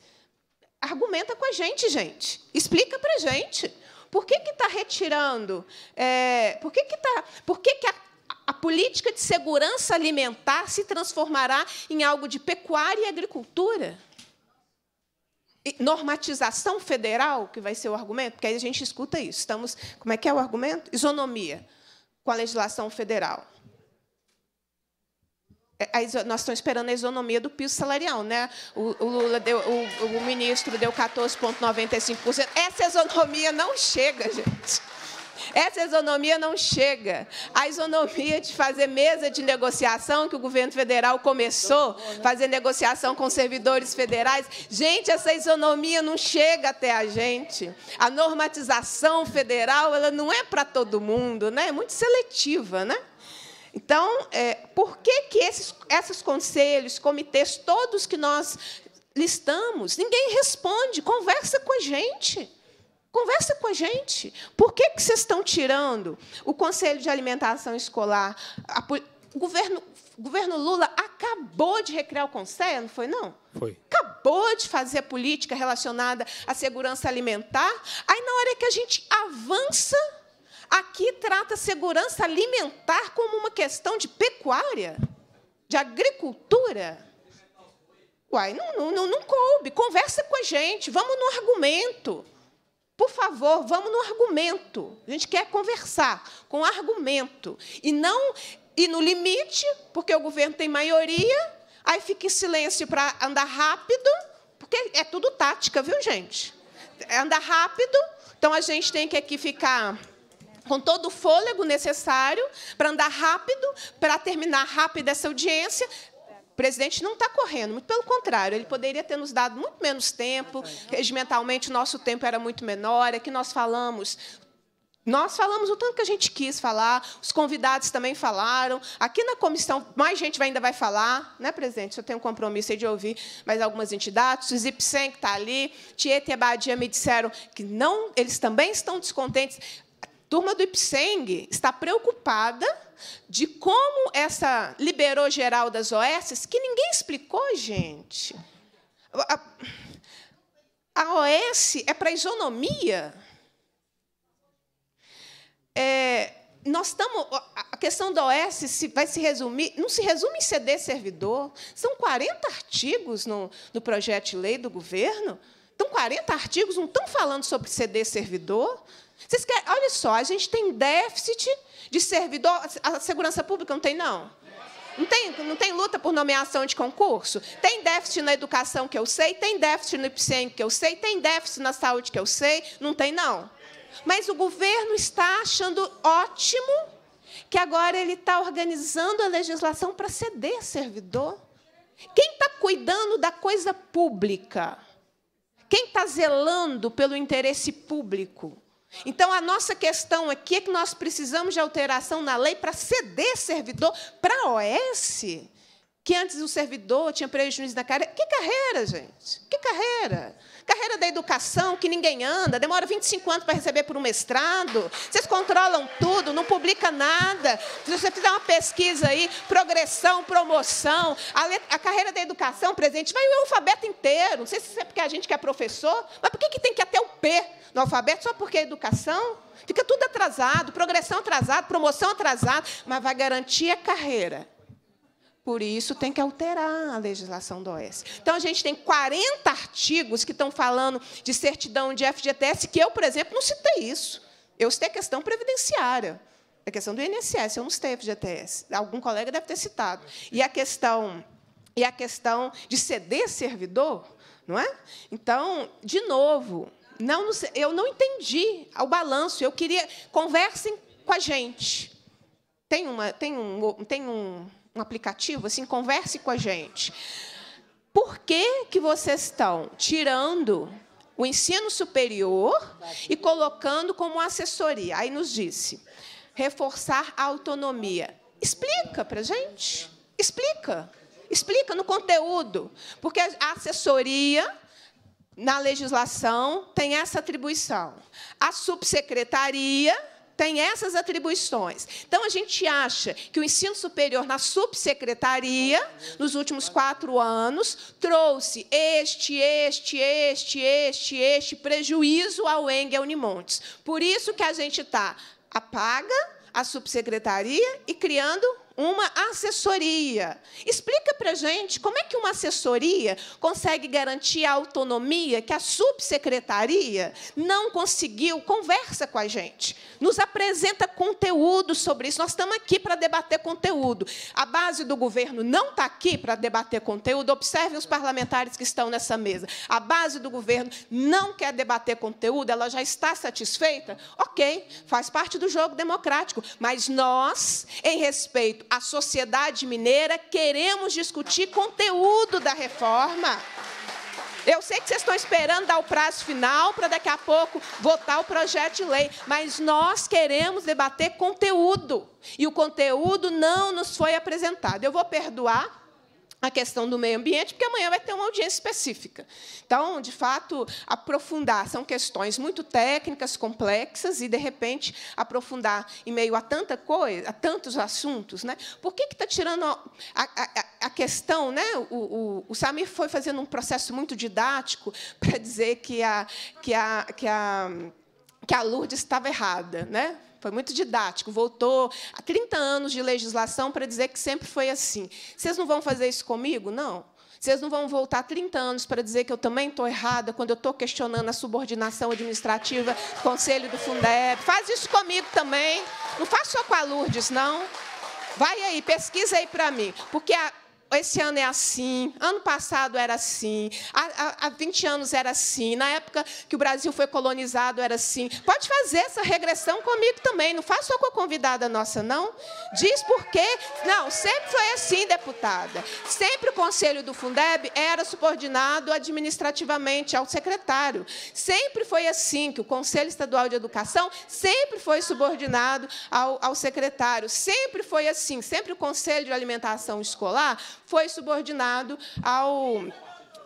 Argumenta com a gente, gente. Explica para a gente. Por que está retirando? É, por que, que, está? por que, que a a política de segurança alimentar se transformará em algo de pecuária e agricultura. E normatização federal, que vai ser o argumento, porque aí a gente escuta isso. Estamos, como é que é o argumento? Isonomia com a legislação federal. É, nós estamos esperando a isonomia do piso salarial, né? O, Lula deu, o, o ministro deu 14,95%. Essa isonomia não chega, gente. Essa isonomia não chega. A isonomia de fazer mesa de negociação, que o governo federal começou, fazer negociação com servidores federais. Gente, essa isonomia não chega até a gente. A normatização federal ela não é para todo mundo, né? é muito seletiva. Né? Então, é, por que, que esses, esses conselhos, comitês, todos que nós listamos, ninguém responde, conversa com a gente. Conversa com a gente. Por que, que vocês estão tirando o Conselho de Alimentação Escolar? o governo, o governo Lula acabou de recriar o Conselho, não foi, não? Foi. Acabou de fazer política relacionada à segurança alimentar. Aí, na hora que a gente avança, aqui trata segurança alimentar como uma questão de pecuária, de agricultura. Uai, não, não, não, não coube. Conversa com a gente, vamos no argumento. Por favor, vamos no argumento. A gente quer conversar com argumento. E não ir no limite, porque o governo tem maioria, aí fica em silêncio para andar rápido, porque é tudo tática, viu, gente? É andar rápido, então a gente tem que aqui ficar com todo o fôlego necessário para andar rápido, para terminar rápido essa audiência, o presidente não está correndo, muito pelo contrário, ele poderia ter nos dado muito menos tempo, regimentalmente o nosso tempo era muito menor, é que nós falamos nós falamos o tanto que a gente quis falar, os convidados também falaram. Aqui na comissão, mais gente ainda vai falar, né, presidente? Eu tenho um compromisso aí de ouvir mais algumas entidades. O Zipsen, que está ali, Tieta e Abadia me disseram que não, eles também estão descontentes. A turma do IPSENG está preocupada de como essa liberou geral das OS, que ninguém explicou, gente. A, OS é para isonomia. É, nós estamos. A questão da OS se, vai se resumir. Não se resume em CD servidor. São 40 artigos no, no projeto de lei do governo. Estão 40 artigos, não estão falando sobre CD servidor, vocês querem, olha só, a gente tem déficit de servidor. A segurança pública não tem, não? Não tem, não tem luta por nomeação de concurso? Tem déficit na educação que eu sei, tem déficit no IPCM que eu sei, tem déficit na saúde que eu sei, não tem, não. Mas o governo está achando ótimo que agora ele está organizando a legislação para ceder servidor. Quem está cuidando da coisa pública? Quem está zelando pelo interesse público? Então, a nossa questão aqui é que nós precisamos de alteração na lei para ceder servidor para a OS, que antes o servidor tinha prejuízo na carreira. Que carreira, gente? Que carreira? Carreira da educação, que ninguém anda, demora 25 anos para receber por um mestrado. Vocês controlam tudo, não publica nada. Se você fizer uma pesquisa aí, progressão, promoção, a, a carreira da educação, presidente, vai o alfabeto inteiro. Não sei se é porque a gente que é professor, mas por que, que tem que até o P no alfabeto só porque é educação? Fica tudo atrasado, progressão atrasado, promoção atrasado, mas vai garantir a carreira por isso, tem que alterar a legislação do OS. Então, a gente tem 40 artigos que estão falando de certidão de FGTS, que eu, por exemplo, não citei isso. Eu citei a questão previdenciária, a questão do INSS, eu não citei FGTS. Algum colega deve ter citado. E a questão, e a questão de ceder servidor, não é? Então, de novo, não, eu não entendi o balanço. Eu queria. Conversem com a gente. Tem, uma, tem um. Tem um um aplicativo, assim, converse com a gente. Por que, que vocês estão tirando o ensino superior e colocando como assessoria? Aí nos disse, reforçar a autonomia. Explica para a gente. Explica. Explica no conteúdo. Porque a assessoria na legislação tem essa atribuição. A subsecretaria tem essas atribuições. Então, a gente acha que o ensino superior, na subsecretaria, nos últimos quatro anos, trouxe este, este, este, este, este prejuízo ao Eng Unimontes. Por isso que a gente está apaga a subsecretaria e criando uma assessoria. Explica para gente como é que uma assessoria consegue garantir a autonomia que a subsecretaria não conseguiu. Conversa com a gente, nos apresenta conteúdo sobre isso. Nós estamos aqui para debater conteúdo. A base do governo não está aqui para debater conteúdo. Observe os parlamentares que estão nessa mesa. A base do governo não quer debater conteúdo. Ela já está satisfeita. Ok, faz parte do jogo democrático. Mas nós, em respeito a sociedade mineira, queremos discutir conteúdo da reforma. Eu sei que vocês estão esperando dar o prazo final para daqui a pouco votar o projeto de lei, mas nós queremos debater conteúdo. E o conteúdo não nos foi apresentado. Eu vou perdoar a questão do meio ambiente, porque amanhã vai ter uma audiência específica. Então, de fato, aprofundar são questões muito técnicas, complexas e de repente aprofundar em meio a tanta coisa, a tantos assuntos, né? Por que está tirando a, a, a, questão, né? O, o, o, Samir foi fazendo um processo muito didático para dizer que a que a que a que a Lourdes estava errada, né? Foi muito didático, voltou a 30 anos de legislação para dizer que sempre foi assim. Vocês não vão fazer isso comigo? Não. Vocês não vão voltar 30 anos para dizer que eu também estou errada quando eu estou questionando a subordinação administrativa do Conselho do Fundeb. Faz isso comigo também. Não faça só com a Lourdes, não. Vai aí, pesquisa aí para mim. Porque a esse ano é assim, ano passado era assim, há, há 20 anos era assim, na época que o Brasil foi colonizado era assim. Pode fazer essa regressão comigo também, não faça só com a convidada nossa, não. Diz por quê? Não, sempre foi assim, deputada. Sempre o conselho do Fundeb era subordinado administrativamente ao secretário. Sempre foi assim que o Conselho Estadual de Educação sempre foi subordinado ao, ao secretário. Sempre foi assim, sempre o Conselho de Alimentação Escolar foi subordinado ao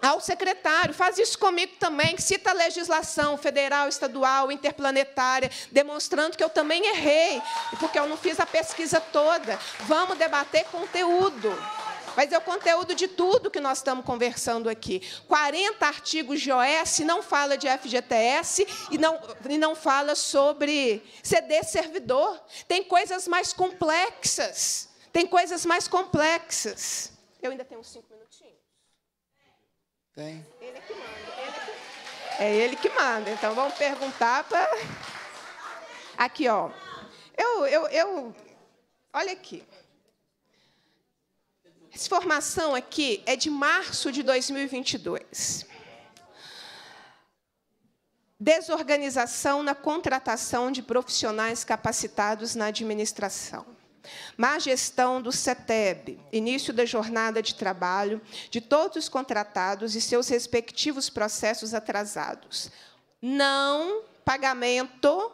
ao secretário, faz isso comigo também, cita a legislação federal, estadual, interplanetária, demonstrando que eu também errei, porque eu não fiz a pesquisa toda. Vamos debater conteúdo. Mas é o conteúdo de tudo que nós estamos conversando aqui. 40 artigos de OS não fala de FGTS e não, e não fala sobre CD servidor. Tem coisas mais complexas. Tem coisas mais complexas. Eu ainda tenho cinco minutinhos. Tem. Ele é que manda. Ele é, que... é ele que manda. Então vamos perguntar para. Aqui, ó. Eu, eu, eu. Olha aqui. Essa informação aqui é de março de 2022. Desorganização na contratação de profissionais capacitados na administração. Má gestão do CETEB, início da jornada de trabalho de todos os contratados e seus respectivos processos atrasados. Não pagamento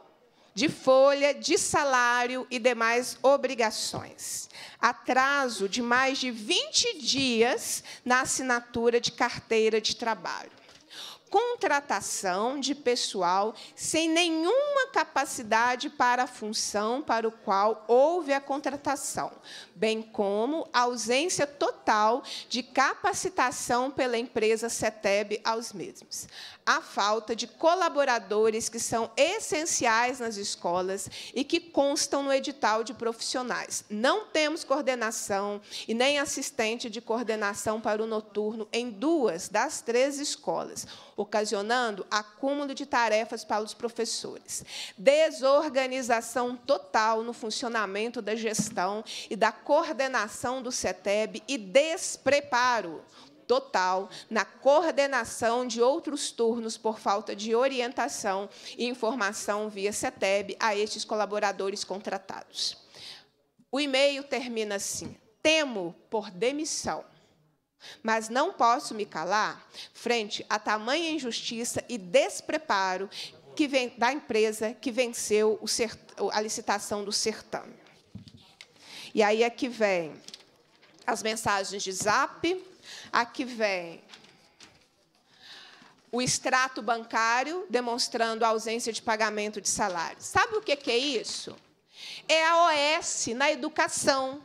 de folha, de salário e demais obrigações. Atraso de mais de 20 dias na assinatura de carteira de trabalho contratação de pessoal sem nenhuma capacidade para a função para o qual houve a contratação, bem como a ausência total de capacitação pela empresa CETEB aos mesmos. A falta de colaboradores que são essenciais nas escolas e que constam no edital de profissionais. Não temos coordenação e nem assistente de coordenação para o noturno em duas das três escolas ocasionando acúmulo de tarefas para os professores, desorganização total no funcionamento da gestão e da coordenação do CETEB e despreparo total na coordenação de outros turnos por falta de orientação e informação via CETEB a estes colaboradores contratados. O e-mail termina assim: temo por demissão mas não posso me calar frente à tamanha injustiça e despreparo que vem da empresa que venceu a licitação do certame. E aí é que vem as mensagens de zap, aqui vem o extrato bancário demonstrando a ausência de pagamento de salários. Sabe o que é isso? É a OS na educação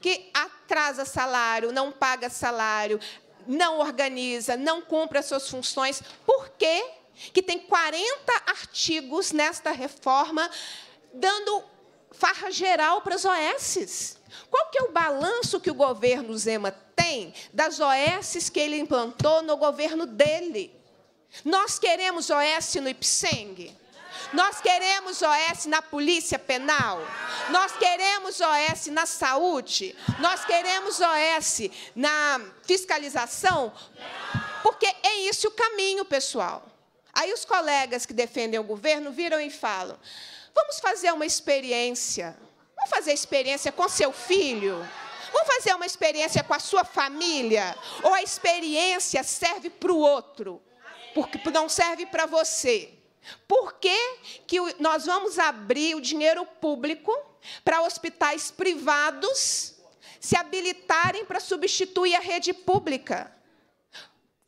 que atrasa salário, não paga salário, não organiza, não cumpre as suas funções. Por quê? Que tem 40 artigos nesta reforma dando farra geral para as OSs. Qual que é o balanço que o governo Zema tem das OSs que ele implantou no governo dele? Nós queremos OS no IPSENG? Nós queremos OS na polícia penal. Nós queremos OS na saúde. Nós queremos OS na fiscalização. Porque é esse o caminho, pessoal. Aí os colegas que defendem o governo viram e falam: vamos fazer uma experiência. Vamos fazer experiência com seu filho. Vamos fazer uma experiência com a sua família. Ou a experiência serve para o outro, porque não serve para você. Por que, que nós vamos abrir o dinheiro público para hospitais privados se habilitarem para substituir a rede pública?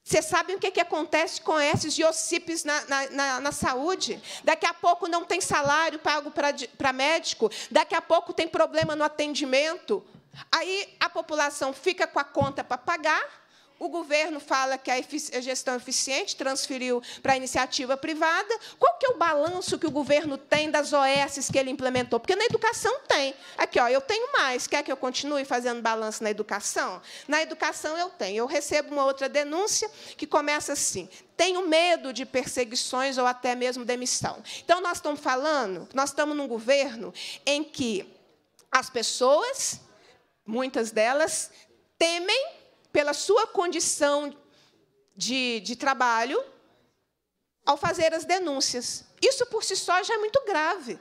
Vocês sabem o que, que acontece com esses IOCIPs na, na, na, na, saúde? Daqui a pouco não tem salário pago para médico, daqui a pouco tem problema no atendimento. Aí a população fica com a conta para pagar o governo fala que a gestão eficiente transferiu para a iniciativa privada. Qual que é o balanço que o governo tem das OSs que ele implementou? Porque na educação tem. Aqui, ó, eu tenho mais. Quer que eu continue fazendo balanço na educação? Na educação eu tenho. Eu recebo uma outra denúncia que começa assim: tenho medo de perseguições ou até mesmo demissão. Então nós estamos falando, nós estamos num governo em que as pessoas, muitas delas, temem pela sua condição de, de trabalho ao fazer as denúncias. Isso por si só já é muito grave.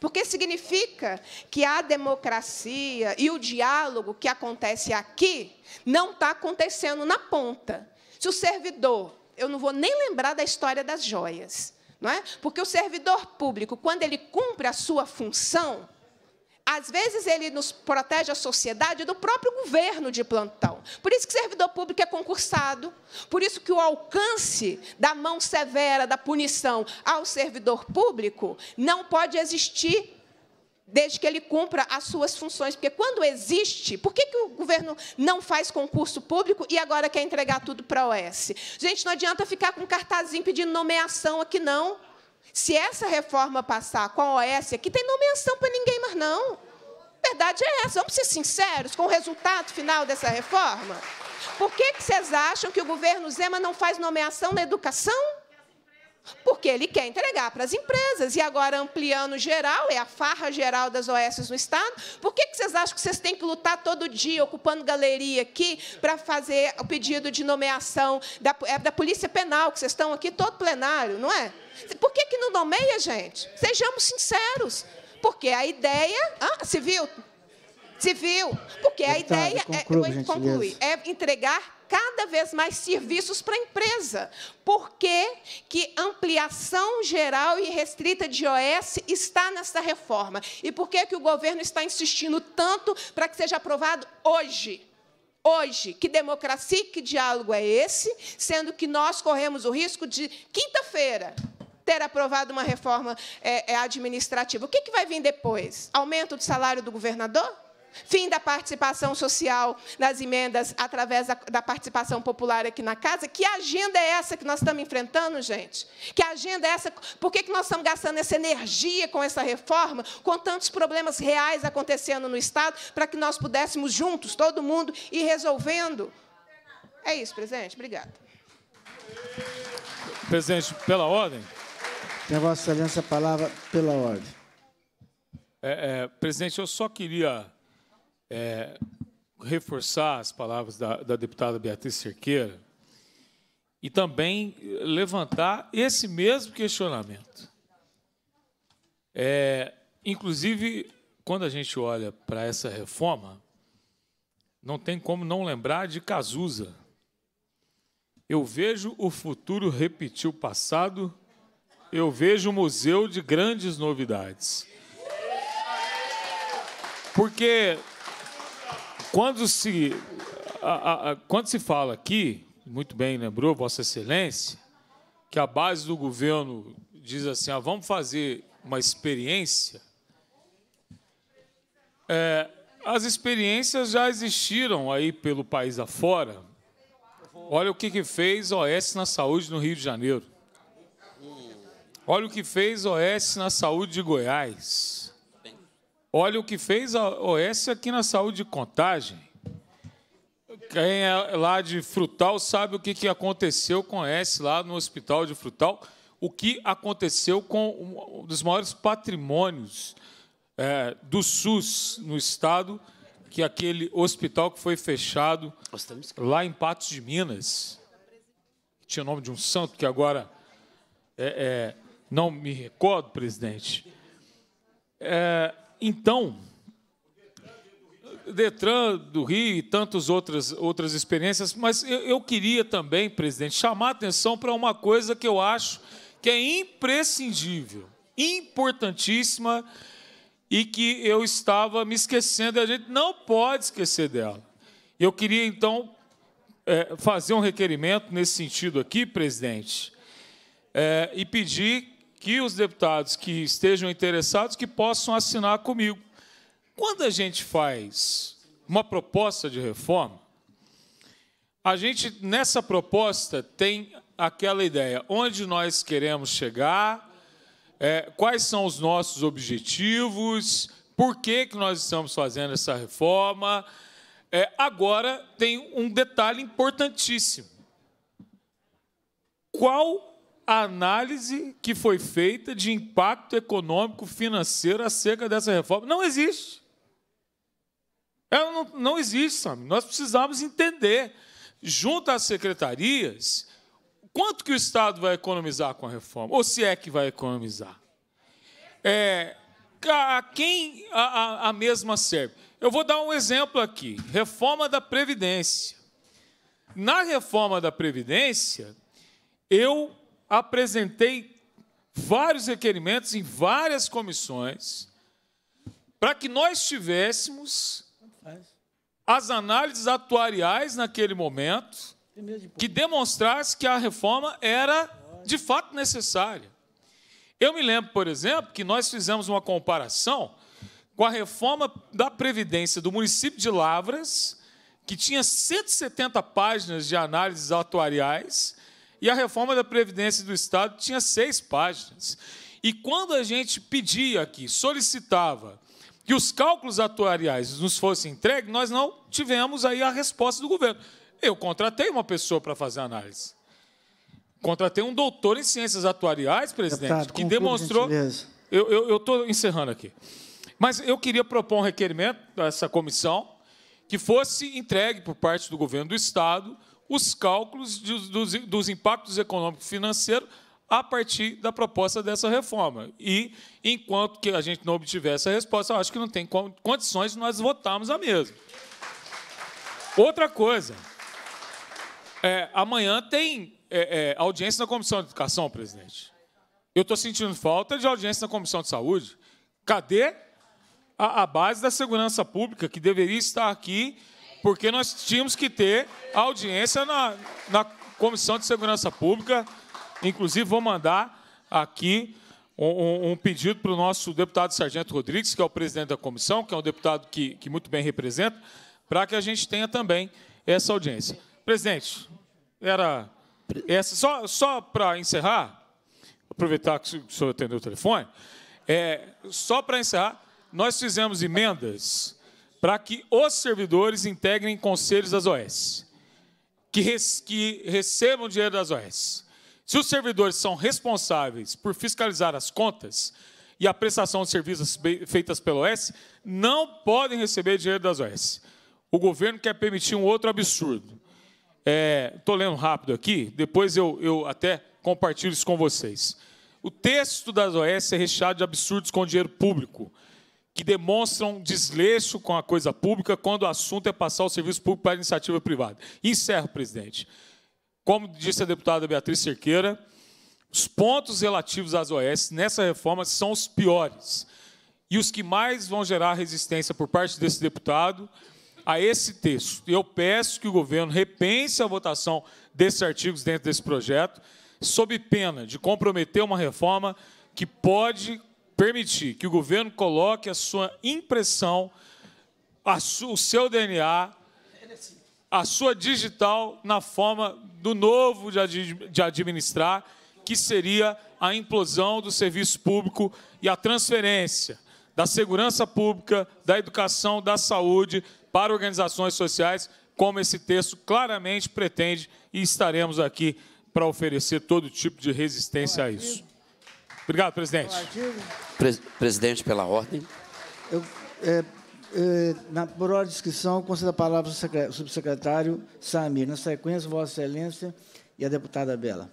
Porque significa que a democracia e o diálogo que acontece aqui não está acontecendo na ponta. Se o servidor, eu não vou nem lembrar da história das joias, não é? Porque o servidor público, quando ele cumpre a sua função, às vezes ele nos protege a sociedade do próprio governo de plantão. Por isso que servidor público é concursado, por isso que o alcance da mão severa da punição ao servidor público não pode existir desde que ele cumpra as suas funções. Porque quando existe, por que, que o governo não faz concurso público e agora quer entregar tudo para a OS? Gente, não adianta ficar com um cartazinho pedindo nomeação aqui, não. Se essa reforma passar com a OS, aqui tem nomeação para ninguém mais, não. verdade é essa. Vamos ser sinceros com o resultado final dessa reforma? Por que, que vocês acham que o governo Zema não faz nomeação na educação? Porque ele quer entregar para as empresas. E agora, ampliando geral, é a farra geral das OS no Estado. Por que, que vocês acham que vocês têm que lutar todo dia, ocupando galeria aqui, para fazer o pedido de nomeação da, é da Polícia Penal, que vocês estão aqui todo plenário, não é? Por que, que não nomeia, gente? Sejamos sinceros. Porque a ideia. Ah, civil? Civil. Porque a Deputado, ideia é, é, entregar cada vez mais serviços para a empresa. Por que, que ampliação geral e restrita de OS está nessa reforma? E por que, que o governo está insistindo tanto para que seja aprovado hoje? Hoje, que democracia que diálogo é esse? Sendo que nós corremos o risco de, quinta-feira, ter aprovado uma reforma é, administrativa. O que, que vai vir depois? Aumento do salário do governador? fim da participação social nas emendas através da, da, participação popular aqui na casa. Que agenda é essa que nós estamos enfrentando, gente? Que agenda é essa? Por que, que nós estamos gastando essa energia com essa reforma, com tantos problemas reais acontecendo no Estado, para que nós pudéssemos juntos, todo mundo, ir resolvendo? É isso, presidente. Obrigada. Presidente, pela ordem. Tem a Vossa Excelência a palavra pela ordem. É, é, presidente, eu só queria é, reforçar as palavras da, da deputada Beatriz Cerqueira e também levantar esse mesmo questionamento. É, inclusive, quando a gente olha para essa reforma, não tem como não lembrar de Cazuza. Eu vejo o futuro repetir o passado, eu vejo o museu de grandes novidades. Porque quando se, a, a, quando se fala aqui, muito bem lembrou, Vossa Excelência, que a base do governo diz assim: ah, vamos fazer uma experiência. É, as experiências já existiram aí pelo país afora. Olha o que, que fez OS na saúde no Rio de Janeiro. Olha o que fez OS na saúde de Goiás. Olha o que fez a OS aqui na saúde de contagem. Quem é lá de Frutal sabe o que aconteceu com a S lá no hospital de Frutal, o que aconteceu com um dos maiores patrimônios é, do SUS no estado, que é aquele hospital que foi fechado lá em Patos de Minas. Tinha o nome de um santo que agora é, é, não me recordo, presidente. É, então, Detran do Rio e tantas outras, outras experiências, mas eu, eu queria também, presidente, chamar a atenção para uma coisa que eu acho que é imprescindível, importantíssima e que eu estava me esquecendo, e a gente não pode esquecer dela. Eu queria, então, é, fazer um requerimento nesse sentido aqui, presidente, é, e pedir que os deputados que estejam interessados que possam assinar comigo. Quando a gente faz uma proposta de reforma, a gente nessa proposta tem aquela ideia onde nós queremos chegar, é, quais são os nossos objetivos, por que, que nós estamos fazendo essa reforma. É, agora tem um detalhe importantíssimo. Qual a análise que foi feita de impacto econômico, financeiro acerca dessa reforma. Não existe. Ela não, não existe, sabe? Nós precisamos entender, junto às secretarias, quanto que o Estado vai economizar com a reforma, ou se é que vai economizar. É, a quem a, a, a mesma serve? Eu vou dar um exemplo aqui: reforma da Previdência. Na reforma da Previdência, eu apresentei vários requerimentos em várias comissões para que nós tivéssemos as análises atuariais naquele momento que demonstrasse que a reforma era de fato necessária. Eu me lembro, por exemplo, que nós fizemos uma comparação com a reforma da Previdência do município de Lavras, que tinha 170 páginas de análises atuariais, e a reforma da Previdência do Estado tinha seis páginas. E quando a gente pedia aqui, solicitava que os cálculos atuariais nos fossem entregues, nós não tivemos aí a resposta do governo. Eu contratei uma pessoa para fazer análise. Contratei um doutor em ciências atuariais, presidente, Deputado, que demonstrou. Eu estou encerrando aqui. Mas eu queria propor um requerimento essa comissão que fosse entregue por parte do governo do Estado os cálculos de, dos, dos impactos econômicos financeiros a partir da proposta dessa reforma. E, enquanto que a gente não obtiver essa resposta, eu acho que não tem condições de nós votarmos a mesma. Outra coisa, é, amanhã tem é, é, audiência na Comissão de Educação, presidente. Eu estou sentindo falta de audiência na Comissão de Saúde. Cadê a, a base da segurança pública, que deveria estar aqui porque nós tínhamos que ter audiência na, na Comissão de Segurança Pública. Inclusive, vou mandar aqui um, um pedido para o nosso deputado Sargento Rodrigues, que é o presidente da comissão, que é um deputado que, que muito bem representa, para que a gente tenha também essa audiência. Presidente, era essa. Só, só para encerrar, aproveitar que o senhor atendeu o telefone, é, só para encerrar, nós fizemos emendas para que os servidores integrem conselhos das OS, que, res, que recebam dinheiro das OS. Se os servidores são responsáveis por fiscalizar as contas e a prestação de serviços feitas pela OS, não podem receber dinheiro das OS. O governo quer permitir um outro absurdo. Estou é, lendo rápido aqui, depois eu, eu até compartilho isso com vocês. O texto das OS é recheado de absurdos com dinheiro público que demonstram desleixo com a coisa pública quando o assunto é passar o serviço público para a iniciativa privada. Encerro, é, presidente. Como disse a deputada Beatriz Cerqueira, os pontos relativos às OS nessa reforma são os piores e os que mais vão gerar resistência por parte desse deputado a esse texto. Eu peço que o governo repense a votação desses artigos dentro desse projeto, sob pena de comprometer uma reforma que pode permitir que o governo coloque a sua impressão, a su, o seu DNA, a sua digital na forma do novo de, ad, de administrar, que seria a implosão do serviço público e a transferência da segurança pública, da educação, da saúde para organizações sociais, como esse texto claramente pretende, e estaremos aqui para oferecer todo tipo de resistência a isso. Obrigado, presidente. Pre presidente, pela ordem. Eu, é, é, na, por hora de inscrição, concedo a palavra ao subsecretário Samir. Na sequência, Vossa Excelência e a deputada Bela.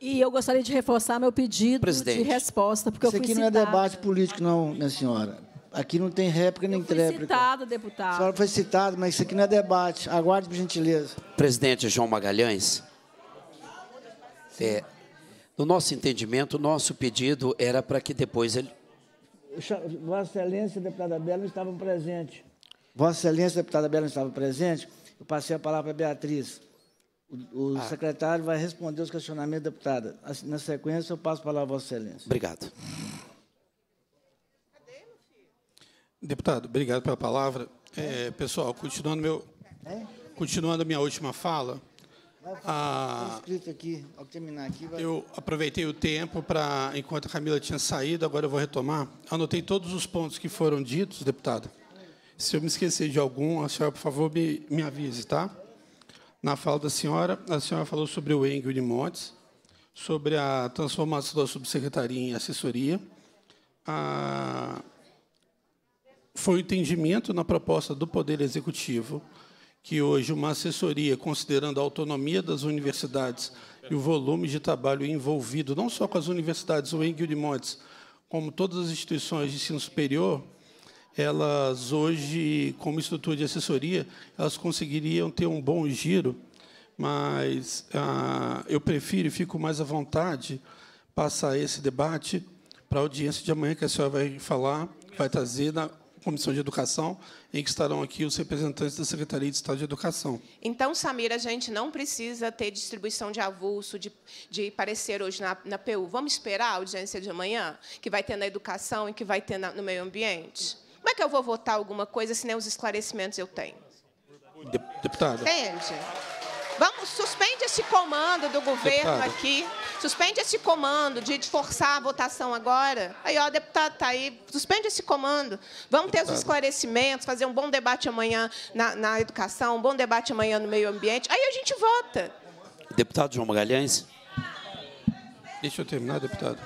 E eu gostaria de reforçar meu pedido presidente. de resposta, porque Isso eu fui aqui não é debate político, não, minha senhora. Aqui não tem réplica nem tréplica. Foi citada, deputado. A senhora foi citada, mas isso aqui não é debate. Aguarde, por gentileza. Presidente João Magalhães, é, no nosso entendimento, nosso pedido era para que depois ele. Vossa Excelência, deputada Bela, estavam presentes. Vossa Excelência, deputada Bela, estava presente. Eu passei a palavra para a Beatriz. O, o ah. secretário vai responder os questionamentos, deputada. Assim, na sequência, eu passo a palavra a Vossa Excelência. Obrigado. Deputado, obrigado pela palavra. É, pessoal, continuando meu, é? continuando a minha última fala, Tá ah. aqui, ao terminar aqui. Eu aproveitei o tempo para, enquanto a Camila tinha saído, agora eu vou retomar. Anotei todos os pontos que foram ditos, deputada. Se eu me esquecer de algum, a senhora, por favor, me, me avise, tá? Na fala da senhora, a senhora falou sobre o Engue de Montes, sobre a transformação da subsecretaria em assessoria. Ah, foi o entendimento na proposta do Poder Executivo que hoje uma assessoria, considerando a autonomia das universidades e o volume de trabalho envolvido, não só com as universidades, o Engel de Montes, como todas as instituições de ensino superior, elas hoje, como estrutura de assessoria, elas conseguiriam ter um bom giro, mas ah, eu prefiro, fico mais à vontade, passar esse debate para a audiência de amanhã, que a senhora vai falar, vai trazer na Comissão de Educação, em que estarão aqui os representantes da Secretaria de Estado de Educação. Então, Samir, a gente não precisa ter distribuição de avulso, de, de parecer hoje na, na PU. Vamos esperar a audiência de amanhã, que vai ter na educação e que vai ter na, no meio ambiente? Como é que eu vou votar alguma coisa se nem os esclarecimentos eu tenho? Deputada. Entende? Vamos, suspende esse comando do governo deputado. aqui. Suspende esse comando de forçar a votação agora. Aí, ó, deputado está aí. Suspende esse comando. Vamos deputado. ter os esclarecimentos, fazer um bom debate amanhã na, na educação, um bom debate amanhã no meio ambiente. Aí a gente vota. Deputado João Magalhães. Deixa eu terminar, deputado.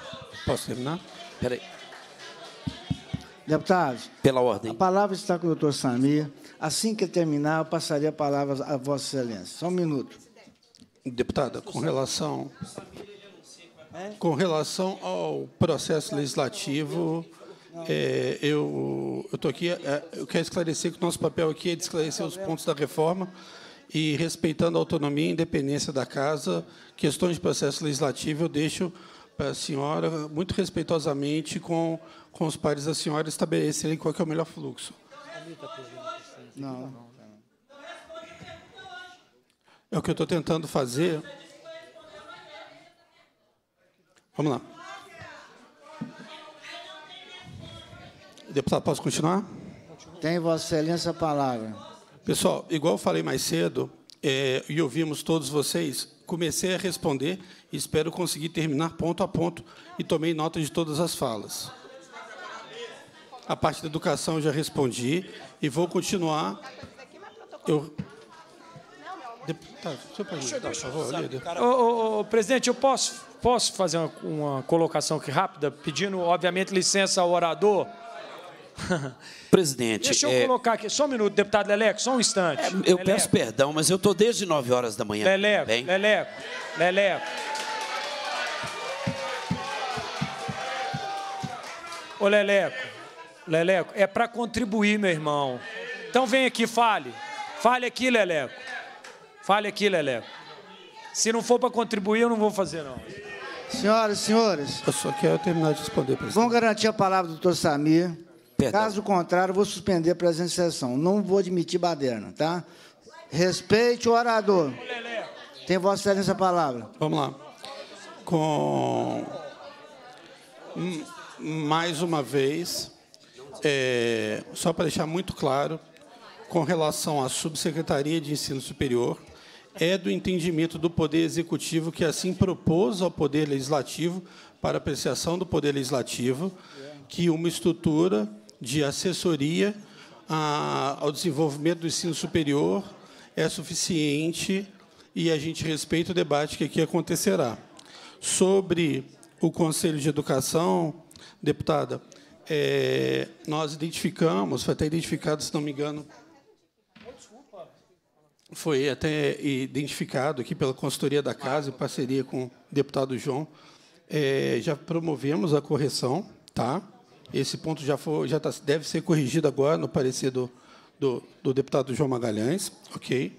Posso terminar? Peraí. Deputado. Pela ordem. A palavra está com o doutor Samir. Assim que terminar, eu passarei a palavra a Vossa Excelência. Só um minuto. Deputada, com relação, é? com relação ao processo legislativo, é, eu estou aqui, é, eu quero esclarecer que o nosso papel aqui é de esclarecer os pontos da reforma e, respeitando a autonomia e independência da Casa, questões de processo legislativo, eu deixo para a senhora, muito respeitosamente, com, com os pares da senhora, estabelecerem qual é o melhor fluxo. Permita, então, é presidente. Não. não. não. É o que eu estou tentando fazer. Vamos lá. Deputado, posso continuar? Tem, Vossa Excelência, a palavra. Pessoal, igual eu falei mais cedo, é, e ouvimos todos vocês, comecei a responder e espero conseguir terminar ponto a ponto e tomei nota de todas as falas. A parte da educação eu já respondi e vou continuar. Eu... Deputado, senhor presidente, por favor, Ô, ô, ô, presidente, eu posso, posso fazer uma, uma colocação aqui rápida, pedindo, obviamente, licença ao orador. Presidente. Deixa eu é... colocar aqui, só um minuto, deputado Leleco, só um instante. É, eu Leleco. peço perdão, mas eu estou desde 9 horas da manhã. Leleco, bem? Leleco, Leleco. Ô, Leleco, Leleco, é para contribuir, meu irmão. Então vem aqui, fale. Fale aqui, Leleco. Fale aqui, Leleco. Se não for para contribuir, eu não vou fazer, não. Senhoras e senhores. Eu só quero terminar de responder, presidente. Vamos garantir a palavra do doutor Samir. Perdão. Caso contrário, vou suspender a de sessão. Não vou admitir baderna, tá? Respeite o orador. Tem Vossa Excelência a palavra. Vamos lá. Com. Hum, mais uma vez, é, só para deixar muito claro, com relação à Subsecretaria de Ensino Superior, é do entendimento do Poder Executivo que assim propôs ao Poder Legislativo, para apreciação do Poder Legislativo, que uma estrutura de assessoria ao desenvolvimento do ensino superior é suficiente e a gente respeita o debate que aqui acontecerá. Sobre o Conselho de Educação, deputada, é, nós identificamos, foi até identificado, se não me engano, foi até identificado aqui pela consultoria da casa, em parceria com o deputado João, é, já promovemos a correção, tá? Esse ponto já foi, já tá, deve ser corrigido agora no parecer do, do, do deputado João Magalhães, ok?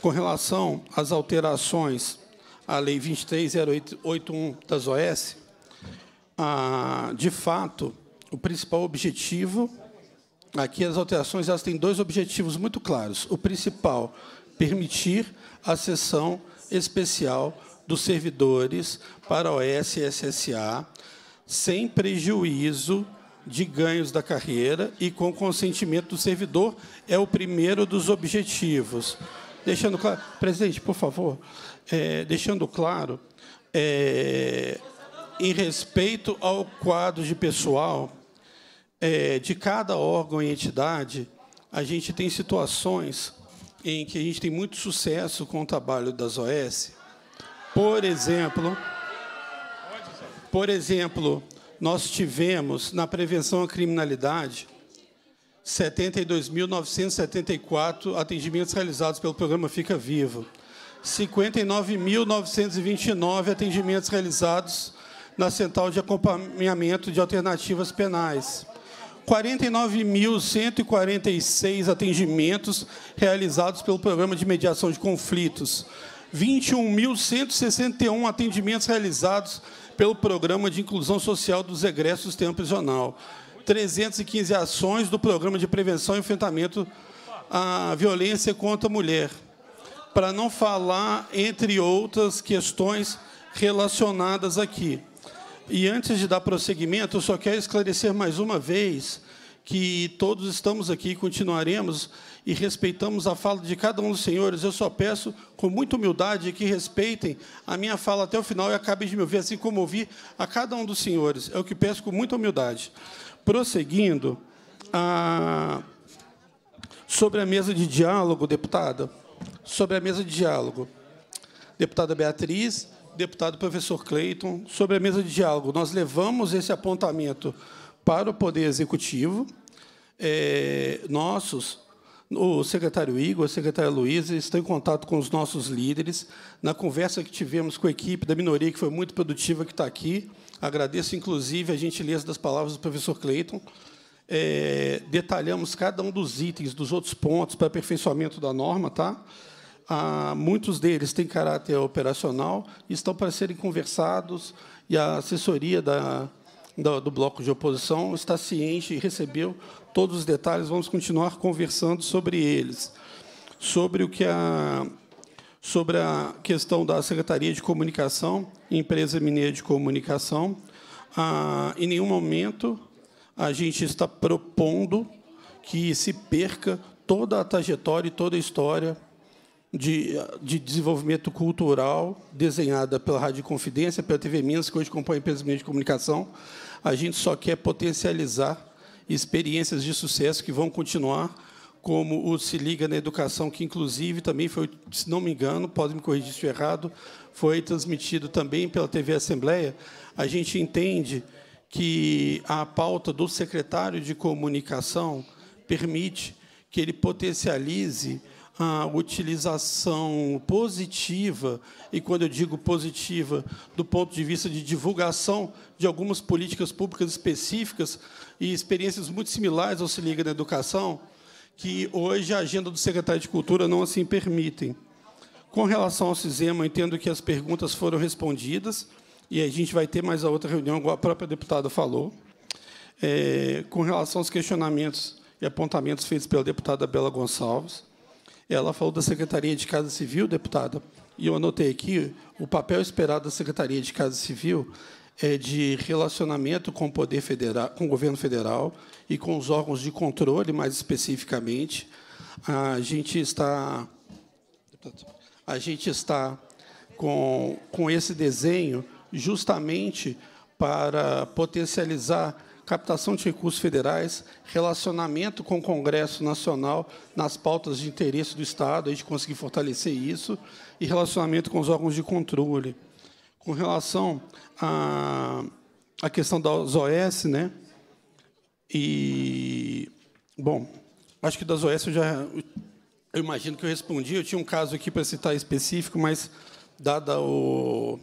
Com relação às alterações à Lei 23.081 das OS, ah, de fato, o principal objetivo. Aqui as alterações elas têm dois objetivos muito claros. O principal, permitir a sessão especial dos servidores para OS e SSA, sem prejuízo de ganhos da carreira e com consentimento do servidor, é o primeiro dos objetivos. Deixando claro... Presidente, por favor. É, deixando claro, é, em respeito ao quadro de pessoal é, de cada órgão e entidade, a gente tem situações em que a gente tem muito sucesso com o trabalho das OS. Por exemplo, por exemplo, nós tivemos na prevenção à criminalidade 72.974 atendimentos realizados pelo programa Fica Vivo, 59.929 atendimentos realizados na Central de Acompanhamento de Alternativas Penais. 49.146 atendimentos realizados pelo Programa de Mediação de Conflitos. 21.161 atendimentos realizados pelo Programa de Inclusão Social dos Egressos do Sistema Prisional. 315 ações do Programa de Prevenção e Enfrentamento à Violência contra a Mulher. Para não falar, entre outras questões relacionadas aqui. E antes de dar prosseguimento, eu só quero esclarecer mais uma vez que todos estamos aqui, continuaremos e respeitamos a fala de cada um dos senhores. Eu só peço, com muita humildade, que respeitem a minha fala até o final e acabem de me ouvir, assim como ouvi a cada um dos senhores. É o que peço com muita humildade. Prosseguindo, a... sobre a mesa de diálogo, deputada, sobre a mesa de diálogo, deputada Beatriz, deputado professor Cleiton, sobre a mesa de diálogo. Nós levamos esse apontamento para o Poder Executivo, é, nossos, o secretário Igor, a secretária Luísa, estão em contato com os nossos líderes. Na conversa que tivemos com a equipe da minoria, que foi muito produtiva, que está aqui, agradeço, inclusive, a gentileza das palavras do professor Cleiton. É, detalhamos cada um dos itens, dos outros pontos para aperfeiçoamento da norma, tá? ah, muitos deles têm caráter operacional e estão para serem conversados, e a assessoria da, da, do bloco de oposição está ciente e recebeu todos os detalhes. Vamos continuar conversando sobre eles. Sobre o que a sobre a questão da Secretaria de Comunicação, Empresa Mineira de Comunicação. Ah, em nenhum momento a gente está propondo que se perca toda a trajetória e toda a história de, de desenvolvimento cultural desenhada pela Rádio Confidência, pela TV Minas, que hoje compõe a empresa de comunicação. A gente só quer potencializar experiências de sucesso que vão continuar, como o Se Liga na Educação, que, inclusive, também foi, se não me engano, pode me corrigir se errado, foi transmitido também pela TV Assembleia. A gente entende que a pauta do secretário de comunicação permite que ele potencialize a utilização positiva, e quando eu digo positiva, do ponto de vista de divulgação de algumas políticas públicas específicas e experiências muito similares ao Se Liga na Educação, que hoje a agenda do secretário de Cultura não assim permitem. Com relação ao CISEMA, entendo que as perguntas foram respondidas, e a gente vai ter mais a outra reunião, igual a própria deputada falou. É, com relação aos questionamentos e apontamentos feitos pela deputada Bela Gonçalves, ela falou da Secretaria de Casa Civil, deputada, e eu anotei aqui, o papel esperado da Secretaria de Casa Civil é de relacionamento com o poder federal, com o governo federal e com os órgãos de controle, mais especificamente. A gente está a gente está com com esse desenho justamente para potencializar captação de recursos federais, relacionamento com o Congresso Nacional nas pautas de interesse do Estado, a gente conseguir fortalecer isso, e relacionamento com os órgãos de controle. Com relação à a, questão das OS, né? E, bom, acho que das OS eu já. Eu imagino que eu respondi. Eu tinha um caso aqui para citar específico, mas, dada o,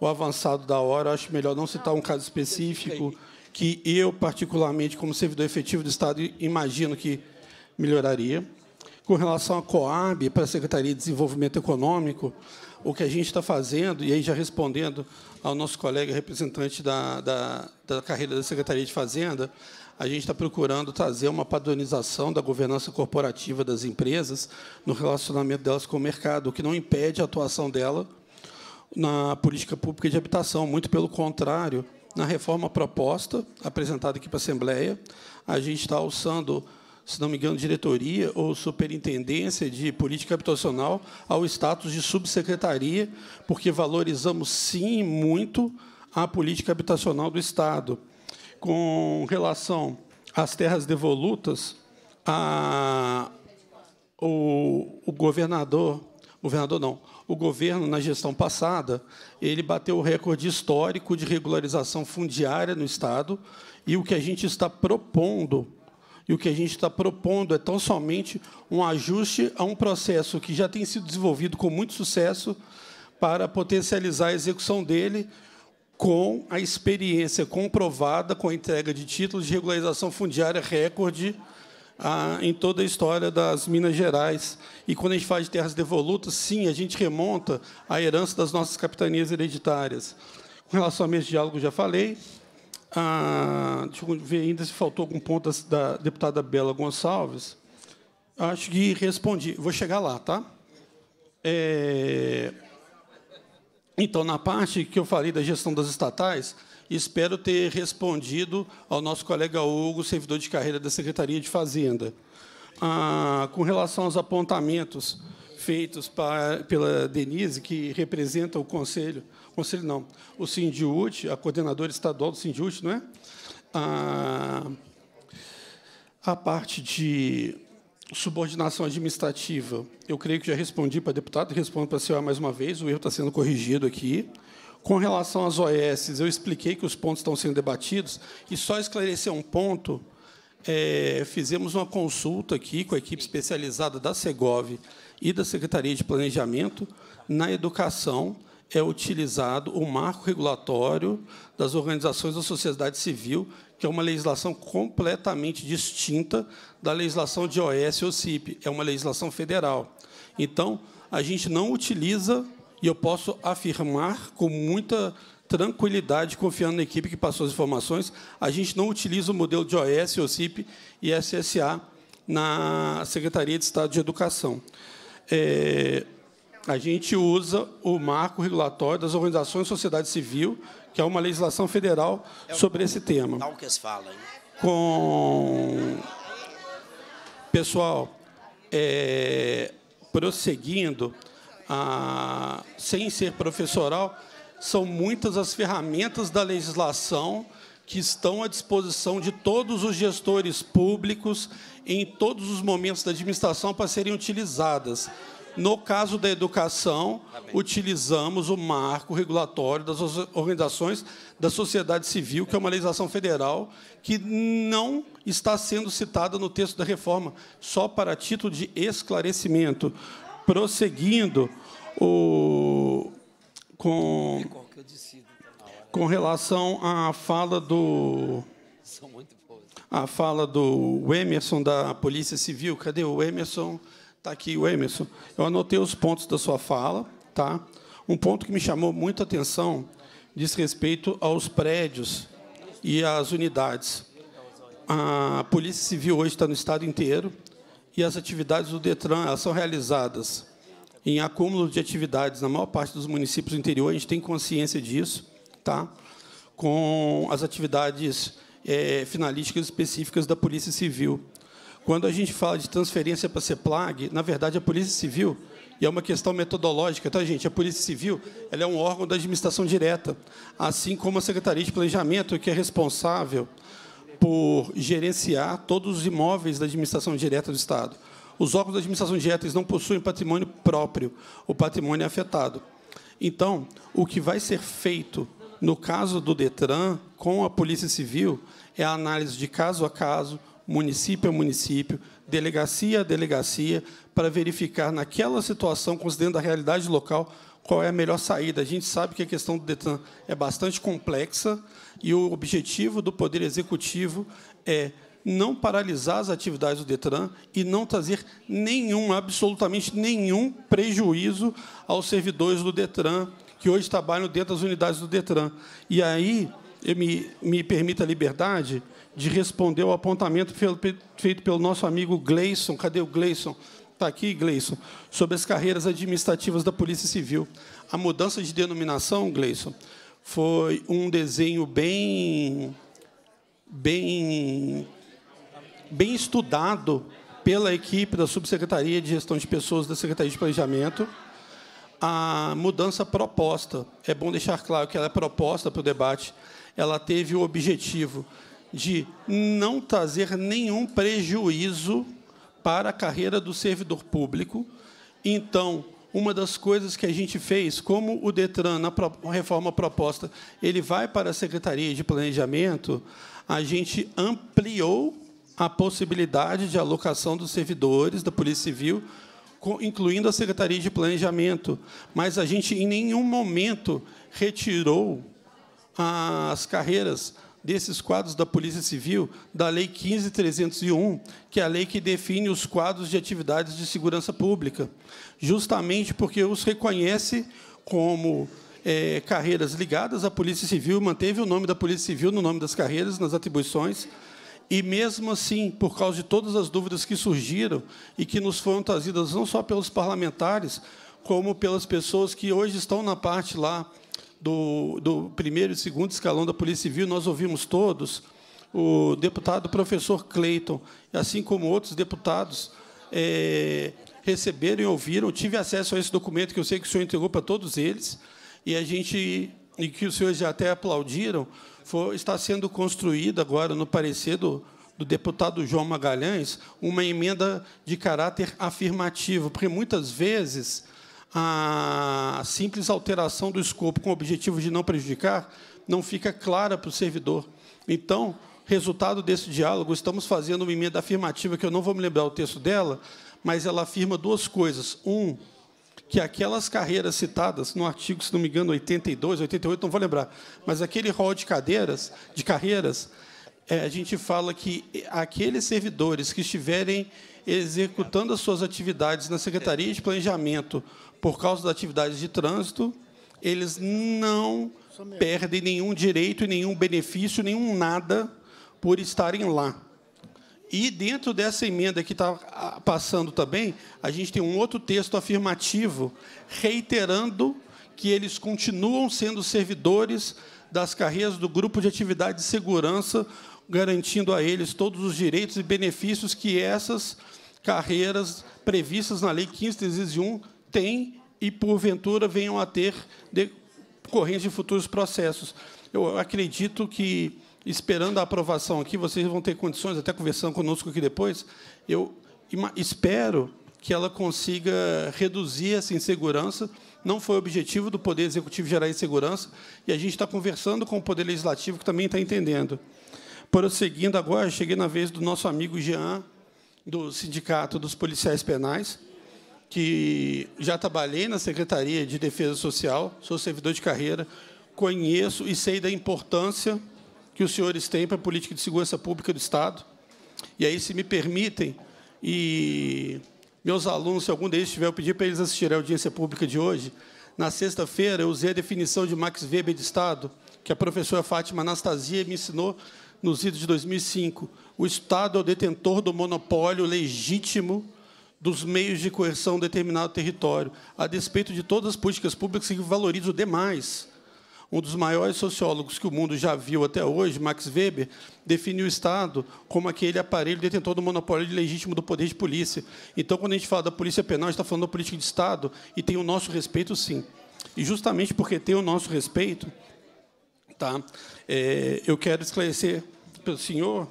o avançado da hora, acho melhor não citar um caso específico que eu, particularmente, como servidor efetivo do Estado, imagino que melhoraria. Com relação à COAB, para a Secretaria de Desenvolvimento Econômico, o que a gente está fazendo, e aí já respondendo ao nosso colega representante da, da, da carreira da Secretaria de Fazenda, a gente está procurando trazer uma padronização da governança corporativa das empresas no relacionamento delas com o mercado, o que não impede a atuação dela na política pública de habitação. Muito pelo contrário, na reforma proposta, apresentada aqui para a Assembleia, a gente está alçando, se não me engano, diretoria ou superintendência de política habitacional ao status de subsecretaria, porque valorizamos, sim, muito a política habitacional do Estado. Com relação às terras devolutas, a, o, o governador, governador não, o governo, na gestão passada, ele bateu o recorde histórico de regularização fundiária no Estado, e o que a gente está propondo e o que a gente está propondo é tão somente um ajuste a um processo que já tem sido desenvolvido com muito sucesso para potencializar a execução dele com a experiência comprovada com a entrega de títulos de regularização fundiária recorde ah, em toda a história das Minas Gerais. E quando a gente fala de terras devolutas, sim, a gente remonta a herança das nossas capitanias hereditárias. Com relação a mesa diálogo, já falei. Ah, deixa eu ver ainda se faltou algum ponto da, da deputada Bela Gonçalves. Acho que respondi. Vou chegar lá, tá? É... Então, na parte que eu falei da gestão das estatais, Espero ter respondido ao nosso colega Hugo, servidor de carreira da Secretaria de Fazenda. Ah, com relação aos apontamentos feitos para, pela Denise, que representa o Conselho, Conselho não, o Sindiut, a coordenadora estadual do Sindiut, não é? Ah, a parte de subordinação administrativa, eu creio que já respondi para a deputada, respondo para a senhora mais uma vez, o erro está sendo corrigido aqui. Com relação às OES, eu expliquei que os pontos estão sendo debatidos, e só esclarecer um ponto, é, fizemos uma consulta aqui com a equipe especializada da Segov e da Secretaria de Planejamento. Na educação é utilizado o marco regulatório das organizações da sociedade civil, que é uma legislação completamente distinta da legislação de OS ou CIP, é uma legislação federal. Então, a gente não utiliza e eu posso afirmar com muita tranquilidade, confiando na equipe que passou as informações, a gente não utiliza o modelo de OS, OCIP e SSA na Secretaria de Estado de Educação. É, a gente usa o marco regulatório das organizações de sociedade civil, que é uma legislação federal é sobre esse tema. que Com... Pessoal, é, prosseguindo... Ah, sem ser professoral, são muitas as ferramentas da legislação que estão à disposição de todos os gestores públicos em todos os momentos da administração para serem utilizadas. No caso da educação, utilizamos o marco regulatório das organizações da sociedade civil, que é uma legislação federal que não está sendo citada no texto da reforma, só para título de esclarecimento, prosseguindo o, com, com relação à fala do. A fala do Emerson da Polícia Civil. Cadê o Emerson? Está aqui o Emerson. Eu anotei os pontos da sua fala. Tá? Um ponto que me chamou muita atenção diz respeito aos prédios e às unidades. A Polícia Civil hoje está no estado inteiro e as atividades do Detran são realizadas em acúmulo de atividades na maior parte dos municípios do interior, a gente tem consciência disso, tá? com as atividades é, finalísticas específicas da Polícia Civil. Quando a gente fala de transferência para a CEPLAG, na verdade, a Polícia Civil, e é uma questão metodológica, tá, gente? A Polícia Civil ela é um órgão da administração direta, assim como a Secretaria de Planejamento, que é responsável por gerenciar todos os imóveis da administração direta do Estado. Os órgãos da administração direta eles não possuem patrimônio próprio, o patrimônio é afetado. Então, o que vai ser feito no caso do Detran com a Polícia Civil é a análise de caso a caso, município a município, delegacia a delegacia, para verificar naquela situação, considerando a realidade local, qual é a melhor saída. A gente sabe que a questão do Detran é bastante complexa e o objetivo do Poder Executivo é não paralisar as atividades do Detran e não trazer nenhum, absolutamente nenhum prejuízo aos servidores do Detran que hoje trabalham dentro das unidades do Detran. E aí eu me, me permita a liberdade de responder ao apontamento feito pelo nosso amigo Gleison. Cadê o Gleison? Está aqui, Gleison. Sobre as carreiras administrativas da Polícia Civil. A mudança de denominação, Gleison, foi um desenho bem bem bem estudado pela equipe da Subsecretaria de Gestão de Pessoas da Secretaria de Planejamento. A mudança proposta, é bom deixar claro que ela é proposta para o debate, ela teve o objetivo de não trazer nenhum prejuízo para a carreira do servidor público. Então, uma das coisas que a gente fez, como o Detran, na reforma proposta, ele vai para a Secretaria de Planejamento, a gente ampliou a possibilidade de alocação dos servidores da Polícia Civil, incluindo a Secretaria de Planejamento. Mas a gente, em nenhum momento, retirou as carreiras desses quadros da Polícia Civil da Lei 15.301, que é a lei que define os quadros de atividades de segurança pública justamente porque os reconhece como é, carreiras ligadas à Polícia Civil, manteve o nome da Polícia Civil no nome das carreiras, nas atribuições, e mesmo assim, por causa de todas as dúvidas que surgiram e que nos foram trazidas não só pelos parlamentares, como pelas pessoas que hoje estão na parte lá do, do primeiro e segundo escalão da Polícia Civil, nós ouvimos todos, o deputado professor Cleiton, assim como outros deputados, é, receberam e ouviram. tive acesso a esse documento que eu sei que o senhor entregou para todos eles e a gente e que os senhores já até aplaudiram, foi, está sendo construída agora no parecer do, do deputado João Magalhães uma emenda de caráter afirmativo, porque muitas vezes a simples alteração do escopo com o objetivo de não prejudicar não fica clara para o servidor. Então, resultado desse diálogo, estamos fazendo uma emenda afirmativa que eu não vou me lembrar o texto dela, mas ela afirma duas coisas. Um, que aquelas carreiras citadas no artigo, se não me engano, 82, 88, não vou lembrar, mas aquele rol de cadeiras, de carreiras, é, a gente fala que aqueles servidores que estiverem executando as suas atividades na Secretaria de Planejamento por causa das atividades de trânsito, eles não perdem nenhum direito, nenhum benefício, nenhum nada por estarem lá. E dentro dessa emenda que está ah, passando também, a gente tem um outro texto afirmativo reiterando que eles continuam sendo servidores das carreiras do grupo de atividade de segurança, garantindo a eles todos os direitos e benefícios que essas carreiras previstas na Lei 1531 têm e, porventura, venham a ter decorrentes de futuros processos. Eu acredito que esperando a aprovação aqui, vocês vão ter condições, até conversando conosco aqui depois, eu espero que ela consiga reduzir essa insegurança. Não foi objetivo do Poder Executivo gerar insegurança, e a gente está conversando com o Poder Legislativo, que também está entendendo. Prosseguindo agora, cheguei na vez do nosso amigo Jean, do Sindicato dos Policiais Penais, que já trabalhei na Secretaria de Defesa Social, sou servidor de carreira, conheço e sei da importância que os senhores têm para a política de segurança pública do Estado. E aí, se me permitem, e meus alunos, se algum deles estiver, eu pedir para eles assistirem à audiência pública de hoje. Na sexta-feira, eu usei a definição de Max Weber de Estado, que a professora Fátima Anastasia me ensinou nos idos de 2005. O Estado é o detentor do monopólio legítimo dos meios de coerção de determinado território, a despeito de todas as políticas públicas que valorizam demais um dos maiores sociólogos que o mundo já viu até hoje, Max Weber, definiu o Estado como aquele aparelho detentor do monopólio legítimo do poder de polícia. Então, quando a gente fala da polícia penal, a gente está falando da política de Estado e tem o nosso respeito, sim. E justamente porque tem o nosso respeito, tá? É, eu quero esclarecer para o senhor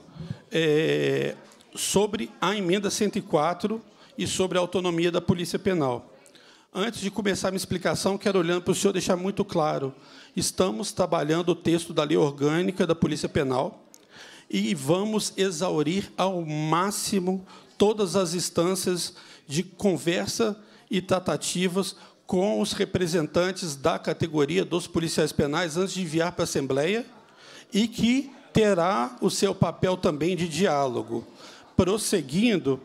é, sobre a emenda 104 e sobre a autonomia da Polícia Penal. Antes de começar minha explicação, quero, olhando para o senhor, deixar muito claro. Estamos trabalhando o texto da lei orgânica da Polícia Penal e vamos exaurir ao máximo todas as instâncias de conversa e tratativas com os representantes da categoria dos policiais penais antes de enviar para a Assembleia e que terá o seu papel também de diálogo. Prosseguindo,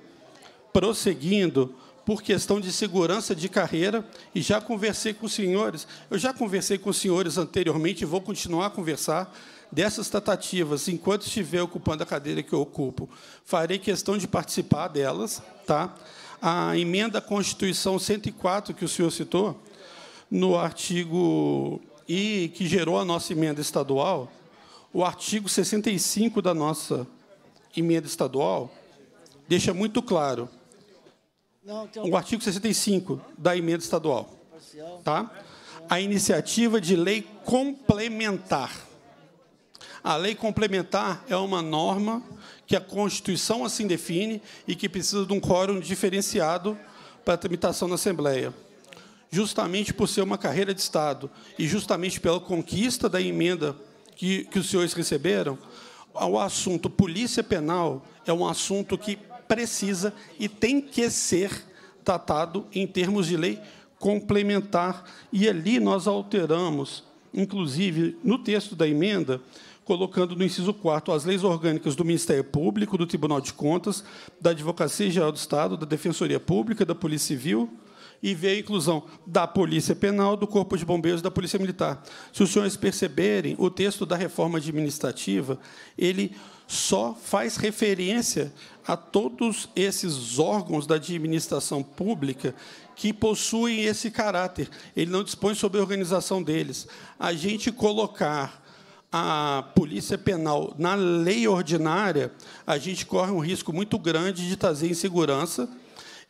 prosseguindo, por questão de segurança de carreira e já conversei com os senhores. Eu já conversei com os senhores anteriormente e vou continuar a conversar dessas tratativas enquanto estiver ocupando a cadeira que eu ocupo. Farei questão de participar delas, tá? A emenda à Constituição 104 que o senhor citou no artigo e que gerou a nossa emenda estadual, o artigo 65 da nossa emenda estadual deixa muito claro não, O artigo 65 da emenda estadual. Tá? A iniciativa de lei complementar. A lei complementar é uma norma que a Constituição assim define e que precisa de um quórum diferenciado para a tramitação na Assembleia. Justamente por ser uma carreira de Estado e justamente pela conquista da emenda que, que os senhores receberam, o assunto polícia penal é um assunto que precisa e tem que ser tratado em termos de lei complementar. E ali nós alteramos, inclusive no texto da emenda, colocando no inciso 4 as leis orgânicas do Ministério Público, do Tribunal de Contas, da Advocacia Geral do Estado, da Defensoria Pública, da Polícia Civil, e veio a inclusão da Polícia Penal, do Corpo de Bombeiros, da Polícia Militar. Se os senhores perceberem, o texto da reforma administrativa, ele só faz referência a todos esses órgãos da administração pública que possuem esse caráter. Ele não dispõe sobre a organização deles. A gente colocar a polícia penal na lei ordinária, a gente corre um risco muito grande de trazer insegurança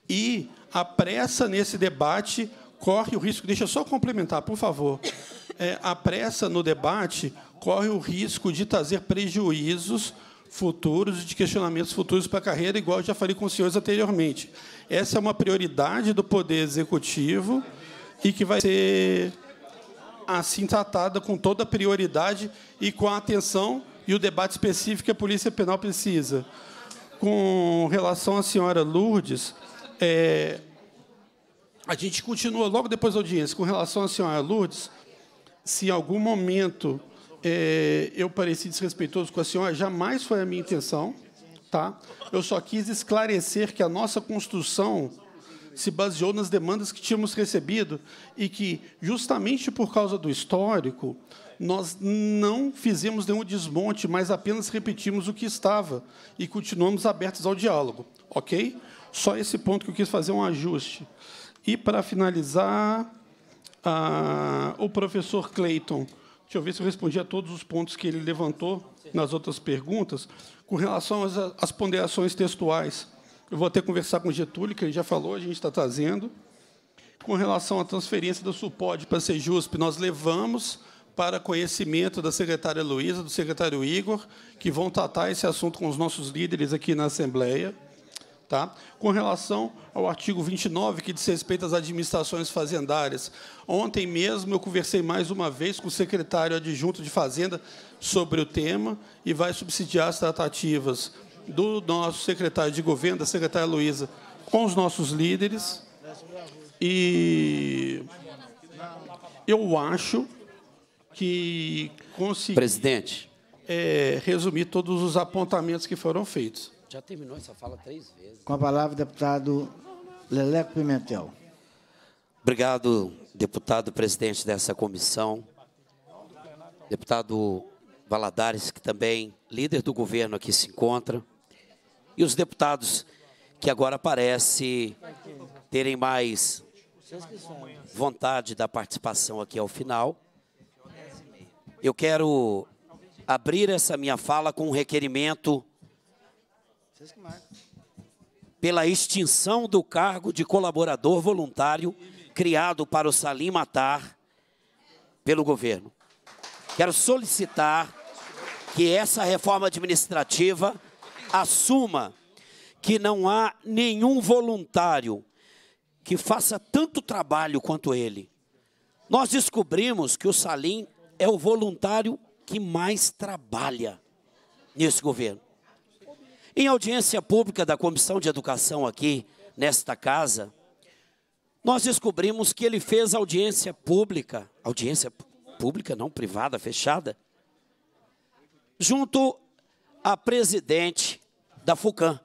e a pressa nesse debate corre o risco. Deixa eu só complementar, por favor. É, a pressa no debate corre o risco de trazer prejuízos futuros e de questionamentos futuros para a carreira, igual já falei com os senhores anteriormente. Essa é uma prioridade do Poder Executivo e que vai ser assim tratada com toda a prioridade e com a atenção e o debate específico que a Polícia Penal precisa. Com relação à senhora Lourdes, é, a gente continua logo depois da audiência. Com relação à senhora Lourdes, se em algum momento é, eu pareci desrespeitoso com a senhora, jamais foi a minha intenção, tá? Eu só quis esclarecer que a nossa construção se baseou nas demandas que tínhamos recebido e que, justamente por causa do histórico, nós não fizemos nenhum desmonte, mas apenas repetimos o que estava e continuamos abertos ao diálogo, ok? Só esse ponto que eu quis fazer um ajuste. E, para finalizar, o professor Clayton Deixa eu ver se eu respondi a todos os pontos que ele levantou nas outras perguntas. Com relação às, às ponderações textuais, eu vou até conversar com o Getúlio, que ele já falou, a gente está trazendo. Com relação à transferência do SUPOD para a CEJUSP, nós levamos para conhecimento da secretária Luísa, do secretário Igor, que vão tratar esse assunto com os nossos líderes aqui na Assembleia. Tá? Com relação ao artigo 29, que diz respeito às administrações fazendárias, ontem mesmo eu conversei mais uma vez com o secretário adjunto de Fazenda sobre o tema e vai subsidiar as tratativas do nosso secretário de governo, da secretária Luísa, com os nossos líderes. E eu acho que consegui... Presidente. É, resumir todos os apontamentos que foram feitos. Já terminou essa fala três vezes. Com a palavra, deputado Leleco Pimentel. Obrigado, deputado presidente dessa comissão. Deputado Valadares, que também líder do governo aqui se encontra. E os deputados que agora parece terem mais vontade da participação aqui ao final. Eu quero abrir essa minha fala com um requerimento pela extinção do cargo de colaborador voluntário criado para o Salim Matar pelo governo. Quero solicitar que essa reforma administrativa assuma que não há nenhum voluntário que faça tanto trabalho quanto ele. Nós descobrimos que o Salim é o voluntário que mais trabalha nesse governo. Em audiência pública da Comissão de Educação aqui, nesta casa, nós descobrimos que ele fez audiência pública, audiência pública, não privada, fechada, junto à presidente da FUCAM.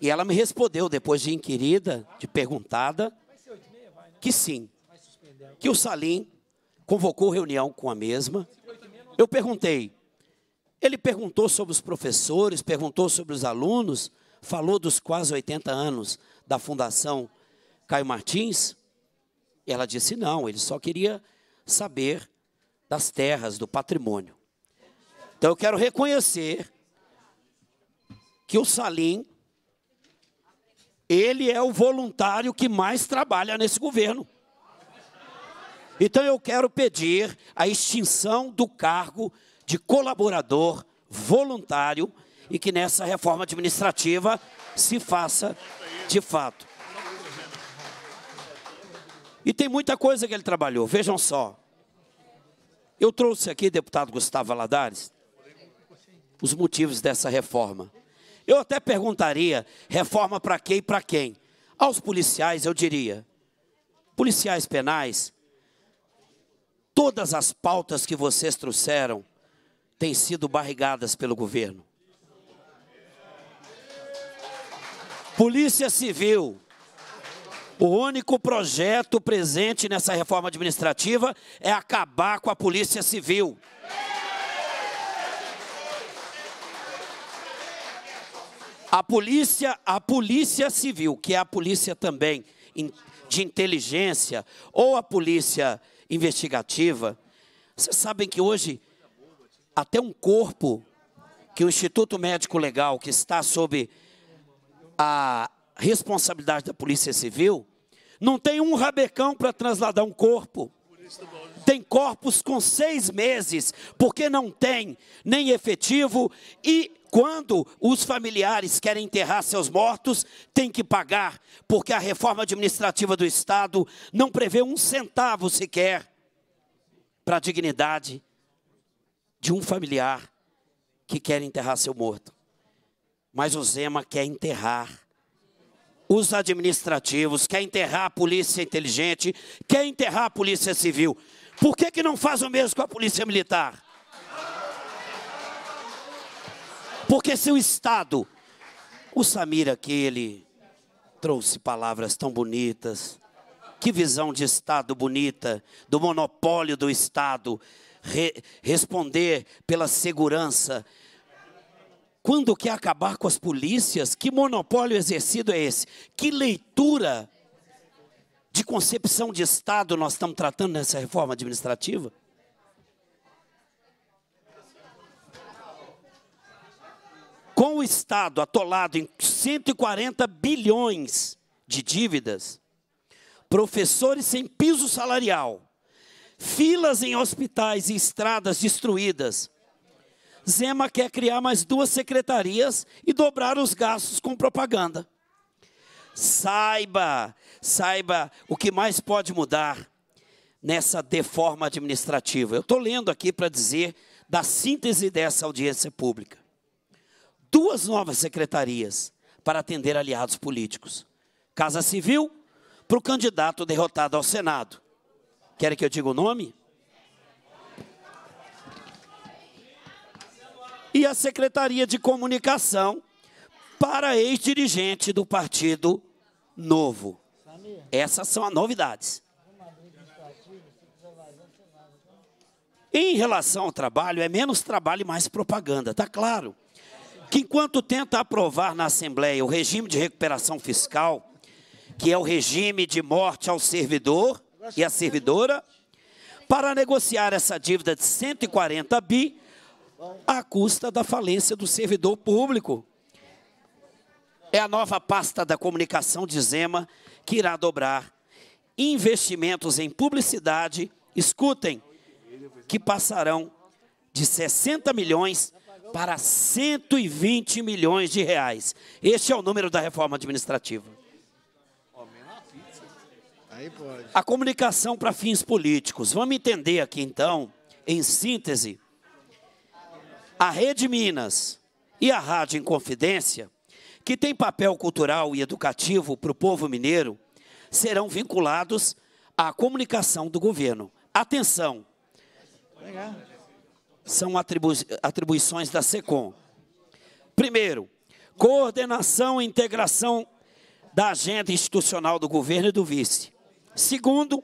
E ela me respondeu, depois de inquirida, de perguntada, que sim, que o Salim convocou reunião com a mesma. Eu perguntei, ele perguntou sobre os professores, perguntou sobre os alunos, falou dos quase 80 anos da Fundação Caio Martins. E ela disse não, ele só queria saber das terras, do patrimônio. Então eu quero reconhecer que o Salim, ele é o voluntário que mais trabalha nesse governo. Então eu quero pedir a extinção do cargo de colaborador voluntário e que nessa reforma administrativa se faça de fato. E tem muita coisa que ele trabalhou, vejam só. Eu trouxe aqui, deputado Gustavo Aladares, os motivos dessa reforma. Eu até perguntaria: reforma para quem e para quem? Aos policiais, eu diria: policiais penais, todas as pautas que vocês trouxeram têm sido barrigadas pelo governo. Polícia Civil. O único projeto presente nessa reforma administrativa é acabar com a Polícia Civil. A polícia, a polícia civil, que é a polícia também de inteligência ou a polícia investigativa, vocês sabem que hoje até um corpo que o Instituto Médico Legal, que está sob a responsabilidade da Polícia Civil, não tem um rabecão para trasladar um corpo. Tem corpos com seis meses, porque não tem nem efetivo e quando os familiares querem enterrar seus mortos, tem que pagar, porque a reforma administrativa do Estado não prevê um centavo sequer para a dignidade de um familiar que quer enterrar seu morto. Mas o Zema quer enterrar os administrativos, quer enterrar a polícia inteligente, quer enterrar a polícia civil. Por que, que não faz o mesmo com a polícia militar? Porque se o Estado, o Samir aqui, ele trouxe palavras tão bonitas, que visão de Estado bonita, do monopólio do Estado, re, responder pela segurança. Quando quer acabar com as polícias, que monopólio exercido é esse? Que leitura de concepção de Estado nós estamos tratando nessa reforma administrativa? Com o Estado atolado em 140 bilhões de dívidas, professores sem piso salarial, filas em hospitais e estradas destruídas. Zema quer criar mais duas secretarias e dobrar os gastos com propaganda. Saiba, saiba o que mais pode mudar nessa deforma administrativa. Eu estou lendo aqui para dizer da síntese dessa audiência pública. Duas novas secretarias para atender aliados políticos: Casa Civil, para o candidato derrotado ao Senado, Querem que eu diga o nome? E a Secretaria de Comunicação para ex-dirigente do Partido Novo. Essas são as novidades. Em relação ao trabalho, é menos trabalho e mais propaganda, tá claro? Que enquanto tenta aprovar na Assembleia o regime de recuperação fiscal, que é o regime de morte ao servidor e a servidora para negociar essa dívida de 140 bi à custa da falência do servidor público. É a nova pasta da comunicação de Zema que irá dobrar investimentos em publicidade, escutem, que passarão de 60 milhões para 120 milhões de reais. Este é o número da reforma administrativa. Aí pode. A comunicação para fins políticos. Vamos entender aqui então, em síntese, a Rede Minas e a Rádio Inconfidência, que tem papel cultural e educativo para o povo mineiro, serão vinculados à comunicação do governo. Atenção! São atribuições da SECOM. Primeiro, coordenação e integração da agenda institucional do governo e do vice. Segundo,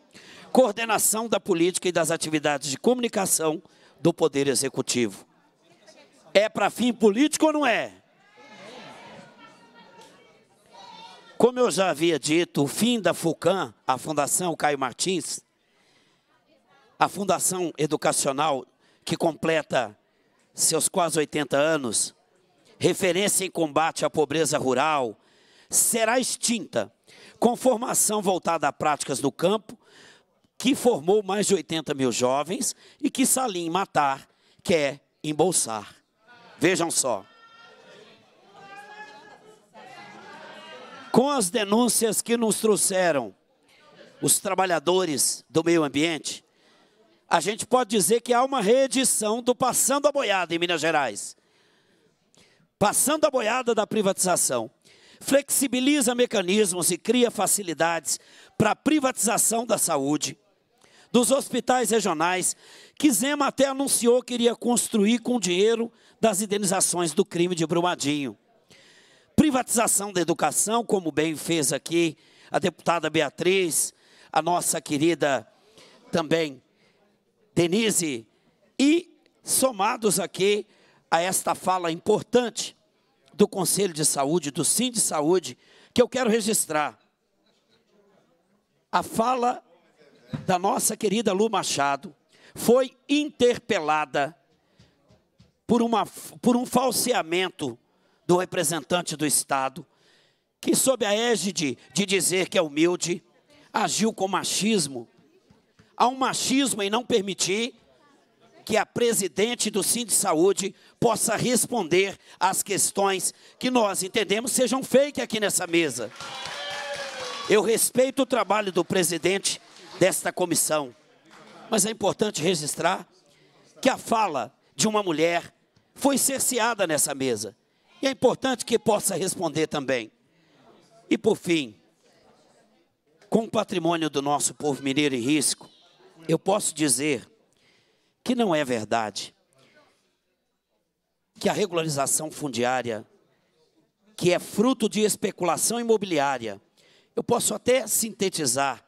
coordenação da política e das atividades de comunicação do Poder Executivo. É para fim político ou não é? Como eu já havia dito, o fim da FUCAM, a Fundação Caio Martins, a Fundação Educacional que completa seus quase 80 anos, referência em combate à pobreza rural, será extinta com formação voltada a práticas do campo, que formou mais de 80 mil jovens e que Salim Matar quer embolsar. Vejam só. Com as denúncias que nos trouxeram os trabalhadores do meio ambiente, a gente pode dizer que há uma reedição do Passando a Boiada em Minas Gerais. Passando a boiada da privatização flexibiliza mecanismos e cria facilidades para a privatização da saúde, dos hospitais regionais, que Zema até anunciou que iria construir com dinheiro das indenizações do crime de Brumadinho. Privatização da educação, como bem fez aqui a deputada Beatriz, a nossa querida também Denise, e somados aqui a esta fala importante do Conselho de Saúde, do Sim de Saúde, que eu quero registrar. A fala da nossa querida Lu Machado foi interpelada por, uma, por um falseamento do representante do Estado, que, sob a égide de dizer que é humilde, agiu com machismo. Há um machismo em não permitir que a presidente do Sim de Saúde possa responder às questões que nós entendemos sejam fake aqui nessa mesa. Eu respeito o trabalho do presidente desta comissão, mas é importante registrar que a fala de uma mulher foi cerceada nessa mesa. E é importante que possa responder também. E por fim, com o patrimônio do nosso povo mineiro em risco, eu posso dizer que não é verdade, que a regularização fundiária, que é fruto de especulação imobiliária, eu posso até sintetizar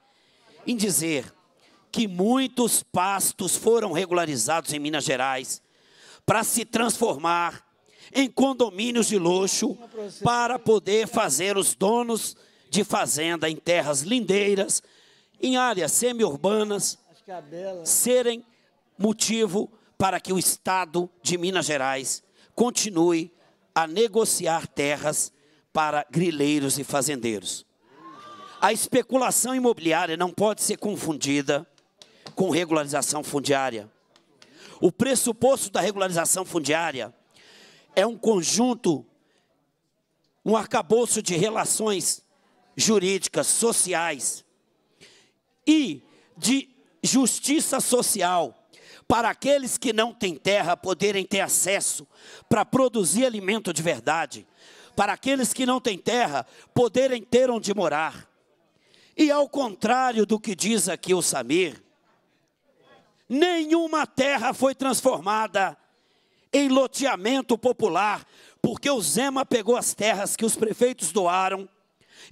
em dizer que muitos pastos foram regularizados em Minas Gerais para se transformar em condomínios de luxo para poder fazer os donos de fazenda em terras lindeiras, em áreas semi-urbanas, é serem motivo para que o Estado de Minas Gerais continue a negociar terras para grileiros e fazendeiros. A especulação imobiliária não pode ser confundida com regularização fundiária. O pressuposto da regularização fundiária é um conjunto, um arcabouço de relações jurídicas, sociais e de justiça social para aqueles que não têm terra poderem ter acesso para produzir alimento de verdade, para aqueles que não têm terra poderem ter onde morar. E ao contrário do que diz aqui o Samir, nenhuma terra foi transformada em loteamento popular, porque o Zema pegou as terras que os prefeitos doaram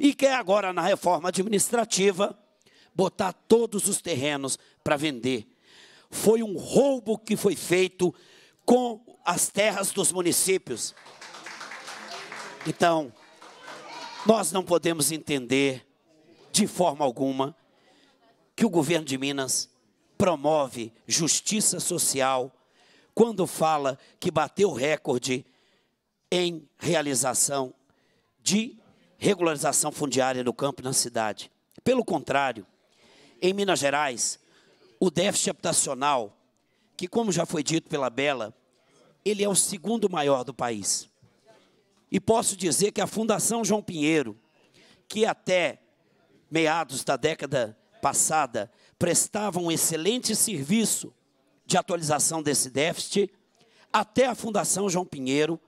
e quer agora, na reforma administrativa, botar todos os terrenos para vender foi um roubo que foi feito com as terras dos municípios. Então, nós não podemos entender de forma alguma que o governo de Minas promove justiça social quando fala que bateu recorde em realização de regularização fundiária no campo e na cidade. Pelo contrário, em Minas Gerais, o déficit habitacional, que, como já foi dito pela Bela, ele é o segundo maior do país. E posso dizer que a Fundação João Pinheiro, que até meados da década passada prestava um excelente serviço de atualização desse déficit, até a Fundação João Pinheiro,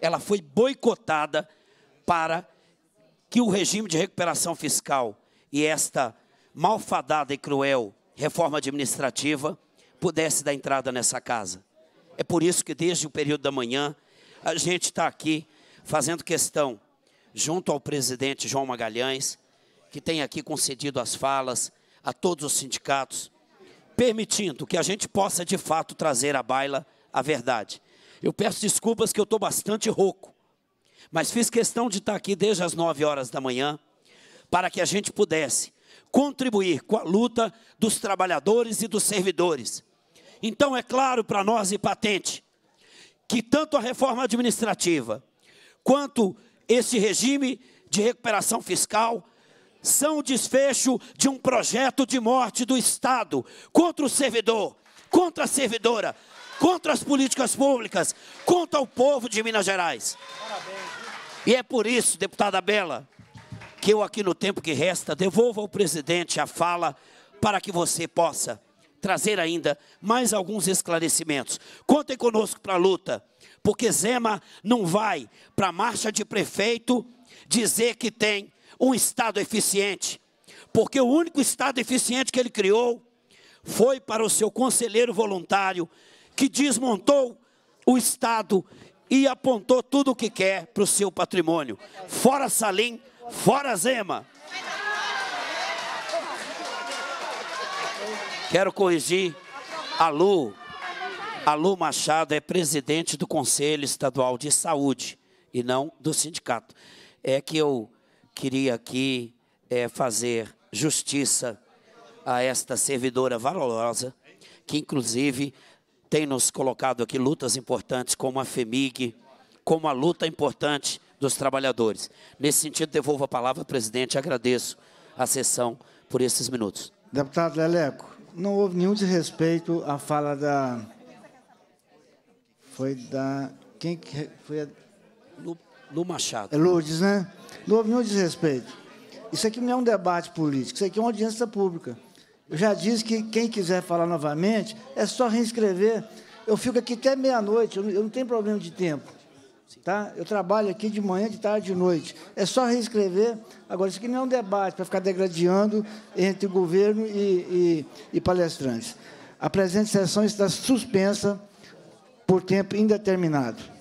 ela foi boicotada para que o regime de recuperação fiscal e esta malfadada e cruel reforma administrativa pudesse dar entrada nessa casa. É por isso que desde o período da manhã a gente está aqui fazendo questão, junto ao presidente João Magalhães, que tem aqui concedido as falas a todos os sindicatos, permitindo que a gente possa de fato trazer à baila a verdade. Eu peço desculpas que eu estou bastante rouco, mas fiz questão de estar tá aqui desde as 9 horas da manhã para que a gente pudesse contribuir com a luta dos trabalhadores e dos servidores. Então, é claro para nós e patente que tanto a reforma administrativa quanto esse regime de recuperação fiscal são o desfecho de um projeto de morte do Estado contra o servidor, contra a servidora, contra as políticas públicas, contra o povo de Minas Gerais. Parabéns. E é por isso, deputada Bela, que eu, aqui no tempo que resta, devolva ao presidente a fala para que você possa trazer ainda mais alguns esclarecimentos. Contem conosco para a luta, porque Zema não vai para a marcha de prefeito dizer que tem um Estado eficiente, porque o único Estado eficiente que ele criou foi para o seu conselheiro voluntário, que desmontou o Estado e apontou tudo o que quer para o seu patrimônio. Fora Salim Fora Zema! Quero corrigir a Lu. A Lu Machado é presidente do Conselho Estadual de Saúde e não do sindicato. É que eu queria aqui é, fazer justiça a esta servidora valorosa, que inclusive tem nos colocado aqui lutas importantes como a FEMIG, como a luta importante dos trabalhadores. Nesse sentido, devolvo a palavra ao presidente. Agradeço a sessão por esses minutos. Deputado Leleco, não houve nenhum desrespeito à fala da. Foi da. Quem que foi a... Lu, Lu Machado. É Lourdes, né? Não houve nenhum desrespeito. Isso aqui não é um debate político, isso aqui é uma audiência pública. Eu já disse que quem quiser falar novamente é só reescrever. Eu fico aqui até meia-noite, eu não tenho problema de tempo. Tá? Eu trabalho aqui de manhã, de tarde, de noite. É só reescrever. Agora, isso aqui não é um debate para ficar degradando entre governo e, e, e palestrantes. A presente sessão está suspensa por tempo indeterminado.